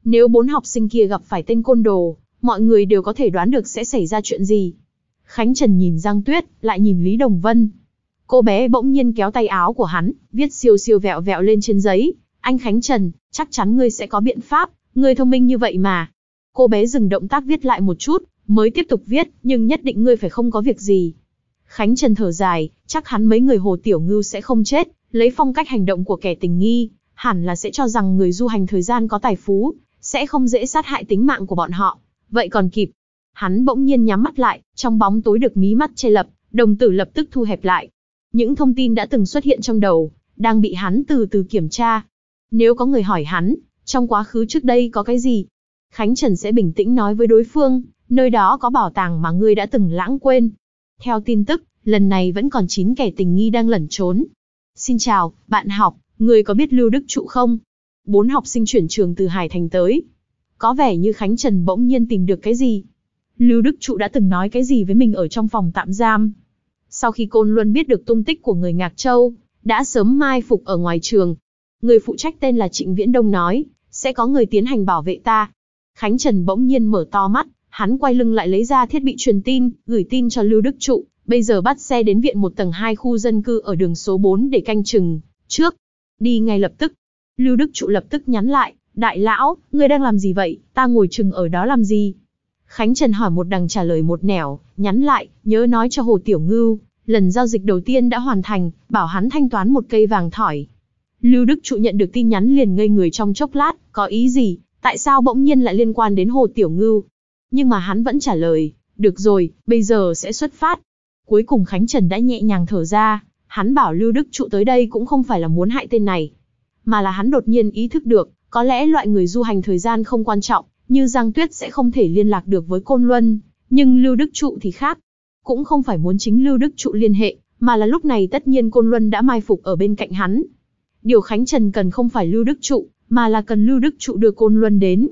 Nếu bốn học sinh kia gặp phải tên côn đồ, mọi người đều có thể đoán được sẽ xảy ra chuyện gì. Khánh Trần nhìn Giang Tuyết, lại nhìn Lý Đồng Vân. Cô bé bỗng nhiên kéo tay áo của hắn, viết siêu siêu vẹo vẹo lên trên giấy. Anh Khánh Trần, chắc chắn ngươi sẽ có biện pháp, ngươi thông minh như vậy mà. Cô bé dừng động tác viết lại một chút, mới tiếp tục viết, nhưng nhất định ngươi phải không có việc gì. Khánh Trần thở dài, chắc hắn mấy người hồ tiểu ngưu sẽ không chết, lấy phong cách hành động của kẻ tình nghi, hẳn là sẽ cho rằng người du hành thời gian có tài phú, sẽ không dễ sát hại tính mạng của bọn họ. Vậy còn kịp, Hắn bỗng nhiên nhắm mắt lại, trong bóng tối được mí mắt che lập, đồng tử lập tức thu hẹp lại. Những thông tin đã từng xuất hiện trong đầu, đang bị hắn từ từ kiểm tra. Nếu có người hỏi hắn, trong quá khứ trước đây có cái gì? Khánh Trần sẽ bình tĩnh nói với đối phương, nơi đó có bảo tàng mà ngươi đã từng lãng quên. Theo tin tức, lần này vẫn còn 9 kẻ tình nghi đang lẩn trốn. Xin chào, bạn học, ngươi có biết Lưu Đức Trụ không? Bốn học sinh chuyển trường từ Hải Thành tới. Có vẻ như Khánh Trần bỗng nhiên tìm được cái gì, Lưu Đức Trụ đã từng nói cái gì với mình ở trong phòng tạm giam. Sau khi Côn Luân biết được tung tích của người Ngạc Châu, đã sớm mai phục ở ngoài trường. Người phụ trách tên là Trịnh Viễn Đông nói, sẽ có người tiến hành bảo vệ ta. Khánh Trần bỗng nhiên mở to mắt, hắn quay lưng lại lấy ra thiết bị truyền tin, gửi tin cho Lưu Đức Trụ, bây giờ bắt xe đến viện một tầng hai khu dân cư ở đường số 4 để canh chừng, trước. Đi ngay lập tức. Lưu Đức Trụ lập tức nhắn lại, đại lão, ngươi đang làm gì vậy, ta ngồi chừng ở đó làm gì, Khánh Trần hỏi một đằng trả lời một nẻo, nhắn lại, nhớ nói cho Hồ Tiểu Ngưu, lần giao dịch đầu tiên đã hoàn thành, bảo hắn thanh toán một cây vàng thỏi. Lưu Đức Trụ nhận được tin nhắn liền ngây người trong chốc lát, có ý gì, tại sao bỗng nhiên lại liên quan đến Hồ Tiểu Ngưu? Nhưng mà hắn vẫn trả lời, được rồi, bây giờ sẽ xuất phát. Cuối cùng Khánh Trần đã nhẹ nhàng thở ra, hắn bảo Lưu Đức Trụ tới đây cũng không phải là muốn hại tên này, mà là hắn đột nhiên ý thức được, có lẽ loại người du hành thời gian không quan trọng, như Giang Tuyết sẽ không thể liên lạc được với Côn Luân, nhưng Lưu Đức Trụ thì khác. Cũng không phải muốn chính Lưu Đức Trụ liên hệ, mà là lúc này tất nhiên Côn Luân đã mai phục ở bên cạnh hắn. Điều Khánh Trần cần không phải Lưu Đức Trụ, mà là cần Lưu Đức Trụ đưa Côn Luân đến.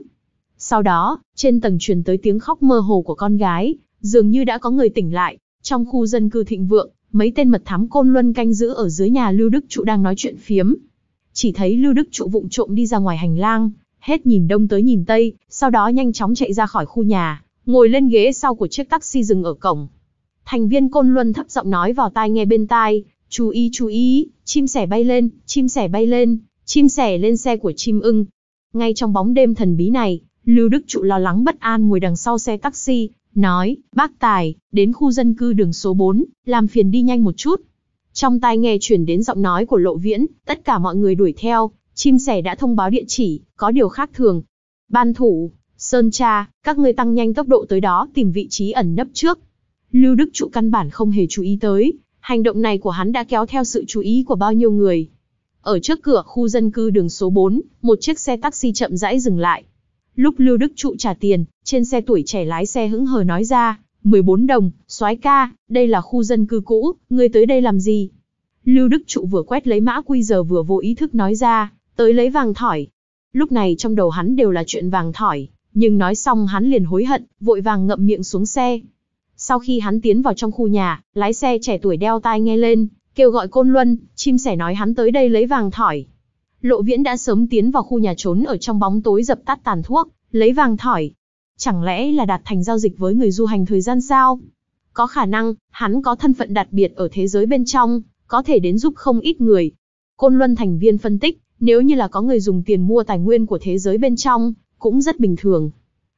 Sau đó, trên tầng truyền tới tiếng khóc mơ hồ của con gái, dường như đã có người tỉnh lại, trong khu dân cư thịnh vượng, mấy tên mật thám Côn Luân canh giữ ở dưới nhà Lưu Đức Trụ đang nói chuyện phiếm. Chỉ thấy Lưu Đức Trụ vụng trộm đi ra ngoài hành lang, hết nhìn đông tới nhìn tây, sau đó nhanh chóng chạy ra khỏi khu nhà, ngồi lên ghế sau của chiếc taxi dừng ở cổng. Thành viên Côn Luân thấp giọng nói vào tai nghe bên tai, chú ý chú ý, chim sẻ bay lên, chim sẻ bay lên, chim sẻ lên xe của chim ưng. Ngay trong bóng đêm thần bí này, Lưu Đức Trụ lo lắng bất an ngồi đằng sau xe taxi, nói, bác Tài, đến khu dân cư đường số 4, làm phiền đi nhanh một chút. Trong tai nghe chuyển đến giọng nói của Lộ Viễn, tất cả mọi người đuổi theo, chim sẻ đã thông báo địa chỉ, có điều khác thường. Ban thủ, Sơn Tra, các ngươi tăng nhanh tốc độ tới đó tìm vị trí ẩn nấp trước. Lưu Đức Trụ căn bản không hề chú ý tới, hành động này của hắn đã kéo theo sự chú ý của bao nhiêu người. Ở trước cửa khu dân cư đường số 4, một chiếc xe taxi chậm rãi dừng lại. Lúc Lưu Đức Trụ trả tiền, trên xe tuổi trẻ lái xe hững hờ nói ra, 14 đồng, soái ca, đây là khu dân cư cũ, ngươi tới đây làm gì? Lưu Đức Trụ vừa quét lấy mã quy giờ vừa vô ý thức nói ra, Tới lấy vàng thỏi. Lúc này trong đầu hắn đều là chuyện vàng thỏi, nhưng nói xong hắn liền hối hận, vội vàng ngậm miệng xuống xe. Sau khi hắn tiến vào trong khu nhà, lái xe trẻ tuổi đeo tai nghe lên, kêu gọi Côn Luân, chim sẻ nói hắn tới đây lấy vàng thỏi. Lộ Viễn đã sớm tiến vào khu nhà trốn ở trong bóng tối dập tắt tàn thuốc, lấy vàng thỏi. Chẳng lẽ là đạt thành giao dịch với người du hành thời gian sao? Có khả năng, hắn có thân phận đặc biệt ở thế giới bên trong, có thể đến giúp không ít người. Côn Luân thành viên phân tích, nếu như là có người dùng tiền mua tài nguyên của thế giới bên trong, cũng rất bình thường.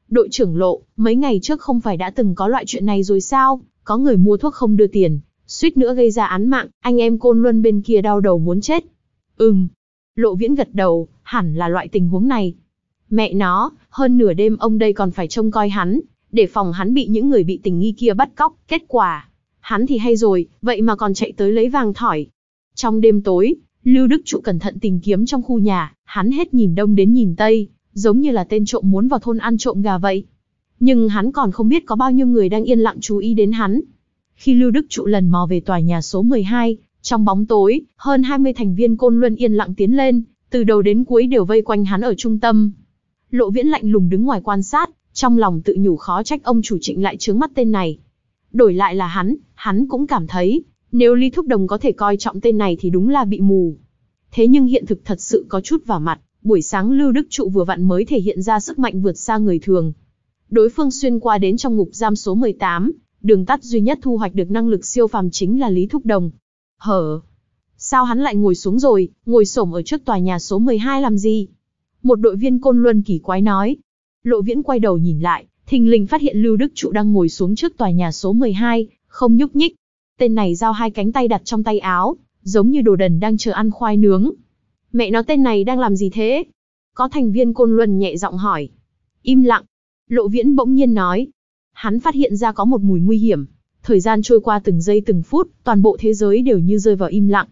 Đội trưởng lộ, mấy ngày trước không phải đã từng có loại chuyện này rồi sao, có người mua thuốc không đưa tiền, suýt nữa gây ra án mạng, anh em côn luân bên kia đau đầu muốn chết. Ừm, lộ viễn gật đầu, hẳn là loại tình huống này. Mẹ nó, hơn nửa đêm ông đây còn phải trông coi hắn, để phòng hắn bị những người bị tình nghi kia bắt cóc, kết quả. Hắn thì hay rồi, vậy mà còn chạy tới lấy vàng thỏi. Trong đêm tối, Lưu Đức Trụ cẩn thận tìm kiếm trong khu nhà, hắn hết nhìn đông đến nhìn tây, giống như là tên trộm muốn vào thôn ăn trộm gà vậy. Nhưng hắn còn không biết có bao nhiêu người đang yên lặng chú ý đến hắn. Khi Lưu Đức Trụ lần mò về tòa nhà số 12, trong bóng tối, hơn 20 thành viên Côn Luân yên lặng tiến lên, từ đầu đến cuối đều vây quanh hắn ở trung tâm. Lộ Viễn lạnh lùng đứng ngoài quan sát, trong lòng tự nhủ khó trách ông chủ Trịnh lại trướng mắt tên này. Đổi lại là hắn, hắn cũng cảm thấy, nếu Lý Thúc Đồng có thể coi trọng tên này thì đúng là bị mù. Thế nhưng hiện thực thật sự có chút vào mặt, buổi sáng Lưu Đức Trụ vừa vặn mới thể hiện ra sức mạnh vượt xa người thường. Đối phương xuyên qua đến trong ngục giam số 18, đường tắt duy nhất thu hoạch được năng lực siêu phàm chính là Lý Thúc Đồng. Hở! Sao hắn lại ngồi xuống rồi, ngồi xổm ở trước tòa nhà số 12 làm gì? Một đội viên côn luân kỳ quái nói. Lộ viễn quay đầu nhìn lại, thình lình phát hiện Lưu Đức Trụ đang ngồi xuống trước tòa nhà số 12, không nhúc nhích. Tên này giao hai cánh tay đặt trong tay áo, giống như đồ đần đang chờ ăn khoai nướng. Mẹ nó tên này đang làm gì thế? Có thành viên côn luân nhẹ giọng hỏi. Im lặng. Lộ viễn bỗng nhiên nói. Hắn phát hiện ra có một mùi nguy hiểm. Thời gian trôi qua từng giây từng phút, toàn bộ thế giới đều như rơi vào im lặng.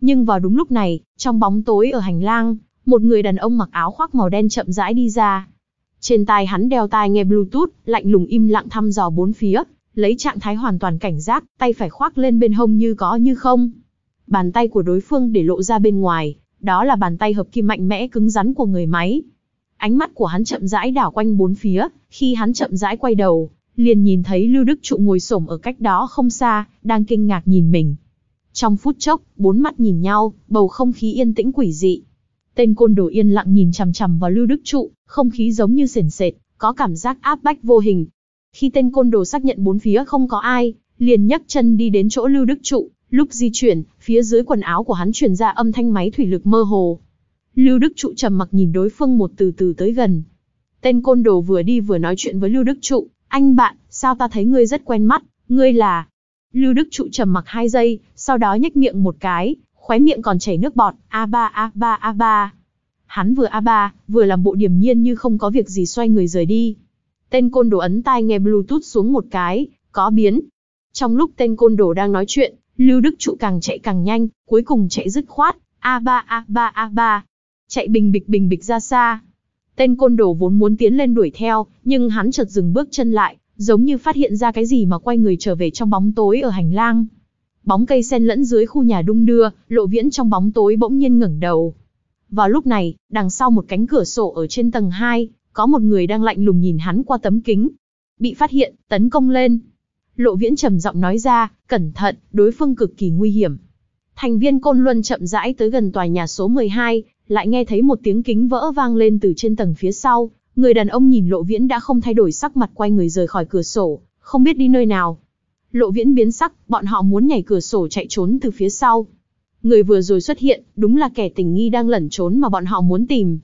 Nhưng vào đúng lúc này, trong bóng tối ở hành lang, một người đàn ông mặc áo khoác màu đen chậm rãi đi ra. Trên tai hắn đeo tai nghe Bluetooth, lạnh lùng im lặng thăm dò bốn phía, lấy trạng thái hoàn toàn cảnh giác, tay phải khoác lên bên hông như có như không. Bàn tay của đối phương để lộ ra bên ngoài, đó là bàn tay hợp kim mạnh mẽ cứng rắn của người máy. Ánh mắt của hắn chậm rãi đảo quanh bốn phía, khi hắn chậm rãi quay đầu, liền nhìn thấy Lưu Đức Trụ ngồi xổm ở cách đó không xa, đang kinh ngạc nhìn mình. Trong phút chốc, bốn mắt nhìn nhau, bầu không khí yên tĩnh quỷ dị. Tên côn đồ yên lặng nhìn chằm chằm vào Lưu Đức Trụ, không khí giống như sền sệt, có cảm giác áp bách vô hình, khi tên côn đồ xác nhận bốn phía không có ai, liền nhấc chân đi đến chỗ Lưu Đức Trụ, lúc di chuyển, phía dưới quần áo của hắn truyền ra âm thanh máy thủy lực mơ hồ. Lưu Đức Trụ trầm mặc nhìn đối phương một từ từ tới gần. Tên côn đồ vừa đi vừa nói chuyện với Lưu Đức Trụ, anh bạn, sao ta thấy ngươi rất quen mắt, ngươi là... Lưu Đức Trụ trầm mặc hai giây, sau đó nhếch miệng một cái, khóe miệng còn chảy nước bọt, A3, A3, A3. Hắn vừa A3, vừa làm bộ điềm nhiên như không có việc gì xoay người rời đi tên côn đồ ấn tai nghe Bluetooth xuống một cái, có biến. Trong lúc tên côn đồ đang nói chuyện, Lưu Đức Trụ càng chạy càng nhanh, cuối cùng chạy dứt khoát, A3 A3 A3, chạy bình bịch bình bịch ra xa. Tên côn đồ vốn muốn tiến lên đuổi theo, nhưng hắn chợt dừng bước chân lại, giống như phát hiện ra cái gì mà quay người trở về trong bóng tối ở hành lang. Bóng cây sen lẫn dưới khu nhà đung đưa, lộ viễn trong bóng tối bỗng nhiên ngẩng đầu. Vào lúc này, đằng sau một cánh cửa sổ ở trên tầng 2, có một người đang lạnh lùng nhìn hắn qua tấm kính. Bị phát hiện, tấn công lên. Lộ Viễn trầm giọng nói ra, cẩn thận, đối phương cực kỳ nguy hiểm. Thành viên Côn Luân chậm rãi tới gần tòa nhà số 12, lại nghe thấy một tiếng kính vỡ vang lên từ trên tầng phía sau. Người đàn ông nhìn Lộ Viễn đã không thay đổi sắc mặt quay người rời khỏi cửa sổ, không biết đi nơi nào. Lộ Viễn biến sắc, bọn họ muốn nhảy cửa sổ chạy trốn từ phía sau. Người vừa rồi xuất hiện, đúng là kẻ tình nghi đang lẩn trốn mà bọn họ muốn tìm.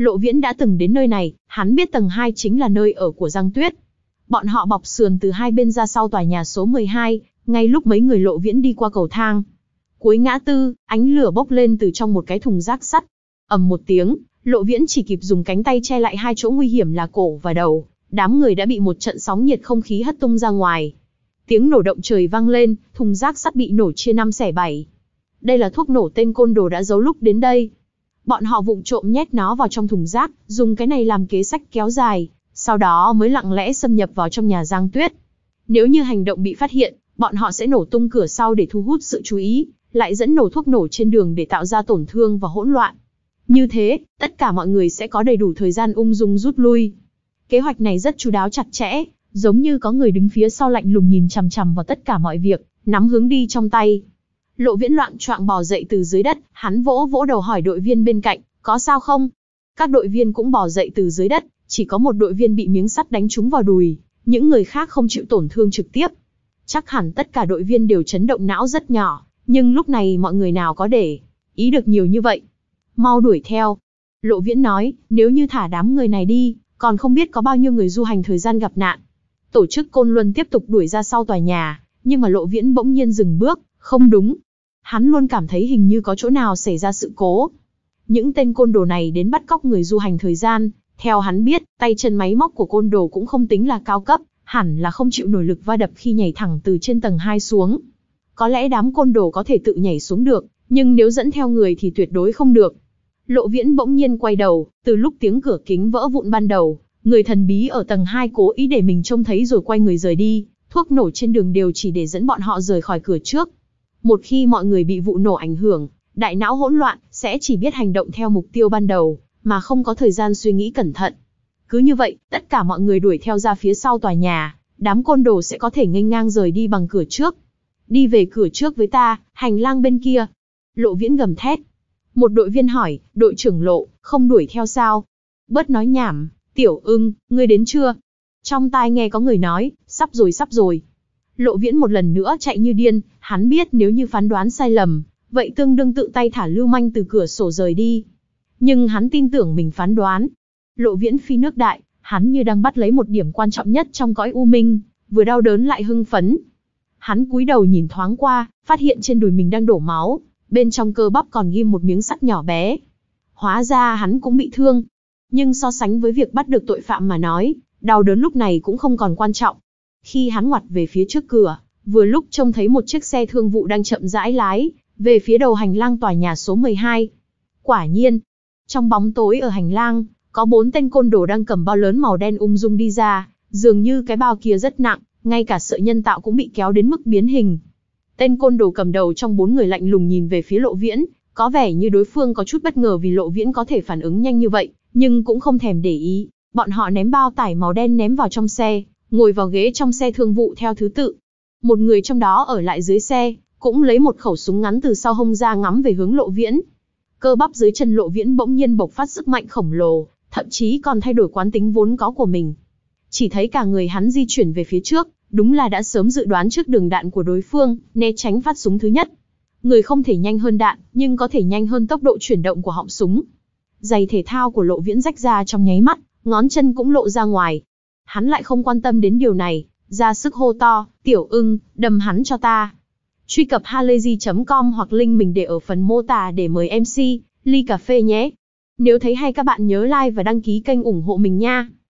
Lộ Viễn đã từng đến nơi này, hắn biết tầng 2 chính là nơi ở của Giang Tuyết. Bọn họ bọc sườn từ hai bên ra sau tòa nhà số 12, ngay lúc mấy người Lộ Viễn đi qua cầu thang. Cuối ngã tư, ánh lửa bốc lên từ trong một cái thùng rác sắt. ầm một tiếng, Lộ Viễn chỉ kịp dùng cánh tay che lại hai chỗ nguy hiểm là cổ và đầu, đám người đã bị một trận sóng nhiệt không khí hất tung ra ngoài. Tiếng nổ động trời vang lên, thùng rác sắt bị nổ chia năm xẻ bảy. Đây là thuốc nổ tên côn đồ đã giấu lúc đến đây, bọn họ vụng trộm nhét nó vào trong thùng rác, dùng cái này làm kế sách kéo dài, sau đó mới lặng lẽ xâm nhập vào trong nhà Giang Tuyết. Nếu như hành động bị phát hiện, bọn họ sẽ nổ tung cửa sau để thu hút sự chú ý, lại dẫn nổ thuốc nổ trên đường để tạo ra tổn thương và hỗn loạn. Như thế, tất cả mọi người sẽ có đầy đủ thời gian ung dung rút lui. Kế hoạch này rất chú đáo chặt chẽ, giống như có người đứng phía sau lạnh lùng nhìn chằm chằm vào tất cả mọi việc, nắm hướng đi trong tay. Lộ viễn loạn choạng bò dậy từ dưới đất, hắn vỗ vỗ đầu hỏi đội viên bên cạnh, có sao không? Các đội viên cũng bò dậy từ dưới đất, chỉ có một đội viên bị miếng sắt đánh trúng vào đùi, những người khác không chịu tổn thương trực tiếp. Chắc hẳn tất cả đội viên đều chấn động não rất nhỏ, nhưng lúc này mọi người nào có để ý được nhiều như vậy. Mau đuổi theo. Lộ viễn nói, nếu như thả đám người này đi, còn không biết có bao nhiêu người du hành thời gian gặp nạn. Tổ chức Côn Luân tiếp tục đuổi ra sau tòa nhà, nhưng mà lộ viễn bỗng nhiên dừng bước, không đúng, Hắn luôn cảm thấy hình như có chỗ nào xảy ra sự cố. Những tên côn đồ này đến bắt cóc người du hành thời gian, theo hắn biết, tay chân máy móc của côn đồ cũng không tính là cao cấp, hẳn là không chịu nổi lực va đập khi nhảy thẳng từ trên tầng 2 xuống. Có lẽ đám côn đồ có thể tự nhảy xuống được, nhưng nếu dẫn theo người thì tuyệt đối không được. Lộ viễn bỗng nhiên quay đầu, từ lúc tiếng cửa kính vỡ vụn ban đầu, người thần bí ở tầng 2 cố ý để mình trông thấy rồi quay người rời đi, thuốc nổ trên đường đều chỉ để dẫn bọn họ rời khỏi cửa trước. Một khi mọi người bị vụ nổ ảnh hưởng, đại não hỗn loạn, sẽ chỉ biết hành động theo mục tiêu ban đầu, mà không có thời gian suy nghĩ cẩn thận. Cứ như vậy, tất cả mọi người đuổi theo ra phía sau tòa nhà, đám côn đồ sẽ có thể nghênh ngang rời đi bằng cửa trước. Đi về cửa trước với ta, hành lang bên kia. Lộ viễn gầm thét. Một đội viên hỏi, đội trưởng lộ, không đuổi theo sao? Bớt nói nhảm, tiểu ưng, ngươi đến chưa? Trong tai nghe có người nói, sắp rồi sắp rồi, Lộ Viễn một lần nữa chạy như điên, hắn biết nếu như phán đoán sai lầm, vậy tương đương tự tay thả Lưu Manh từ cửa sổ rời đi. Nhưng hắn tin tưởng mình phán đoán. Lộ Viễn phi nước đại, hắn như đang bắt lấy một điểm quan trọng nhất trong cõi u minh, vừa đau đớn lại hưng phấn. Hắn cúi đầu nhìn thoáng qua, phát hiện trên đùi mình đang đổ máu, bên trong cơ bắp còn ghim một miếng sắt nhỏ bé. Hóa ra hắn cũng bị thương. Nhưng so sánh với việc bắt được tội phạm mà nói, đau đớn lúc này cũng không còn quan trọng, khi hắn ngoặt về phía trước cửa, vừa lúc trông thấy một chiếc xe thương vụ đang chậm rãi lái, về phía đầu hành lang tòa nhà số 12. Quả nhiên, trong bóng tối ở hành lang, có bốn tên côn đồ đang cầm bao lớn màu đen ung dung đi ra, dường như cái bao kia rất nặng, ngay cả sợi nhân tạo cũng bị kéo đến mức biến hình. Tên côn đồ cầm đầu trong bốn người lạnh lùng nhìn về phía lộ viễn, có vẻ như đối phương có chút bất ngờ vì lộ viễn có thể phản ứng nhanh như vậy, nhưng cũng không thèm để ý. Bọn họ ném bao tải màu đen ném vào trong xe, ngồi vào ghế trong xe thương vụ theo thứ tự. Một người trong đó ở lại dưới xe, cũng lấy một khẩu súng ngắn từ sau hông ra ngắm về hướng lộ viễn. Cơ bắp dưới chân lộ viễn bỗng nhiên bộc phát sức mạnh khổng lồ, thậm chí còn thay đổi quán tính vốn có của mình. Chỉ thấy cả người hắn di chuyển về phía trước, đúng là đã sớm dự đoán trước đường đạn của đối phương, né tránh phát súng thứ nhất. Người không thể nhanh hơn đạn, nhưng có thể nhanh hơn tốc độ chuyển động của họng súng. Giày thể thao của lộ viễn rách ra trong nháy mắt, ngón chân cũng lộ ra ngoài, hắn lại không quan tâm đến điều này, ra sức hô to, tiểu ưng, đâm hắn cho ta. Truy cập halayzi.com hoặc link mình để ở phần mô tả để mời MC, ly cà phê nhé. Nếu thấy hay các bạn nhớ like và đăng ký kênh ủng hộ mình nha.